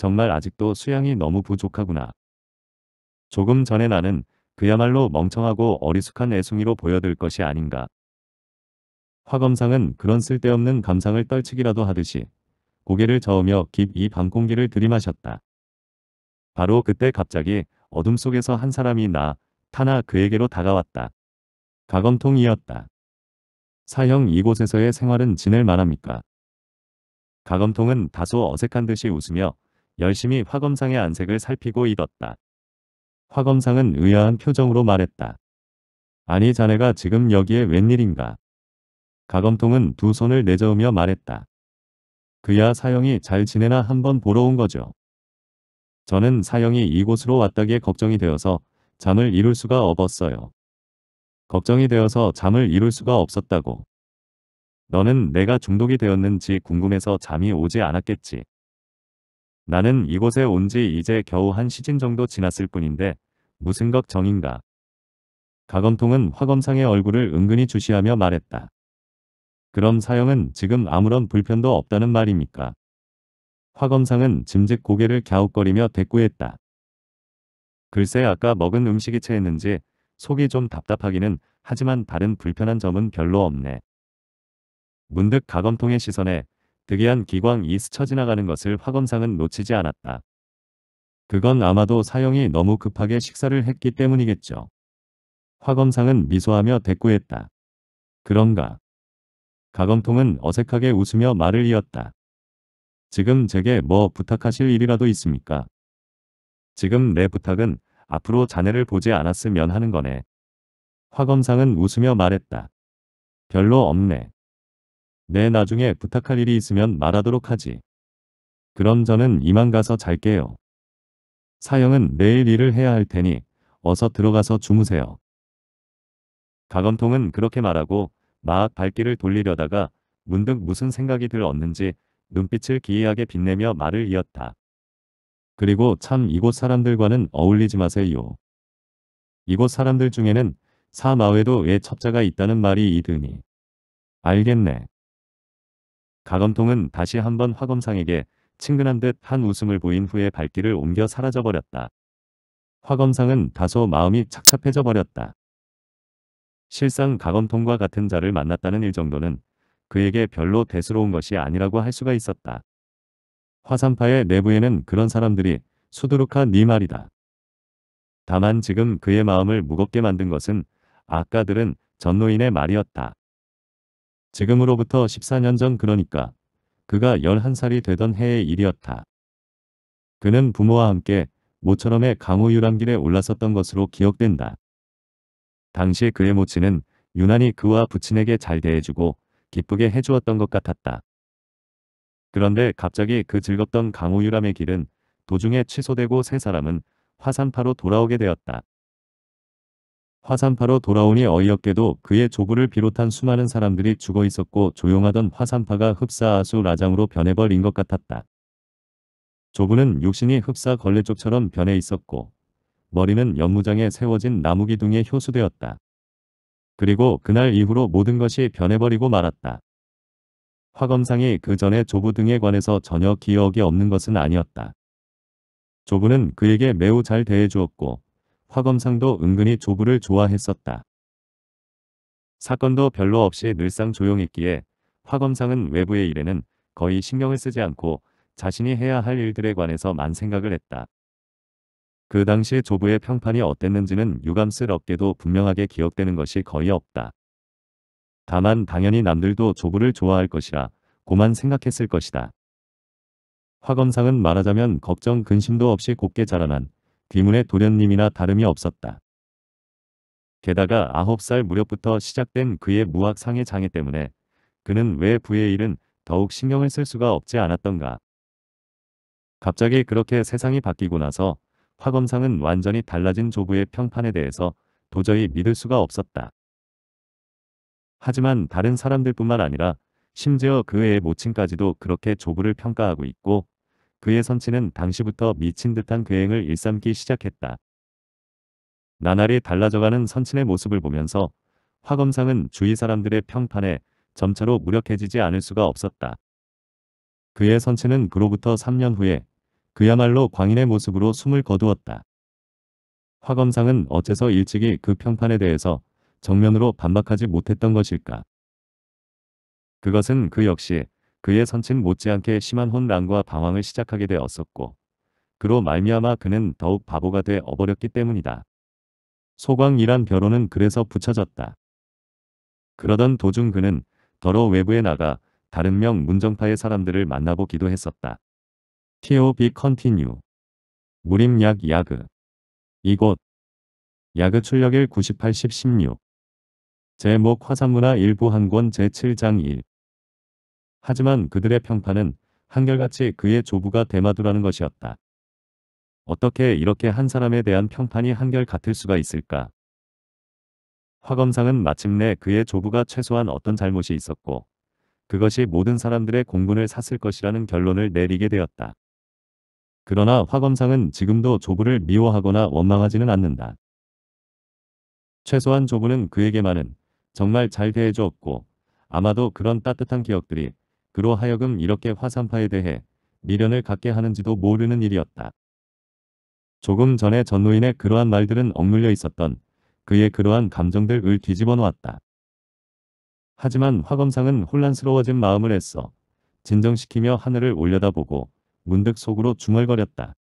정말 아직도 수양이 너무 부족하구나. 조금 전에 나는 그야말로 멍청하고 어리숙한 애숭이로 보여들 것이 아닌가. 화검상은 그런 쓸데없는 감상을 떨치기라도 하듯이 고개를 저으며 깊이 밤공기를 들이마셨다. 바로 그때 갑자기 어둠 속에서 한 사람이 나, 타나 그에게로 다가왔다. 가검통이었다. 사형 이곳에서의 생활은 지낼 만합니까? 가검통은 다소 어색한 듯이 웃으며 열심히 화검상의 안색을 살피고 있었다. 화검상은 의아한 표정으로 말했다. 아니 자네가 지금 여기에 웬일인가? 가검통은 두 손을 내저으며 말했다. 그야 사형이 잘 지내나 한번 보러 온 거죠. 저는 사형이 이곳으로 왔다기에 걱정이 되어서 잠을 이룰 수가 없었어요. 걱정이 되어서 잠을 이룰 수가 없었다고. 너는 내가 중독이 되었는지 궁금해서 잠이 오지 않았겠지. 나는 이곳에 온 지 이제 겨우 한 시즌 정도 지났을 뿐인데 무슨 걱정인가. 가검통은 화검상의 얼굴을 은근히 주시하며 말했다. 그럼 사형은 지금 아무런 불편도 없다는 말입니까? 화검상은 짐짓 고개를 갸웃거리며 대꾸했다. 글쎄 아까 먹은 음식이 체했는지 속이 좀 답답하기는 하지만 다른 불편한 점은 별로 없네. 문득 가검통의 시선에 특이한 기광이 스쳐 지나가는 것을 화검상은 놓치지 않았다. 그건 아마도 사형이 너무 급하게 식사를 했기 때문이겠죠. 화검상은 미소하며 대꾸했다. 그런가. 가검통은 어색하게 웃으며 말을 이었다. 지금 제게 뭐 부탁하실 일이라도 있습니까? 지금 내 부탁은 앞으로 자네를 보지 않았으면 하는 거네. 화검상은 웃으며 말했다. 별로 없네. 내 네, 나중에 부탁할 일이 있으면 말하도록 하지. 그럼 저는 이만 가서 잘게요. 사형은 내일 일을 해야 할 테니 어서 들어가서 주무세요. 가검통은 그렇게 말하고 막 발길을 돌리려다가 문득 무슨 생각이 들었는지 눈빛을 기이하게 빛내며 말을 이었다. 그리고 참 이곳 사람들과는 어울리지 마세요. 이곳 사람들 중에는 사마외도의 첩자가 있다는 말이 이드니. 알겠네. 가건통은 다시 한번 화검상에게 친근한 듯 한 웃음을 보인 후에 발길을 옮겨 사라져버렸다. 화검상은 다소 마음이 착잡해져 버렸다. 실상 가건통과 같은 자를 만났다는 일 정도는 그에게 별로 대수로운 것이 아니라고 할 수가 있었다. 화산파의 내부에는 그런 사람들이 수두룩한 네 말이다. 다만 지금 그의 마음을 무겁게 만든 것은 아까들은 전노인의 말이었다. 지금으로부터 14년 전 그러니까 그가 11살이 되던 해의 일이었다. 그는 부모와 함께 모처럼의 강호 유람길에 올라섰던 것으로 기억된다. 당시 그의 모친은 유난히 그와 부친에게 잘 대해주고 기쁘게 해주었던 것 같았다. 그런데 갑자기 그 즐겁던 강호 유람의 길은 도중에 취소되고 세 사람은 화산파로 돌아오게 되었다. 화산파로 돌아오니 어이없게도 그의 조부를 비롯한 수많은 사람들이 죽어 있었고 조용하던 화산파가 흡사아수 라장으로 변해버린 것 같았다. 조부는 육신이 흡사 걸레쪽처럼 변해 있었고 머리는 연무장에 세워진 나무 기둥에 효수되었다. 그리고 그날 이후로 모든 것이 변해버리고 말았다. 화검상이 그 전에 조부 등에 관해서 전혀 기억이 없는 것은 아니었다. 조부는 그에게 매우 잘 대해주었고 화검상도 은근히 조부를 좋아했었다. 사건도 별로 없이 늘상 조용했기에 화검상은 외부의 일에는 거의 신경을 쓰지 않고 자신이 해야 할 일들에 관해서만 생각을 했다. 그 당시 조부의 평판이 어땠는지는 유감스럽게도 분명하게 기억되는 것이 거의 없다. 다만 당연히 남들도 조부를 좋아할 것이라 고만 생각했을 것이다. 화검상은 말하자면 걱정 근심도 없이 곱게 자라난 귀문의 도련님이나 다름이 없었다. 게다가 9살 무렵부터 시작된 그의 무학상의 장애 때문에 그는 왜 부의 일은 더욱 신경을 쓸 수가 없지 않았던가. 갑자기 그렇게 세상이 바뀌고 나서 화검상은 완전히 달라진 조부의 평판에 대해서 도저히 믿을 수가 없었다. 하지만 다른 사람들뿐만 아니라 심지어 그의 모친까지도 그렇게 조부를 평가하고 있고 그의 선친은 당시부터 미친 듯한 괴행을 일삼기 시작했다. 나날이 달라져가는 선친의 모습을 보면서 화검상은 주위 사람들의 평판에 점차로 무력해지지 않을 수가 없었다. 그의 선친은 그로부터 3년 후에 그야말로 광인의 모습으로 숨을 거두었다. 화검상은 어째서 일찍이 그 평판에 대해서 정면으로 반박하지 못했던 것일까? 그것은 그 역시 그의 선친 못지않게 심한 혼란과 방황을 시작하게 되었었고 그로 말미암아 그는 더욱 바보가 돼 어버렸기 때문이다. 소광이란 벼로는 그래서 붙여졌다. 그러던 도중 그는 더러 외부에 나가 다른 명 문정파의 사람들을 만나보기도 했었다. TOB 컨티뉴 무림약 야그 이곳 야그 출력일 9 8 1 6 제목 화산문화 일부 한권 제7장 1 하지만 그들의 평판은 한결같이 그의 조부가 대마두라는 것이었다. 어떻게 이렇게 한 사람에 대한 평판이 한결 같을 수가 있을까? 화 검상은 마침내 그의 조부가 최소한 어떤 잘못이 있었고 그것이 모든 사람들의 공분을 샀을 것이라는 결론을 내리게 되었다. 그러나 화 검상은 지금도 조부를 미워하거나 원망하지는 않는다. 최소한 조부는 그에게만은 정말 잘 대해주었고 아마도 그런 따뜻한 기억들이 그로 하여금 이렇게 화산파에 대해 미련을 갖게 하는지도 모르는 일이었다. 조금 전에 전노인의 그러한 말들은 억눌려 있었던 그의 그러한 감정들을 뒤집어 놓았다. 하지만 화검상은 혼란스러워진 마음을 했어 진정시키며 하늘을 올려다보고 문득 속으로 중얼거렸다.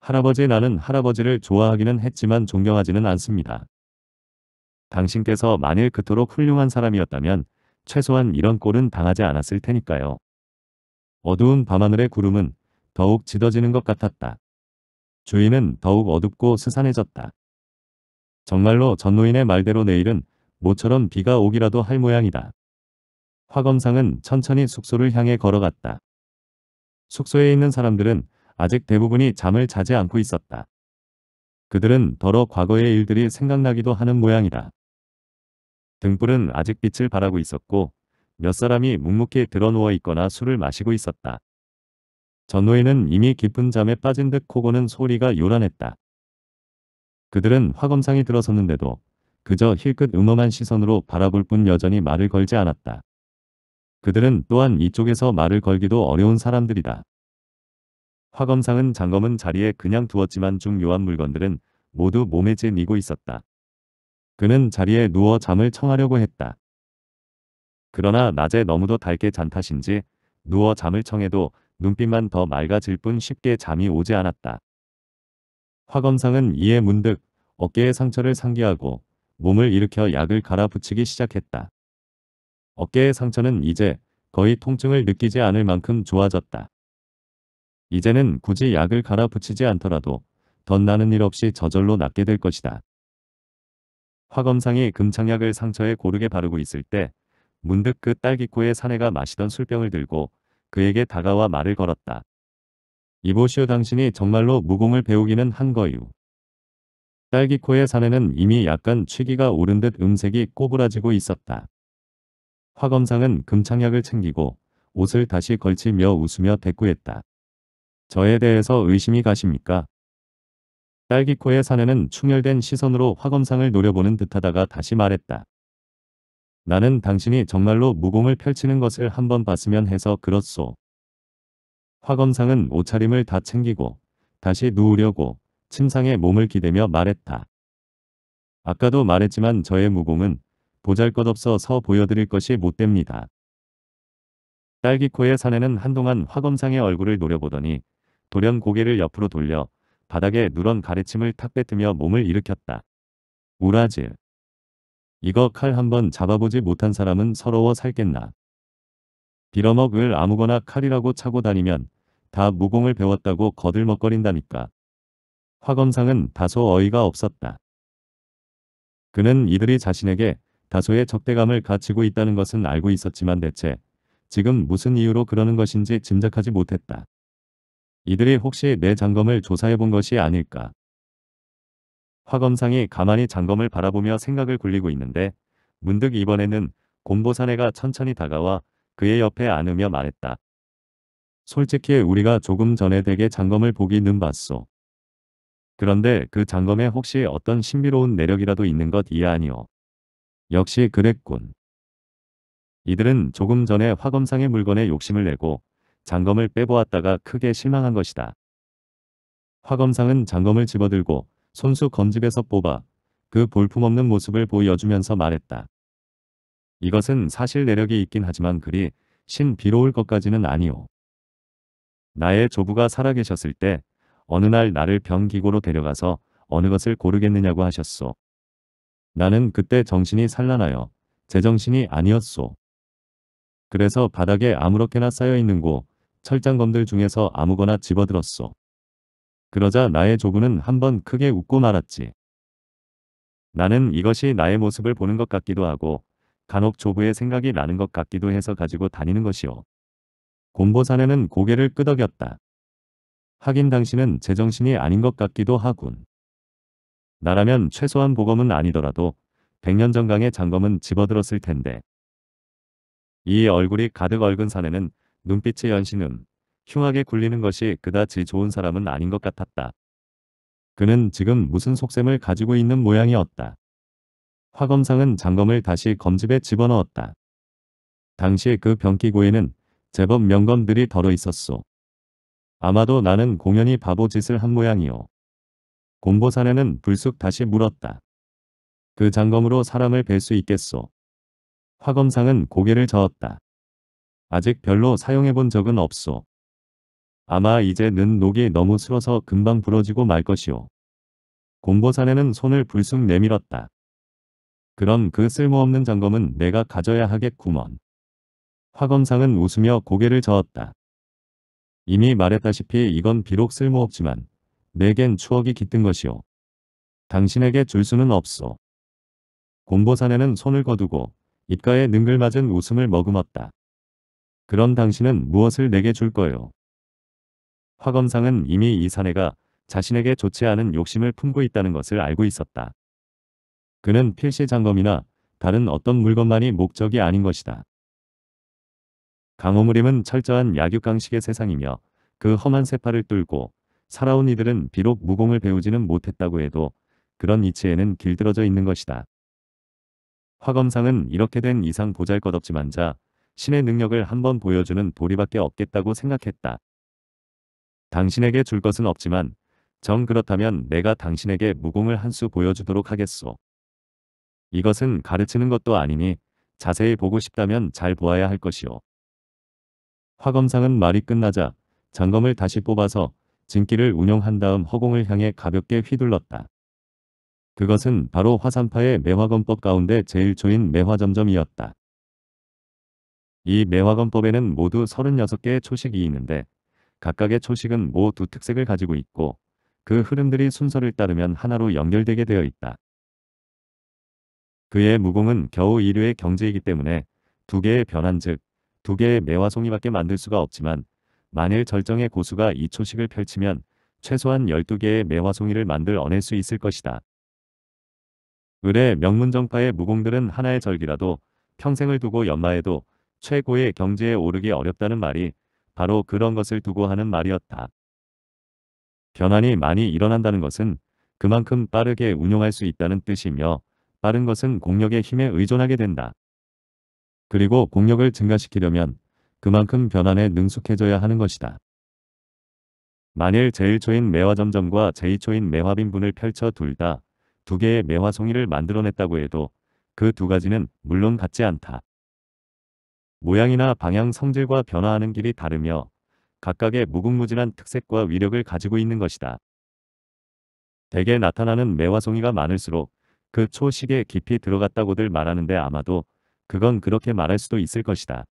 할아버지 나는 할아버지를 좋아하기는 했지만 존경하지는 않습니다. 당신께서 만일 그토록 훌륭한 사람이었다면 최소한 이런 꼴은 당하지 않았을 테니까요. 어두운 밤하늘의 구름은 더욱 짙어지는 것 같았다. 주인은 더욱 어둡고 스산해졌다. 정말로 전노인의 말대로 내일은 모처럼 비가 오기라도 할 모양이다. 화검상은 천천히 숙소를 향해 걸어갔다. 숙소에 있는 사람들은 아직 대부분이 잠을 자지 않고 있었다. 그들은 더러 과거의 일들이 생각나기도 하는 모양이다. 등불은 아직 빛을 발하고 있었고 몇 사람이 묵묵히 드러누워 있거나 술을 마시고 있었다. 전노에는 이미 깊은 잠에 빠진 듯 코고는 소리가 요란했다. 그들은 화검상이 들어섰는데도 그저 힐끗 음험한 시선으로 바라볼 뿐 여전히 말을 걸지 않았다. 그들은 또한 이쪽에서 말을 걸기도 어려운 사람들이다. 화검상은 장검은 자리에 그냥 두었지만 중요한 물건들은 모두 몸에 지니고 있었다. 그는 자리에 누워 잠을 청하려고 했다. 그러나 낮에 너무도 달게잔 탓인지 누워 잠을 청해도 눈빛만 더 맑아질 뿐 쉽게 잠이 오지 않았다. 화검상은 이에 문득 어깨에 상처를 상기하고 몸을 일으켜 약을 갈아붙이기 시작했다. 어깨의 상처는 이제 거의 통증을 느끼지 않을 만큼 좋아졌다. 이제는 굳이 약을 갈아붙이지 않더라도 덧나는 일 없이 저절로 낫게 될 것이다. 화검상이 금창약을 상처에 고르게 바르고 있을 때 문득 그 딸기코의 사내가 마시던 술병을 들고 그에게 다가와 말을 걸었다. 이보시오 당신이 정말로 무공을 배우기는 한 거유. 딸기코의 사내는 이미 약간 취기가 오른 듯 음색이 꼬부라지고 있었다. 화검상은 금창약을 챙기고 옷을 다시 걸치며 웃으며 대꾸했다. 저에 대해서 의심이 가십니까? 딸기코의 사내는 충혈된 시선으로 화검상을 노려보는 듯하다가 다시 말했다. 나는 당신이 정말로 무공을 펼치는 것을 한번 봤으면 해서 그렇소. 화검상은 옷차림을 다 챙기고 다시 누우려고 침상에 몸을 기대며 말했다. 아까도 말했지만 저의 무공은 보잘것없어 서 보여드릴 것이 못됩니다. 딸기코의 사내는 한동안 화검상의 얼굴을 노려보더니 돌연 고개를 옆으로 돌려 바닥에 누런 가래침을 탁 뱉으며 몸을 일으켰다. 우라질. 이거 칼 한번 잡아보지 못한 사람은 서러워 살겠나. 빌어먹을 아무거나 칼이라고 차고 다니면 다 무공을 배웠다고 거들먹거린다니까. 화검상은 다소 어이가 없었다. 그는 이들이 자신에게 다소의 적대감을 갖추고 있다는 것은 알고 있었지만 대체 지금 무슨 이유로 그러는 것인지 짐작하지 못했다. 이들이 혹시 내 장검을 조사해 본 것이 아닐까. 화검상이 가만히 장검을 바라보며 생각을 굴리고 있는데 문득 이번에는 곰보사내가 천천히 다가와 그의 옆에 앉으며 말했다. 솔직히 우리가 조금 전에 대의 장검을 보기는 봤소. 그런데 그 장검에 혹시 어떤 신비로운 내력이라도 있는 것 이아니오. 역시 그랬군. 이들은 조금 전에 화검상의 물건에 욕심을 내고 장검을 빼보았다가 크게 실망한 것이다. 화검상은 장검을 집어들고 손수 검집에서 뽑아 그 볼품없는 모습을 보여주면서 말했다. 이것은 사실 내력이 있긴 하지만 그리 신 비로울 것까지는 아니오. 나의 조부가 살아계셨을 때 어느 날 나를 병기고로 데려가서 어느 것을 고르겠느냐고 하셨소. 나는 그때 정신이 산란하여 제정신이 아니었소. 그래서 바닥에 아무렇게나 쌓여있는 곳 철장검들 중에서 아무거나 집어들었소. 그러자 나의 조부는 한번 크게 웃고 말았지. 나는 이것이 나의 모습을 보는 것 같기도 하고 간혹 조부의 생각이 나는 것 같기도 해서 가지고 다니는 것이오. 곰보산에는 고개를 끄덕였다. 하긴 당신은 제정신이 아닌 것 같기도 하군. 나라면 최소한 보검은 아니더라도 백년 전강의 장검은 집어들었을 텐데. 이 얼굴이 가득 얼근 산에는 눈빛의 연신은 흉하게 굴리는 것이 그다지 좋은 사람은 아닌 것 같았다. 그는 지금 무슨 속셈을 가지고 있는 모양이었다. 화검상은 장검을 다시 검집에 집어넣었다. 당시 그 병기고에는 제법 명검들이 덜어 있었소. 아마도 나는 공연히 바보짓을 한 모양이오. 공보산에는 불쑥 다시 물었다. 그 장검으로 사람을 뵐 수 있겠소. 화검상은 고개를 저었다. 아직 별로 사용해본 적은 없소. 아마 이제는 녹이 너무 슬어서 금방 부러지고 말 것이오. 곰보사에는 손을 불쑥 내밀었다. 그럼 그 쓸모없는 장검은 내가 가져야 하겠구먼. 화검상은 웃으며 고개를 저었다. 이미 말했다시피 이건 비록 쓸모없지만 내겐 추억이 깃든 것이오. 당신에게 줄 수는 없소. 곰보사에는 손을 거두고 입가에 능글맞은 웃음을 머금었다. 그런 당신은 무엇을 내게 줄 거요? 화 검상은 이미 이 사내가 자신에게 좋지 않은 욕심을 품고 있다는 것을 알고 있었다. 그는 필시 장검이나 다른 어떤 물건만이 목적이 아닌 것이다. 강호무림은 철저한 약육강식의 세상이며 그 험한 세파를 뚫고 살아온 이들은 비록 무공을 배우지는 못했다고 해도 그런 이치에는 길들어져 있는 것이다. 화검상은 이렇게 된 이상 보잘것없지만 자 신의 능력을 한번 보여주는 보리밖에 없겠다고 생각했다. 당신에게 줄 것은 없지만 정 그렇다면 내가 당신에게 무공을 한 수 보여주도록 하겠소. 이것은 가르치는 것도 아니니 자세히 보고 싶다면 잘 보아야 할 것이오. 화검상은 말이 끝나자 장검을 다시 뽑아서 진기를 운영한 다음 허공을 향해 가볍게 휘둘렀다. 그것은 바로 화산파의 매화검법 가운데 제일 초인 매화점점이었다. 이 매화건법에는 모두 36개의 초식이 있는데 각각의 초식은 모두 특색을 가지고 있고 그 흐름들이 순서를 따르면 하나로 연결되게 되어 있다. 그의 무공은 겨우 1류의 경제이기 때문에 두 개의 변환 즉 두 개의 매화송이밖에 만들 수가 없지만 만일 절정의 고수가 이 초식을 펼치면 최소한 12개의 매화송이를 만들 어낼 수 있을 것이다. 을의 명문정파의 무공들은 하나의 절기라도 평생을 두고 연마해도 최고의 경제에 오르기 어렵다는 말이 바로 그런 것을 두고 하는 말이었다. 변환이 많이 일어난다는 것은 그만큼 빠르게 운용할 수 있다는 뜻이며 빠른 것은 공력의 힘에 의존하게 된다. 그리고 공력을 증가시키려면 그만큼 변환에 능숙해져야 하는 것이다. 만일 제1초인 매화점점과 제2초인 매화빈분을 펼쳐 둘다 두 개의 매화송이를 만들어냈다고 해도 그 두 가지는 물론 같지 않다. 모양이나 방향 성질과 변화하는 길이 다르며 각각의 무궁무진한 특색과 위력을 가지고 있는 것이다. 대개 나타나는 매화송이가 많을수록 그 초식에 깊이 들어갔다고들 말하는데 아마도 그건 그렇게 말할 수도 있을 것이다.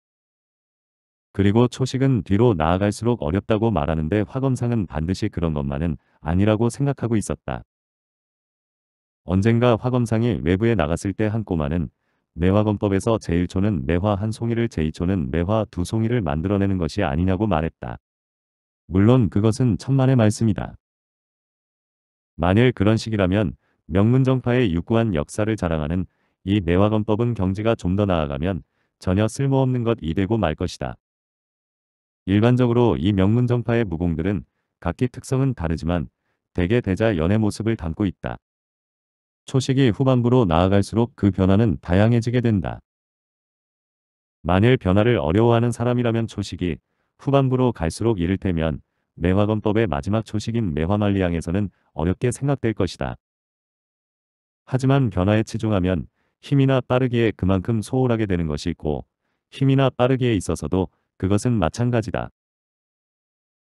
그리고 초식은 뒤로 나아갈수록 어렵다고 말하는데 화검상은 반드시 그런 것만은 아니라고 생각하고 있었다. 언젠가 화검상이 외부에 나갔을 때 한 꼬마는 매화건법에서 제1초는 매화 한 송이를 제2초는 매화 두 송이를 만들어내는 것이 아니냐고 말했다. 물론 그것은 천만의 말씀이다. 만일 그런 식이라면 명문정파의 육구한 역사를 자랑하는 이 매화건법은 경지가 좀 더 나아가면 전혀 쓸모없는 것이 되고 말 것이다. 일반적으로 이 명문정파의 무공들은 각기 특성은 다르지만 대개 대자 연의 모습을 담고 있다. 초식이 후반부로 나아갈수록 그 변화는 다양해지게 된다. 만일 변화를 어려워하는 사람이라면 초식이 후반부로 갈수록 이를테면 매화건법의 마지막 초식인 매화말리양에서는 어렵게 생각될 것이다. 하지만 변화에 치중하면 힘이나 빠르기에 그만큼 소홀하게 되는 것이 있고 힘이나 빠르기에 있어서도 그것은 마찬가지다.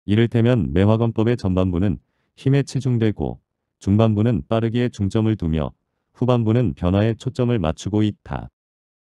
이를테면 매화건법의 전반부는 힘에 치중되고 중반부는 빠르기에 중점을 두며 후반부는 변화에 초점을 맞추고 있다.